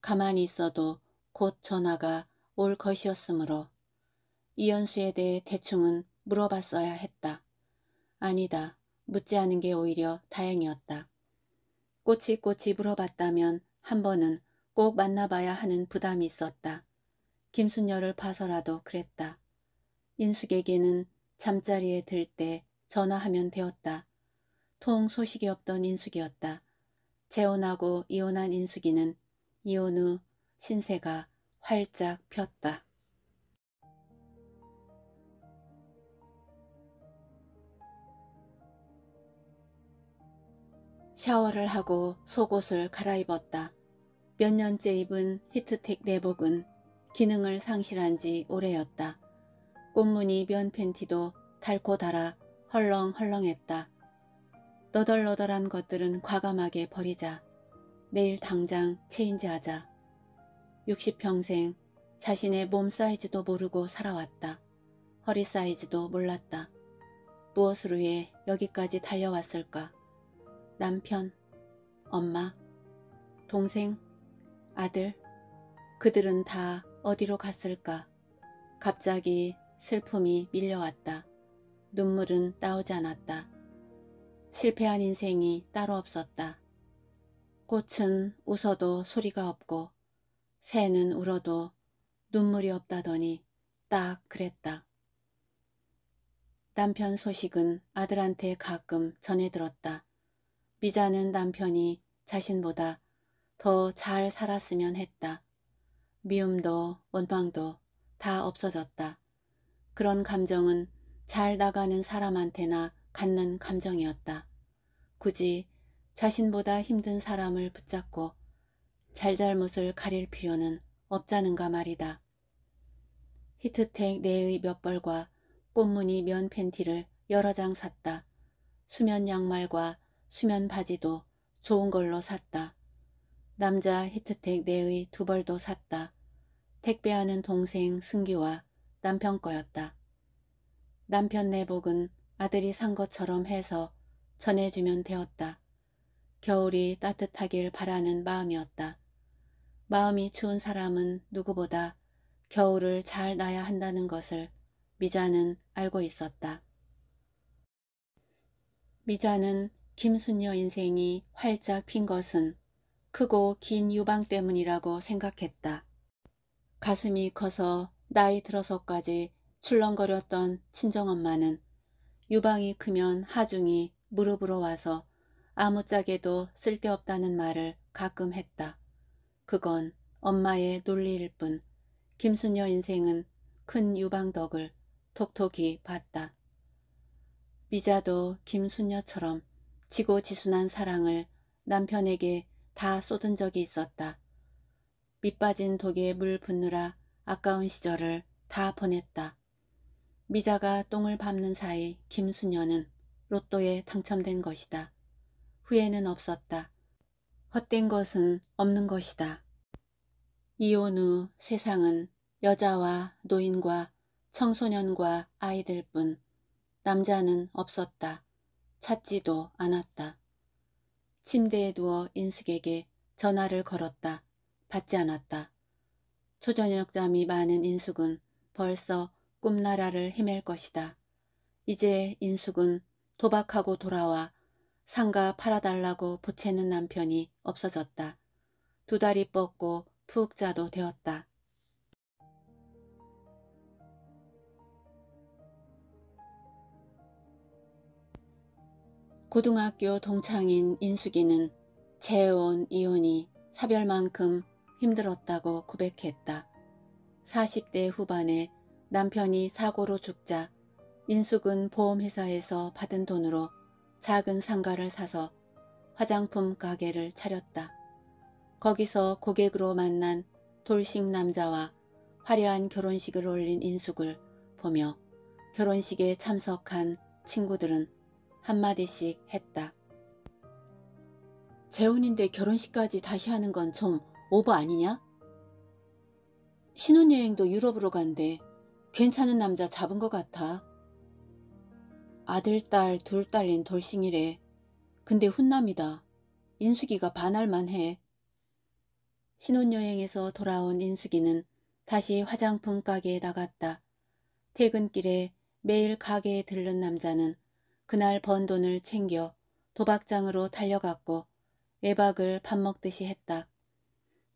가만히 있어도 곧 전화가 올 것이었으므로 이연수에 대해 대충은 물어봤어야 했다. 아니다. 묻지 않은 게 오히려 다행이었다. 꼬치꼬치 물어봤다면 한 번은 꼭 만나봐야 하는 부담이 있었다. 김순열을 봐서라도 그랬다. 인숙에게는 잠자리에 들 때 전화하면 되었다. 통 소식이 없던 인숙이었다. 재혼하고 이혼한 인숙이는 이혼 후 신세가 활짝 폈다. 샤워를 하고 속옷을 갈아입었다. 몇 년째 입은 히트텍 내복은 기능을 상실한 지 오래였다. 꽃무늬 면 팬티도 달고달아 헐렁헐렁했다. 너덜너덜한 것들은 과감하게 버리자. 내일 당장 체인지하자. 60평생 자신의 몸 사이즈도 모르고 살아왔다. 허리 사이즈도 몰랐다. 무엇으로 해 여기까지 달려왔을까? 남편, 엄마, 동생, 아들, 그들은 다 어디로 갔을까? 갑자기 슬픔이 밀려왔다. 눈물은 나오지 않았다. 실패한 인생이 따로 없었다. 꽃은 웃어도 소리가 없고 새는 울어도 눈물이 없다더니 딱 그랬다. 남편 소식은 아들한테 가끔 전해 들었다. 미자는 남편이 자신보다 더 잘 살았으면 했다. 미움도 원망도 다 없어졌다. 그런 감정은 잘 나가는 사람한테나 갖는 감정이었다. 굳이 자신보다 힘든 사람을 붙잡고 잘잘못을 가릴 필요는 없자는가 말이다. 히트텍 내의 몇 벌과 꽃무늬 면 팬티를 여러 장 샀다. 수면 양말과 수면 바지도 좋은 걸로 샀다. 남자 히트텍 내의 두 벌도 샀다. 택배하는 동생 승기와 남편 거였다. 남편 내복은 아들이 산 것처럼 해서 전해주면 되었다. 겨울이 따뜻하길 바라는 마음이었다. 마음이 추운 사람은 누구보다 겨울을 잘 나야 한다는 것을 미자는 알고 있었다. 미자는 김순녀 인생이 활짝 핀 것은 크고 긴 유방 때문이라고 생각했다. 가슴이 커서 나이 들어서까지 출렁거렸던 친정엄마는 유방이 크면 하중이 무릎으로 와서 아무짝에도 쓸데없다는 말을 가끔 했다. 그건 엄마의 논리일 뿐김순녀 인생은 큰 유방 덕을 톡톡히 봤다. 미자도 김순녀처럼 지고지순한 사랑을 남편에게 다 쏟은 적이 있었다. 밑 빠진 독에 물 붓느라 아까운 시절을 다 보냈다. 미자가 똥을 밟는 사이 김수녀는 로또에 당첨된 것이다. 후회는 없었다. 헛된 것은 없는 것이다. 이혼 후 세상은 여자와 노인과 청소년과 아이들뿐 남자는 없었다. 찾지도 않았다. 침대에 누워 인숙에게 전화를 걸었다. 받지 않았다. 초저녁 잠이 많은 인숙은 벌써 꿈나라를 헤맬 것이다. 이제 인숙은 도박하고 돌아와 상가 팔아달라고 보채는 남편이 없어졌다. 두 다리 뻗고 푹 자도 되었다. 고등학교 동창인 인숙이는 재혼, 이혼이 사별만큼 힘들었다고 고백했다. 40대 후반에 남편이 사고로 죽자 인숙은 보험회사에서 받은 돈으로 작은 상가를 사서 화장품 가게를 차렸다. 거기서 고객으로 만난 돌식 남자와 화려한 결혼식을 올린 인숙을 보며 결혼식에 참석한 친구들은 한마디씩 했다. 재혼인데 결혼식까지 다시 하는 건 좀 오버 아니냐? 신혼여행도 유럽으로 간대. 괜찮은 남자 잡은 것 같아. 아들, 딸, 둘 딸린 돌싱이래. 근데 훈남이다. 인숙이가 반할만 해. 신혼여행에서 돌아온 인숙이는 다시 화장품 가게에 나갔다. 퇴근길에 매일 가게에 들른 남자는 그날 번 돈을 챙겨 도박장으로 달려갔고 애박을 밥 먹듯이 했다.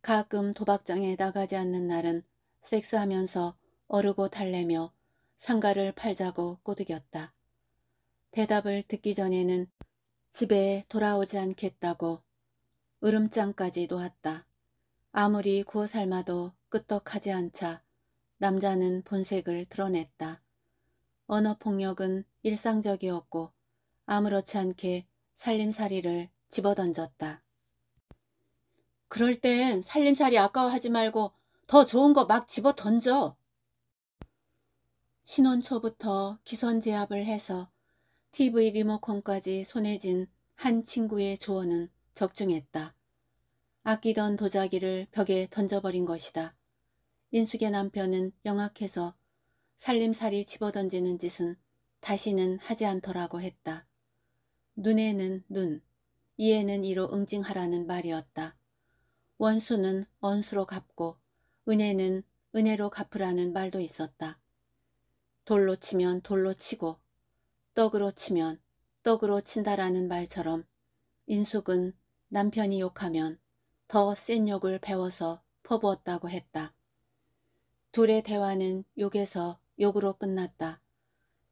가끔 도박장에 나가지 않는 날은 섹스하면서 어르고 달래며 상가를 팔자고 꼬드겼다. 대답을 듣기 전에는 집에 돌아오지 않겠다고 으름장까지 놓았다. 아무리 구워 삶아도 끄떡하지 않자 남자는 본색을 드러냈다. 언어폭력은 일상적이었고 아무렇지 않게 살림살이를 집어던졌다. 그럴 땐 살림살이 아까워하지 말고 더 좋은 거 막 집어던져. 신혼 초부터 기선제압을 해서 TV 리모컨까지 손에 쥔 한 친구의 조언은 적중했다. 아끼던 도자기를 벽에 던져버린 것이다. 인숙의 남편은 영악해서 살림살이 집어던지는 짓은 다시는 하지 않더라고 했다. 눈에는 눈, 이에는 이로 응징하라는 말이었다. 원수는 원수로 갚고 은혜는 은혜로 갚으라는 말도 있었다. 돌로 치면 돌로 치고 떡으로 치면 떡으로 친다라는 말처럼 인숙은 남편이 욕하면 더 센 욕을 배워서 퍼부었다고 했다. 둘의 대화는 욕에서 욕으로 끝났다.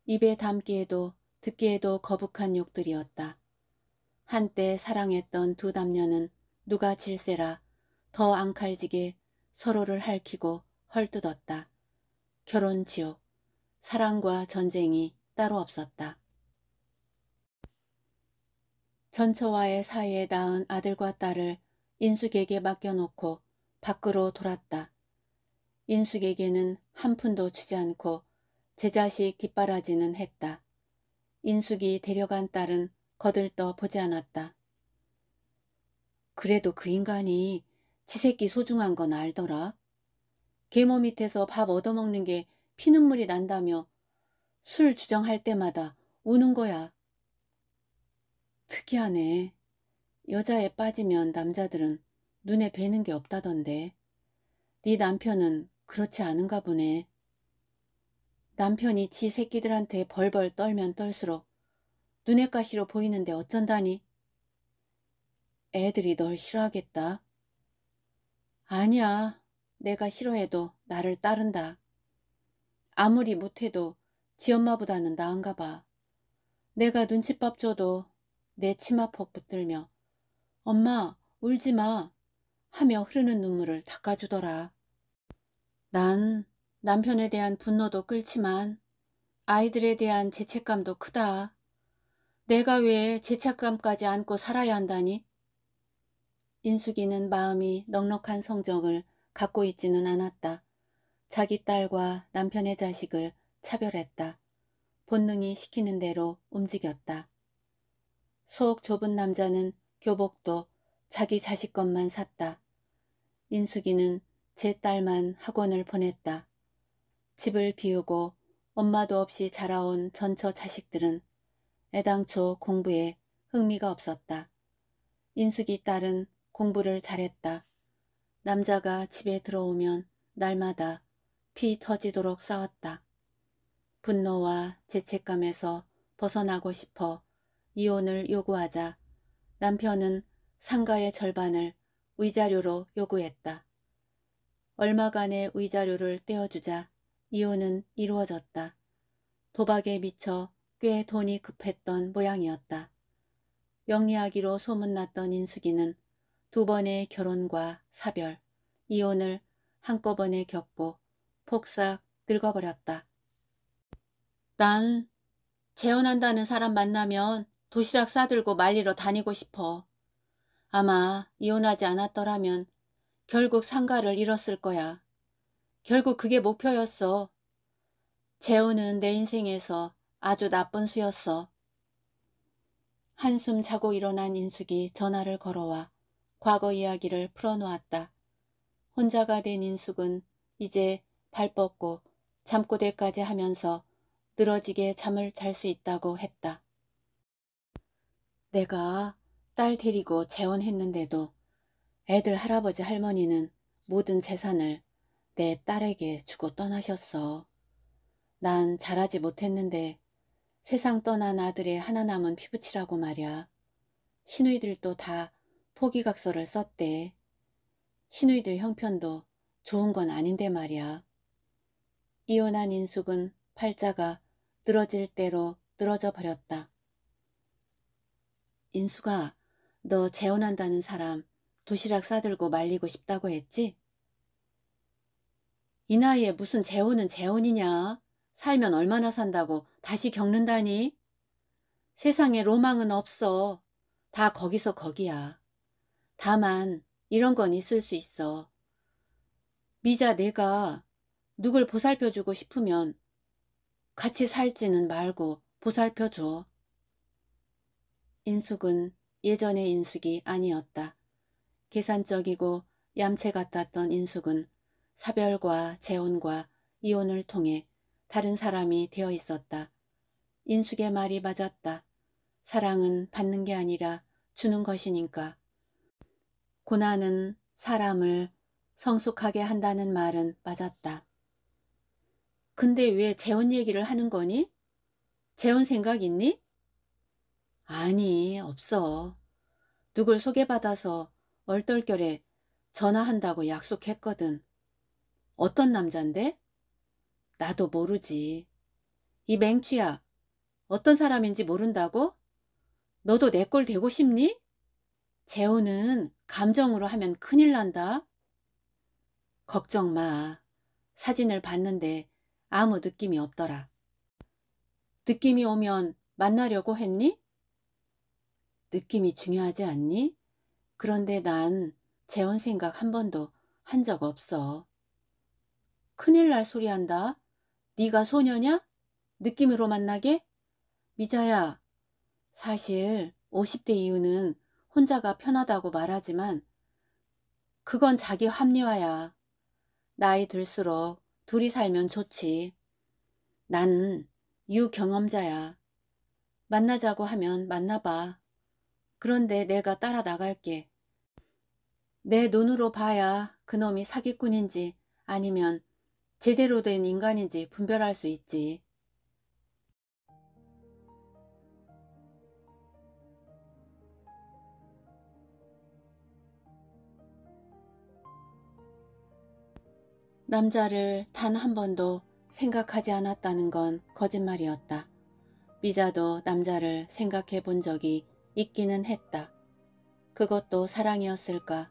입에 담기에도 듣기에도 거북한 욕들이었다. 한때 사랑했던 두 남녀는 누가 질세라 더 앙칼지게 서로를 핥히고 헐뜯었다. 결혼 지옥, 사랑과 전쟁이 따로 없었다. 전처와의 사이에 낳은 아들과 딸을 인숙에게 맡겨놓고 밖으로 돌았다. 인숙에게는 한 푼도 주지 않고 제 자식 뒷바라지는 했다. 인숙이 데려간 딸은 거들떠 보지 않았다. 그래도 그 인간이 지 새끼 소중한 건 알더라. 계모 밑에서 밥 얻어먹는 게 피눈물이 난다며 술 주정할 때마다 우는 거야. 특이하네. 여자에 빠지면 남자들은 눈에 뵈는 게 없다던데. 네 남편은 그렇지 않은가 보네. 남편이 지 새끼들한테 벌벌 떨면 떨수록 눈엣 가시로 보이는데 어쩐다니. 애들이 널 싫어하겠다. 아니야. 내가 싫어해도 나를 따른다. 아무리 못해도 지 엄마보다는 나은가 봐. 내가 눈칫밥 줘도 내 치마 퍽 붙들며 엄마 울지 마 하며 흐르는 눈물을 닦아주더라. 난 남편에 대한 분노도 끓지만 아이들에 대한 죄책감도 크다. 내가 왜 죄책감까지 안고 살아야 한다니? 인숙이는 마음이 넉넉한 성적을 갖고 있지는 않았다. 자기 딸과 남편의 자식을 차별했다. 본능이 시키는 대로 움직였다. 속 좁은 남자는 교복도 자기 자식 것만 샀다. 인숙이는 제 딸만 학원을 보냈다. 집을 비우고 엄마도 없이 자라온 전처 자식들은 애당초 공부에 흥미가 없었다. 인숙이 딸은 공부를 잘했다. 남자가 집에 들어오면 날마다 피 터지도록 싸웠다. 분노와 죄책감에서 벗어나고 싶어 이혼을 요구하자 남편은 상가의 절반을 위자료로 요구했다. 얼마간의 위자료를 떼어주자 이혼은 이루어졌다. 도박에 미쳐 꽤 돈이 급했던 모양이었다. 영리하기로 소문났던 인숙이는 두 번의 결혼과 사별, 이혼을 한꺼번에 겪고 폭삭 늙어버렸다. 난 재혼한다는 사람 만나면 도시락 싸들고 말리러 다니고 싶어. 아마 이혼하지 않았더라면 결국 상가를 잃었을 거야. 결국 그게 목표였어. 재우는 내 인생에서 아주 나쁜 수였어. 한숨 자고 일어난 인숙이 전화를 걸어와 과거 이야기를 풀어놓았다. 혼자가 된 인숙은 이제 발 뻗고 잠꼬대까지 하면서 늘어지게 잠을 잘 수 있다고 했다. 내가 딸 데리고 재혼했는데도 애들 할아버지 할머니는 모든 재산을 내 딸에게 주고 떠나셨어. 난 잘하지 못했는데 세상 떠난 아들의 하나 남은 피부치라고 말야. 신우이들도 다 포기각서를 썼대. 신우이들 형편도 좋은 건 아닌데 말야. 이 이혼한 인숙은 팔자가 늘어질 대로 늘어져 버렸다. 인숙아너 재혼한다는 사람 도시락 싸들고 말리고 싶다고 했지? 이 나이에 무슨 재혼은 재혼이냐. 살면 얼마나 산다고 다시 겪는다니. 세상에 로망은 없어. 다 거기서 거기야. 다만 이런 건 있을 수 있어. 미자 내가 누굴 보살펴주고 싶으면 같이 살지는 말고 보살펴줘. 인숙은 예전의 인숙이 아니었다. 계산적이고 얌체 같았던 인숙은 사별과 재혼과 이혼을 통해 다른 사람이 되어 있었다. 인숙의 말이 맞았다. 사랑은 받는 게 아니라 주는 것이니까. 고난은 사람을 성숙하게 한다는 말은 맞았다. 근데 왜 재혼 얘기를 하는 거니? 재혼 생각 있니? 아니, 없어. 누굴 소개받아서 얼떨결에 전화한다고 약속했거든. 어떤 남잔데? 나도 모르지. 이 맹취야, 어떤 사람인지 모른다고? 너도 내 꼴 되고 싶니? 재호는 감정으로 하면 큰일 난다. 걱정 마. 사진을 봤는데 아무 느낌이 없더라. 느낌이 오면 만나려고 했니? 느낌이 중요하지 않니? 그런데 난 재혼 생각 한 번도 한 적 없어. 큰일 날 소리 한다. 네가 소녀냐? 느낌으로 만나게? 미자야, 사실 50대 이후는 혼자가 편하다고 말하지만 그건 자기 합리화야. 나이 들수록 둘이 살면 좋지. 난 유경험자야. 만나자고 하면 만나봐. 그런데 내가 따라 나갈게. 내 눈으로 봐야 그놈이 사기꾼인지 아니면 제대로 된 인간인지 분별할 수 있지. 남자를 단 한 번도 생각하지 않았다는 건 거짓말이었다. 미자도 남자를 생각해 본 적이 있기는 했다. 그것도 사랑이었을까?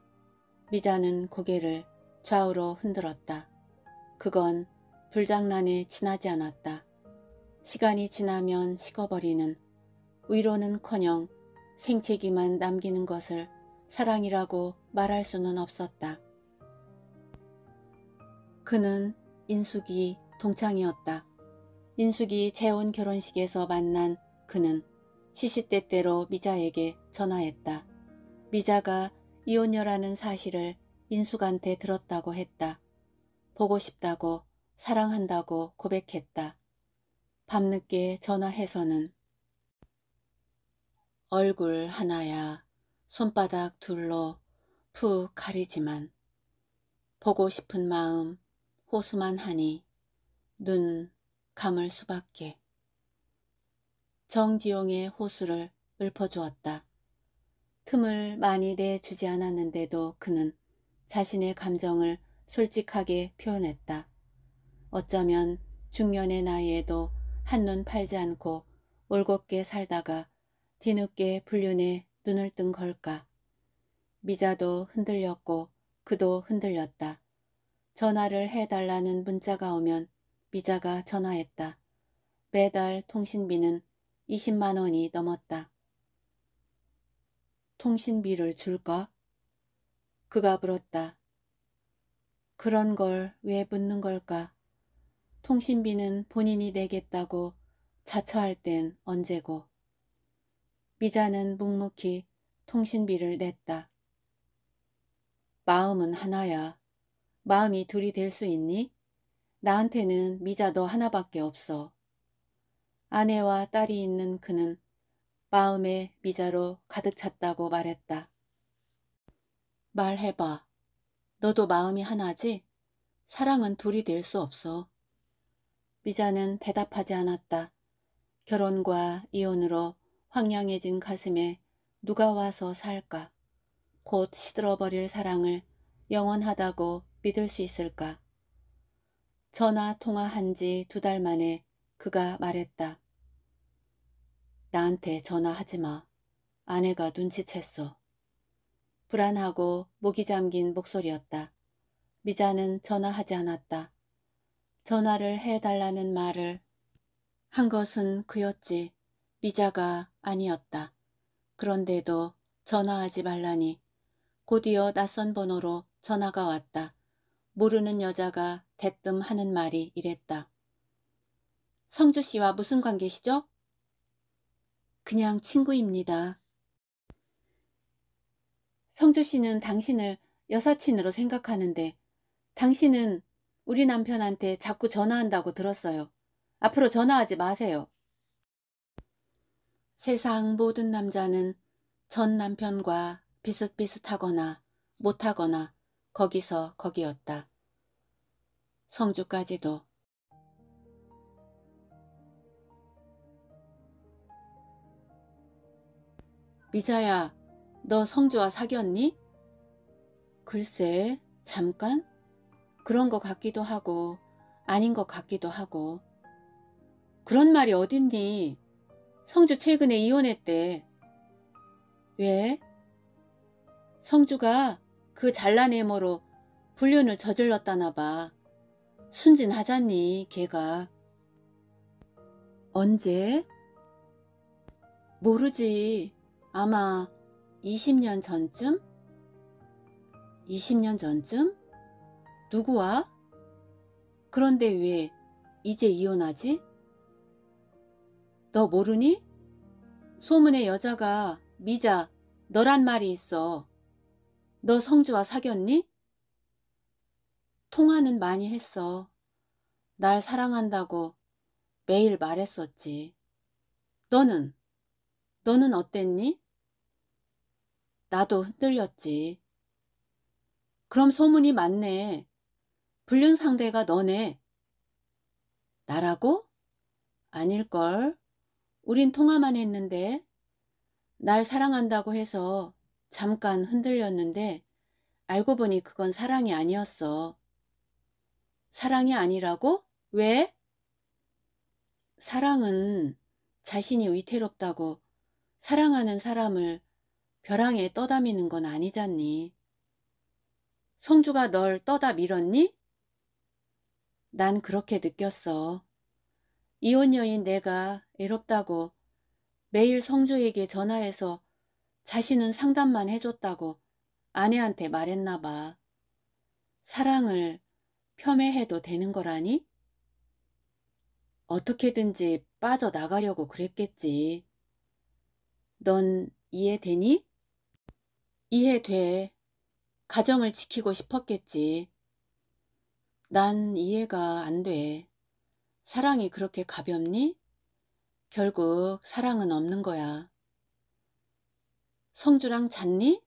미자는 고개를 좌우로 흔들었다. 그건 불장난에 지나지 않았다. 시간이 지나면 식어버리는 위로는커녕 생채기만 남기는 것을 사랑이라고 말할 수는 없었다. 그는 인숙이 동창이었다. 인숙이 재혼 결혼식에서 만난 그는 시시때때로 미자에게 전화했다. 미자가 이혼녀라는 사실을 인숙한테 들었다고 했다. 보고 싶다고 사랑한다고 고백했다. 밤늦게 전화해서는 얼굴 하나야 손바닥 둘로 푹 가리지만 보고 싶은 마음 호수만 하니 눈 감을 수밖에 정지용의 호수를 읊어주었다. 틈을 많이 내주지 않았는데도 그는 자신의 감정을 솔직하게 표현했다. 어쩌면 중년의 나이에도 한눈 팔지 않고 올곧게 살다가 뒤늦게 불륜에 눈을 뜬 걸까. 미자도 흔들렸고 그도 흔들렸다. 전화를 해달라는 문자가 오면 미자가 전화했다. 매달 통신비는 20만 원이 넘었다. 통신비를 줄까? 그가 물었다. 그런 걸 왜 묻는 걸까? 통신비는 본인이 내겠다고 자처할 땐 언제고. 미자는 묵묵히 통신비를 냈다. 마음은 하나야. 마음이 둘이 될 수 있니? 나한테는 미자 도 하나밖에 없어. 아내와 딸이 있는 그는 마음에 미자로 가득 찼다고 말했다. 말해봐. 너도 마음이 하나지? 사랑은 둘이 될 수 없어. 미자는 대답하지 않았다. 결혼과 이혼으로 황량해진 가슴에 누가 와서 살까? 곧 시들어버릴 사랑을 영원하다고 믿을 수 있을까? 전화 통화한 지 두 달 만에 그가 말했다. 나한테 전화하지 마. 아내가 눈치챘어. 불안하고 목이 잠긴 목소리였다. 미자는 전화하지 않았다. 전화를 해달라는 말을 한 것은 그였지 미자가 아니었다. 그런데도 전화하지 말라니 곧이어 낯선 번호로 전화가 왔다. 모르는 여자가 대뜸 하는 말이 이랬다. 성주 씨와 무슨 관계시죠? 그냥 친구입니다. 성주 씨는 당신을 여사친으로 생각하는데 당신은 우리 남편한테 자꾸 전화한다고 들었어요. 앞으로 전화하지 마세요. 세상 모든 남자는 전 남편과 비슷비슷하거나 못하거나 거기서 거기였다. 성주까지도 미자야 너 성주와 사귀었니? 글쎄, 잠깐? 그런 것 같기도 하고 아닌 것 같기도 하고 그런 말이 어딨니? 성주 최근에 이혼했대. 왜? 성주가 그 잘난 애모로 불륜을 저질렀다나 봐. 순진하잖니, 걔가. 언제? 모르지. 아마 20년 전쯤? 20년 전쯤? 누구와? 그런데 왜 이제 이혼하지? 너 모르니? 소문의 여자가 미자 너란 말이 있어. 너 성주와 사귀었니? 통화는 많이 했어. 날 사랑한다고 매일 말했었지. 너는? 너는 어땠니? 나도 흔들렸지. 그럼 소문이 맞네. 불륜 상대가 너네. 나라고? 아닐걸. 우린 통화만 했는데. 날 사랑한다고 해서 잠깐 흔들렸는데 알고 보니 그건 사랑이 아니었어. 사랑이 아니라고? 왜? 사랑은 자신이 위태롭다고 사랑하는 사람을 벼랑에 떠다미는 건 아니잖니. 성주가 널 떠다 밀었니? 난 그렇게 느꼈어. 이혼녀인 내가 애롭다고 매일 성주에게 전화해서 자신은 상담만 해줬다고 아내한테 말했나 봐. 사랑을 폄훼해도 되는 거라니? 어떻게든지 빠져나가려고 그랬겠지. 넌 이해되니? 이해돼. 가정을 지키고 싶었겠지. 난 이해가 안 돼. 사랑이 그렇게 가볍니? 결국 사랑은 없는 거야. 성주랑 잤니?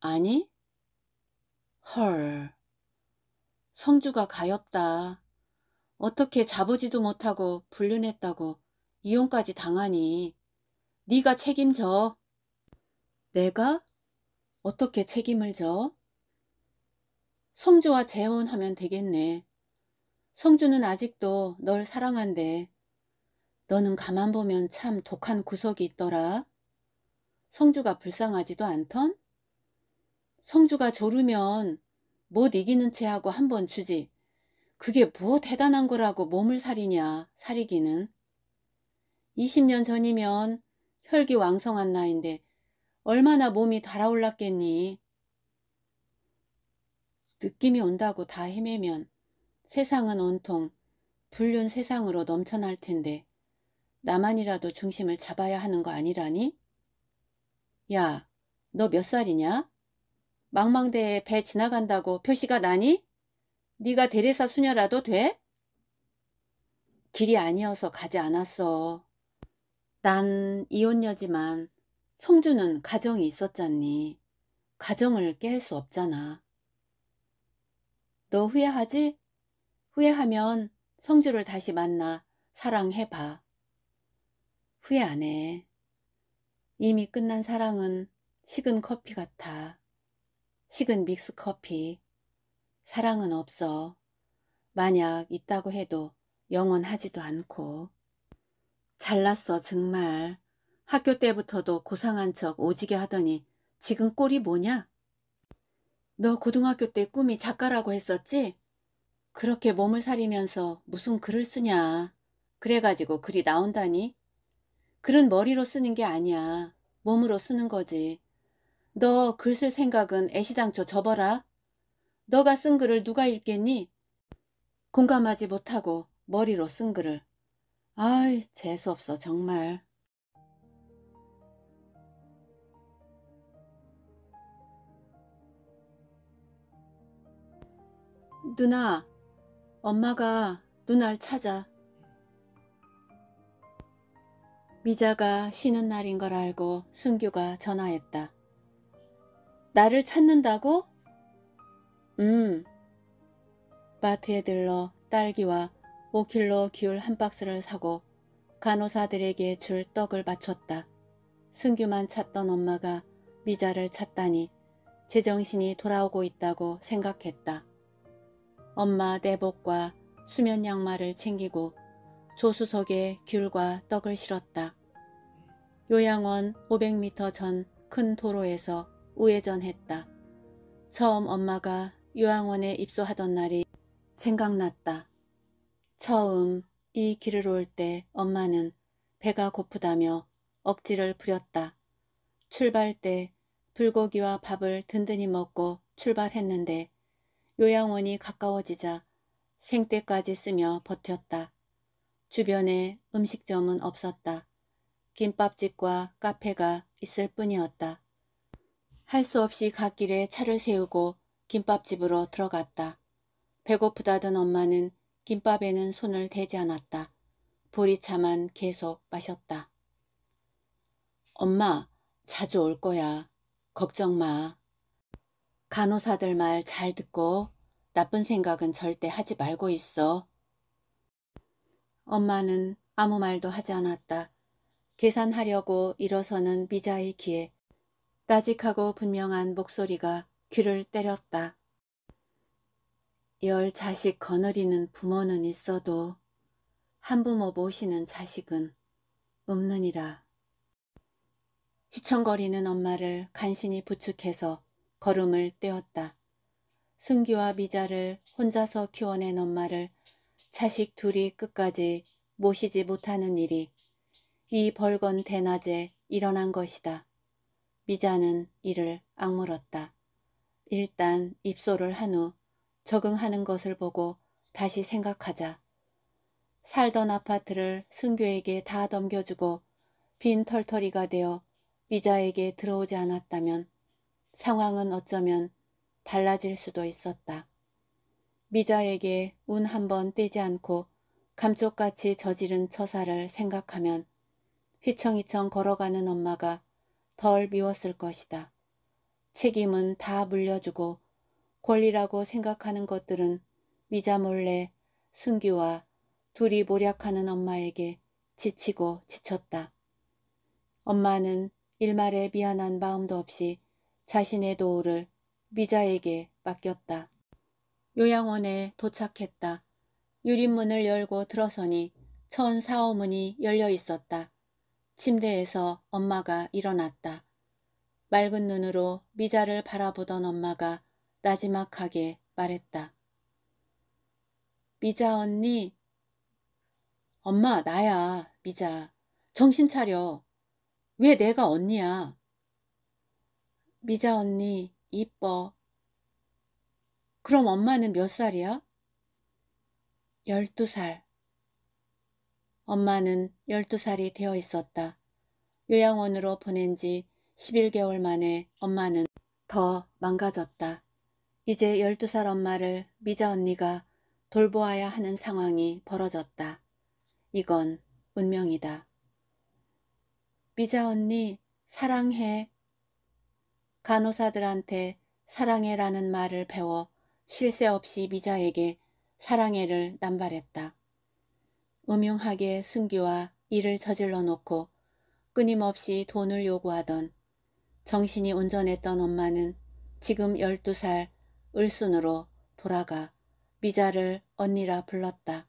아니? 헐. 성주가 가엽다. 어떻게 자보지도 못하고 불륜했다고 이혼까지 당하니. 네가 책임져. 내가 어떻게 책임을 져? 성주와 재혼하면 되겠네. 성주는 아직도 널 사랑한대. 너는 가만 보면 참 독한 구석이 있더라. 성주가 불쌍하지도 않던? 성주가 조르면 못 이기는 채 하고 한 번 주지. 그게 뭐 대단한 거라고 몸을 사리냐, 사리기는. 20년 전이면 혈기 왕성한 나인데 얼마나 몸이 달아올랐겠니. 느낌이 온다고 다 헤매면 세상은 온통 불륜 세상으로 넘쳐날 텐데 나만이라도 중심을 잡아야 하는 거 아니라니? 야, 너 몇 살이냐? 망망대에 배 지나간다고 표시가 나니? 네가 대리사 수녀라도 돼? 길이 아니어서 가지 않았어. 난 이혼녀지만 성주는 가정이 있었잖니. 가정을 깰 수 없잖아. 너 후회하지? 후회하면 성주를 다시 만나 사랑해봐. 후회 안 해. 이미 끝난 사랑은 식은 커피 같아. 식은 믹스커피. 사랑은 없어. 만약 있다고 해도 영원하지도 않고. 잘났어 정말. 학교 때부터도 고상한 척 오지게 하더니 지금 꼴이 뭐냐? 너 고등학교 때 꿈이 작가라고 했었지? 그렇게 몸을 사리면서 무슨 글을 쓰냐. 그래가지고 글이 나온다니? 글은 머리로 쓰는 게 아니야. 몸으로 쓰는 거지. 너 글 쓸 생각은 애시당초 접어라. 너가 쓴 글을 누가 읽겠니? 공감하지 못하고 머리로 쓴 글을. 아이 재수없어 정말. 누나, 엄마가 누나 찾아. 미자가 쉬는 날인 걸 알고 승규가 전화했다. 나를 찾는다고? 음. 마트에 들러 딸기와 5킬로 귤한 박스를 사고 간호사들에게 줄 떡을 바쳤다 승규만 찾던 엄마가 미자를 찾다니 제정신이 돌아오고 있다고 생각했다. 엄마 내복과 수면 양말을 챙기고 조수석에 귤과 떡을 실었다. 요양원 500m 전 큰 도로에서 우회전했다. 처음 엄마가 요양원에 입소하던 날이 생각났다. 처음 이 길을 올 때 엄마는 배가 고프다며 억지를 부렸다. 출발 때 불고기와 밥을 든든히 먹고 출발했는데 요양원이 가까워지자 생때까지 쓰며 버텼다. 주변에 음식점은 없었다. 김밥집과 카페가 있을 뿐이었다. 할 수 없이 갓길에 차를 세우고 김밥집으로 들어갔다. 배고프다던 엄마는 김밥에는 손을 대지 않았다. 보리차만 계속 마셨다. 엄마, 자주 올 거야. 걱정 마. 간호사들 말 잘 듣고 나쁜 생각은 절대 하지 말고 있어. 엄마는 아무 말도 하지 않았다. 계산하려고 일어서는 미자의 귀에 따직하고 분명한 목소리가 귀를 때렸다. 열 자식 거느리는 부모는 있어도 한부모 모시는 자식은 없느니라. 휘청거리는 엄마를 간신히 부축해서 걸음을 떼었다. 승기와 미자를 혼자서 키워낸 엄마를 자식 둘이 끝까지 모시지 못하는 일이 이 벌건 대낮에 일어난 것이다. 미자는 이를 악물었다. 일단 입소를 한 후 적응하는 것을 보고 다시 생각하자. 살던 아파트를 승규에게다 넘겨주고 빈 털터리가 되어 미자에게 들어오지 않았다면 상황은 어쩌면 달라질 수도 있었다. 미자에게 운 한 번 떼지 않고 감쪽같이 저지른 처사를 생각하면 휘청휘청 걸어가는 엄마가 덜 미웠을 것이다. 책임은 다 물려주고 권리라고 생각하는 것들은 미자 몰래 승규와 둘이 모략하는 엄마에게 지치고 지쳤다. 엄마는 일말의 미안한 마음도 없이 자신의 도우를 미자에게 맡겼다. 요양원에 도착했다. 유리문을 열고 들어서니 천사오문이 열려 있었다. 침대에서 엄마가 일어났다. 맑은 눈으로 미자를 바라보던 엄마가 나지막하게 말했다. 미자 언니. 엄마 나야 미자. 정신 차려. 왜 내가 언니야? 미자 언니, 이뻐. 그럼 엄마는 몇 살이야? 열두 살. 엄마는 열두 살이 되어 있었다. 요양원으로 보낸 지 11개월 만에 엄마는 더 망가졌다. 이제 12살 엄마를 미자 언니가 돌보아야 하는 상황이 벌어졌다. 이건 운명이다. 미자 언니, 사랑해. 간호사들한테 사랑해라는 말을 배워 쉴 새 없이 미자에게 사랑해를 남발했다. 음흉하게 승기와 일을 저질러 놓고 끊임없이 돈을 요구하던 정신이 온전했던 엄마는 지금 12살 을순으로 돌아가 미자를 언니라 불렀다.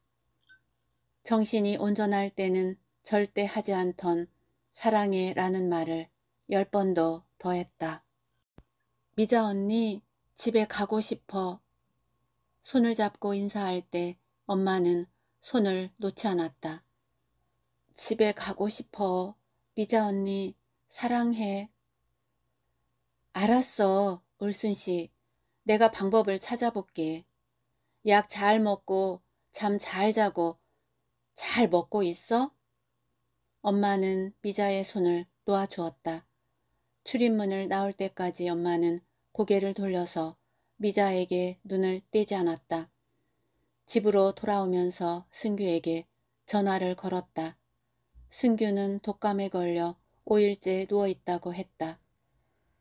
정신이 온전할 때는 절대 하지 않던 사랑해라는 말을 열 번도 더했다. 미자 언니 집에 가고 싶어. 손을 잡고 인사할 때 엄마는 손을 놓지 않았다. 집에 가고 싶어. 미자 언니 사랑해. 알았어 울순씨 내가 방법을 찾아볼게. 약 잘 먹고 잠 잘 자고 잘 먹고 있어? 엄마는 미자의 손을 놓아주었다. 출입문을 나올 때까지 엄마는 고개를 돌려서 미자에게 눈을 떼지 않았다. 집으로 돌아오면서 승규에게 전화를 걸었다. 승규는 독감에 걸려 5일째 누워있다고 했다.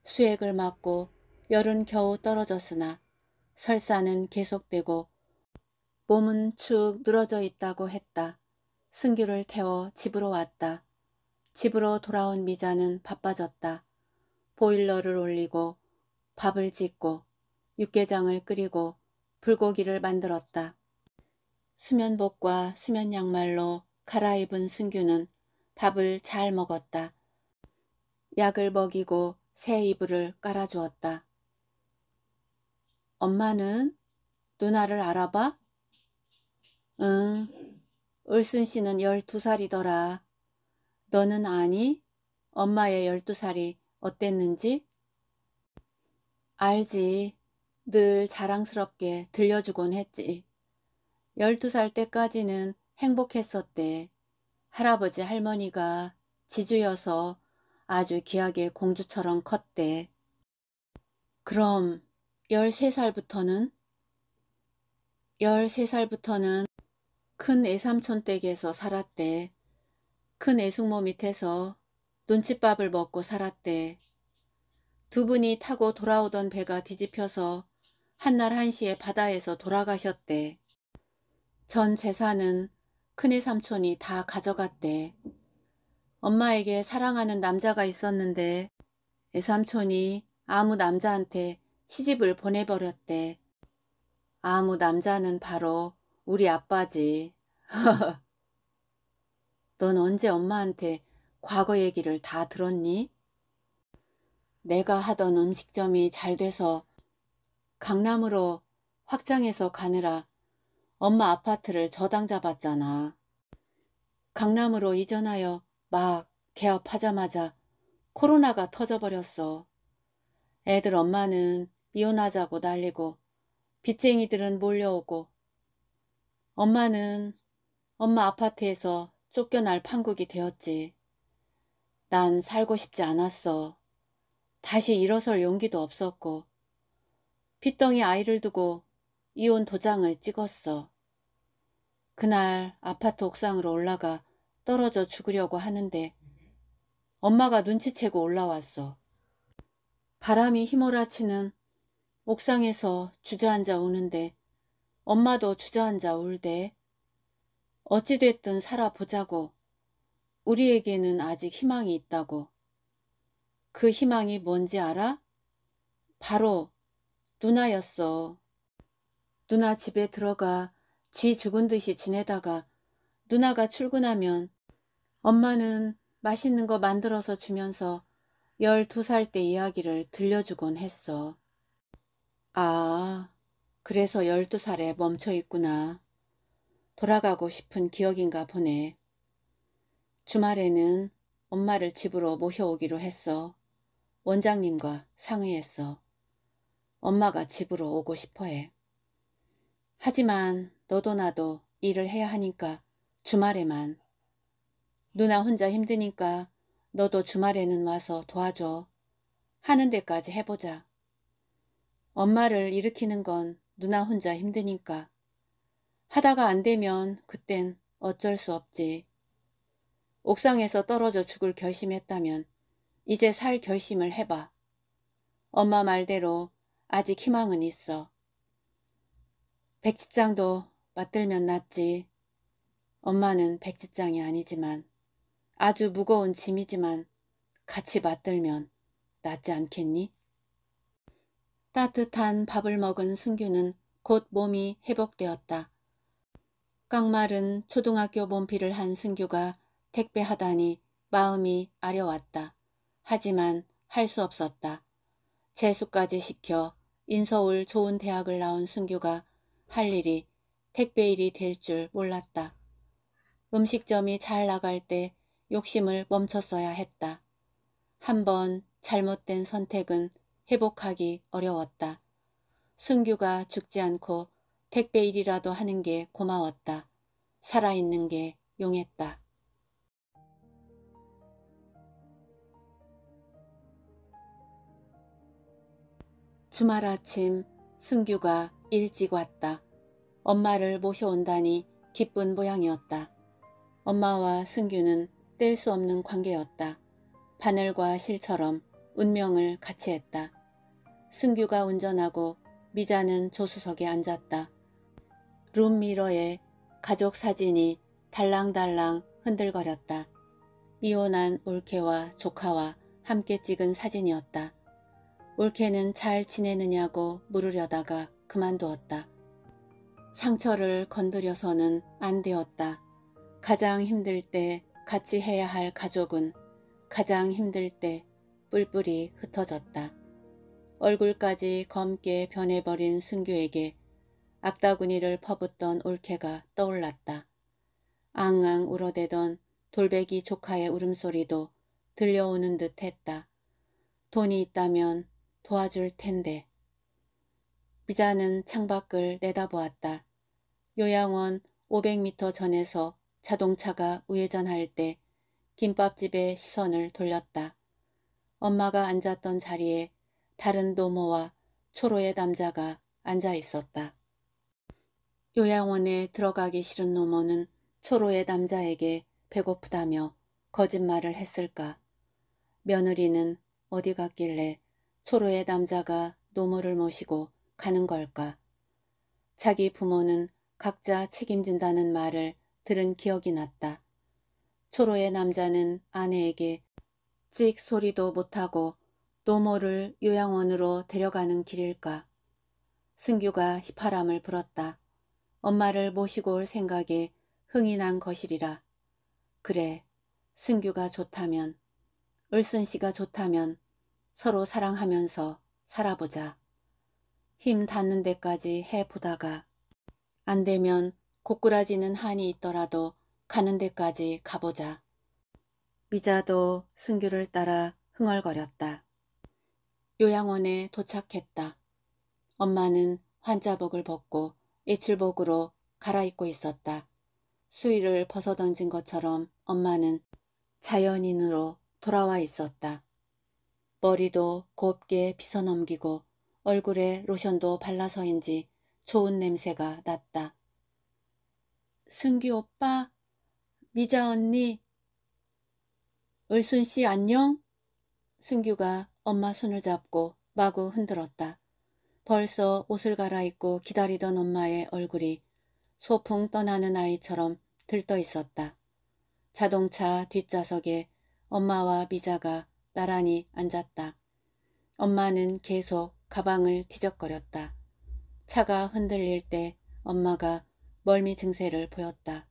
수액을 맞고 열은 겨우 떨어졌으나 설사는 계속되고 몸은 축 늘어져 있다고 했다. 승규를 태워 집으로 왔다. 집으로 돌아온 미자는 바빠졌다. 보일러를 올리고 밥을 짓고 육개장을 끓이고 불고기를 만들었다. 수면복과 수면양말로 갈아입은 순규는 밥을 잘 먹었다. 약을 먹이고 새 이불을 깔아주었다. 엄마는 누나를 알아봐? 응, 을순 씨는 12살이더라. 너는 아니? 엄마의 12살이 어땠는지? 알지. 늘 자랑스럽게 들려주곤 했지. 열두 살 때까지는 행복했었대. 할아버지 할머니가 지주여서 아주 귀하게 공주처럼 컸대. 그럼 열세 살부터는 열세 살부터는큰 애삼촌 댁에서 살았대. 큰 애숙모 밑에서 눈칫밥을 먹고 살았대. 두 분이 타고 돌아오던 배가 뒤집혀서 한날 한시에 바다에서 돌아가셨대. 전 재산은 큰애 삼촌이 다 가져갔대. 엄마에게 사랑하는 남자가 있었는데 애삼촌이 아무 남자한테 시집을 보내버렸대. 아무 남자는 바로 우리 아빠지. 넌 언제 엄마한테 과거 얘기를 다 들었니? 내가 하던 음식점이 잘 돼서 강남으로 확장해서 가느라 엄마 아파트를 저당 잡았잖아. 강남으로 이전하여 막 개업하자마자 코로나가 터져버렸어. 애들 엄마는 이혼하자고 날리고 빚쟁이들은 몰려오고 엄마는 엄마 아파트에서 쫓겨날 판국이 되었지. 난 살고 싶지 않았어. 다시 일어설 용기도 없었고 핏덩이 아이를 두고 이혼 도장을 찍었어. 그날 아파트 옥상으로 올라가 떨어져 죽으려고 하는데 엄마가 눈치채고 올라왔어. 바람이 휘몰아치는 옥상에서 주저앉아 우는데 엄마도 주저앉아 울대. 어찌됐든 살아보자고 우리에게는 아직 희망이 있다고 그 희망이 뭔지 알아? 바로 누나였어. 누나 집에 들어가 쥐 죽은 듯이 지내다가 누나가 출근하면 엄마는 맛있는 거 만들어서 주면서 12살 때 이야기를 들려주곤 했어. 아, 그래서 12살에 멈춰 있구나. 돌아가고 싶은 기억인가 보네. 주말에는 엄마를 집으로 모셔오기로 했어. 원장님과 상의했어. 엄마가 집으로 오고 싶어해. 하지만 너도 나도 일을 해야 하니까 주말에만. 누나 혼자 힘드니까 너도 주말에는 와서 도와줘. 하는 데까지 해보자. 엄마를 일으키는 건 누나 혼자 힘드니까. 하다가 안 되면 그땐 어쩔 수 없지. 옥상에서 떨어져 죽을 결심했다면 이제 살 결심을 해봐. 엄마 말대로 아직 희망은 있어. 백지장도 맞들면 낫지. 엄마는 백지장이 아니지만 아주 무거운 짐이지만 같이 맞들면 낫지 않겠니? 따뜻한 밥을 먹은 승규는 곧 몸이 회복되었다. 깡마른 초등학교 몸피를 한 승규가 택배하다니 마음이 아려왔다. 하지만 할 수 없었다. 재수까지 시켜 인서울 좋은 대학을 나온 승규가할 일이 택배일이 될 줄 몰랐다. 음식점이 잘 나갈 때 욕심을 멈췄어야 했다. 한 번 잘못된 선택은 회복하기 어려웠다. 승규가 죽지 않고 택배일이라도 하는 게 고마웠다. 살아있는 게 용했다. 주말 아침 승규가 일찍 왔다. 엄마를 모셔온다니 기쁜 모양이었다. 엄마와 승규는 뗄 수 없는 관계였다. 바늘과 실처럼 운명을 같이 했다. 승규가 운전하고 미자는 조수석에 앉았다. 룸미러에 가족 사진이 달랑달랑 흔들거렸다. 이혼한 올케와 조카와 함께 찍은 사진이었다. 올케는 잘 지내느냐고 물으려다가 그만두었다. 상처를 건드려서는 안 되었다. 가장 힘들 때 같이 해야 할 가족은 가장 힘들 때 뿔뿔이 흩어졌다. 얼굴까지 검게 변해버린 순규에게 악다구니를 퍼붓던 올케가 떠올랐다. 앙앙 울어대던 돌베기 조카의 울음소리도 들려오는 듯 했다. 돈이 있다면 도와줄 텐데. 미자는 창밖을 내다보았다. 요양원 500m 전에서 자동차가 우회전할 때 김밥집에 시선을 돌렸다. 엄마가 앉았던 자리에 다른 노모와 초로의 남자가 앉아 있었다. 요양원에 들어가기 싫은 노모는 초로의 남자에게 배고프다며 거짓말을 했을까. 며느리는 어디 갔길래 초로의 남자가 노모를 모시고 가는 걸까? 자기 부모는 각자 책임진다는 말을 들은 기억이 났다. 초로의 남자는 아내에게 찍 소리도 못하고 노모를 요양원으로 데려가는 길일까. 승규가 휘파람을 불었다. 엄마를 모시고 올 생각에 흥이 난 것이리라. 그래, 승규가 좋다면, 을순씨가 좋다면 서로 사랑하면서 살아보자. 힘 닿는 데까지 해보다가 안 되면 고꾸라지는 한이 있더라도 가는 데까지 가보자. 미자도 승규를 따라 흥얼거렸다. 요양원에 도착했다. 엄마는 환자복을 벗고 예칠복으로 갈아입고 있었다. 수위를 벗어던진 것처럼 엄마는 자연인으로 돌아와 있었다. 머리도 곱게 빗어넘기고 얼굴에 로션도 발라서인지 좋은 냄새가 났다. 승기 오빠, 미자 언니, 을순씨 안녕? 승규가 엄마 손을 잡고 마구 흔들었다. 벌써 옷을 갈아입고 기다리던 엄마의 얼굴이 소풍 떠나는 아이처럼 들떠 있었다. 자동차 뒷좌석에 엄마와 미자가 나란히 앉았다. 엄마는 계속 가방을 뒤적거렸다. 차가 흔들릴 때 엄마가 멀미 증세를 보였다.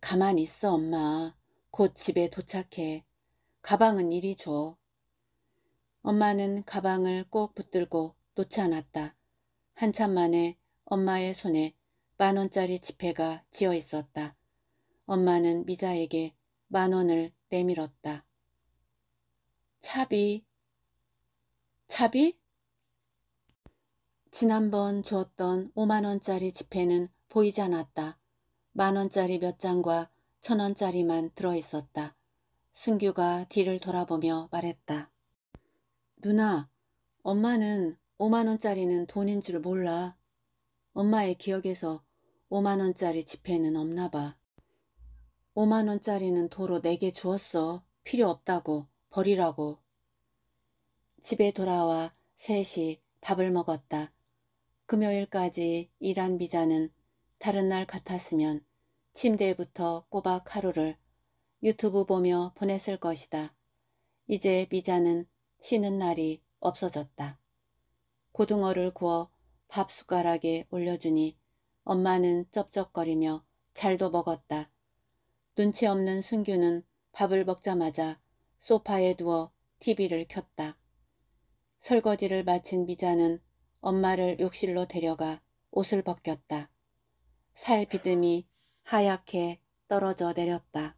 가만 히 있어 엄마. 곧 집에 도착해. 가방은 이리 줘. 엄마는 가방을 꼭 붙들고 놓지 않았다. 한참 만에 엄마의 손에 만원짜리 지폐가 지어 있었다. 엄마는 미자에게 만원을 내밀었다. 차비, 차비? 지난번 주었던 5만원짜리 지폐는 보이지 않았다. 만원짜리 몇 장과 천원짜리만 들어있었다. 승규가 뒤를 돌아보며 말했다. 누나, 엄마는 5만원짜리는 돈인 줄 몰라. 엄마의 기억에서 5만원짜리 지폐는 없나 봐. 5만원짜리는 도로 내게 네 주었어. 필요 없다고. 버리라고. 집에 돌아와 셋이 밥을 먹었다. 금요일까지 일한 비자는 다른 날 같았으면 침대부터 꼬박 하루를 유튜브 보며 보냈을 것이다. 이제 비자는 쉬는 날이 없어졌다. 고등어를 구워 밥 숟가락에 올려주니 엄마는 쩝쩝거리며 잘도 먹었다. 눈치 없는 순규는 밥을 먹자마자 소파에 누워 TV를 켰다. 설거지를 마친 미자는 엄마를 욕실로 데려가 옷을 벗겼다. 살 비듬이 하얗게 떨어져 내렸다.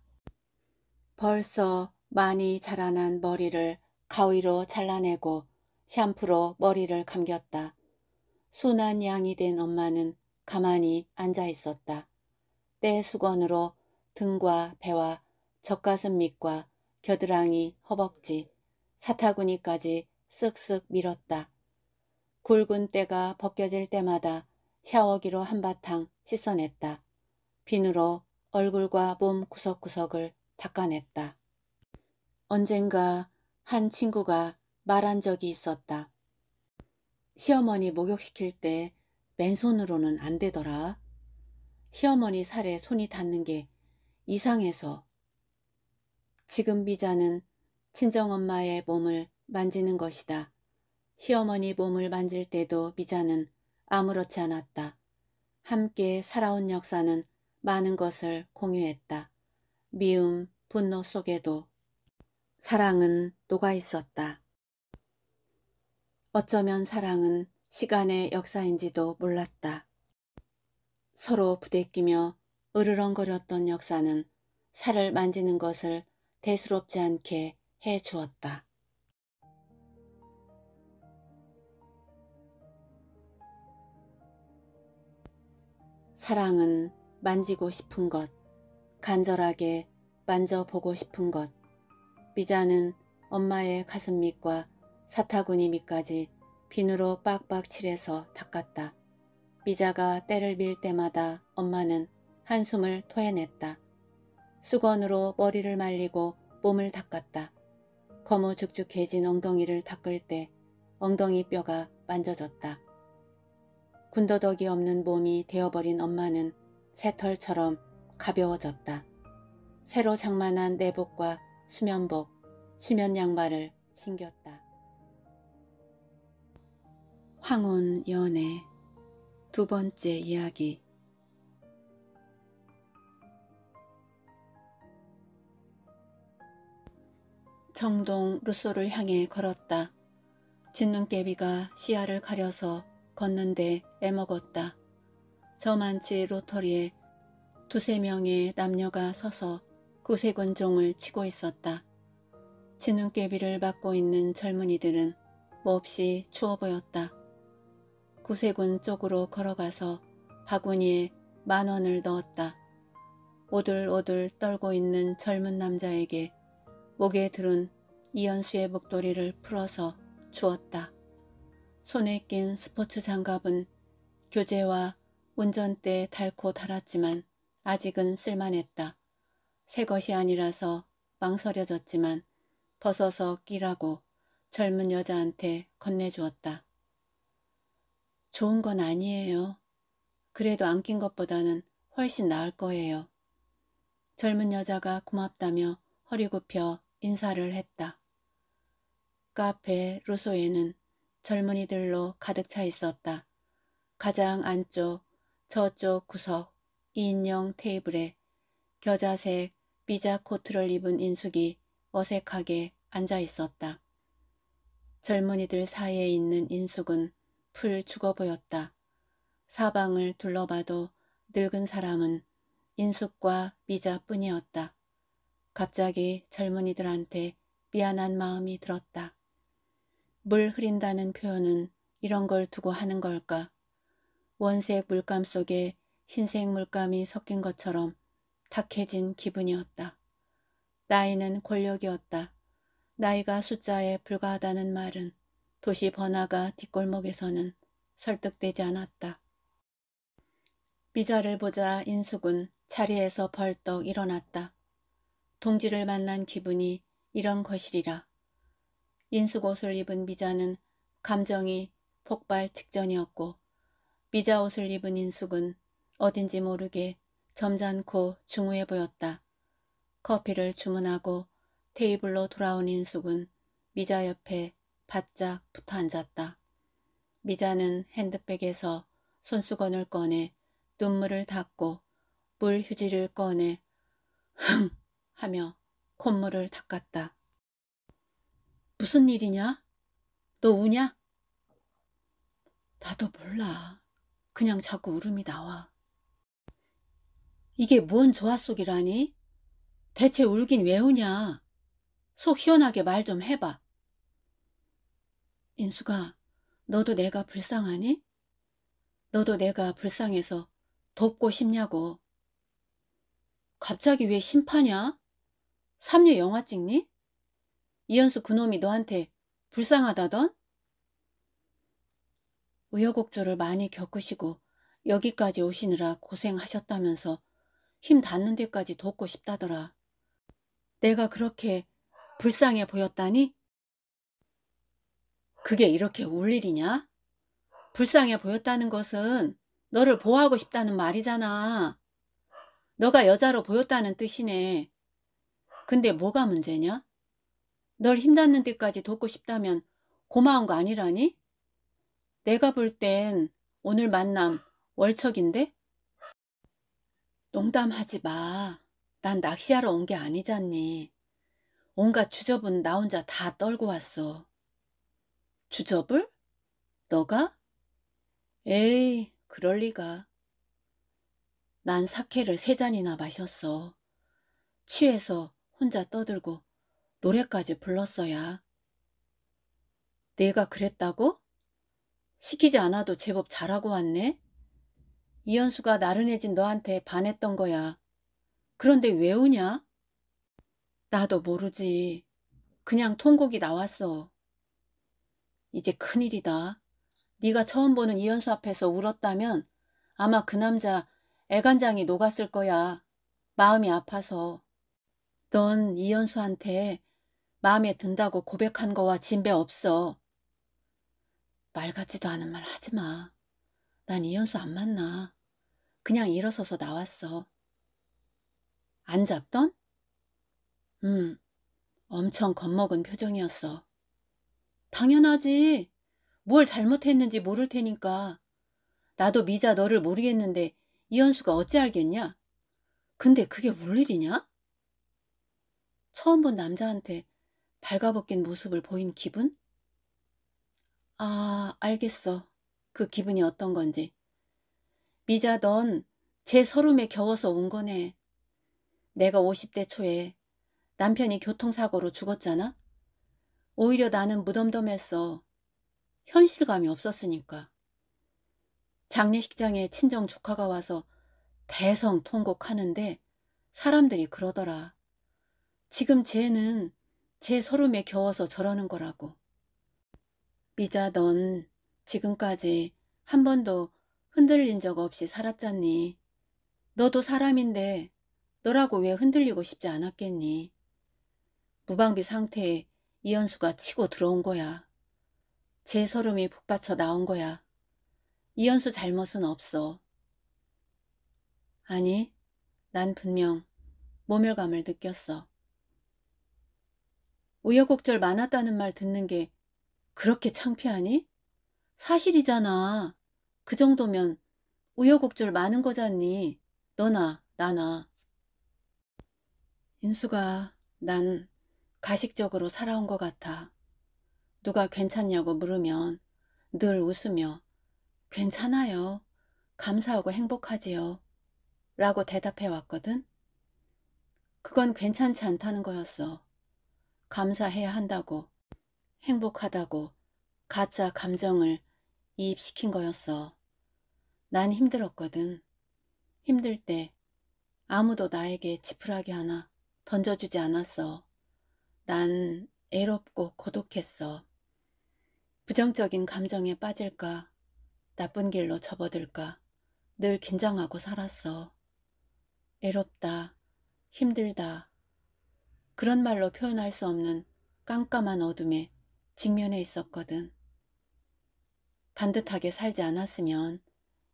벌써 많이 자라난 머리를 가위로 잘라내고 샴푸로 머리를 감겼다. 순한 양이 된 엄마는 가만히 앉아 있었다. 때 수건으로 등과 배와 젖가슴 밑과 겨드랑이, 허벅지, 사타구니까지 쓱쓱 밀었다. 굵은 때가 벗겨질 때마다 샤워기로 한바탕 씻어냈다. 비누로 얼굴과 몸 구석구석을 닦아냈다. 언젠가 한 친구가 말한 적이 있었다. 시어머니 목욕시킬 때 맨손으로는 안 되더라. 시어머니 살에 손이 닿는 게 이상해서 지금 비자는 친정엄마의 몸을 만지는 것이다. 시어머니 몸을 만질 때도 미자는 아무렇지 않았다. 함께 살아온 역사는 많은 것을 공유했다. 미움, 분노 속에도 사랑은 녹아 있었다. 어쩌면 사랑은 시간의 역사인지도 몰랐다. 서로 부대끼며 으르렁거렸던 역사는 살을 만지는 것을 대수롭지 않게 해 주었다. 사랑은 만지고 싶은 것, 간절하게 만져보고 싶은 것, 미자는 엄마의 가슴 밑과 사타구니 밑까지 비누로 빡빡 칠해서 닦았다. 미자가 때를 밀 때마다 엄마는 한숨을 토해냈다. 수건으로 머리를 말리고 몸을 닦았다. 거무죽죽해진 엉덩이를 닦을 때 엉덩이 뼈가 만져졌다. 군더더기 없는 몸이 되어버린 엄마는 새털처럼 가벼워졌다. 새로 장만한 내복과 수면복, 수면 양말을 신겼다. 황혼 연애 두 번째 이야기 청동 루소를 향해 걸었다. 진눈깨비가 시야를 가려서 걷는데 애먹었다. 저만치 로터리에 두세 명의 남녀가 서서 구세군종을 치고 있었다. 진눈깨비를 맡고 있는 젊은이들은 몹시 추워 보였다. 구세군 쪽으로 걸어가서 바구니에 만 원을 넣었다. 오들오들 떨고 있는 젊은 남자에게 목에 들은 이현수의 목도리를 풀어서 주었다. 손에 낀 스포츠 장갑은 교재와 운전대에 닳고 달았지만 아직은 쓸만했다. 새 것이 아니라서 망설여졌지만 벗어서 끼라고 젊은 여자한테 건네주었다. 좋은 건 아니에요. 그래도 안 낀 것보다는 훨씬 나을 거예요. 젊은 여자가 고맙다며 허리 굽혀 인사를 했다. 카페 루소에는 젊은이들로 가득 차 있었다. 가장 안쪽 저쪽 구석 2인용 테이블에 겨자색 비자 코트를 입은 인숙이 어색하게 앉아 있었다. 젊은이들 사이에 있는 인숙은 풀 죽어 보였다. 사방을 둘러봐도 늙은 사람은 인숙과 미자뿐이었다. 갑자기 젊은이들한테 미안한 마음이 들었다. 물 흐린다는 표현은 이런 걸 두고 하는 걸까? 원색 물감 속에 흰색 물감이 섞인 것처럼 탁해진 기분이었다. 나이는 권력이었다. 나이가 숫자에 불과하다는 말은 도시 번화가 뒷골목에서는 설득되지 않았다. 미자를 보자 인숙은 자리에서 벌떡 일어났다. 동지를 만난 기분이 이런 것이리라. 인수옷을 입은 미자는 감정이 폭발 직전이었고 미자옷을 입은 인숙은 어딘지 모르게 점잖고 중후해 보였다. 커피를 주문하고 테이블로 돌아온 인숙은 미자 옆에 바짝 붙어 앉았다. 미자는 핸드백에서 손수건을 꺼내 눈물을 닦고 물 휴지를 꺼내 흥 하며 콧물을 닦았다. 무슨 일이냐? 너 우냐? 나도 몰라. 그냥 자꾸 울음이 나와. 이게 뭔 조화 속이라니? 대체 울긴 왜 우냐? 속 시원하게 말 좀 해봐. 인수가 너도 내가 불쌍하니? 너도 내가 불쌍해서 돕고 싶냐고. 갑자기 왜 심파냐? 삼류 영화 찍니? 이현수 그놈이 너한테 불쌍하다던? 우여곡절을 많이 겪으시고 여기까지 오시느라 고생하셨다면서 힘 닿는 데까지 돕고 싶다더라. 내가 그렇게 불쌍해 보였다니? 그게 이렇게 올 일이냐? 불쌍해 보였다는 것은 너를 보호하고 싶다는 말이잖아. 너가 여자로 보였다는 뜻이네. 근데 뭐가 문제냐? 널 힘닿는 데까지 돕고 싶다면 고마운 거 아니라니? 내가 볼 땐 오늘 만남 월척인데? 농담하지 마. 난 낚시하러 온 게 아니잖니. 온갖 주접은 나 혼자 다 떨고 왔어. 주접을? 너가? 에이, 그럴 리가. 난 사케를 세 잔이나 마셨어. 취해서 혼자 떠들고 노래까지 불렀어야. 내가 그랬다고? 시키지 않아도 제법 잘하고 왔네? 이현수가 나른해진 너한테 반했던 거야. 그런데 왜 우냐? 나도 모르지. 그냥 통곡이 나왔어. 이제 큰일이다. 네가 처음 보는 이현수 앞에서 울었다면 아마 그 남자 애간장이 녹았을 거야. 마음이 아파서. 넌 이연수한테 마음에 든다고 고백한 거와 진배 없어. 말 같지도 않은 말 하지 마. 난 이연수 안 만나. 그냥 일어서서 나왔어. 안 잡던? 응. 엄청 겁먹은 표정이었어. 당연하지. 뭘 잘못했는지 모를 테니까. 나도 미자 너를 모르겠는데 이연수가 어찌 알겠냐? 근데 그게 뭘 일이냐? 처음 본 남자한테 발가벗긴 모습을 보인 기분? 아, 알겠어. 그 기분이 어떤 건지. 미자, 넌 제 서름에 겨워서 온 거네. 내가 50대 초에 남편이 교통사고로 죽었잖아? 오히려 나는 무덤덤했어. 현실감이 없었으니까. 장례식장에 친정 조카가 와서 대성 통곡하는데 사람들이 그러더라. 지금 쟤는 제 서름에 겨워서 저러는 거라고. 미자 넌 지금까지 한 번도 흔들린 적 없이 살았잖니. 너도 사람인데 너라고 왜 흔들리고 싶지 않았겠니. 무방비 상태에 이현수가 치고 들어온 거야. 제 서름이 북받쳐 나온 거야. 이현수 잘못은 없어. 아니, 난 분명 모멸감을 느꼈어. 우여곡절 많았다는 말 듣는 게 그렇게 창피하니? 사실이잖아. 그 정도면 우여곡절 많은 거잖니. 너나 나나. 인수가 난 가식적으로 살아온 것 같아. 누가 괜찮냐고 물으면 늘 웃으며 괜찮아요. 감사하고 행복하지요. 라고 대답해 왔거든. 그건 괜찮지 않다는 거였어. 감사해야 한다고, 행복하다고 가짜 감정을 이입시킨 거였어. 난 힘들었거든. 힘들 때 아무도 나에게 지푸라기 하나 던져주지 않았어. 난 애롭고 고독했어. 부정적인 감정에 빠질까, 나쁜 길로 접어들까, 늘 긴장하고 살았어. 애롭다, 힘들다, 그런 말로 표현할 수 없는 깜깜한 어둠에 직면해 있었거든. 반듯하게 살지 않았으면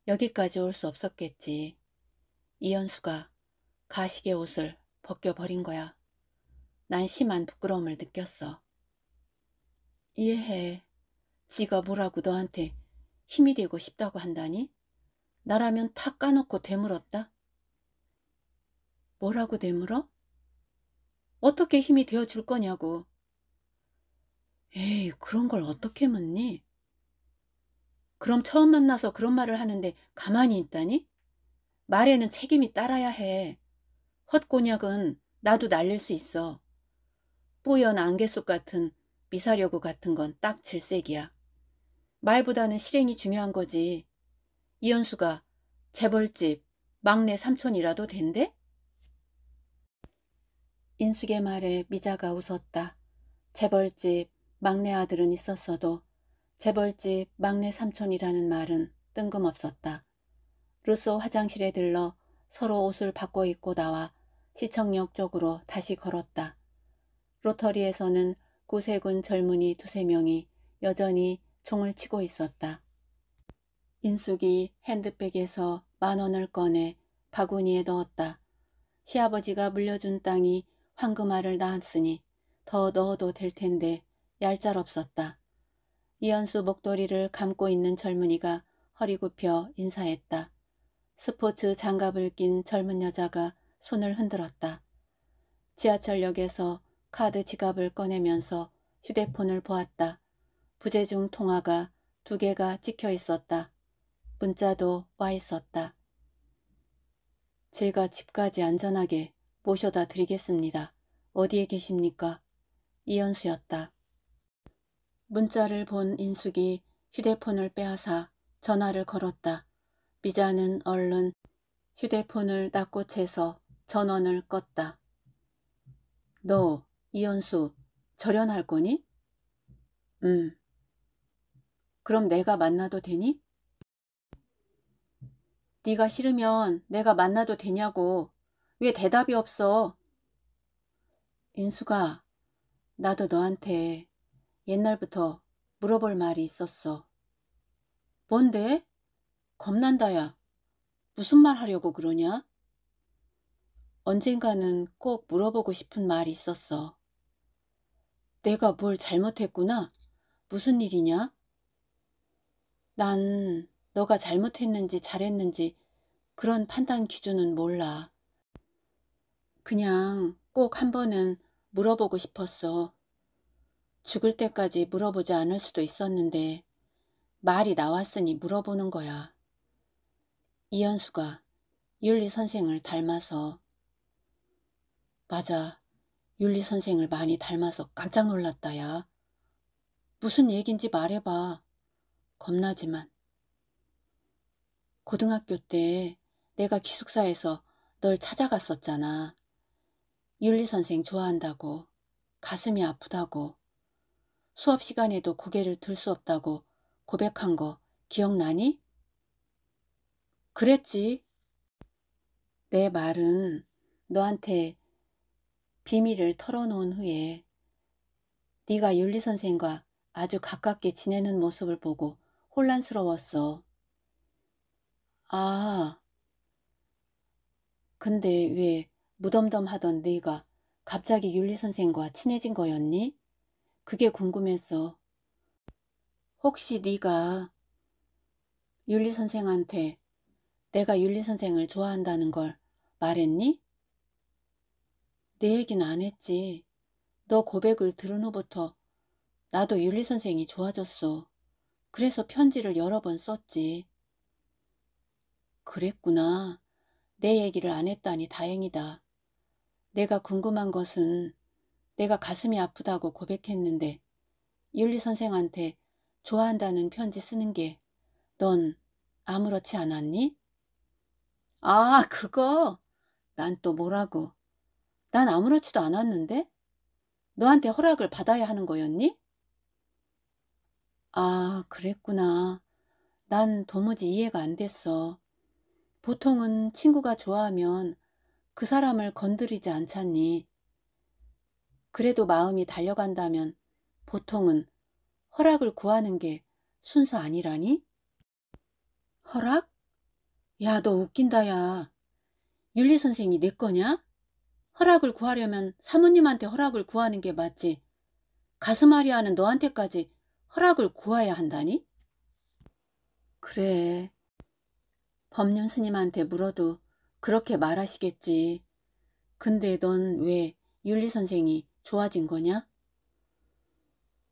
여기까지 올 수 없었겠지. 이현수가 가식의 옷을 벗겨버린 거야. 난 심한 부끄러움을 느꼈어. 이해해. 지가 뭐라고 너한테 힘이 되고 싶다고 한다니? 나라면 탁 까놓고 되물었다? 뭐라고 되물어? 어떻게 힘이 되어줄 거냐고. 에이, 그런 걸 어떻게 묻니? 그럼 처음 만나서 그런 말을 하는데 가만히 있다니? 말에는 책임이 따라야 해. 헛곤약은 나도 날릴 수 있어. 뿌연 안개속 같은 미사려구 같은 건 딱 질색이야. 말보다는 실행이 중요한 거지. 이현수가 재벌집 막내 삼촌이라도 된대? 인숙의 말에 미자가 웃었다. 재벌집 막내 아들은 있었어도 재벌집 막내 삼촌이라는 말은 뜬금없었다. 루소 화장실에 들러 서로 옷을 바꿔 입고 나와 시청역 쪽으로 다시 걸었다. 로터리에서는 구세군 젊은이 두세 명이 여전히 총을 치고 있었다. 인숙이 핸드백에서 만 원을 꺼내 바구니에 넣었다. 시아버지가 물려준 땅이 황금알을 낳았으니 더 넣어도 될 텐데 얄짤없었다. 이현수 목도리를 감고 있는 젊은이가 허리 굽혀 인사했다. 스포츠 장갑을 낀 젊은 여자가 손을 흔들었다. 지하철역에서 카드 지갑을 꺼내면서 휴대폰을 보았다. 부재중 통화가 두 개가 찍혀 있었다. 문자도 와 있었다. 제가 집까지 안전하게 모셔다 드리겠습니다. 어디에 계십니까? 이현수였다. 문자를 본 인숙이 휴대폰을 빼앗아 전화를 걸었다. 미자는 얼른 휴대폰을 낚고채서 전원을 껐다. 너, 이현수, 절연할 거니? 음. 그럼 내가 만나도 되니? 네가 싫으면 내가 만나도 되냐고. 왜 대답이 없어? 인수가 나도 너한테 옛날부터 물어볼 말이 있었어. 뭔데? 겁난다야. 무슨 말 하려고 그러냐? 언젠가는 꼭 물어보고 싶은 말이 있었어. 내가 뭘 잘못했구나? 무슨 일이냐? 난 너가 잘못했는지 잘했는지 그런 판단 기준은 몰라. 그냥 꼭 한 번은 물어보고 싶었어. 죽을 때까지 물어보지 않을 수도 있었는데 말이 나왔으니 물어보는 거야. 이현수가 윤리 선생을 닮아서 맞아. 윤리 선생을 많이 닮아서 깜짝 놀랐다, 야. 무슨 얘긴지 말해봐. 겁나지만. 고등학교 때 내가 기숙사에서 널 찾아갔었잖아. 윤리 선생 좋아한다고 가슴이 아프다고 수업 시간에도 고개를 들 수 없다고 고백한 거 기억나니? 그랬지. 내 말은 너한테 비밀을 털어놓은 후에 네가 윤리 선생과 아주 가깝게 지내는 모습을 보고 혼란스러웠어. 아, 근데 왜 무덤덤하던 네가 갑자기 윤리선생과 친해진 거였니? 그게 궁금했어 혹시 네가 윤리선생한테 내가 윤리선생을 좋아한다는 걸 말했니? 네 얘기는 안 했지. 너 고백을 들은 후부터 나도 윤리선생이 좋아졌어. 그래서 편지를 여러 번 썼지. 그랬구나. 내 얘기를 안 했다니 다행이다. 내가 궁금한 것은 내가 가슴이 아프다고 고백했는데 윤리 선생한테 좋아한다는 편지 쓰는 게 넌 아무렇지 않았니? 아 그거 난 또 뭐라고 난 아무렇지도 않았는데 너한테 허락을 받아야 하는 거였니? 아 그랬구나 난 도무지 이해가 안 됐어 보통은 친구가 좋아하면 그 사람을 건드리지 않잖니. 그래도 마음이 달려간다면 보통은 허락을 구하는 게 순서 아니라니? 허락? 야, 너 웃긴다, 야. 윤리 선생이 내 거냐? 허락을 구하려면 사모님한테 허락을 구하는 게 맞지. 가슴앓이하는 너한테까지 허락을 구해야 한다니? 그래. 법륜 스님한테 물어도 그렇게 말하시겠지. 근데 넌 왜 윤리 선생이 좋아진 거냐?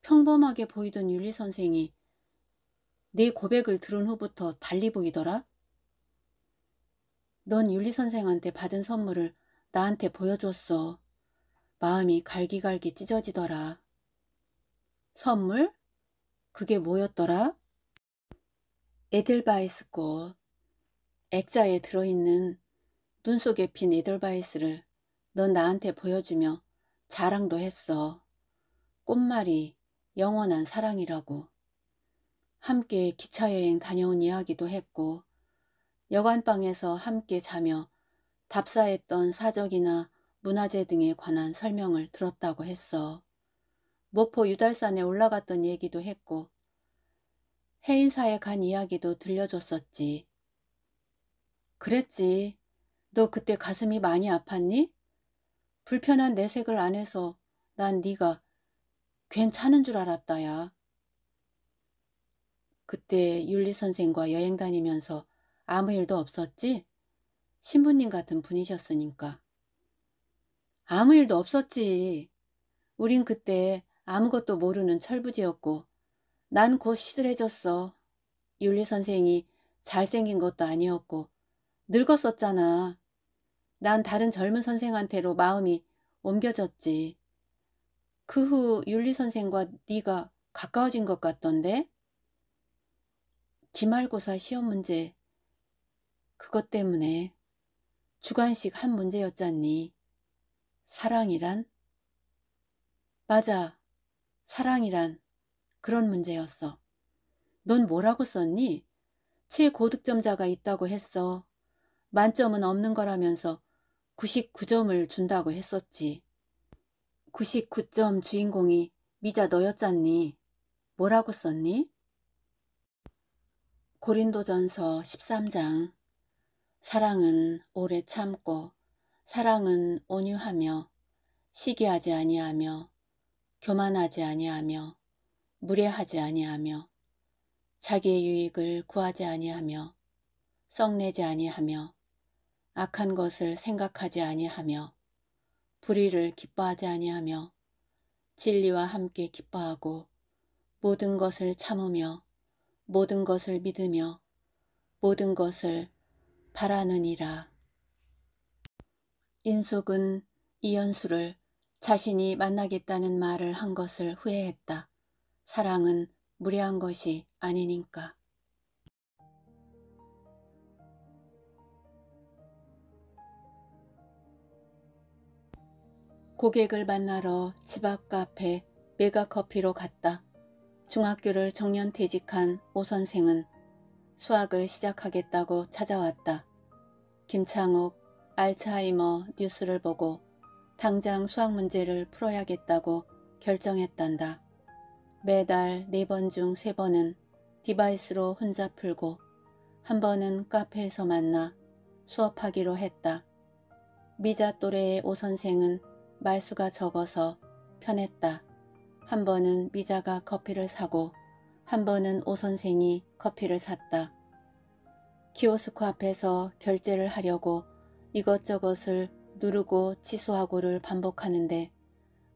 평범하게 보이던 윤리 선생이 내 고백을 들은 후부터 달리 보이더라? 넌 윤리 선생한테 받은 선물을 나한테 보여줬어. 마음이 갈기갈기 찢어지더라. 선물? 그게 뭐였더라? 에델바이스 꽃. 액자에 들어있는 눈 속에 핀 에델바이스를 넌 나한테 보여주며 자랑도 했어. 꽃말이 영원한 사랑이라고. 함께 기차여행 다녀온 이야기도 했고 여관방에서 함께 자며 답사했던 사적이나 문화재 등에 관한 설명을 들었다고 했어. 목포 유달산에 올라갔던 얘기도 했고 해인사에 간 이야기도 들려줬었지. 그랬지. 너 그때 가슴이 많이 아팠니? 불편한 내색을 안 해서 난 네가 괜찮은 줄 알았다 야. 그때 윤리 선생과 여행 다니면서 아무 일도 없었지? 신부님 같은 분이셨으니까. 아무 일도 없었지. 우린 그때 아무것도 모르는 철부지였고 난 곧 시들해졌어. 윤리 선생이 잘생긴 것도 아니었고 늙었었잖아. 난 다른 젊은 선생한테로 마음이 옮겨졌지. 그 후 윤리 선생과 네가 가까워진 것 같던데? 기말고사 시험 문제 그것 때문에 주관식 한 문제였잖니. 사랑이란? 맞아. 사랑이란 그런 문제였어. 넌 뭐라고 썼니? 최고득점자가 있다고 했어. 만점은 없는 거라면서 99점을 준다고 했었지. 99점 주인공이 미자 너였잖니. 뭐라고 썼니? 고린도전서 13장 사랑은 오래 참고 사랑은 온유하며 시기하지 아니하며 교만하지 아니하며 무례하지 아니하며 자기의 유익을 구하지 아니하며 썩내지 아니하며 악한 것을 생각하지 아니하며 불의를 기뻐하지 아니하며 진리와 함께 기뻐하고 모든 것을 참으며 모든 것을 믿으며 모든 것을 바라느니라. 인숙은 이연수를 자신이 만나겠다는 말을 한 것을 후회했다. 사랑은 무례한 것이 아니니까. 고객을 만나러 집 앞 카페 메가커피로 갔다. 중학교를 정년 퇴직한 오 선생은 수학을 시작하겠다고 찾아왔다. 김창욱 알츠하이머 뉴스를 보고 당장 수학 문제를 풀어야겠다고 결정했단다. 매달 네 번 중 세번은 디바이스로 혼자 풀고 한 번은 카페에서 만나 수업하기로 했다. 미자 또래의 오 선생은 말수가 적어서 편했다. 한 번은 미자가 커피를 사고 한 번은 오 선생이 커피를 샀다. 키오스크 앞에서 결제를 하려고 이것저것을 누르고 취소하고를 반복하는데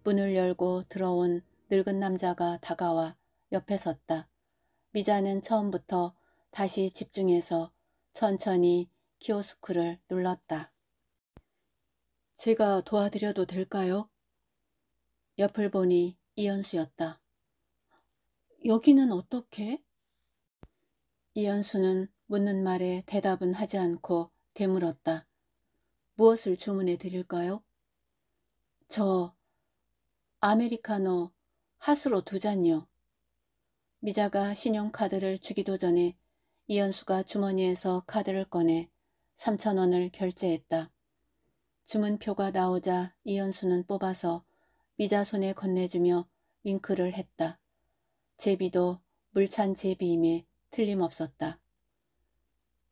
문을 열고 들어온 늙은 남자가 다가와 옆에 섰다. 미자는 처음부터 다시 집중해서 천천히 키오스크를 눌렀다. 제가 도와드려도 될까요? 옆을 보니 이현수였다. 여기는 어떻게? 이현수는 묻는 말에 대답은 하지 않고 되물었다. 무엇을 주문해 드릴까요? 저 아메리카노 하수로 두 잔요. 미자가 신용카드를 주기도 전에 이현수가 주머니에서 카드를 꺼내 3천원을 결제했다. 주문표가 나오자 이현수는 뽑아서 미자 손에 건네주며 윙크를 했다. 제비도 물찬 제비임에 틀림없었다.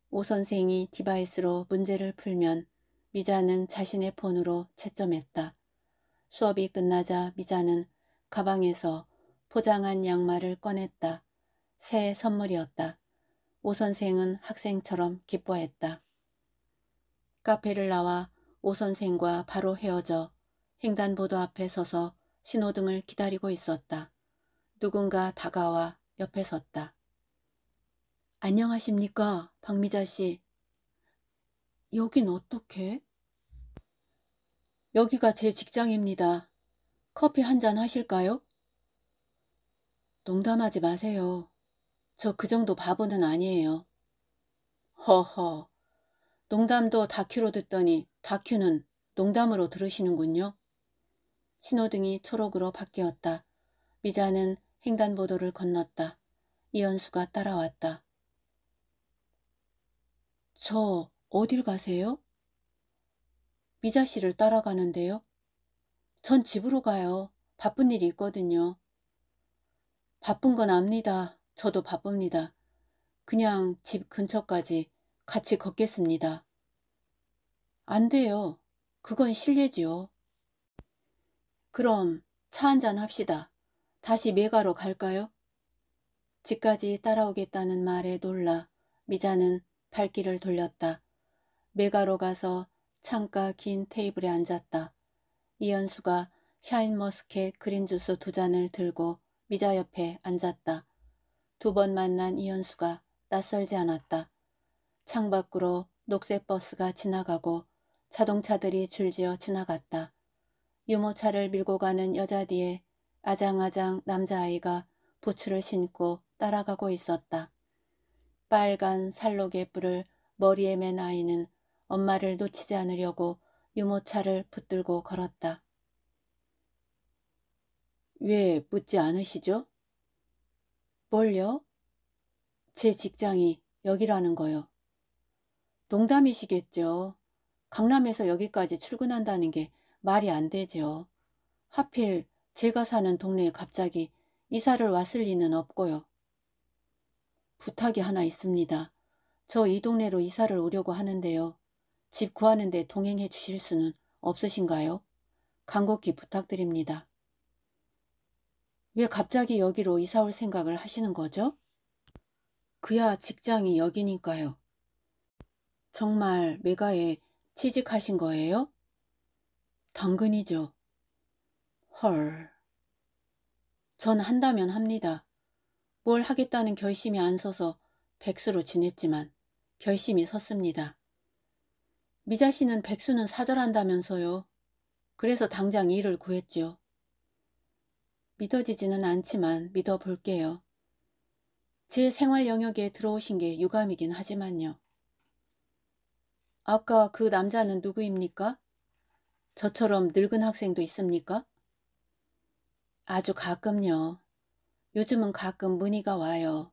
오 선생이 디바이스로 문제를 풀면 미자는 자신의 폰으로 채점했다. 수업이 끝나자 미자는 가방에서 포장한 양말을 꺼냈다. 새 선물이었다. 오 선생은 학생처럼 기뻐했다. 카페를 나와 오 선생과 바로 헤어져 횡단보도 앞에 서서 신호등을 기다리고 있었다. 누군가 다가와 옆에 섰다. 안녕하십니까 박미자 씨. 여긴 어떻게? 여기가 제 직장입니다. 커피 한 잔 하실까요? 농담하지 마세요. 저 그 정도 바보는 아니에요. 허허. 농담도 다큐로 듣더니 다큐는 농담으로 들으시는군요. 신호등이 초록으로 바뀌었다. 미자는 횡단보도를 건넜다. 이현수가 따라왔다. 저 어딜 가세요? 미자 씨를 따라가는데요. 전 집으로 가요. 바쁜 일이 있거든요. 바쁜 건 압니다. 저도 바쁩니다. 그냥 집 근처까지 같이 걷겠습니다. 안 돼요. 그건 실례지요. 그럼 차 한 잔 합시다. 다시 메가로 갈까요? 집까지 따라오겠다는 말에 놀라 미자는 발길을 돌렸다. 메가로 가서 창가 긴 테이블에 앉았다. 이현수가 샤인머스켓 그린주스 두 잔을 들고 미자 옆에 앉았다. 두 번 만난 이현수가 낯설지 않았다. 창밖으로 녹색 버스가 지나가고 자동차들이 줄지어 지나갔다. 유모차를 밀고 가는 여자 뒤에 아장아장 남자아이가 부츠를 신고 따라가고 있었다. 빨간 살록의 뿔을 머리에 맨 아이는 엄마를 놓치지 않으려고 유모차를 붙들고 걸었다. 왜 묻지 않으시죠? 뭘요? 제 직장이 여기라는 거요. 농담이시겠죠. 강남에서 여기까지 출근한다는 게 말이 안되죠 하필 제가 사는 동네에 갑자기 이사를 왔을 리는 없고요. 부탁이 하나 있습니다. 저 이 동네로 이사를 오려고 하는데요. 집 구하는데 동행해 주실 수는 없으신가요? 간곡히 부탁드립니다. 왜 갑자기 여기로 이사 올 생각을 하시는 거죠? 그야 직장이 여기니까요. 정말 메가에 취직하신 거예요? 당근이죠. 헐. 전 한다면 합니다. 뭘 하겠다는 결심이 안 서서 백수로 지냈지만 결심이 섰습니다. 미자 씨는 백수는 사절한다면서요. 그래서 당장 일을 구했지요. 믿어지지는 않지만 믿어볼게요. 제 생활 영역에 들어오신 게 유감이긴 하지만요. 아까 그 남자는 누구입니까? 저처럼 늙은 학생도 있습니까? 아주 가끔요. 요즘은 가끔 문의가 와요.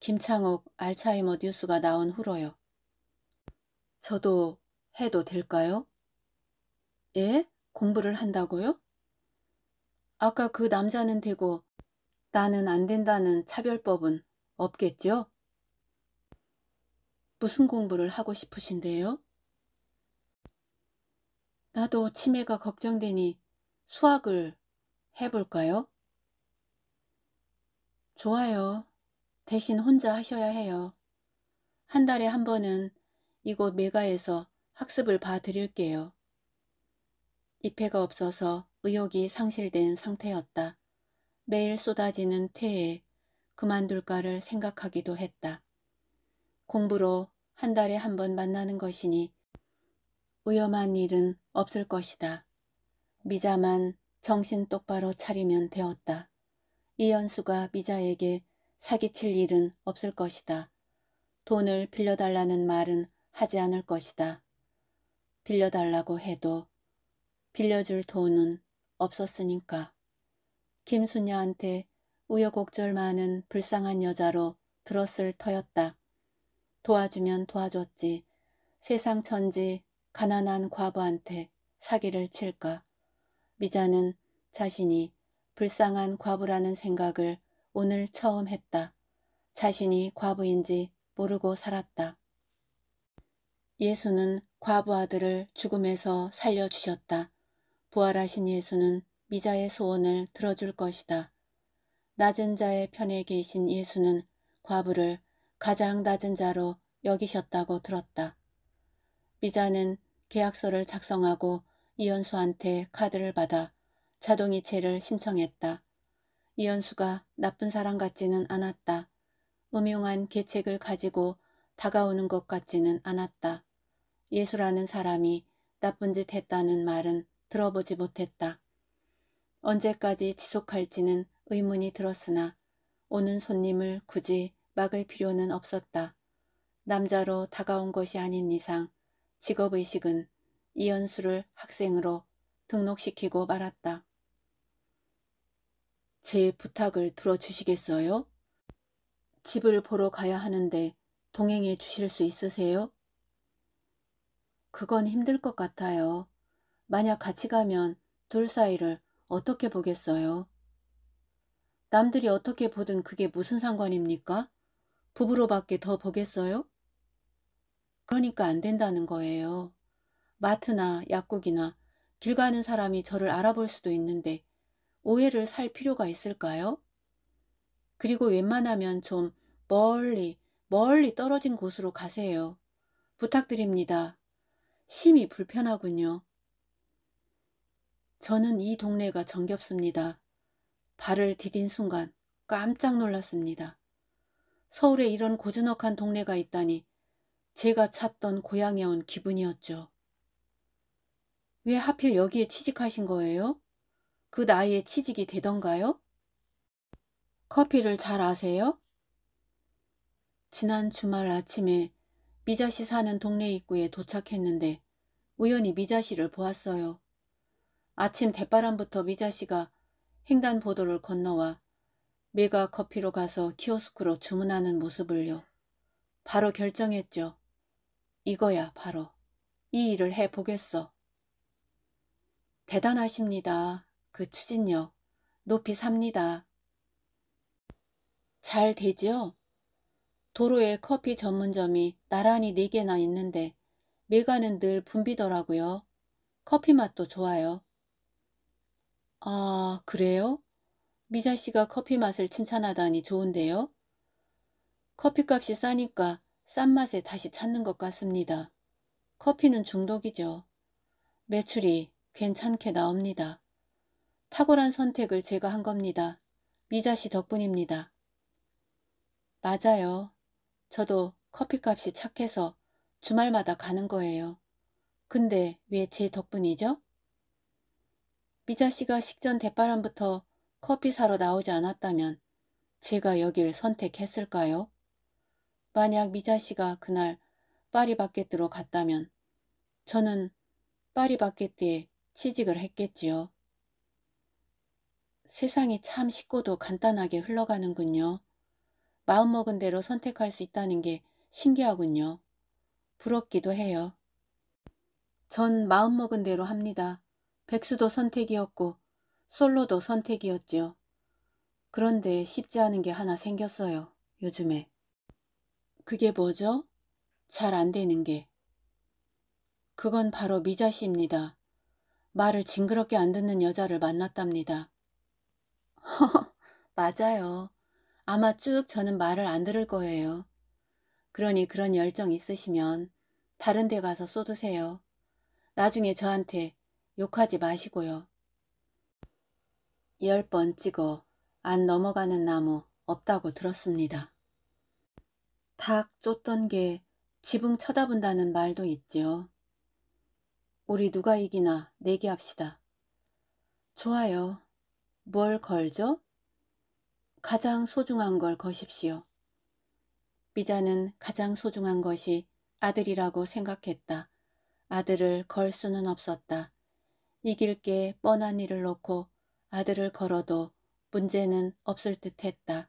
김창욱 알츠하이머 뉴스가 나온 후로요. 저도 해도 될까요? 예? 공부를 한다고요? 아까 그 남자는 되고 나는 안 된다는 차별법은 없겠죠? 무슨 공부를 하고 싶으신데요? 나도 치매가 걱정되니 수학을 해볼까요? 좋아요. 대신 혼자 하셔야 해요. 한 달에 한 번은 이곳 메가에서 학습을 봐드릴게요. 입회가 없어서 의욕이 상실된 상태였다. 매일 쏟아지는 태에 그만둘까를 생각하기도 했다. 공부로 한 달에 한 번 만나는 것이니 위험한 일은 없을 것이다. 미자만 정신 똑바로 차리면 되었다. 이연수가 미자에게 사기칠 일은 없을 것이다. 돈을 빌려달라는 말은 하지 않을 것이다. 빌려달라고 해도 빌려줄 돈은 없었으니까. 김순녀한테 우여곡절 많은 불쌍한 여자로 들었을 터였다. 도와주면 도와줬지. 세상 천지 가난한 과부한테 사기를 칠까. 미자는 자신이 불쌍한 과부라는 생각을 오늘 처음 했다. 자신이 과부인지 모르고 살았다. 예수는 과부 아들을 죽음에서 살려주셨다. 부활하신 예수는 미자의 소원을 들어줄 것이다. 낮은 자의 편에 계신 예수는 과부를 가장 낮은 자로 여기셨다고 들었다. 미자는 계약서를 작성하고 이현수한테 카드를 받아 자동이체를 신청했다. 이현수가 나쁜 사람 같지는 않았다. 음흉한 계책을 가지고 다가오는 것 같지는 않았다. 예수라는 사람이 나쁜 짓 했다는 말은 들어보지 못했다. 언제까지 지속할지는 의문이 들었으나 오는 손님을 굳이 막을 필요는 없었다. 남자로 다가온 것이 아닌 이상 직업의식은 이연수를 학생으로 등록시키고 말았다. 제 부탁을 들어주시겠어요? 집을 보러 가야 하는데 동행해 주실 수 있으세요? 그건 힘들 것 같아요. 만약 같이 가면 둘 사이를 어떻게 보겠어요? 남들이 어떻게 보든 그게 무슨 상관입니까? 부부로밖에 더 보겠어요? 그러니까 안 된다는 거예요. 마트나 약국이나 길 가는 사람이 저를 알아볼 수도 있는데 오해를 살 필요가 있을까요? 그리고 웬만하면 좀 멀리 멀리 떨어진 곳으로 가세요. 부탁드립니다. 심히 불편하군요. 저는 이 동네가 정겹습니다. 발을 디딘 순간 깜짝 놀랐습니다. 서울에 이런 고즈넉한 동네가 있다니 제가 찾던 고향에 온 기분이었죠. 왜 하필 여기에 취직하신 거예요? 그 나이에 취직이 되던가요? 커피를 잘 아세요? 지난 주말 아침에 미자 씨 사는 동네 입구에 도착했는데 우연히 미자 씨를 보았어요. 아침 대바람부터 미자 씨가 횡단보도를 건너와 메가 커피로 가서 키오스크로 주문하는 모습을요. 바로 결정했죠. 이거야 바로. 이 일을 해보겠어. 대단하십니다. 그 추진력. 높이 삽니다. 잘 되지요? 도로에 커피 전문점이 나란히 네개나 있는데 메가는 늘 붐비더라고요. 커피 맛도 좋아요. 아, 그래요? 미자 씨가 커피 맛을 칭찬하다니 좋은데요. 커피값이 싸니까 싼 맛에 다시 찾는 것 같습니다. 커피는 중독이죠. 매출이 괜찮게 나옵니다. 탁월한 선택을 제가 한 겁니다. 미자 씨 덕분입니다. 맞아요. 저도 커피값이 착해서 주말마다 가는 거예요. 근데 왜 제 덕분이죠? 미자 씨가 식전 대바람부터 커피 사러 나오지 않았다면 제가 여길 선택했을까요? 만약 미자 씨가 그날 파리바게뜨로 갔다면 저는 파리바게뜨에 취직을 했겠지요. 세상이 참 쉽고도 간단하게 흘러가는군요. 마음먹은 대로 선택할 수 있다는 게 신기하군요. 부럽기도 해요. 전 마음먹은 대로 합니다. 백수도 선택이었고 솔로도 선택이었지요. 그런데 쉽지 않은 게 하나 생겼어요. 요즘에. 그게 뭐죠? 잘 안 되는 게. 그건 바로 미자 씨입니다. 말을 징그럽게 안 듣는 여자를 만났답니다. 허허, 맞아요. 아마 쭉 저는 말을 안 들을 거예요. 그러니 그런 열정 있으시면 다른 데 가서 쏟으세요. 나중에 저한테 욕하지 마시고요. 열번 찍어 안 넘어가는 나무 없다고 들었습니다. 닭 쫓던 게 지붕 쳐다본다는 말도 있지요. 우리 누가 이기나 내기합시다. 좋아요. 뭘 걸죠? 가장 소중한 걸 거십시오. 미자는 가장 소중한 것이 아들이라고 생각했다. 아들을 걸 수는 없었다. 이길 게 뻔한 일을 놓고 아들을 걸어도 문제는 없을 듯했다.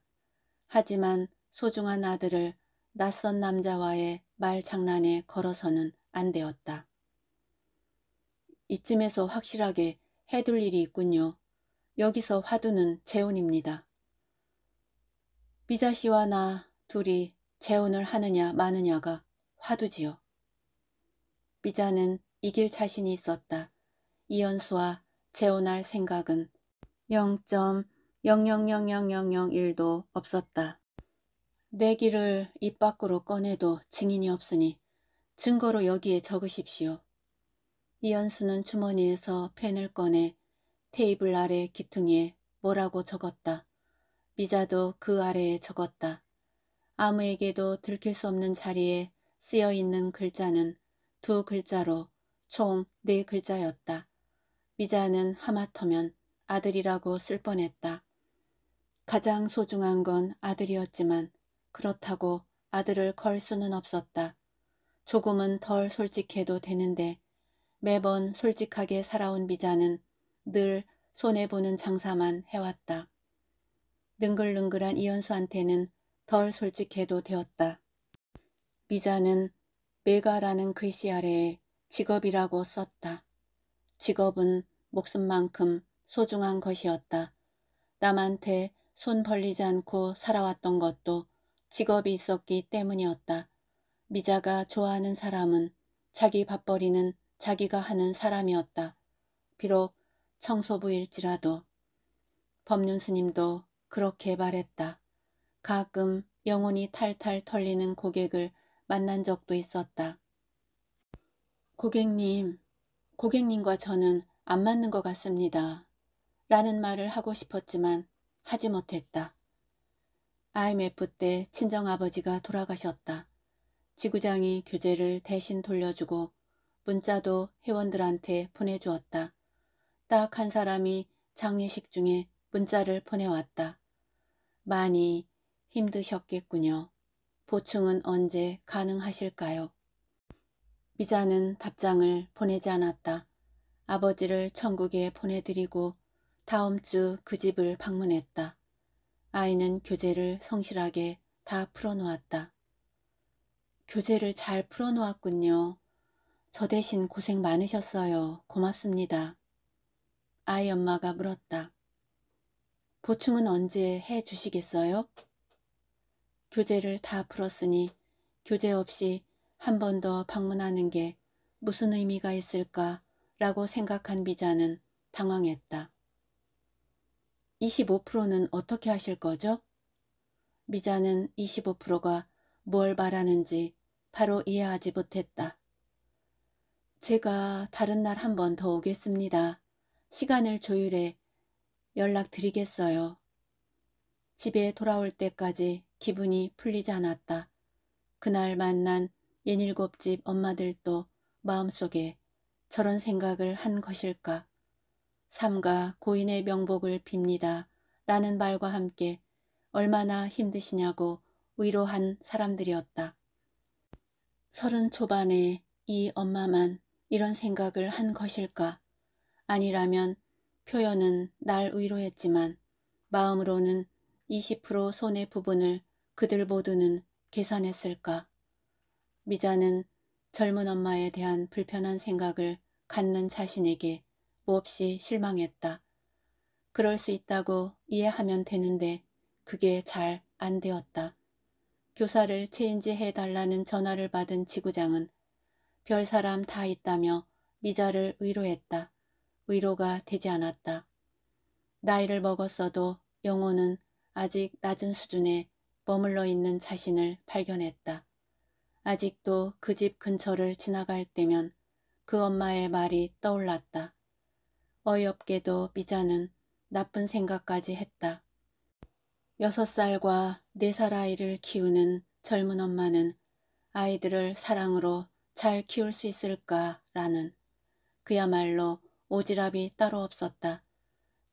하지만 소중한 아들을 낯선 남자와의 말 장난에 걸어서는 안 되었다. 이쯤에서 확실하게 해둘 일이 있군요. 여기서 화두는 재혼입니다. 미자 씨와 나 둘이 재혼을 하느냐 마느냐가 화두지요. 미자는 이길 자신이 있었다. 이연수와 재혼할 생각은 0.000001도 없었다. 내 길을 입 밖으로 꺼내도 증인이 없으니 증거로 여기에 적으십시오. 이연수는 주머니에서 펜을 꺼내 테이블 아래 기퉁에 뭐라고 적었다. 미자도 그 아래에 적었다. 아무에게도 들킬 수 없는 자리에 쓰여 있는 글자는 두 글자로 총 네 글자였다. 미자는 하마터면 아들이라고 쓸 뻔했다. 가장 소중한 건 아들이었지만 그렇다고 아들을 걸 수는 없었다. 조금은 덜 솔직해도 되는데 매번 솔직하게 살아온 비자는 늘 손해보는 장사만 해왔다. 능글능글한 이현수한테는 덜 솔직해도 되었다. 미자는 메가라는 글씨 아래에 직업이라고 썼다. 직업은 목숨만큼 소중한 것이었다. 남한테 손 벌리지 않고 살아왔던 것도 직업이 있었기 때문이었다. 미자가 좋아하는 사람은 자기 밥벌이는 자기가 하는 사람이었다. 비록 청소부일지라도. 법륜스님도 그렇게 말했다. 가끔 영혼이 탈탈 털리는 고객을 만난 적도 있었다. 고객님, 고객님과 저는 안 맞는 것 같습니다. 라는 말을 하고 싶었지만 하지 못했다. IMF 때 친정아버지가 돌아가셨다. 지구장이 교재를 대신 돌려주고 문자도 회원들한테 보내주었다. 딱 한 사람이 장례식 중에 문자를 보내왔다. 많이 힘드셨겠군요. 보충은 언제 가능하실까요? 미자는 답장을 보내지 않았다. 아버지를 천국에 보내드리고 다음 주 그 집을 방문했다. 아이는 교재를 성실하게 다 풀어놓았다. 교재를 잘 풀어놓았군요. 저 대신 고생 많으셨어요. 고맙습니다. 아이 엄마가 물었다. 보충은 언제 해 주시겠어요? 교재를 다 풀었으니 교재 없이 한 번 더 방문하는 게 무슨 의미가 있을까라고 생각한 비자는 당황했다. 25%는 어떻게 하실 거죠? 미자는 25%가 뭘 말하는지 바로 이해하지 못했다. 제가 다른 날 한 번 더 오겠습니다. 시간을 조율해 연락드리겠어요. 집에 돌아올 때까지 기분이 풀리지 않았다. 그날 만난 옛일곱집 엄마들도 마음속에 저런 생각을 한 것일까. 삼가 고인의 명복을 빕니다. 라는 말과 함께 얼마나 힘드시냐고 위로한 사람들이었다. 서른 초반에 이 엄마만 이런 생각을 한 것일까? 아니라면 표현은 날 위로했지만 마음으로는 20% 손해 부분을 그들 모두는 계산했을까? 미자는 젊은 엄마에 대한 불편한 생각을 갖는 자신에게 없이 실망했다. 그럴 수 있다고 이해하면 되는데 그게 잘 안 되었다. 교사를 체인지해달라는 전화를 받은 지구장은 별 사람 다 있다며 미자를 위로했다위로가 되지 않았다. 나이를 먹었어도 영혼은 아직 낮은 수준에 머물러 있는 자신을 발견했다. 아직도 그 집 근처를 지나갈 때면 그 엄마의 말이 떠올랐다. 어이없게도 미자는 나쁜 생각까지 했다. 여섯 살과 네 살 아이를 키우는 젊은 엄마는 아이들을 사랑으로 잘 키울 수 있을까라는 그야말로 오지랖이 따로 없었다.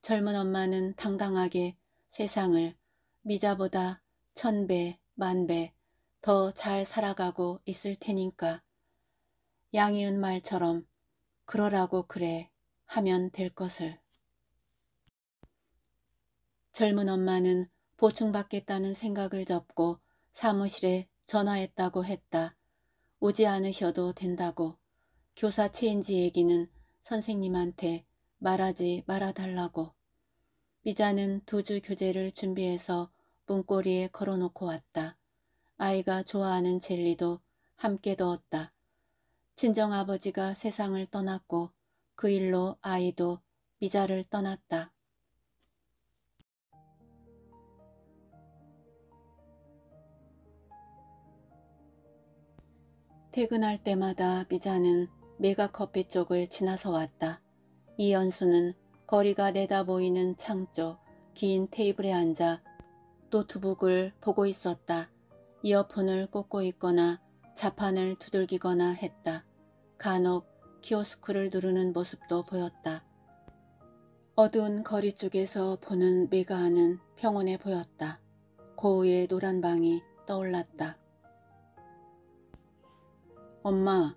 젊은 엄마는 당당하게 세상을 미자보다 천 배, 만배더 잘 살아가고 있을 테니까. 양이은 말처럼 그러라고 그래 하면 될 것을. 젊은 엄마는 보충받겠다는 생각을 접고 사무실에 전화했다고 했다. 오지 않으셔도 된다고. 교사 체인지 얘기는 선생님한테 말하지 말아달라고. 미자는 두 주 교재를 준비해서 문고리에 걸어놓고 왔다. 아이가 좋아하는 젤리도 함께 넣었다. 친정아버지가 세상을 떠났고 그 일로 아이도 미자를 떠났다. 퇴근할 때마다 미자는 메가커피 쪽을 지나서 왔다. 이연수는 거리가 내다보이는 창쪽긴 테이블에 앉아 노트북을 보고 있었다. 이어폰을 꽂고 있거나 자판을 두들기거나 했다. 간혹 키오스크를 누르는 모습도 보였다. 어두운 거리 쪽에서 보는 메가하는 평온해 보였다. 고우의 노란 방이 떠올랐다. 엄마,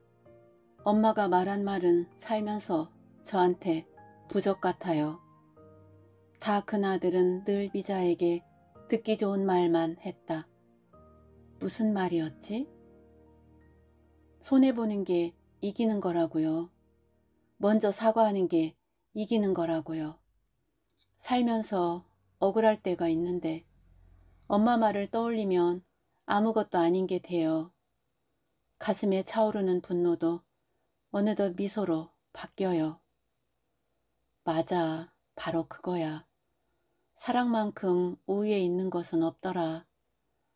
엄마가 말한 말은 살면서 저한테 부적 같아요. 다 큰아들은 늘 미자에게 듣기 좋은 말만 했다. 무슨 말이었지? 손해보는 게 이기는 거라고요. 먼저 사과하는 게 이기는 거라고요. 살면서 억울할 때가 있는데 엄마 말을 떠올리면 아무것도 아닌 게 돼요. 가슴에 차오르는 분노도 어느덧 미소로 바뀌어요. 맞아, 바로 그거야. 사랑만큼 우위에 있는 것은 없더라.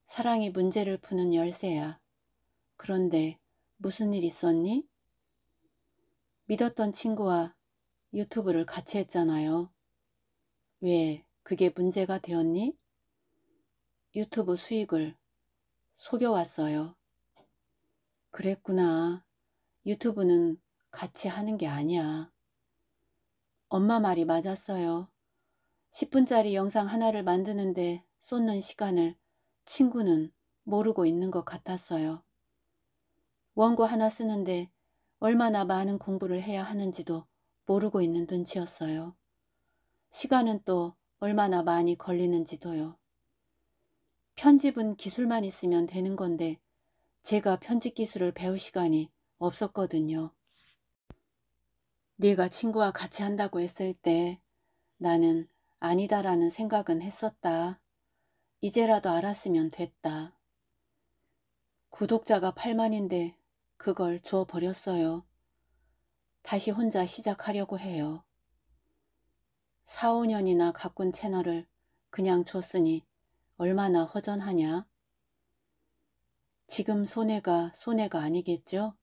사랑이 문제를 푸는 열쇠야. 그런데 무슨 일 있었니? 믿었던 친구와 유튜브를 같이 했잖아요. 왜 그게 문제가 되었니? 유튜브 수익을 속여왔어요. 그랬구나. 유튜브는 같이 하는 게 아니야. 엄마 말이 맞았어요. 10분짜리 영상 하나를 만드는데 쏟는 시간을 친구는 모르고 있는 것 같았어요. 원고 하나 쓰는데 얼마나 많은 공부를 해야 하는지도 모르고 있는 눈치였어요. 시간은 또 얼마나 많이 걸리는지도요. 편집은 기술만 있으면 되는 건데 제가 편집 기술을 배울 시간이 없었거든요. 네가 친구와 같이 한다고 했을 때 나는 아니다라는 생각은 했었다. 이제라도 알았으면 됐다. 구독자가 8만인데 그걸 줘버렸어요. 다시 혼자 시작하려고 해요. 4, 5년이나 가꾼 채널을 그냥 줬으니 얼마나 허전하냐? 지금 손해가 손해가 아니겠죠?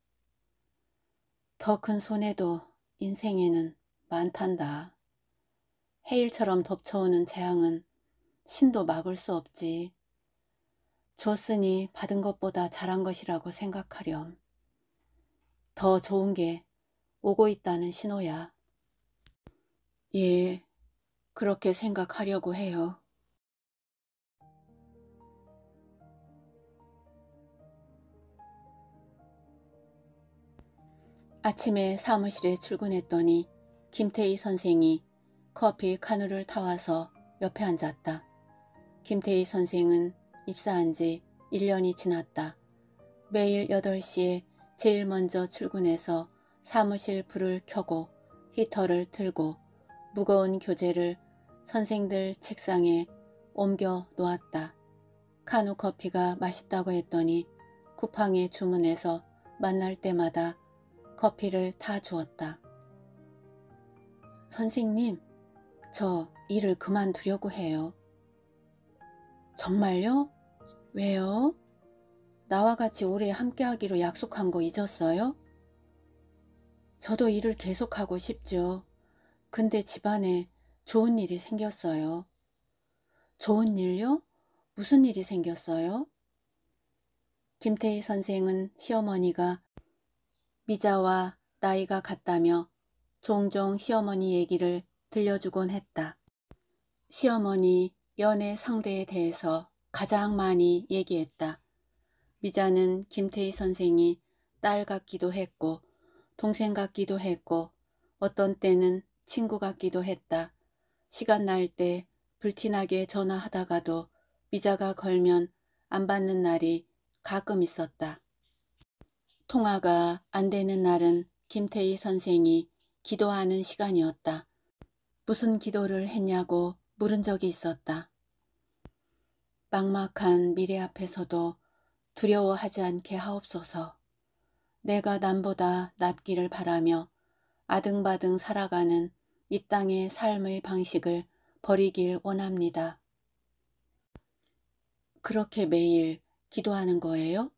더 큰 손해도 인생에는 많단다. 해일처럼 덮쳐오는 재앙은 신도 막을 수 없지. 줬으니 받은 것보다 잘한 것이라고 생각하렴. 더 좋은 게 오고 있다는 신호야. 예, 그렇게 생각하려고 해요. 아침에 사무실에 출근했더니 김태희 선생이 커피 카누를 타와서 옆에 앉았다. 김태희 선생은 입사한 지 1년이 지났다. 매일 8시에 제일 먼저 출근해서 사무실 불을 켜고 히터를 들고 무거운 교재를 선생들 책상에 옮겨 놓았다. 카누 커피가 맛있다고 했더니 쿠팡에 주문해서 만날 때마다 커피를 다 주었다. 선생님, 저 일을 그만두려고 해요. 정말요? 왜요? 나와 같이 오래 함께하기로 약속한 거 잊었어요? 저도 일을 계속하고 싶죠. 근데 집안에 좋은 일이 생겼어요. 좋은 일요? 무슨 일이 생겼어요? 김태희 선생은 시어머니가 미자와 나이가 같다며 종종 시어머니 얘기를 들려주곤 했다. 시어머니 연애 상대에 대해서 가장 많이 얘기했다. 미자는 김태희 선생이 딸 같기도 했고 동생 같기도 했고 어떤 때는 친구 같기도 했다. 시간 날 때 불티나게 전화하다가도 미자가 걸면 안 받는 날이 가끔 있었다. 통화가 안 되는 날은 김태희 선생이 기도하는 시간이었다. 무슨 기도를 했냐고 물은 적이 있었다. 막막한 미래 앞에서도 두려워하지 않게 하옵소서. 내가 남보다 낫기를 바라며 아등바등 살아가는 이 땅의 삶의 방식을 버리길 원합니다. 그렇게 매일 기도하는 거예요?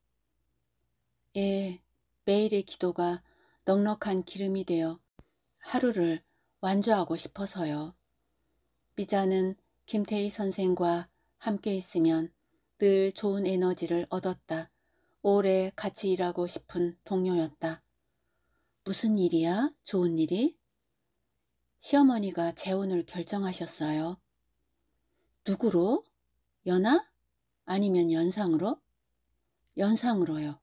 예, 매일의 기도가 넉넉한 기름이 되어 하루를 완주하고 싶어서요. 미자는 김태희 선생과 함께 있으면 늘 좋은 에너지를 얻었다. 오래 같이 일하고 싶은 동료였다. 무슨 일이야? 좋은 일이? 시어머니가 재혼을 결정하셨어요. 누구로? 연하? 아니면 연상으로? 연상으로요.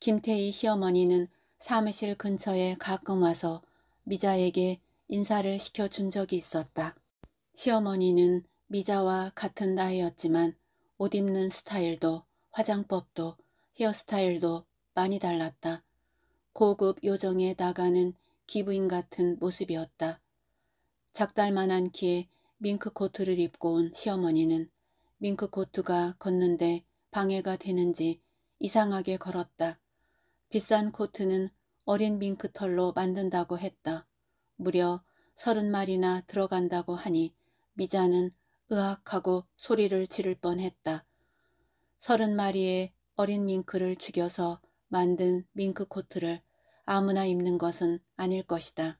김태희 시어머니는 사무실 근처에 가끔 와서 미자에게 인사를 시켜준 적이 있었다. 시어머니는 미자와 같은 나이였지만 옷 입는 스타일도 화장법도 헤어스타일도 많이 달랐다. 고급 요정에 나가는 기부인 같은 모습이었다. 작달만한 키에 밍크 코트를 입고 온 시어머니는 밍크 코트가 걷는데 방해가 되는지 이상하게 걸었다. 비싼 코트는 어린 밍크 털로 만든다고 했다. 무려 서른 마리나 들어간다고 하니 미자는 으악하고 소리를 지를 뻔했다. 서른 마리의 어린 밍크를 죽여서 만든 밍크 코트를 아무나 입는 것은 아닐 것이다.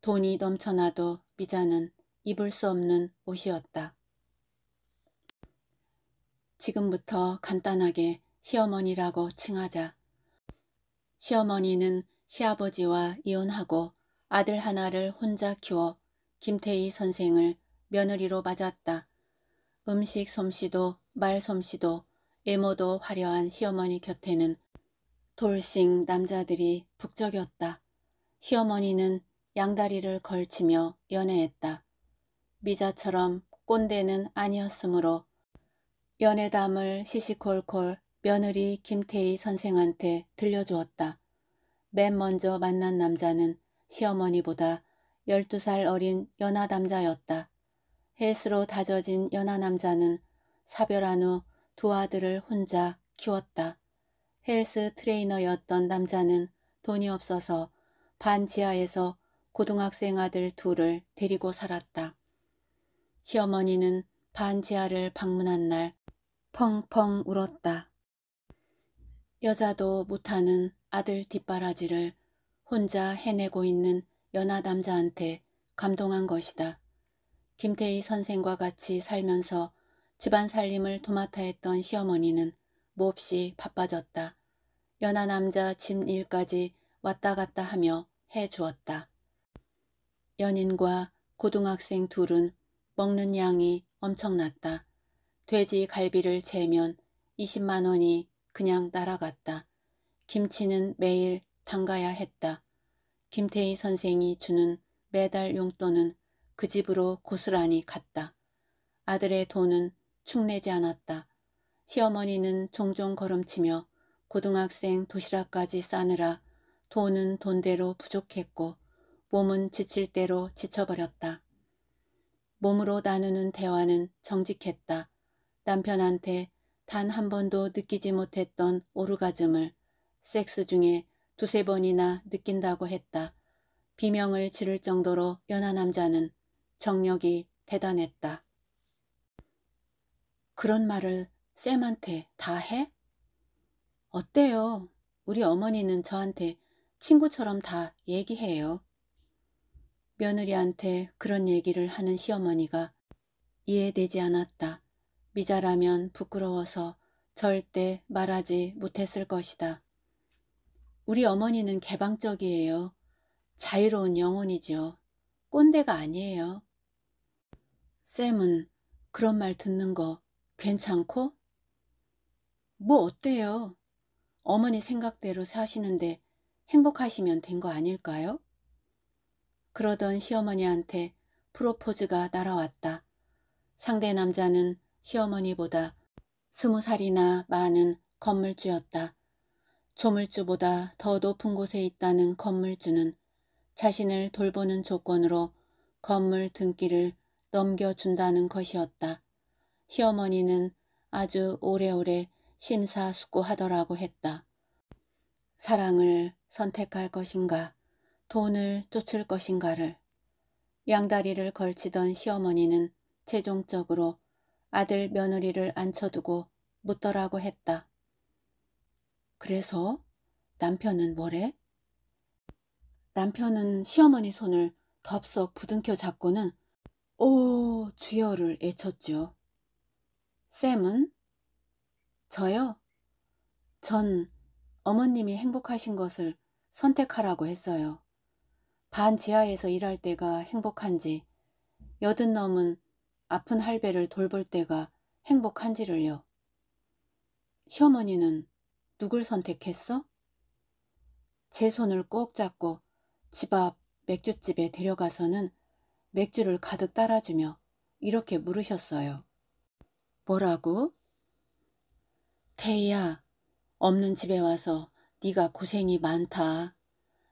돈이 넘쳐나도 미자는 입을 수 없는 옷이었다. 지금부터 간단하게 시어머니라고 칭하자. 시어머니는 시아버지와 이혼하고 아들 하나를 혼자 키워 김태희 선생을 며느리로 맞았다. 음식 솜씨도 말 솜씨도 애모도 화려한 시어머니 곁에는 돌싱 남자들이 북적였다. 시어머니는 양다리를 걸치며 연애했다. 미자처럼 꼰대는 아니었으므로 연애담을 시시콜콜 며느리 김태희 선생한테 들려주었다. 맨 먼저 만난 남자는 시어머니보다 12살 어린 연하 남자였다. 헬스로 다져진 연하 남자는 사별한 후 두 아들을 혼자 키웠다. 헬스 트레이너였던 남자는 돈이 없어서 반 지하에서 고등학생 아들 둘을 데리고 살았다. 시어머니는 반 지하를 방문한 날 펑펑 울었다. 여자도 못하는 아들 뒷바라지를 혼자 해내고 있는 연하 남자한테 감동한 것이다. 김태희 선생과 같이 살면서 집안 살림을 도맡아 했던 시어머니는 몹시 바빠졌다. 연하 남자 집 일까지 왔다 갔다 하며 해주었다. 연인과 고등학생 둘은 먹는 양이 엄청났다. 돼지 갈비를 재면 20만 원이 그냥 날아갔다. 김치는 매일 담가야 했다. 김태희 선생이 주는 매달 용돈은 그 집으로 고스란히 갔다. 아들의 돈은 축내지 않았다. 시어머니는 종종 걸음치며 고등학생 도시락까지 싸느라 돈은 돈대로 부족했고 몸은 지칠 대로 지쳐버렸다. 몸으로 나누는 대화는 정직했다. 남편한테 단 한 번도 느끼지 못했던 오르가즘을 섹스 중에 두세 번이나 느낀다고 했다. 비명을 지를 정도로 연하 남자는 정력이 대단했다. 그런 말을 쌤한테 다 해? 어때요? 우리 어머니는 저한테 친구처럼 다 얘기해요. 며느리한테 그런 얘기를 하는 시어머니가 이해되지 않았다. 미자라면 부끄러워서 절대 말하지 못했을 것이다. 우리 어머니는 개방적이에요. 자유로운 영혼이지요. 꼰대가 아니에요. 쌤은 그런 말 듣는 거 괜찮고? 뭐 어때요? 어머니 생각대로 사시는데 행복하시면 된 거 아닐까요? 그러던 시어머니한테 프로포즈가 날아왔다. 상대 남자는 시어머니보다 스무 살이나 많은 건물주였다. 조물주보다 더 높은 곳에 있다는 건물주는 자신을 돌보는 조건으로 건물 등기를 넘겨준다는 것이었다. 시어머니는 아주 오래오래 심사숙고하더라고 했다. 사랑을 선택할 것인가 돈을 쫓을 것인가를 양다리를 걸치던 시어머니는 최종적으로 아들 며느리를 앉혀두고 묻더라고 했다. 그래서 남편은 뭐래? 남편은 시어머니 손을 덥석 부둥켜 잡고는 오 주여를 외쳤죠. 쌤은 저요? 전 어머님이 행복하신 것을 선택하라고 했어요. 반 지하에서 일할 때가 행복한지 여든 넘은 아픈 할배를 돌볼 때가 행복한지를요. 시어머니는 누굴 선택했어? 제 손을 꼭 잡고 집 앞 맥주집에 데려가서는 맥주를 가득 따라주며 이렇게 물으셨어요. 뭐라고? 태희야, 없는 집에 와서 네가 고생이 많다.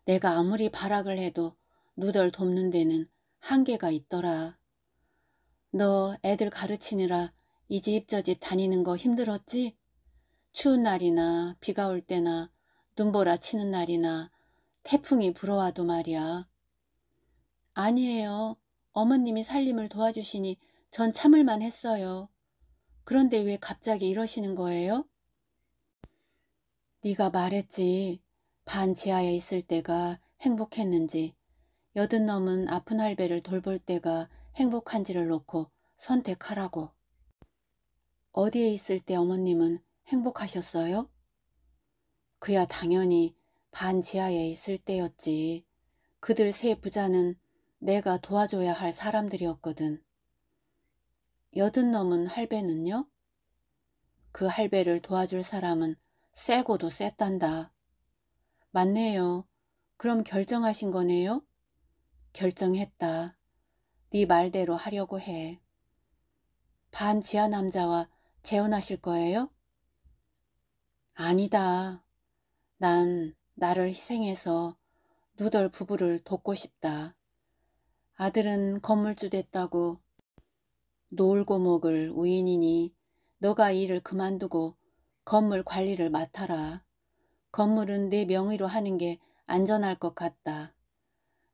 내가 아무리 발악을 해도 누덜 돕는 데는 한계가 있더라. 너 애들 가르치느라 이 집 저 집 다니는 거 힘들었지? 추운 날이나 비가 올 때나 눈보라 치는 날이나 태풍이 불어와도 말이야. 아니에요. 어머님이 살림을 도와주시니 전 참을만 했어요. 그런데 왜 갑자기 이러시는 거예요? 네가 말했지. 반 지하에 있을 때가 행복했는지 여든 넘은 아픈 할배를 돌볼 때가 행복한지를 놓고 선택하라고. 어디에 있을 때 어머님은 행복하셨어요? 그야 당연히 반 지하에 있을 때였지. 그들 세 부자는 내가 도와줘야 할 사람들이었거든. 여든 넘은 할배는요? 그 할배를 도와줄 사람은 세고도 셌단다. 맞네요. 그럼 결정하신 거네요? 결정했다. 네 말대로 하려고 해. 반 지하 남자와 재혼하실 거예요? 아니다. 난 나를 희생해서 누덜 부부를 돕고 싶다. 아들은 건물주 됐다고 놀고 먹을 우인이니 너가 일을 그만두고 건물 관리를 맡아라. 건물은 내 명의로 하는 게 안전할 것 같다.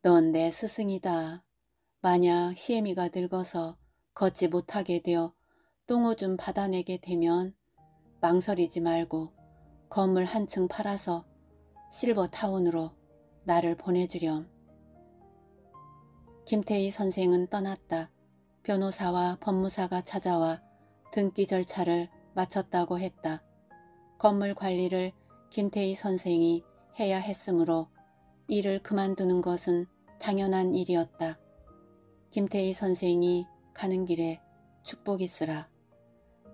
넌 내 스승이다. 만약 시에미가 늙어서 걷지 못하게 되어 똥오 줌 받아내게 되면 망설이지 말고 건물 한층 팔아서 실버타운으로 나를 보내주렴. 김태희 선생은 떠났다. 변호사와 법무사가 찾아와 등기 절차를 마쳤다고 했다. 건물 관리를 김태희 선생이 해야 했으므로 일을 그만두는 것은 당연한 일이었다. 김태희 선생이 가는 길에 축복이 쓰라.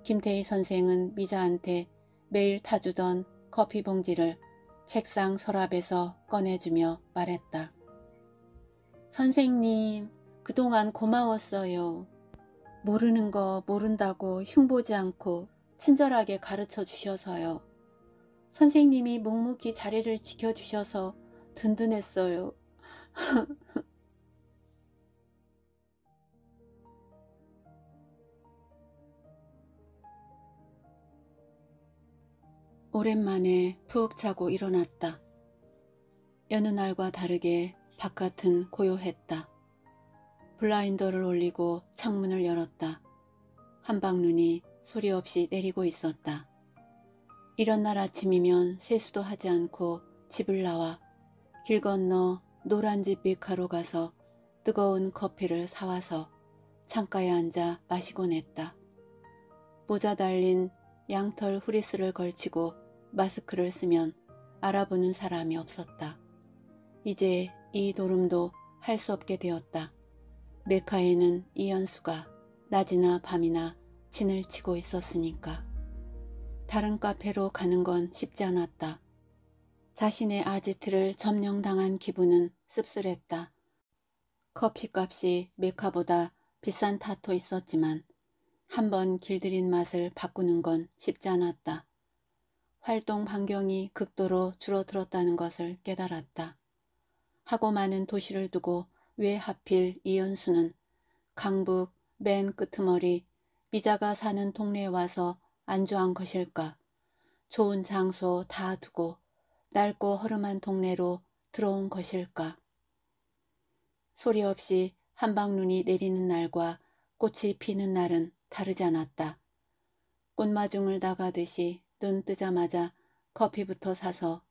김태희 선생은 미자한테 매일 타주던 커피 봉지를 책상 서랍에서 꺼내주며 말했다. 선생님, 그동안 고마웠어요. 모르는 거 모른다고 흉보지 않고 친절하게 가르쳐 주셔서요. 선생님이 묵묵히 자리를 지켜주셔서 든든했어요. 오랜만에 푹 자고 일어났다. 여느 날과 다르게 바깥은 고요했다. 블라인더를 올리고 창문을 열었다. 한방눈이 소리 없이 내리고 있었다. 이런 날 아침이면 세수도 하지 않고 집을 나와 길 건너 노란집 밀가로 가서 뜨거운 커피를 사와서 창가에 앉아 마시곤 했다. 모자 달린 양털 후리스를 걸치고 마스크를 쓰면 알아보는 사람이 없었다. 이제 이 도름도 할 수 없게 되었다. 메카에는 이 연수가 낮이나 밤이나 진을 치고 있었으니까. 다른 카페로 가는 건 쉽지 않았다. 자신의 아지트를 점령당한 기분은 씁쓸했다. 커피값이 메카보다 비싼 타토 있었지만 한번 길들인 맛을 바꾸는 건 쉽지 않았다. 활동 반경이 극도로 줄어들었다는 것을 깨달았다. 하고 많은 도시를 두고 왜 하필 이연수는 강북 맨 끄트머리 미자가 사는 동네에 와서 안주한 것일까. 좋은 장소 다 두고 낡고 허름한 동네로 들어온 것일까. 소리 없이 한방눈이 내리는 날과 꽃이 피는 날은 다르지 않았다. 꽃마중을 나가듯이 눈 뜨자마자 커피부터 사서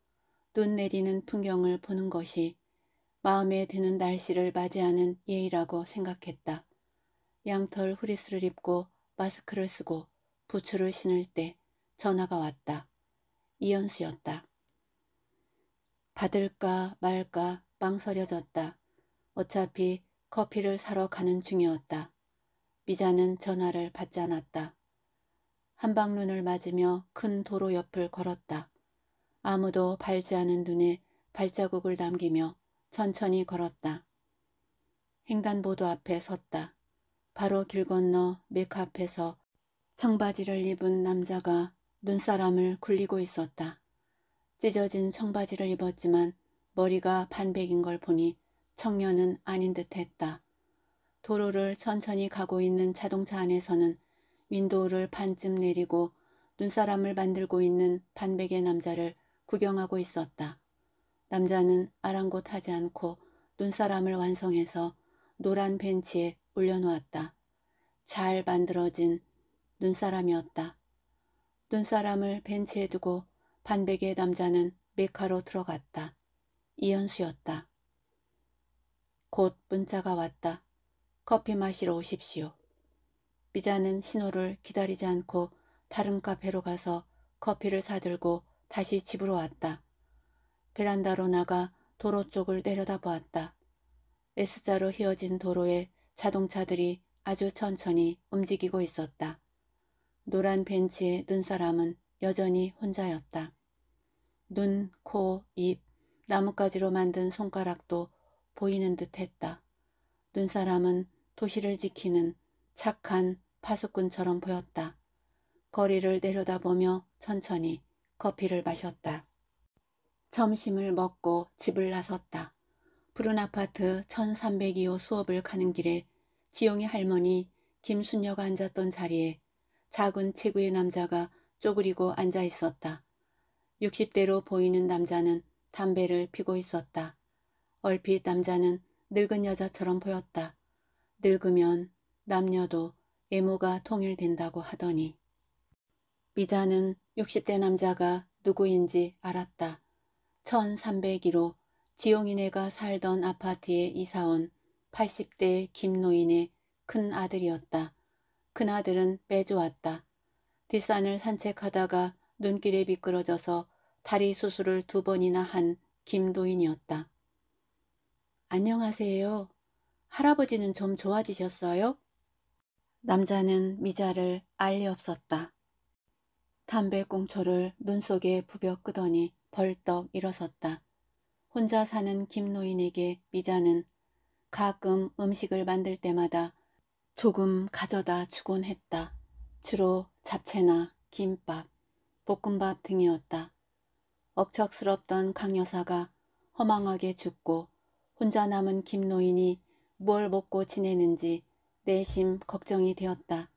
눈 내리는 풍경을 보는 것이 마음에 드는 날씨를 맞이하는 예의라고 생각했다. 양털 후리스를 입고 마스크를 쓰고 부츠를 신을 때 전화가 왔다. 이현수였다. 받을까 말까 망설여졌다. 어차피 커피를 사러 가는 중이었다. 미자는 전화를 받지 않았다. 한방눈을 맞으며 큰 도로 옆을 걸었다. 아무도 밟지 않은 눈에 발자국을 남기며 천천히 걸었다. 횡단보도 앞에 섰다. 바로 길 건너 맥 앞에서 청바지를 입은 남자가 눈사람을 굴리고 있었다. 찢어진 청바지를 입었지만 머리가 반백인 걸 보니 청년은 아닌 듯 했다. 도로를 천천히 가고 있는 자동차 안에서는 윈도우를 반쯤 내리고 눈사람을 만들고 있는 반백의 남자를 구경하고 있었다. 남자는 아랑곳하지 않고 눈사람을 완성해서 노란 벤치에 올려놓았다. 잘 만들어진 눈사람이었다. 눈사람을 벤치에 두고 반백의 남자는 메카로 들어갔다. 이현수였다. 곧 문자가 왔다. 커피 마시러 오십시오. 미자는 신호를 기다리지 않고 다른 카페로 가서 커피를 사들고 다시 집으로 왔다. 베란다로 나가 도로 쪽을 내려다보았다. S자로 휘어진 도로에 자동차들이 아주 천천히 움직이고 있었다. 노란 벤치에 눈사람은 여전히 혼자였다. 눈, 코, 입, 나뭇가지로 만든 손가락도 보이는 듯 했다. 눈사람은 도시를 지키는 착한 파수꾼처럼 보였다. 거리를 내려다보며 천천히 커피를 마셨다. 점심을 먹고 집을 나섰다. 푸른 아파트 1302호 수업을 가는 길에 지용의 할머니 김순녀가 앉았던 자리에 작은 체구의 남자가 쪼그리고 앉아 있었다. 60대로 보이는 남자는 담배를 피고 있었다. 얼핏 남자는 늙은 여자처럼 보였다. 늙으면 남녀도 애모가 통일된다고 하더니 미자는 60대 남자가 누구인지 알았다. 1301호 지용인애가 살던 아파트에 이사온 80대 김노인의 큰 아들이었다. 큰아들은 빼주었다 뒷산을 산책하다가 눈길에 미끄러져서 다리 수술을 두 번이나 한 김노인이었다 안녕하세요. 할아버지는 좀 좋아지셨어요? 남자는 미자를 알리 없었다. 담배꽁초를 눈 속에 부벼 끄더니 벌떡 일어섰다. 혼자 사는 김노인에게 미자는 가끔 음식을 만들 때마다 조금 가져다 주곤 했다. 주로 잡채나 김밥, 볶음밥 등이었다. 억척스럽던 강 여사가 허망하게 죽고 혼자 남은 김노인이 뭘 먹고 지내는지 내심 걱정이 되었다.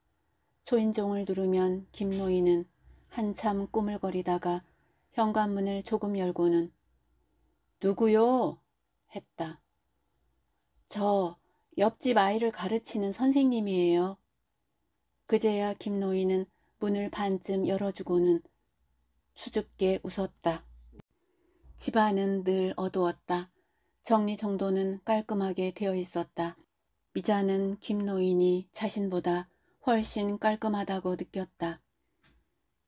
초인종을 누르면 김노인은 한참 꾸물거리다가 현관문을 조금 열고는 누구요? 했다. 저 옆집 아이를 가르치는 선생님이에요. 그제야 김노인은 문을 반쯤 열어주고는 수줍게 웃었다. 집안은 늘 어두웠다. 정리정돈은 깔끔하게 되어 있었다. 미자는 김노인이 자신보다 훨씬 깔끔하다고 느꼈다.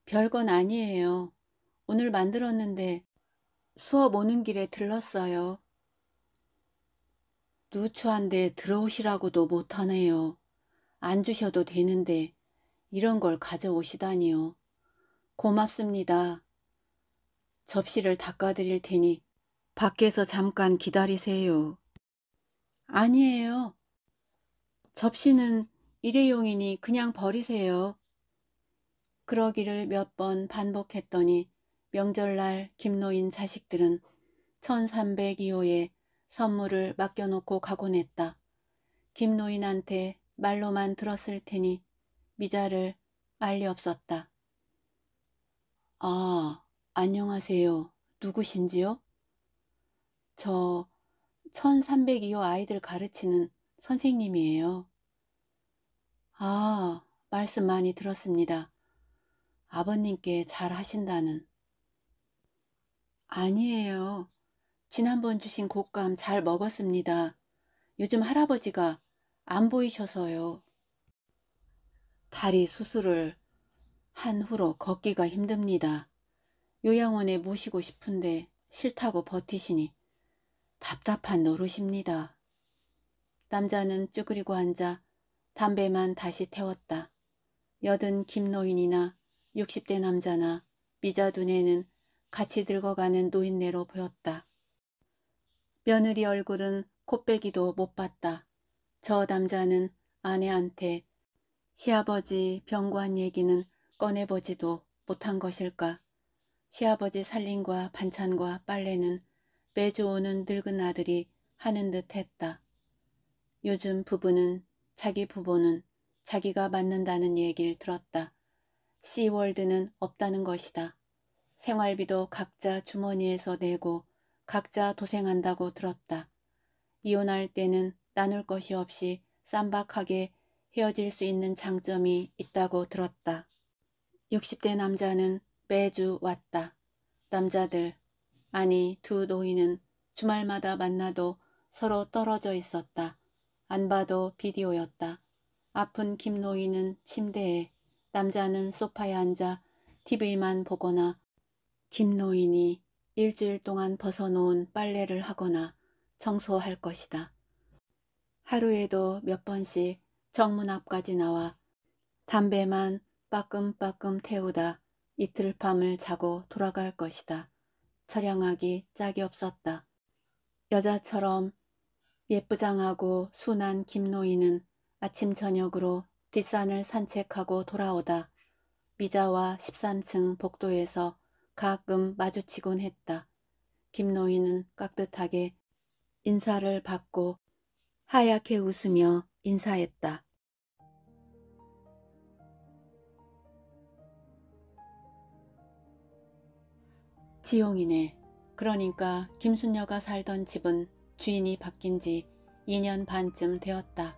별건 아니에요. 오늘 만들었는데 수업 오는 길에 들렀어요. 누추한데 들어오시라고도 못하네요. 안 주셔도 되는데 이런 걸 가져오시다니요. 고맙습니다. 접시를 닦아드릴 테니 밖에서 잠깐 기다리세요. 아니에요. 접시는 일회용이니 그냥 버리세요. 그러기를 몇 번 반복했더니 명절날 김노인 자식들은 1302호에 선물을 맡겨놓고 가곤 했다. 김노인한테 말로만 들었을 테니 미자를 알리 없었다. 아, 안녕하세요. 누구신지요? 저 1302호 아이들 가르치는 선생님이에요. 아, 말씀 많이 들었습니다. 아버님께 잘 하신다는. 아니에요. 지난번 주신 곶감 잘 먹었습니다. 요즘 할아버지가 안 보이셔서요. 다리 수술을 한 후로 걷기가 힘듭니다. 요양원에 모시고 싶은데 싫다고 버티시니 답답한 노릇입니다. 남자는 쭈그리고 앉아 담배만 다시 태웠다. 여든 김노인이나 60대 남자나 미자두뇌는 같이 들고 가는 노인네로 보였다. 며느리 얼굴은 코빼기도 못 봤다. 저 남자는 아내한테 시아버지 병관 얘기는 꺼내보지도 못한 것일까. 시아버지 살림과 반찬과 빨래는 매주 오는 늙은 아들이 하는 듯 했다. 요즘 부부는 자기 부부는 자기가 맞는다는 얘기를 들었다. 씨월드는 없다는 것이다. 생활비도 각자 주머니에서 내고 각자 도생한다고 들었다. 이혼할 때는 나눌 것이 없이 쌈박하게 헤어질 수 있는 장점이 있다고 들었다. 60대 남자는 매주 왔다. 남자들, 아니 두 노인은 주말마다 만나도 서로 떨어져 있었다. 안 봐도 비디오였다. 아픈 김노인은 침대에, 남자는 소파에 앉아 TV만 보거나 김노인이 일주일 동안 벗어놓은 빨래를 하거나 청소할 것이다. 하루에도 몇 번씩 정문 앞까지 나와 담배만 빠끔빠끔 태우다 이틀 밤을 자고 돌아갈 것이다. 철양하기 짝이 없었다. 여자처럼 예쁘장하고 순한 김노인은 아침 저녁으로 뒷산을 산책하고 돌아오다 미자와 13층 복도에서 가끔 마주치곤 했다. 김노인은 깍듯하게 인사를 받고 하얗게 웃으며 인사했다. 지용이네. 그러니까 김순녀가 살던 집은 주인이 바뀐 지 2년 반쯤 되었다.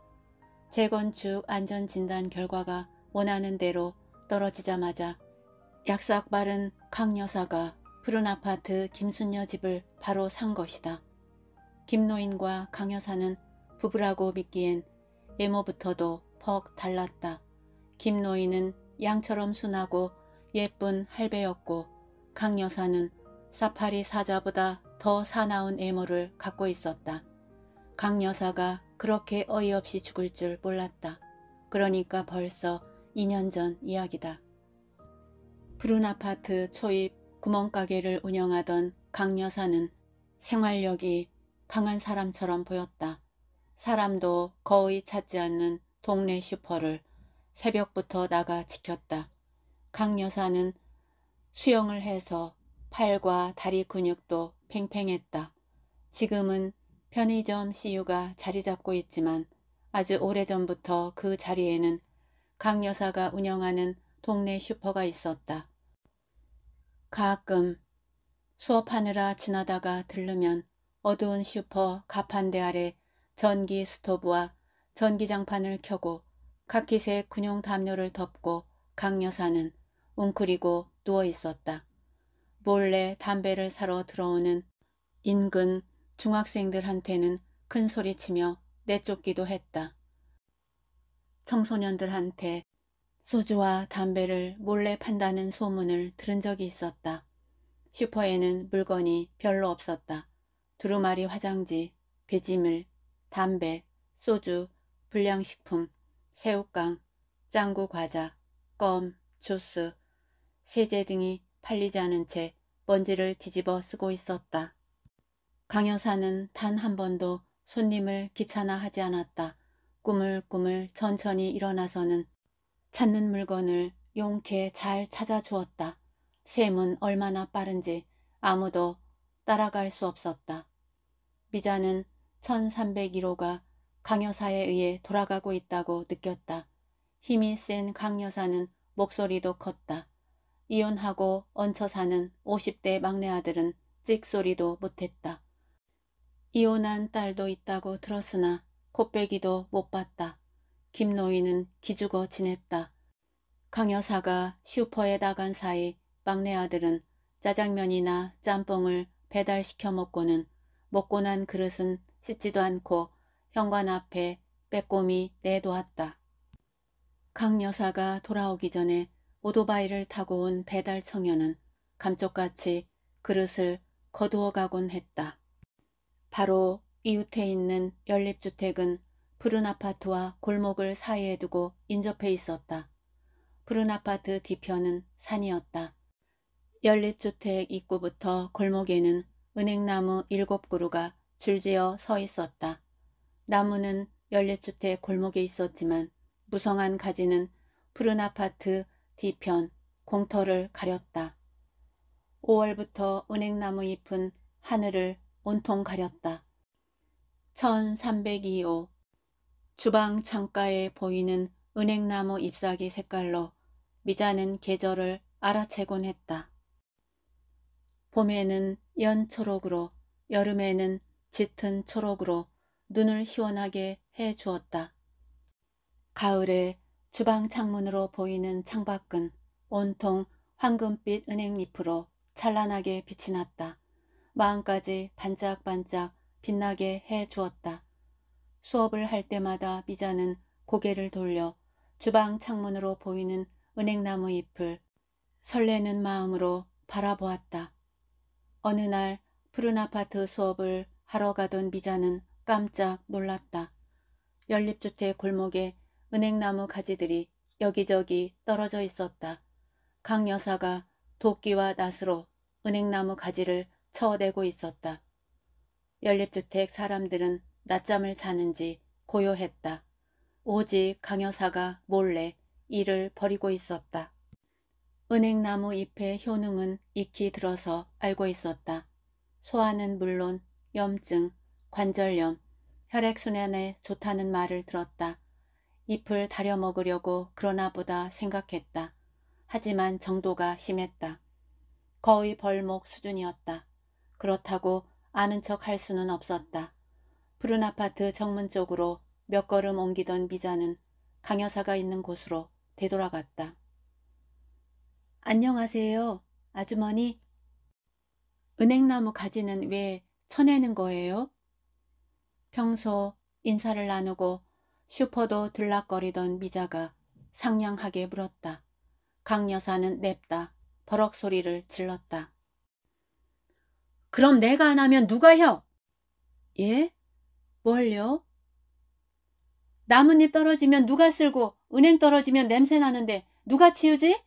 재건축 안전진단 결과가 원하는 대로 떨어지자마자 약삭 바른강 여사가 푸른 아파트 김순녀 집을 바로 산 것이다. 김노인과 강 여사는 부부라고 믿기엔 외모부터도 퍽 달랐다. 김노인은 양처럼 순하고 예쁜 할배였고 강 여사는 사파리 사자보다 더 사나운 외모를 갖고 있었다. 강 여사가 그렇게 어이없이 죽을 줄 몰랐다. 그러니까 벌써 2년 전 이야기다. 푸른 아파트 초입 구멍가게를 운영하던 강 여사는 생활력이 강한 사람처럼 보였다. 사람도 거의 찾지 않는 동네 슈퍼를 새벽부터 나가 지켰다. 강 여사는 수영을 해서 팔과 다리 근육도 팽팽했다. 지금은 편의점 CU가 자리 잡고 있지만 아주 오래전부터 그 자리에는 강 여사가 운영하는 동네 슈퍼가 있었다. 가끔 수업하느라 지나다가 들르면 어두운 슈퍼 가판대 아래 전기 스토브와 전기장판을 켜고 카키색 군용 담요를 덮고 강 여사는 웅크리고 누워있었다. 몰래 담배를 사러 들어오는 인근 중학생들한테는 큰 소리치며 내쫓기도 했다. 청소년들한테 소주와 담배를 몰래 판다는 소문을 들은 적이 있었다. 슈퍼에는 물건이 별로 없었다. 두루마리 화장지, 배지물, 담배, 소주, 불량식품, 새우깡, 짱구 과자, 껌, 주스 세제 등이 팔리지 않은 채 먼지를 뒤집어 쓰고 있었다. 강 여사는 단 한 번도 손님을 귀찮아하지 않았다. 꾸물꾸물 천천히 일어나서는 찾는 물건을 용케 잘 찾아 주었다. 샘은 얼마나 빠른지 아무도 따라갈 수 없었다. 미자는 1301호가 강여사에 의해 돌아가고 있다고 느꼈다. 힘이 센 강여사는 목소리도 컸다. 이혼하고 얹혀 사는 50대 막내 아들은 찍소리도 못했다. 이혼한 딸도 있다고 들었으나 코빼기도못 봤다. 김노인은 기죽어 지냈다. 강여사가 슈퍼에 나간 사이 막내 아들은 짜장면이나 짬뽕을 배달시켜 먹고는 먹고 난 그릇은 씻지도 않고 현관 앞에 빼꼼히 내놓았다. 강 여사가 돌아오기 전에 오토바이를 타고 온 배달 청년은 감쪽같이 그릇을 거두어 가곤 했다. 바로 이웃에 있는 연립주택은 푸른 아파트와 골목을 사이에 두고 인접해 있었다. 푸른 아파트 뒤편은 산이었다. 연립주택 입구부터 골목에는 은행나무 일곱 그루가 줄지어 서 있었다. 나무는 연립주택 골목에 있었지만 무성한 가지는 푸른 아파트 뒤편 공터를 가렸다. 5월부터 은행나무 잎은 하늘을 온통 가렸다. 1302호 주방 창가에 보이는 은행나무 잎사귀 색깔로 미자는 계절을 알아채곤 했다. 봄에는 연초록으로 여름에는 짙은 초록으로 눈을 시원하게 해 주었다. 가을에 주방 창문으로 보이는 창밖은 온통 황금빛 은행잎으로 찬란하게 빛이 났다. 마음까지 반짝반짝 빛나게 해 주었다. 수업을 할 때마다 미자는 고개를 돌려 주방 창문으로 보이는 은행나무 잎을 설레는 마음으로 바라보았다. 어느 날 푸른 아파트 수업을 하러 가던 미자는 깜짝 놀랐다. 연립주택 골목에 은행나무 가지들이 여기저기 떨어져 있었다. 강 여사가 도끼와 낫으로 은행나무 가지를 쳐내고 있었다. 연립주택 사람들은 낮잠을 자는지 고요했다. 오직 강여사가 몰래 일을 벌이고 있었다. 은행나무 잎의 효능은 익히 들어서 알고 있었다. 소화는 물론 염증, 관절염, 혈액순환에 좋다는 말을 들었다. 잎을 다려 먹으려고 그러나 보다 생각했다. 하지만 정도가 심했다. 거의 벌목 수준이었다. 그렇다고 아는 척 할 수는 없었다. 푸른 아파트 정문 쪽으로 몇 걸음 옮기던 미자는 강 여사가 있는 곳으로 되돌아갔다. 안녕하세요. 아주머니. 은행나무 가지는 왜 쳐내는 거예요? 평소 인사를 나누고 슈퍼도 들락거리던 미자가 상냥하게 물었다. 강 여사는 냅다 버럭 소리를 질렀다. 그럼 내가 안 하면 누가 혀? 예? 뭘요? 나뭇잎 떨어지면 누가 쓸고 은행 떨어지면 냄새 나는데 누가 치우지?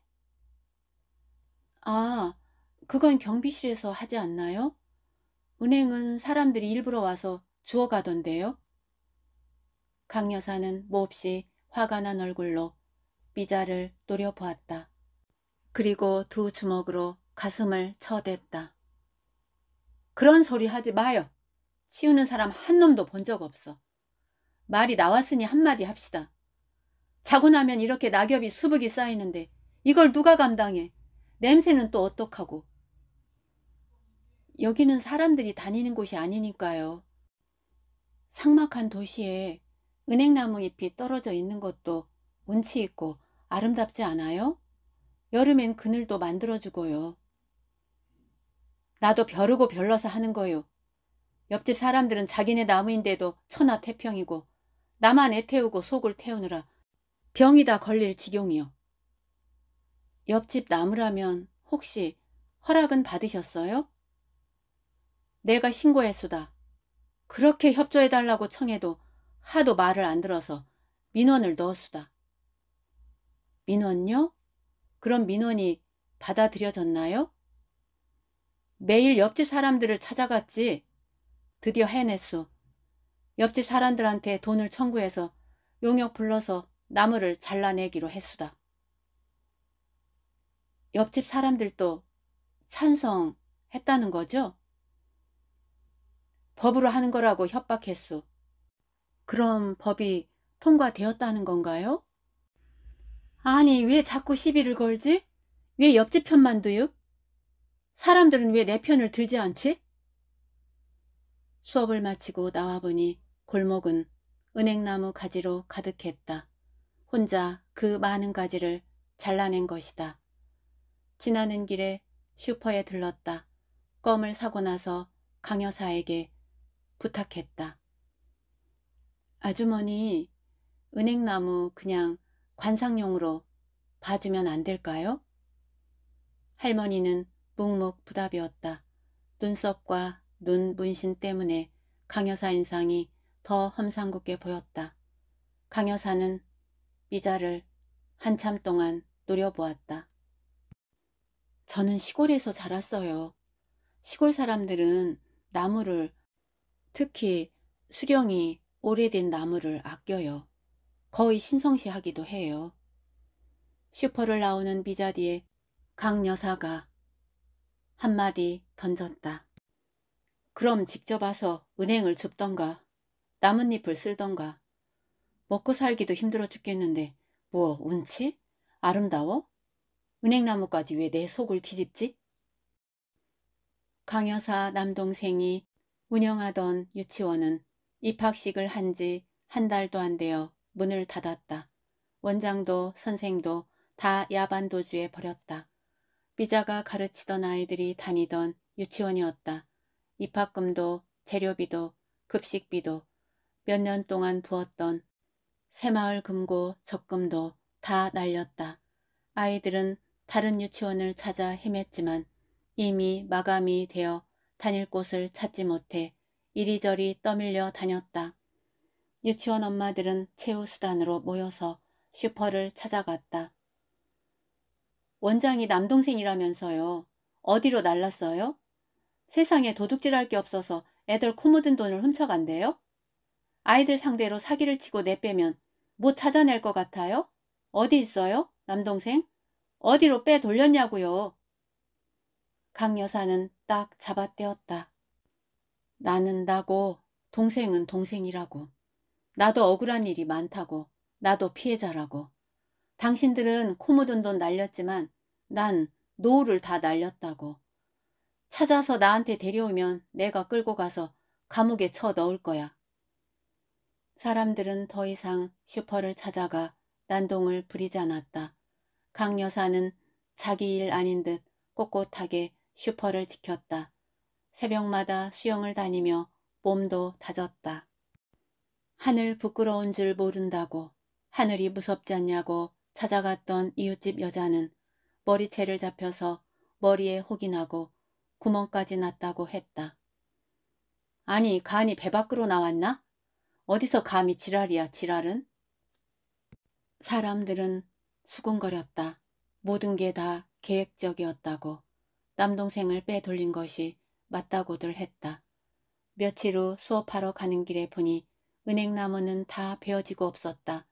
아, 그건 경비실에서 하지 않나요? 은행은 사람들이 일부러 와서 주워가던데요. 강 여사는 몹시 화가 난 얼굴로 미자를 노려보았다. 그리고 두 주먹으로 가슴을 쳐댔다. 그런 소리 하지 마요. 치우는 사람 한 놈도 본 적 없어. 말이 나왔으니 한마디 합시다. 자고 나면 이렇게 낙엽이 수북이 쌓이는데 이걸 누가 감당해? 냄새는 또 어떡하고. 여기는 사람들이 다니는 곳이 아니니까요. 상막한 도시에 은행나무 잎이 떨어져 있는 것도 운치 있고 아름답지 않아요? 여름엔 그늘도 만들어주고요. 나도 벼르고 별러서 하는 거요. 옆집 사람들은 자기네 나무인데도 천하태평이고 나만 애태우고 속을 태우느라 병이다 걸릴 지경이요. 옆집 나무라면 혹시 허락은 받으셨어요? 내가 신고했수다. 그렇게 협조해달라고 청해도 하도 말을 안 들어서 민원을 넣었수다. 민원요? 그럼 민원이 받아들여졌나요? 매일 옆집 사람들을 찾아갔지 드디어 해냈수. 옆집 사람들한테 돈을 청구해서 용역 불러서 나무를 잘라내기로 했수다. 옆집 사람들도 찬성했다는 거죠? 법으로 하는 거라고 협박했수. 그럼 법이 통과되었다는 건가요? 아니 왜 자꾸 시비를 걸지? 왜 옆집 편만 두유? 사람들은 왜 내 편을 들지 않지? 수업을 마치고 나와보니 골목은 은행나무 가지로 가득했다. 혼자 그 많은 가지를 잘라낸 것이다. 지나는 길에 슈퍼에 들렀다. 껌을 사고 나서 강여사에게 부탁했다. 아주머니, 은행나무 그냥 관상용으로 봐주면 안 될까요? 할머니는 묵묵 부답이었다. 눈썹과 눈 문신 때문에 강여사 인상이 더 험상궂게 보였다. 강여사는 미자를 한참 동안 노려보았다. 저는 시골에서 자랐어요. 시골 사람들은 나무를 특히 수령이 오래된 나무를 아껴요. 거의 신성시하기도 해요. 슈퍼를 나오는 미자뒤에강 여사가 한마디 던졌다. 그럼 직접 와서 은행을 줍던가 나뭇잎을 쓸던가 먹고 살기도 힘들어 죽겠는데 뭐 운치? 아름다워? 은행나무까지 왜 내 속을 뒤집지? 강여사 남동생이 운영하던 유치원은 입학식을 한 지 한 달도 안 되어 문을 닫았다. 원장도 선생도 다 야반도주에 버렸다. 비자가 가르치던 아이들이 다니던 유치원이었다. 입학금도 재료비도 급식비도 몇 년 동안 부었던 새마을 금고 적금도 다 날렸다. 아이들은 다른 유치원을 찾아 헤맸지만 이미 마감이 되어 다닐 곳을 찾지 못해 이리저리 떠밀려 다녔다. 유치원 엄마들은 최후수단으로 모여서 슈퍼를 찾아갔다. 원장이 남동생이라면서요. 어디로 날랐어요? 세상에 도둑질할 게 없어서 애들 코 묻은 돈을 훔쳐간대요? 아이들 상대로 사기를 치고 내빼면 못 찾아낼 것 같아요? 어디 있어요? 남동생? 어디로 빼 돌렸냐고요? 강 여사는 딱 잡아떼었다. 나는 나고 동생은 동생이라고. 나도 억울한 일이 많다고. 나도 피해자라고. 당신들은 코 묻은 돈 날렸지만 난 노후를 다 날렸다고. 찾아서 나한테 데려오면 내가 끌고 가서 감옥에 쳐 넣을 거야. 사람들은 더 이상 슈퍼를 찾아가 난동을 부리지 않았다. 강 여사는 자기 일 아닌 듯 꼿꼿하게 슈퍼를 지켰다. 새벽마다 수영을 다니며 몸도 다졌다. 하늘 부끄러운 줄 모른다고 하늘이 무섭지 않냐고 찾아갔던 이웃집 여자는 머리채를 잡혀서 머리에 혹이 나고 구멍까지 났다고 했다. 아니 간이 배 밖으로 나왔나? 어디서 감히 지랄이야 지랄은? 사람들은 수군거렸다. 모든 게 다 계획적이었다고 남동생을 빼돌린 것이 맞다고들 했다. 며칠 후 수업하러 가는 길에 보니 은행나무는 다 베어지고 없었다.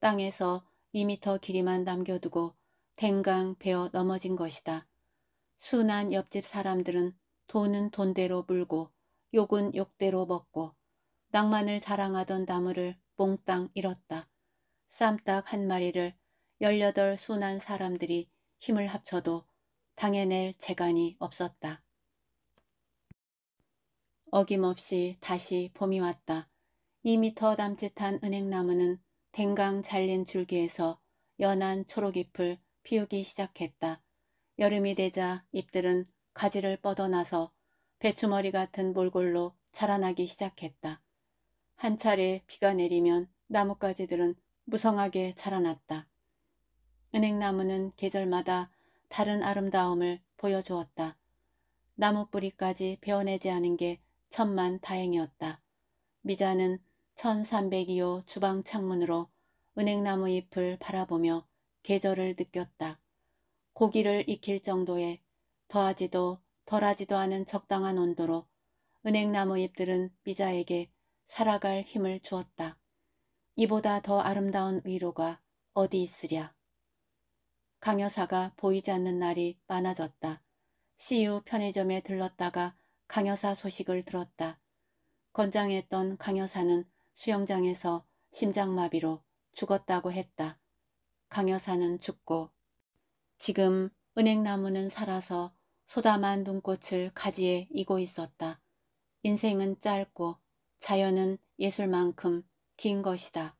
땅에서 2미터 길이만 남겨두고 댕강 베어 넘어진 것이다. 순한 옆집 사람들은 돈은 돈대로 물고 욕은 욕대로 먹고 낭만을 자랑하던 나무를 몽땅 잃었다. 쌈딱 한 마리를 열여덟 순한 사람들이 힘을 합쳐도 당해낼 재간이 없었다. 어김없이 다시 봄이 왔다. 2미터 남짓한 은행나무는 댕강 잘린 줄기에서 연한 초록잎을 피우기 시작했다. 여름이 되자 잎들은 가지를 뻗어나서 배추머리 같은 몰골로 자라나기 시작했다. 한 차례 비가 내리면 나뭇가지들은 무성하게 자라났다. 은행나무는 계절마다 다른 아름다움을 보여주었다. 나무 뿌리까지 베어내지 않은 게 천만 다행이었다. 미자는 1302호 주방 창문으로 은행나무 잎을 바라보며 계절을 느꼈다. 고기를 익힐 정도의 더하지도 덜하지도 않은 적당한 온도로 은행나무 잎들은 미자에게 살아갈 힘을 주었다. 이보다 더 아름다운 위로가 어디 있으랴. 강여사가 보이지 않는 날이 많아졌다. CU 편의점에 들렀다가 강여사 소식을 들었다. 건장했던 강여사는 수영장에서 심장마비로 죽었다고 했다. 강여사는 죽고 지금 은행나무는 살아서 소담한 눈꽃을 가지에 이고 있었다. 인생은 짧고 자연은 예술만큼 긴 것이다.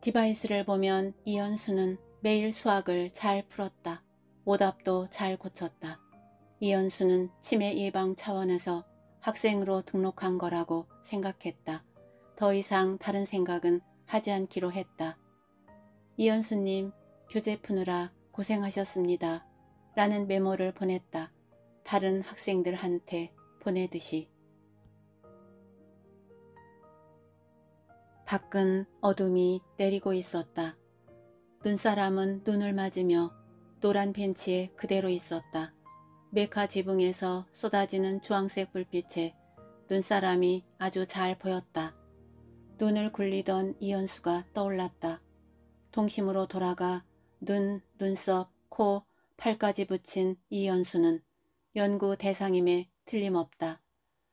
디바이스를 보면 이현수는 매일 수학을 잘 풀었다. 오답도 잘 고쳤다. 이현수는 치매 예방 차원에서 학생으로 등록한 거라고 생각했다. 더 이상 다른 생각은 하지 않기로 했다. 이현수님 교재 푸느라 고생하셨습니다. 라는 메모를 보냈다. 다른 학생들한테 보내듯이. 밖은 어둠이 내리고 있었다. 눈사람은 눈을 맞으며 노란 벤치에 그대로 있었다. 메카 지붕에서 쏟아지는 주황색 불빛에 눈사람이 아주 잘 보였다. 눈을 굴리던 이현수가 떠올랐다. 동심으로 돌아가 눈, 눈썹, 코, 팔까지 붙인 이현수는 연구 대상임에 틀림없다.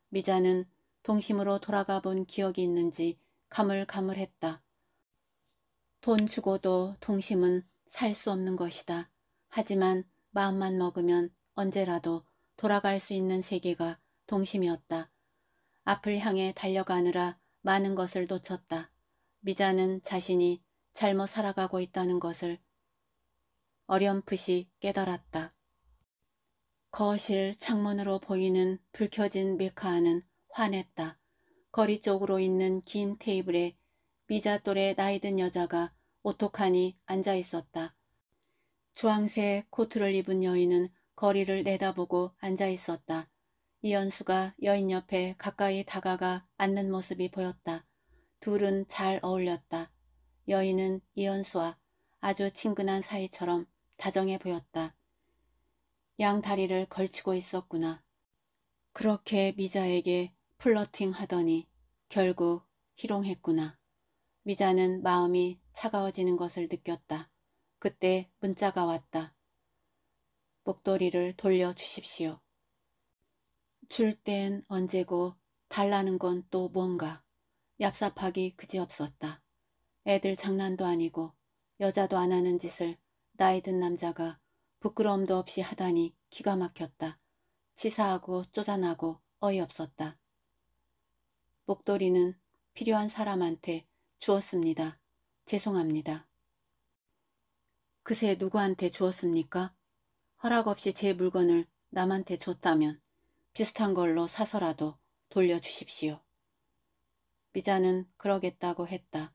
미자는 동심으로 돌아가 본 기억이 있는지 가물가물했다. 돈 주고도 동심은 살 수 없는 것이다. 하지만 마음만 먹으면 언제라도 돌아갈 수 있는 세계가 동심이었다. 앞을 향해 달려가느라 많은 것을 놓쳤다. 미자는 자신이 잘못 살아가고 있다는 것을 어렴풋이 깨달았다. 거실 창문으로 보이는 불 켜진 메카는 화냈다. 거리 쪽으로 있는 긴 테이블에 미자 또래 나이든 여자가 오똑하니 앉아 있었다. 주황색 코트를 입은 여인은 거리를 내다보고 앉아 있었다. 이연수가 여인 옆에 가까이 다가가 앉는 모습이 보였다. 둘은 잘 어울렸다. 여인은 이연수와 아주 친근한 사이처럼 다정해 보였다. 양 다리를 걸치고 있었구나. 그렇게 미자에게 플러팅 하더니 결국 희롱했구나. 미자는 마음이 차가워지는 것을 느꼈다. 그때 문자가 왔다. 목도리를 돌려주십시오. 줄 땐 언제고 달라는 건 또 뭔가 얍삽하기 그지없었다. 애들 장난도 아니고 여자도 안 하는 짓을 나이 든 남자가 부끄러움도 없이 하다니 기가 막혔다. 치사하고 쪼잔하고 어이없었다. 목도리는 필요한 사람한테 주었습니다. 죄송합니다. 그새 누구한테 주었습니까? 허락 없이 제 물건을 남한테 줬다면 비슷한 걸로 사서라도 돌려주십시오. 미자는 그러겠다고 했다.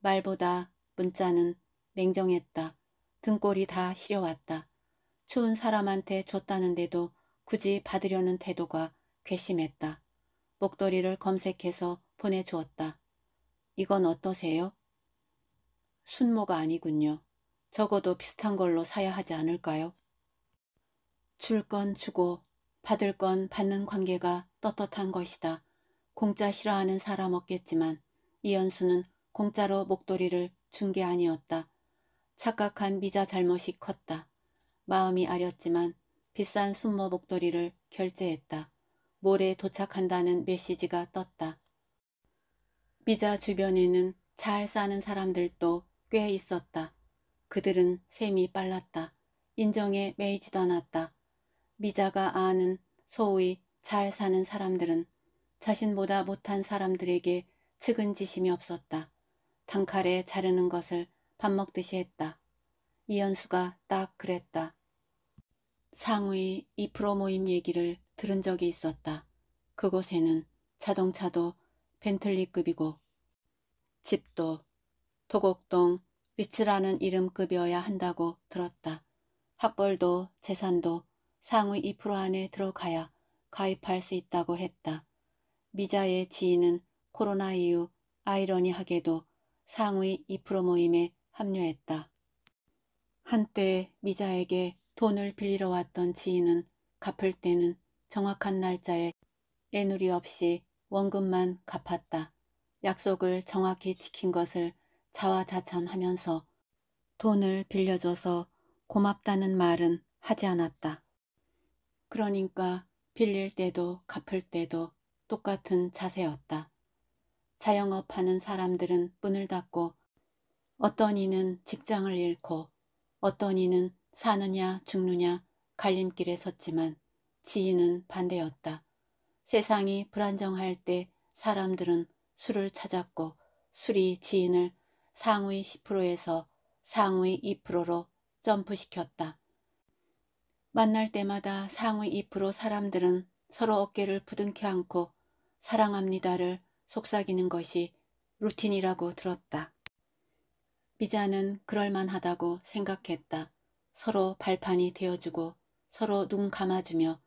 말보다 문자는 냉정했다. 등골이 다 시려왔다. 추운 사람한테 줬다는데도 굳이 받으려는 태도가 괘씸했다. 목도리를 검색해서 보내주었다. 이건 어떠세요? 순모가 아니군요. 적어도 비슷한 걸로 사야 하지 않을까요? 줄건 주고 받을 건 받는 관계가 떳떳한 것이다. 공짜 싫어하는 사람 없겠지만 이연수는 공짜로 목도리를 준 게 아니었다. 착각한 미자 잘못이 컸다. 마음이 아렸지만 비싼 순모 목도리를 결제했다. 모레 도착한다는 메시지가 떴다. 미자 주변에는 잘 사는 사람들도 꽤 있었다. 그들은 셈이 빨랐다. 인정에 매이지도 않았다. 미자가 아는 소위 잘 사는 사람들은 자신보다 못한 사람들에게 측은지심이 없었다. 단칼에 자르는 것을 밥 먹듯이 했다. 이현수가 딱 그랬다. 상위 2% 모임 얘기를 들은 적이 있었다. 그곳에는 자동차도 벤틀리급이고 집도 도곡동 리츠라는 이름급이어야 한다고 들었다. 학벌도 재산도 상위 2% 안에 들어가야 가입할 수 있다고 했다. 미자의 지인은 코로나 이후 아이러니하게도 상위 2% 모임에 합류했다. 한때 미자에게 돈을 빌리러 왔던 지인은 갚을 때는 정확한 날짜에 애누리 없이 원금만 갚았다. 약속을 정확히 지킨 것을 자화자찬하면서 돈을 빌려줘서 고맙다는 말은 하지 않았다. 그러니까 빌릴 때도 갚을 때도 똑같은 자세였다. 자영업 하는 사람들은 문을 닫고 어떤 이는 직장을 잃고 어떤 이는 사느냐 죽느냐 갈림길에 섰지만 지인은 반대였다. 세상이 불안정할 때 사람들은 술을 찾았고 술이 지인을 상위 10%에서 상위 2%로 점프시켰다. 만날 때마다 상의 입으로 사람들은 서로 어깨를 부둥켜 안고 사랑합니다를 속삭이는 것이 루틴이라고 들었다. 미자는 그럴만하다고 생각했다. 서로 발판이 되어주고 서로 눈 감아주며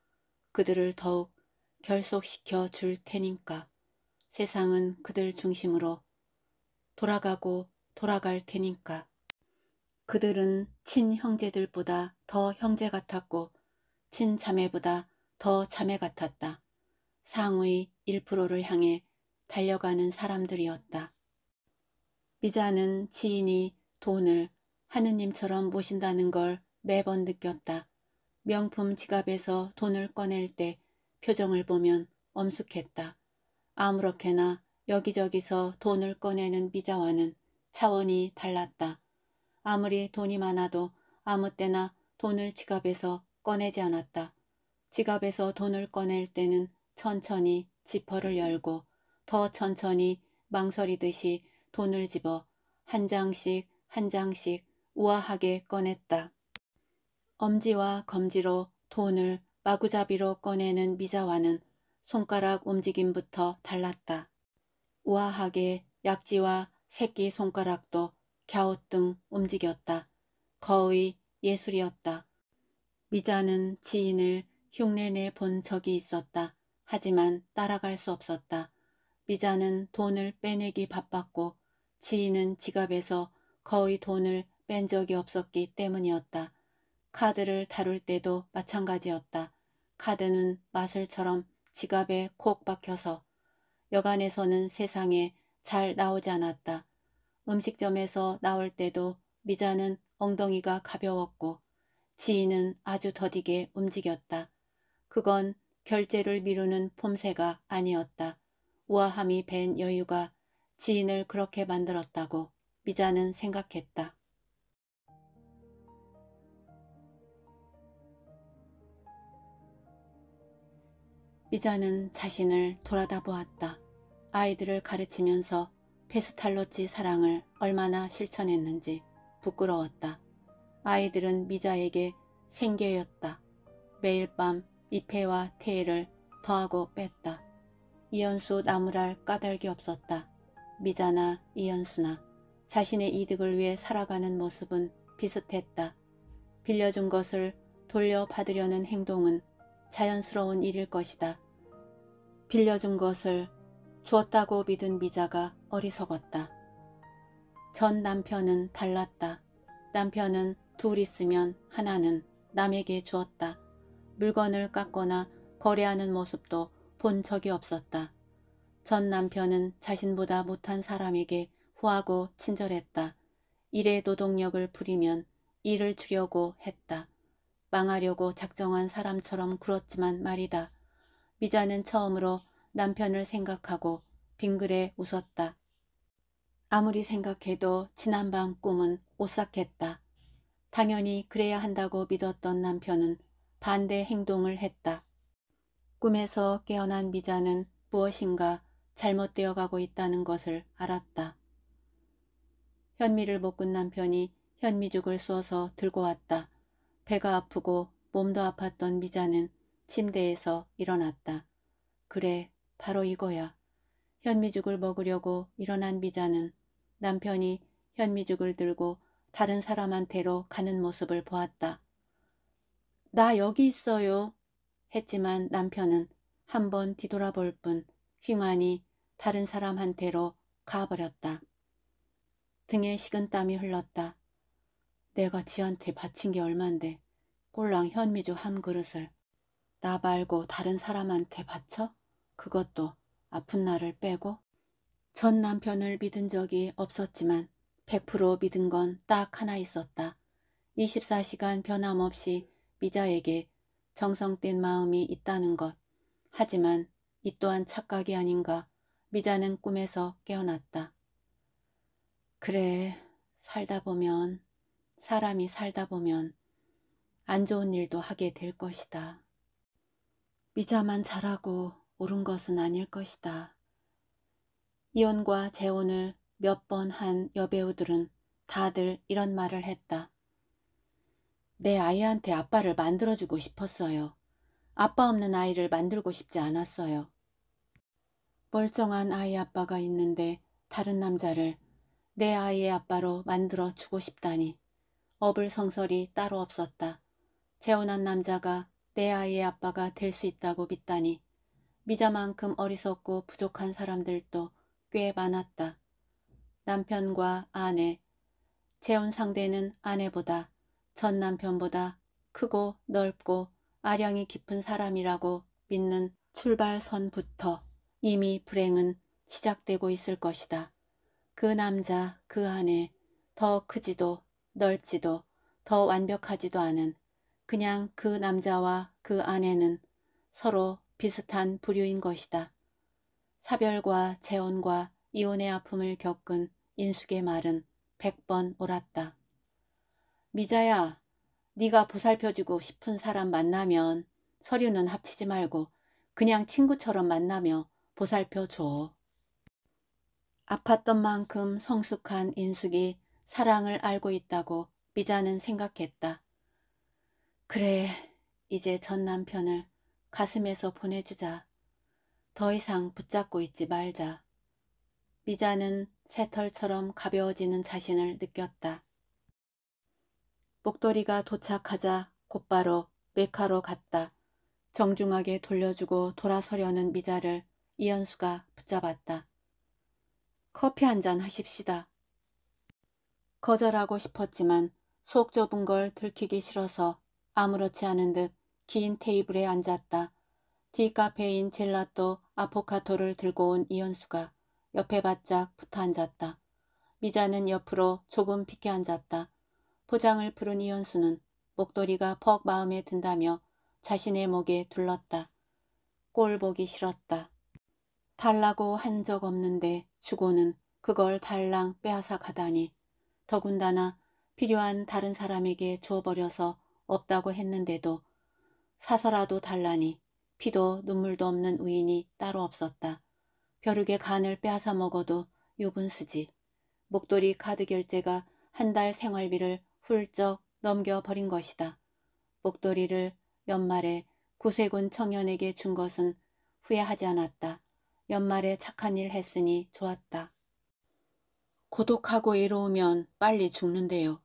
그들을 더욱 결속시켜 줄 테니까 세상은 그들 중심으로 돌아가고 돌아갈 테니까 그들은 친형제들보다 더 형제 같았고 친자매보다 더 자매 같았다. 상의 1%를 향해 달려가는 사람들이었다. 미자는 지인이 돈을 하느님처럼 모신다는 걸 매번 느꼈다. 명품 지갑에서 돈을 꺼낼 때 표정을 보면 엄숙했다. 아무렇게나 여기저기서 돈을 꺼내는 미자와는 차원이 달랐다. 아무리 돈이 많아도 아무 때나 돈을 지갑에서 꺼내지 않았다. 지갑에서 돈을 꺼낼 때는 천천히 지퍼를 열고 더 천천히 망설이듯이 돈을 집어 한 장씩 한 장씩 우아하게 꺼냈다. 엄지와 검지로 돈을 마구잡이로 꺼내는 미자와는 손가락 움직임부터 달랐다. 우아하게 약지와 새끼 손가락도 갸우뚱 움직였다. 거의 예술이었다. 미자는 지인을 흉내내 본 적이 있었다. 하지만 따라갈 수 없었다. 미자는 돈을 빼내기 바빴고 지인은 지갑에서 거의 돈을 뺀 적이 없었기 때문이었다. 카드를 다룰 때도 마찬가지였다. 카드는 마술처럼 지갑에 콕 박혀서 여간에서는 세상에 잘 나오지 않았다. 음식점에서 나올 때도 미자는 엉덩이가 가벼웠고 지인은 아주 더디게 움직였다. 그건 결제를 미루는 폼새가 아니었다. 우아함이 밴 여유가 지인을 그렇게 만들었다고 미자는 생각했다. 미자는 자신을 돌아다 보았다. 아이들을 가르치면서 페스탈로치 사랑을 얼마나 실천했는지 부끄러웠다. 아이들은 미자에게 생계였다. 매일 밤 잎회와 테일을 더하고 뺐다. 이연수 나무랄 까닭이 없었다. 미자나 이연수나 자신의 이득을 위해 살아가는 모습은 비슷했다. 빌려준 것을 돌려받으려는 행동은 자연스러운 일일 것이다. 빌려준 것을 주었다고 믿은 미자가 어리석었다. 전 남편은 달랐다. 남편은 둘 있으면 하나는 남에게 주었다. 물건을 깎거나 거래하는 모습도 본 적이 없었다. 전 남편은 자신보다 못한 사람에게 후하고 친절했다. 일의 노동력을 부리면 일을 주려고 했다. 망하려고 작정한 사람처럼 굴었지만 말이다. 미자는 처음으로 남편을 생각하고 빙그레 웃었다. 아무리 생각해도 지난밤 꿈은 오싹했다. 당연히 그래야 한다고 믿었던 남편은 반대 행동을 했다. 꿈에서 깨어난 미자는 무엇인가 잘못되어 가고 있다는 것을 알았다. 현미를 못은 남편이 현미죽을 쏘서 들고 왔다. 배가 아프고 몸도 아팠던 미자는 침대에서 일어났다. 그래 바로 이거야. 현미죽을 먹으려고 일어난 비자는 남편이 현미죽을 들고 다른 사람한테로 가는 모습을 보았다. 나 여기 있어요. 했지만 남편은 한 번 뒤돌아볼 뿐휘하니 다른 사람한테로 가버렸다. 등에 식은땀이 흘렀다. 내가 지한테 바친 게 얼만데 꼴랑 현미죽한 그릇을 나 말고 다른 사람한테 바쳐? 그것도 아픈 나를 빼고 전 남편을 믿은 적이 없었지만 100% 믿은 건 딱 하나 있었다. 24시간 변함없이 미자에게 정성된 마음이 있다는 것. 하지만 이 또한 착각이 아닌가 미자는 꿈에서 깨어났다. 그래 살다 보면 사람이 살다 보면 안 좋은 일도 하게 될 것이다. 미자만 잘하고 옳은 것은 아닐 것이다. 이혼과 재혼을 몇 번 한 여배우들은 다들 이런 말을 했다. 내 아이한테 아빠를 만들어주고 싶었어요. 아빠 없는 아이를 만들고 싶지 않았어요. 멀쩡한 아이 아빠가 있는데 다른 남자를 내 아이의 아빠로 만들어 주고 싶다니 어불성설이 따로 없었다. 재혼한 남자가 내 아이의 아빠가 될 수 있다고 믿다니 미자만큼 어리석고 부족한 사람들도 꽤 많았다. 남편과 아내, 재혼 상대는 아내보다 전 남편보다 크고 넓고 아량이 깊은 사람이라고 믿는 출발선부터 이미 불행은 시작되고 있을 것이다. 그 남자, 그 아내, 더 크지도 넓지도 더 완벽하지도 않은 그냥 그 남자와 그 아내는 서로 비슷한 부류인 것이다. 사별과 재혼과 이혼의 아픔을 겪은 인숙의 말은 백번 옳았다. 미자야, 네가 보살펴주고 싶은 사람 만나면 서류는 합치지 말고 그냥 친구처럼 만나며 보살펴줘. 아팠던 만큼 성숙한 인숙이 사랑을 알고 있다고 미자는 생각했다. 그래, 이제 전 남편을 가슴에서 보내주자. 더 이상 붙잡고 있지 말자. 미자는 새털처럼 가벼워지는 자신을 느꼈다. 목도리가 도착하자 곧바로 메카로 갔다. 정중하게 돌려주고 돌아서려는 미자를 이현수가 붙잡았다. 커피 한 잔 하십시다. 거절하고 싶었지만 속 좁은 걸 들키기 싫어서 아무렇지 않은 듯긴 테이블에 앉았다. 티카페인 젤라또 아포카토를 들고 온 이현수가 옆에 바짝 붙어 앉았다. 미자는 옆으로 조금 비켜 앉았다. 포장을 푸른 이현수는 목도리가 퍽 마음에 든다며 자신의 목에 둘렀다. 꼴 보기 싫었다. 달라고 한 적 없는데 주고는 그걸 달랑 빼앗아 가다니. 더군다나 필요한 다른 사람에게 주어버려서 없다고 했는데도 사서라도 달라니 피도 눈물도 없는 우인이 따로 없었다. 벼룩의 간을 빼앗아 먹어도 유분수지. 목도리 카드 결제가 한 달 생활비를 훌쩍 넘겨버린 것이다. 목도리를 연말에 구세군 청년에게 준 것은 후회하지 않았다. 연말에 착한 일 했으니 좋았다. 고독하고 외로우면 빨리 죽는데요.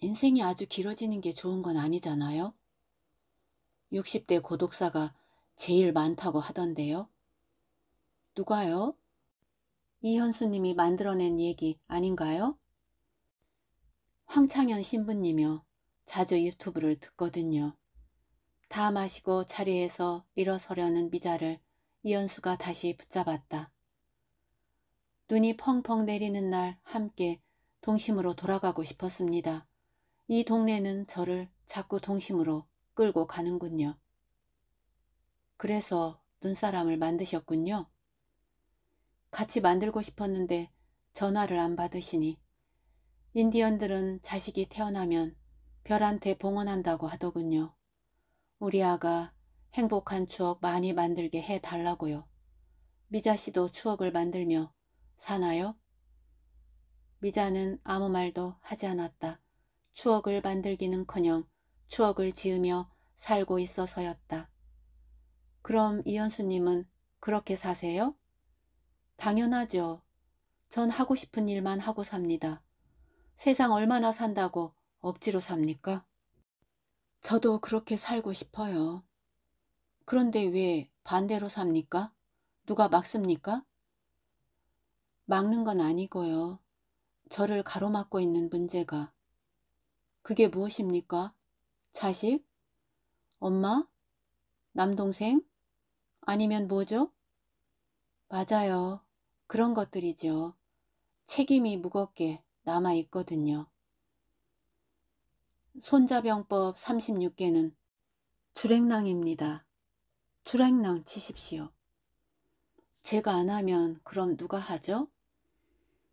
인생이 아주 길어지는 게 좋은 건 아니잖아요. 60대 고독사가 제일 많다고 하던데요. 누가요? 이현수님이 만들어낸 얘기 아닌가요? 황창현 신부님이요. 자주 유튜브를 듣거든요. 다 마시고 자리에서 일어서려는 미자를 이현수가 다시 붙잡았다. 눈이 펑펑 내리는 날 함께 동심으로 돌아가고 싶었습니다. 이 동네는 저를 자꾸 동심으로 끌고 가는군요. 그래서 눈사람을 만드셨군요. 같이 만들고 싶었는데 전화를 안 받으시니 인디언들은 자식이 태어나면 별한테 봉헌한다고 하더군요. 우리 아가 행복한 추억 많이 만들게 해달라고요. 미자씨도 추억을 만들며 사나요? 미자는 아무 말도 하지 않았다. 추억을 만들기는커녕 추억을 지으며 살고 있어서였다. 그럼 이현수님은 그렇게 사세요? 당연하죠. 전 하고 싶은 일만 하고 삽니다. 세상 얼마나 산다고 억지로 삽니까? 저도 그렇게 살고 싶어요. 그런데 왜 반대로 삽니까? 누가 막습니까? 막는 건 아니고요. 저를 가로막고 있는 문제가. 그게 무엇입니까? 자식, 엄마, 남동생, 아니면 뭐죠? 맞아요. 그런 것들이죠. 책임이 무겁게 남아있거든요. 손자병법 36개는 주랭랑입니다. 주랭랑 치십시오. 제가 안 하면 그럼 누가 하죠?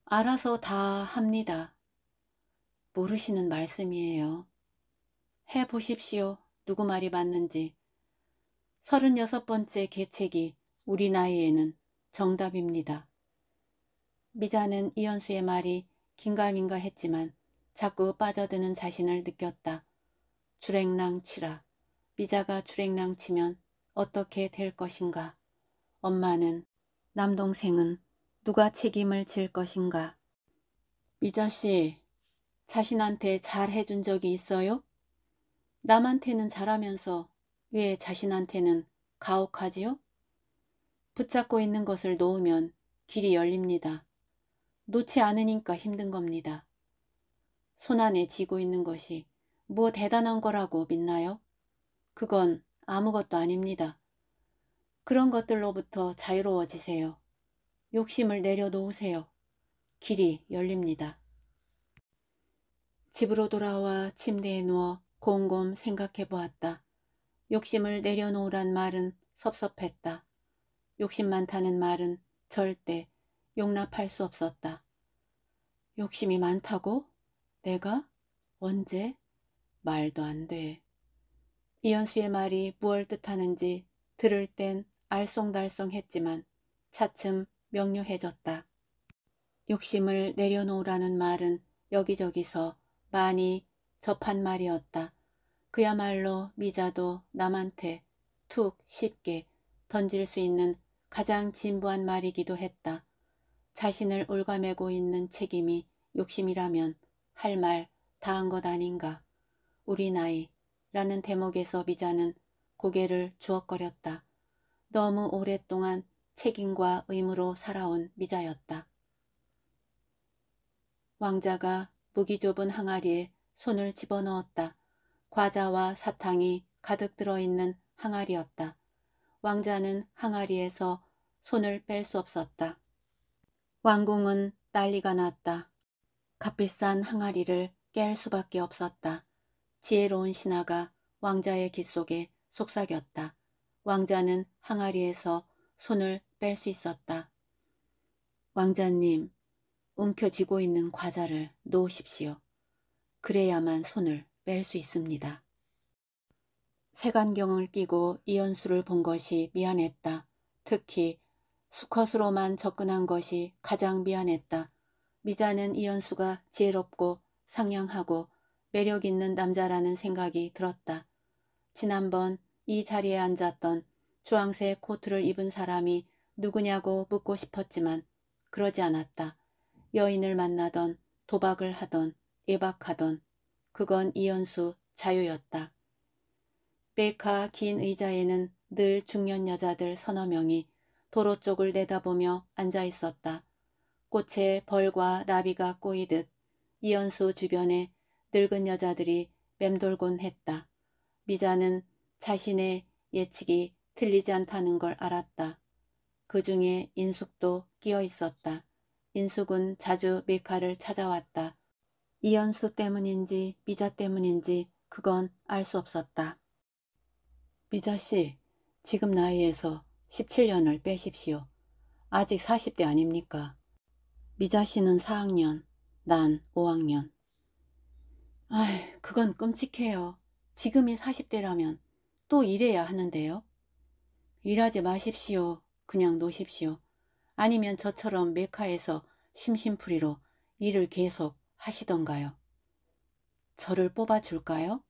알아서 다 합니다. 모르시는 말씀이에요. 해보십시오. 누구 말이 맞는지. 36번째 계책이 우리 나이에는 정답입니다. 미자는 이현수의 말이 긴가민가 했지만 자꾸 빠져드는 자신을 느꼈다. 주랭랑 치라. 미자가 주랭랑 치면 어떻게 될 것인가. 엄마는 남동생은 누가 책임을 질 것인가. 미자씨 자신한테 잘 해준 적이 있어요? 남한테는 잘하면서 왜 자신한테는 가혹하지요? 붙잡고 있는 것을 놓으면 길이 열립니다. 놓지 않으니까 힘든 겁니다. 손 안에 쥐고 있는 것이 뭐 대단한 거라고 믿나요? 그건 아무것도 아닙니다. 그런 것들로부터 자유로워지세요. 욕심을 내려놓으세요. 길이 열립니다. 집으로 돌아와 침대에 누워 곰곰 생각해 보았다. 욕심을 내려놓으란 말은 섭섭했다. 욕심 많다는 말은 절대 용납할 수 없었다. 욕심이 많다고? 내가? 언제? 말도 안 돼. 이현수의 말이 무얼 뜻하는지 들을 땐 알쏭달쏭했지만 차츰 명료해졌다. 욕심을 내려놓으라는 말은 여기저기서 많이 접한 말이었다. 그야말로 미자도 남한테 툭 쉽게 던질 수 있는 가장 진부한 말이기도 했다. 자신을 올가매고 있는 책임이 욕심이라면 할 말 다 한 것 아닌가. 우리 나이라는 대목에서 미자는 고개를 주억거렸다. 너무 오랫동안 책임과 의무로 살아온 미자였다. 왕자가 무기 좁은 항아리에 손을 집어넣었다. 과자와 사탕이 가득 들어있는 항아리였다. 왕자는 항아리에서 손을 뺄 수 없었다. 왕궁은 난리가 났다. 값비싼 항아리를 깰 수밖에 없었다. 지혜로운 신하가 왕자의 귓 속에 속삭였다. 왕자는 항아리에서 손을 뺄 수 있었다. 왕자님, 움켜쥐고 있는 과자를 놓으십시오. 그래야만 손을 뺄 수 있습니다. 색안경을 끼고 이연수를본 것이 미안했다. 특히 수컷으로만 접근한 것이 가장 미안했다. 미자는 이연수가 지혜롭고 상냥하고 매력있는 남자라는 생각이 들었다. 지난번 이 자리에 앉았던 주황색 코트를 입은 사람이 누구냐고 묻고 싶었지만 그러지 않았다. 여인을 만나던 도박을 하던 예박하던 그건 이연수 자유였다. 백카긴 의자에는 늘 중년 여자들 서너 명이 도로 쪽을 내다보며 앉아 있었다. 꽃에 벌과 나비가 꼬이듯 이연수 주변에 늙은 여자들이 맴돌곤 했다. 미자는 자신의 예측이 틀리지 않다는 걸 알았다. 그 중에 인숙도 끼어 있었다. 인숙은 자주 밀카를 찾아왔다. 이연수 때문인지 미자 때문인지 그건 알 수 없었다. 미자씨, 지금 나이에서 17년을 빼십시오. 아직 40대 아닙니까? 미자씨는 4학년, 난 5학년. 아휴 그건 끔찍해요. 지금이 40대라면 또 일해야 하는데요. 일하지 마십시오. 그냥 노십시오. 아니면 저처럼 메카에서 심심풀이로 일을 계속 하시던가요? 저를 뽑아줄까요?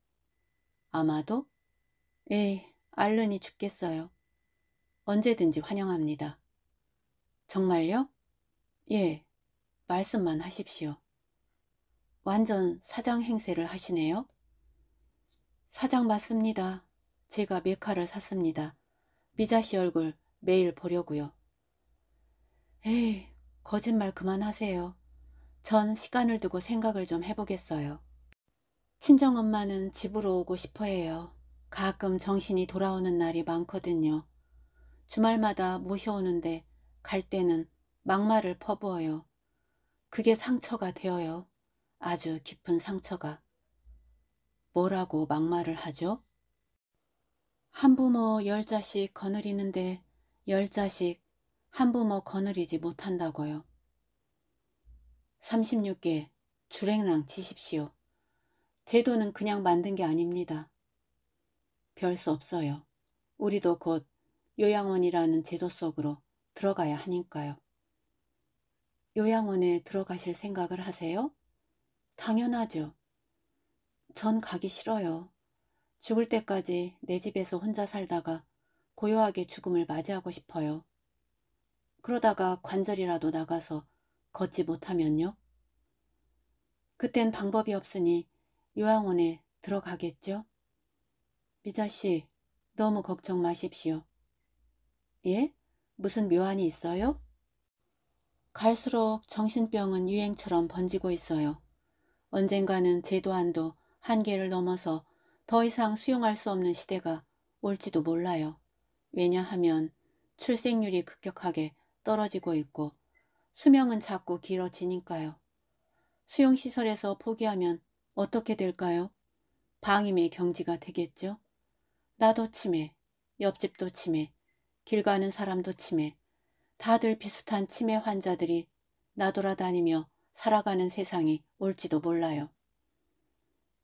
아마도? 에이, 예, 알른이 죽겠어요. 언제든지 환영합니다. 정말요? 예, 말씀만 하십시오. 완전 사장 행세를 하시네요? 사장 맞습니다. 제가 메카를 샀습니다. 미자씨 얼굴 매일 보려고요. 에이, 거짓말 그만하세요. 전 시간을 두고 생각을 좀 해보겠어요. 친정엄마는 집으로 오고 싶어 해요. 가끔 정신이 돌아오는 날이 많거든요. 주말마다 모셔오는데 갈 때는 막말을 퍼부어요. 그게 상처가 되어요. 아주 깊은 상처가. 뭐라고 막말을 하죠? 한부모 열 자식 거느리는데 열 자식 한부모 거느리지 못한다고요. 36개 주랭랑 치십시오. 제도는 그냥 만든 게 아닙니다. 별 수 없어요. 우리도 곧 요양원이라는 제도 속으로 들어가야 하니까요. 요양원에 들어가실 생각을 하세요? 당연하죠. 전 가기 싫어요. 죽을 때까지 내 집에서 혼자 살다가 고요하게 죽음을 맞이하고 싶어요. 그러다가 관절이라도 나가서 걷지 못하면요? 그땐 방법이 없으니 요양원에 들어가겠죠? 미자씨, 너무 걱정 마십시오. 예? 무슨 묘안이 있어요? 갈수록 정신병은 유행처럼 번지고 있어요. 언젠가는 제도안도 한계를 넘어서 더 이상 수용할 수 없는 시대가 올지도 몰라요. 왜냐하면 출생률이 급격하게 떨어지고 있고 수명은 자꾸 길어지니까요. 수용시설에서 포기하면 어떻게 될까요? 방임의 경지가 되겠죠? 나도 치매, 옆집도 치매, 길 가는 사람도 치매, 다들 비슷한 치매 환자들이 나돌아다니며 살아가는 세상이 올지도 몰라요.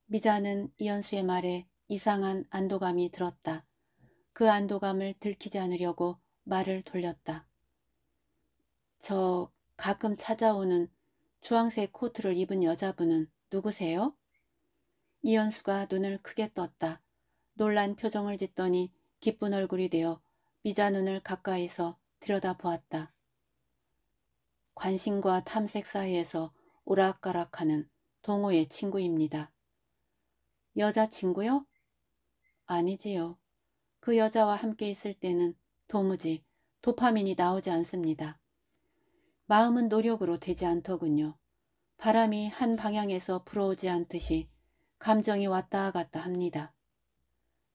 미자는 이현수의 말에 이상한 안도감이 들었다. 그 안도감을 들키지 않으려고 말을 돌렸다. 저 가끔 찾아오는 주황색 코트를 입은 여자분은 누구세요? 이현수가 눈을 크게 떴다. 놀란 표정을 짓더니 기쁜 얼굴이 되어 미자 눈을 가까이서 들여다보았다. 관심과 탐색 사이에서 오락가락하는 동호의 친구입니다. 여자친구요? 아니지요. 그 여자와 함께 있을 때는 도무지 도파민이 나오지 않습니다. 마음은 노력으로 되지 않더군요. 바람이 한 방향에서 불어오지 않듯이 감정이 왔다 갔다 합니다.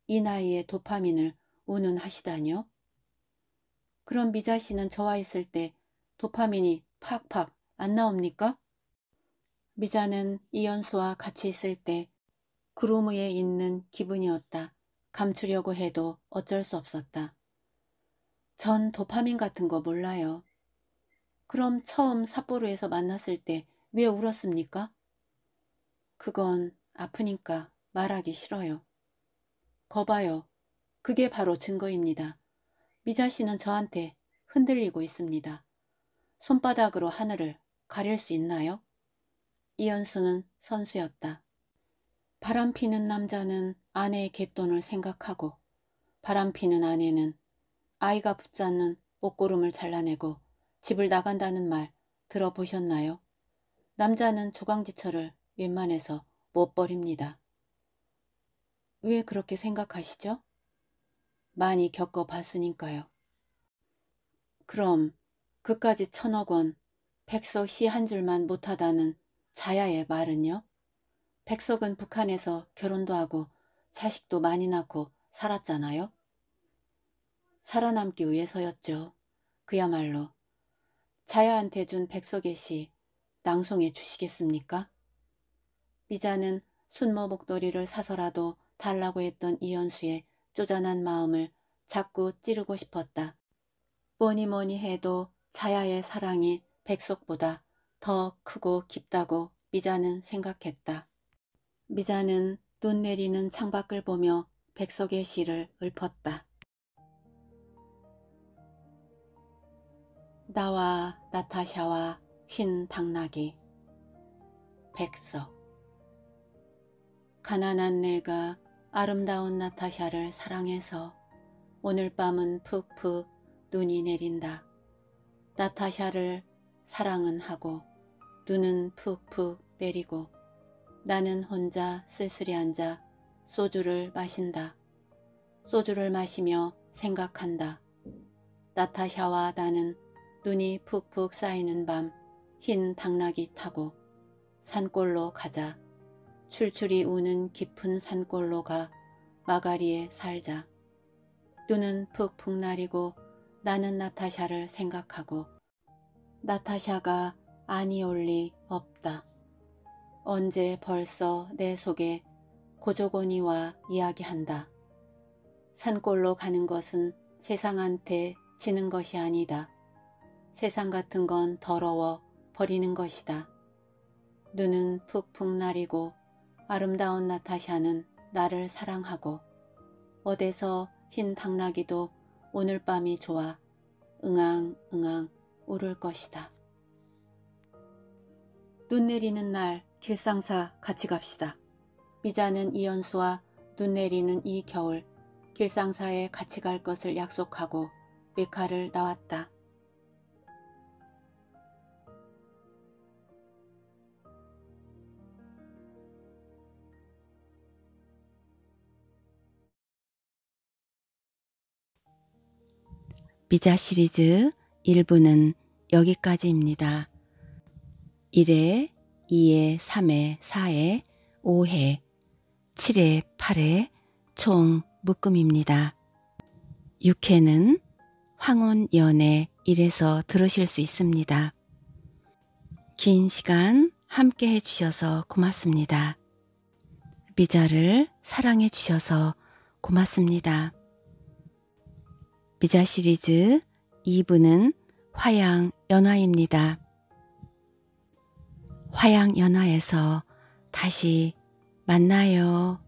이 나이에 도파민을 운운하시다뇨? 그럼 미자 씨는 저와 있을 때 도파민이 팍팍 안 나옵니까? 미자는 이연수와 같이 있을 때 구름 위에 있는 기분이었다. 감추려고 해도 어쩔 수 없었다. 전 도파민 같은 거 몰라요. 그럼 처음 삿포로에서 만났을 때 왜 울었습니까? 그건 아프니까 말하기 싫어요. 거봐요. 그게 바로 증거입니다. 미자 씨는 저한테 흔들리고 있습니다. 손바닥으로 하늘을 가릴 수 있나요? 이현수는 선수였다. 바람 피는 남자는 아내의 갯돈을 생각하고 바람 피는 아내는 아이가 붙잡는 옷고름을 잘라내고 집을 나간다는 말 들어보셨나요? 남자는 조강지처를 웬만해서 못 버립니다. 왜 그렇게 생각하시죠? 많이 겪어봤으니까요. 그럼 그까지 천억 원, 백석 시한 줄만 못하다는 자야의 말은요? 백석은 북한에서 결혼도 하고 자식도 많이 낳고 살았잖아요? 살아남기 위해서였죠. 그야말로 자야한테 준 백석의 시 낭송해 주시겠습니까? 미자는 순모 목도리를 사서라도 달라고 했던 이연수의 쪼잔한 마음을 자꾸 찌르고 싶었다. 뭐니 뭐니 해도 자야의 사랑이 백석보다 더 크고 깊다고 미자는 생각했다. 미자는 눈 내리는 창밖을 보며 백석의 시를 읊었다. 나와 나타샤와 흰 당나귀 백석 가난한 내가 아름다운 나타샤를 사랑해서 오늘 밤은 푹푹 눈이 내린다. 나타샤를 사랑은 하고 눈은 푹푹 내리고 나는 혼자 쓸쓸히 앉아 소주를 마신다. 소주를 마시며 생각한다. 나타샤와 나는 눈이 푹푹 쌓이는 밤 흰 당나귀 타고 산골로 가자. 출출이 우는 깊은 산골로 가 마가리에 살자. 눈은 푹푹 날이고 나는 나타샤를 생각하고 나타샤가 아니올리 없다. 언제 벌써 내 속에 고조곤이와 이야기한다. 산골로 가는 것은 세상한테 지는 것이 아니다. 세상 같은 건 더러워 버리는 것이다. 눈은 푹푹 날이고 아름다운 나타샤는 나를 사랑하고 어디서 흰 당나귀도 오늘 밤이 좋아 응앙응앙 울을 것이다. 눈 내리는 날 길상사 같이 갑시다. 미자는 이연수와 눈 내리는 이 겨울 길상사에 같이 갈 것을 약속하고 메카를 나왔다. 미자 시리즈 1부는 여기까지입니다. 1회, 2회, 3회, 4회, 5회, 7회, 8회 총 묶음입니다. 6회는 황혼연애 1에서 들으실 수 있습니다. 긴 시간 함께 해주셔서 고맙습니다. 미자를 사랑해 주셔서 고맙습니다. 비자 시리즈 2부는 화양 연화입니다. 화양 연화에서 다시 만나요.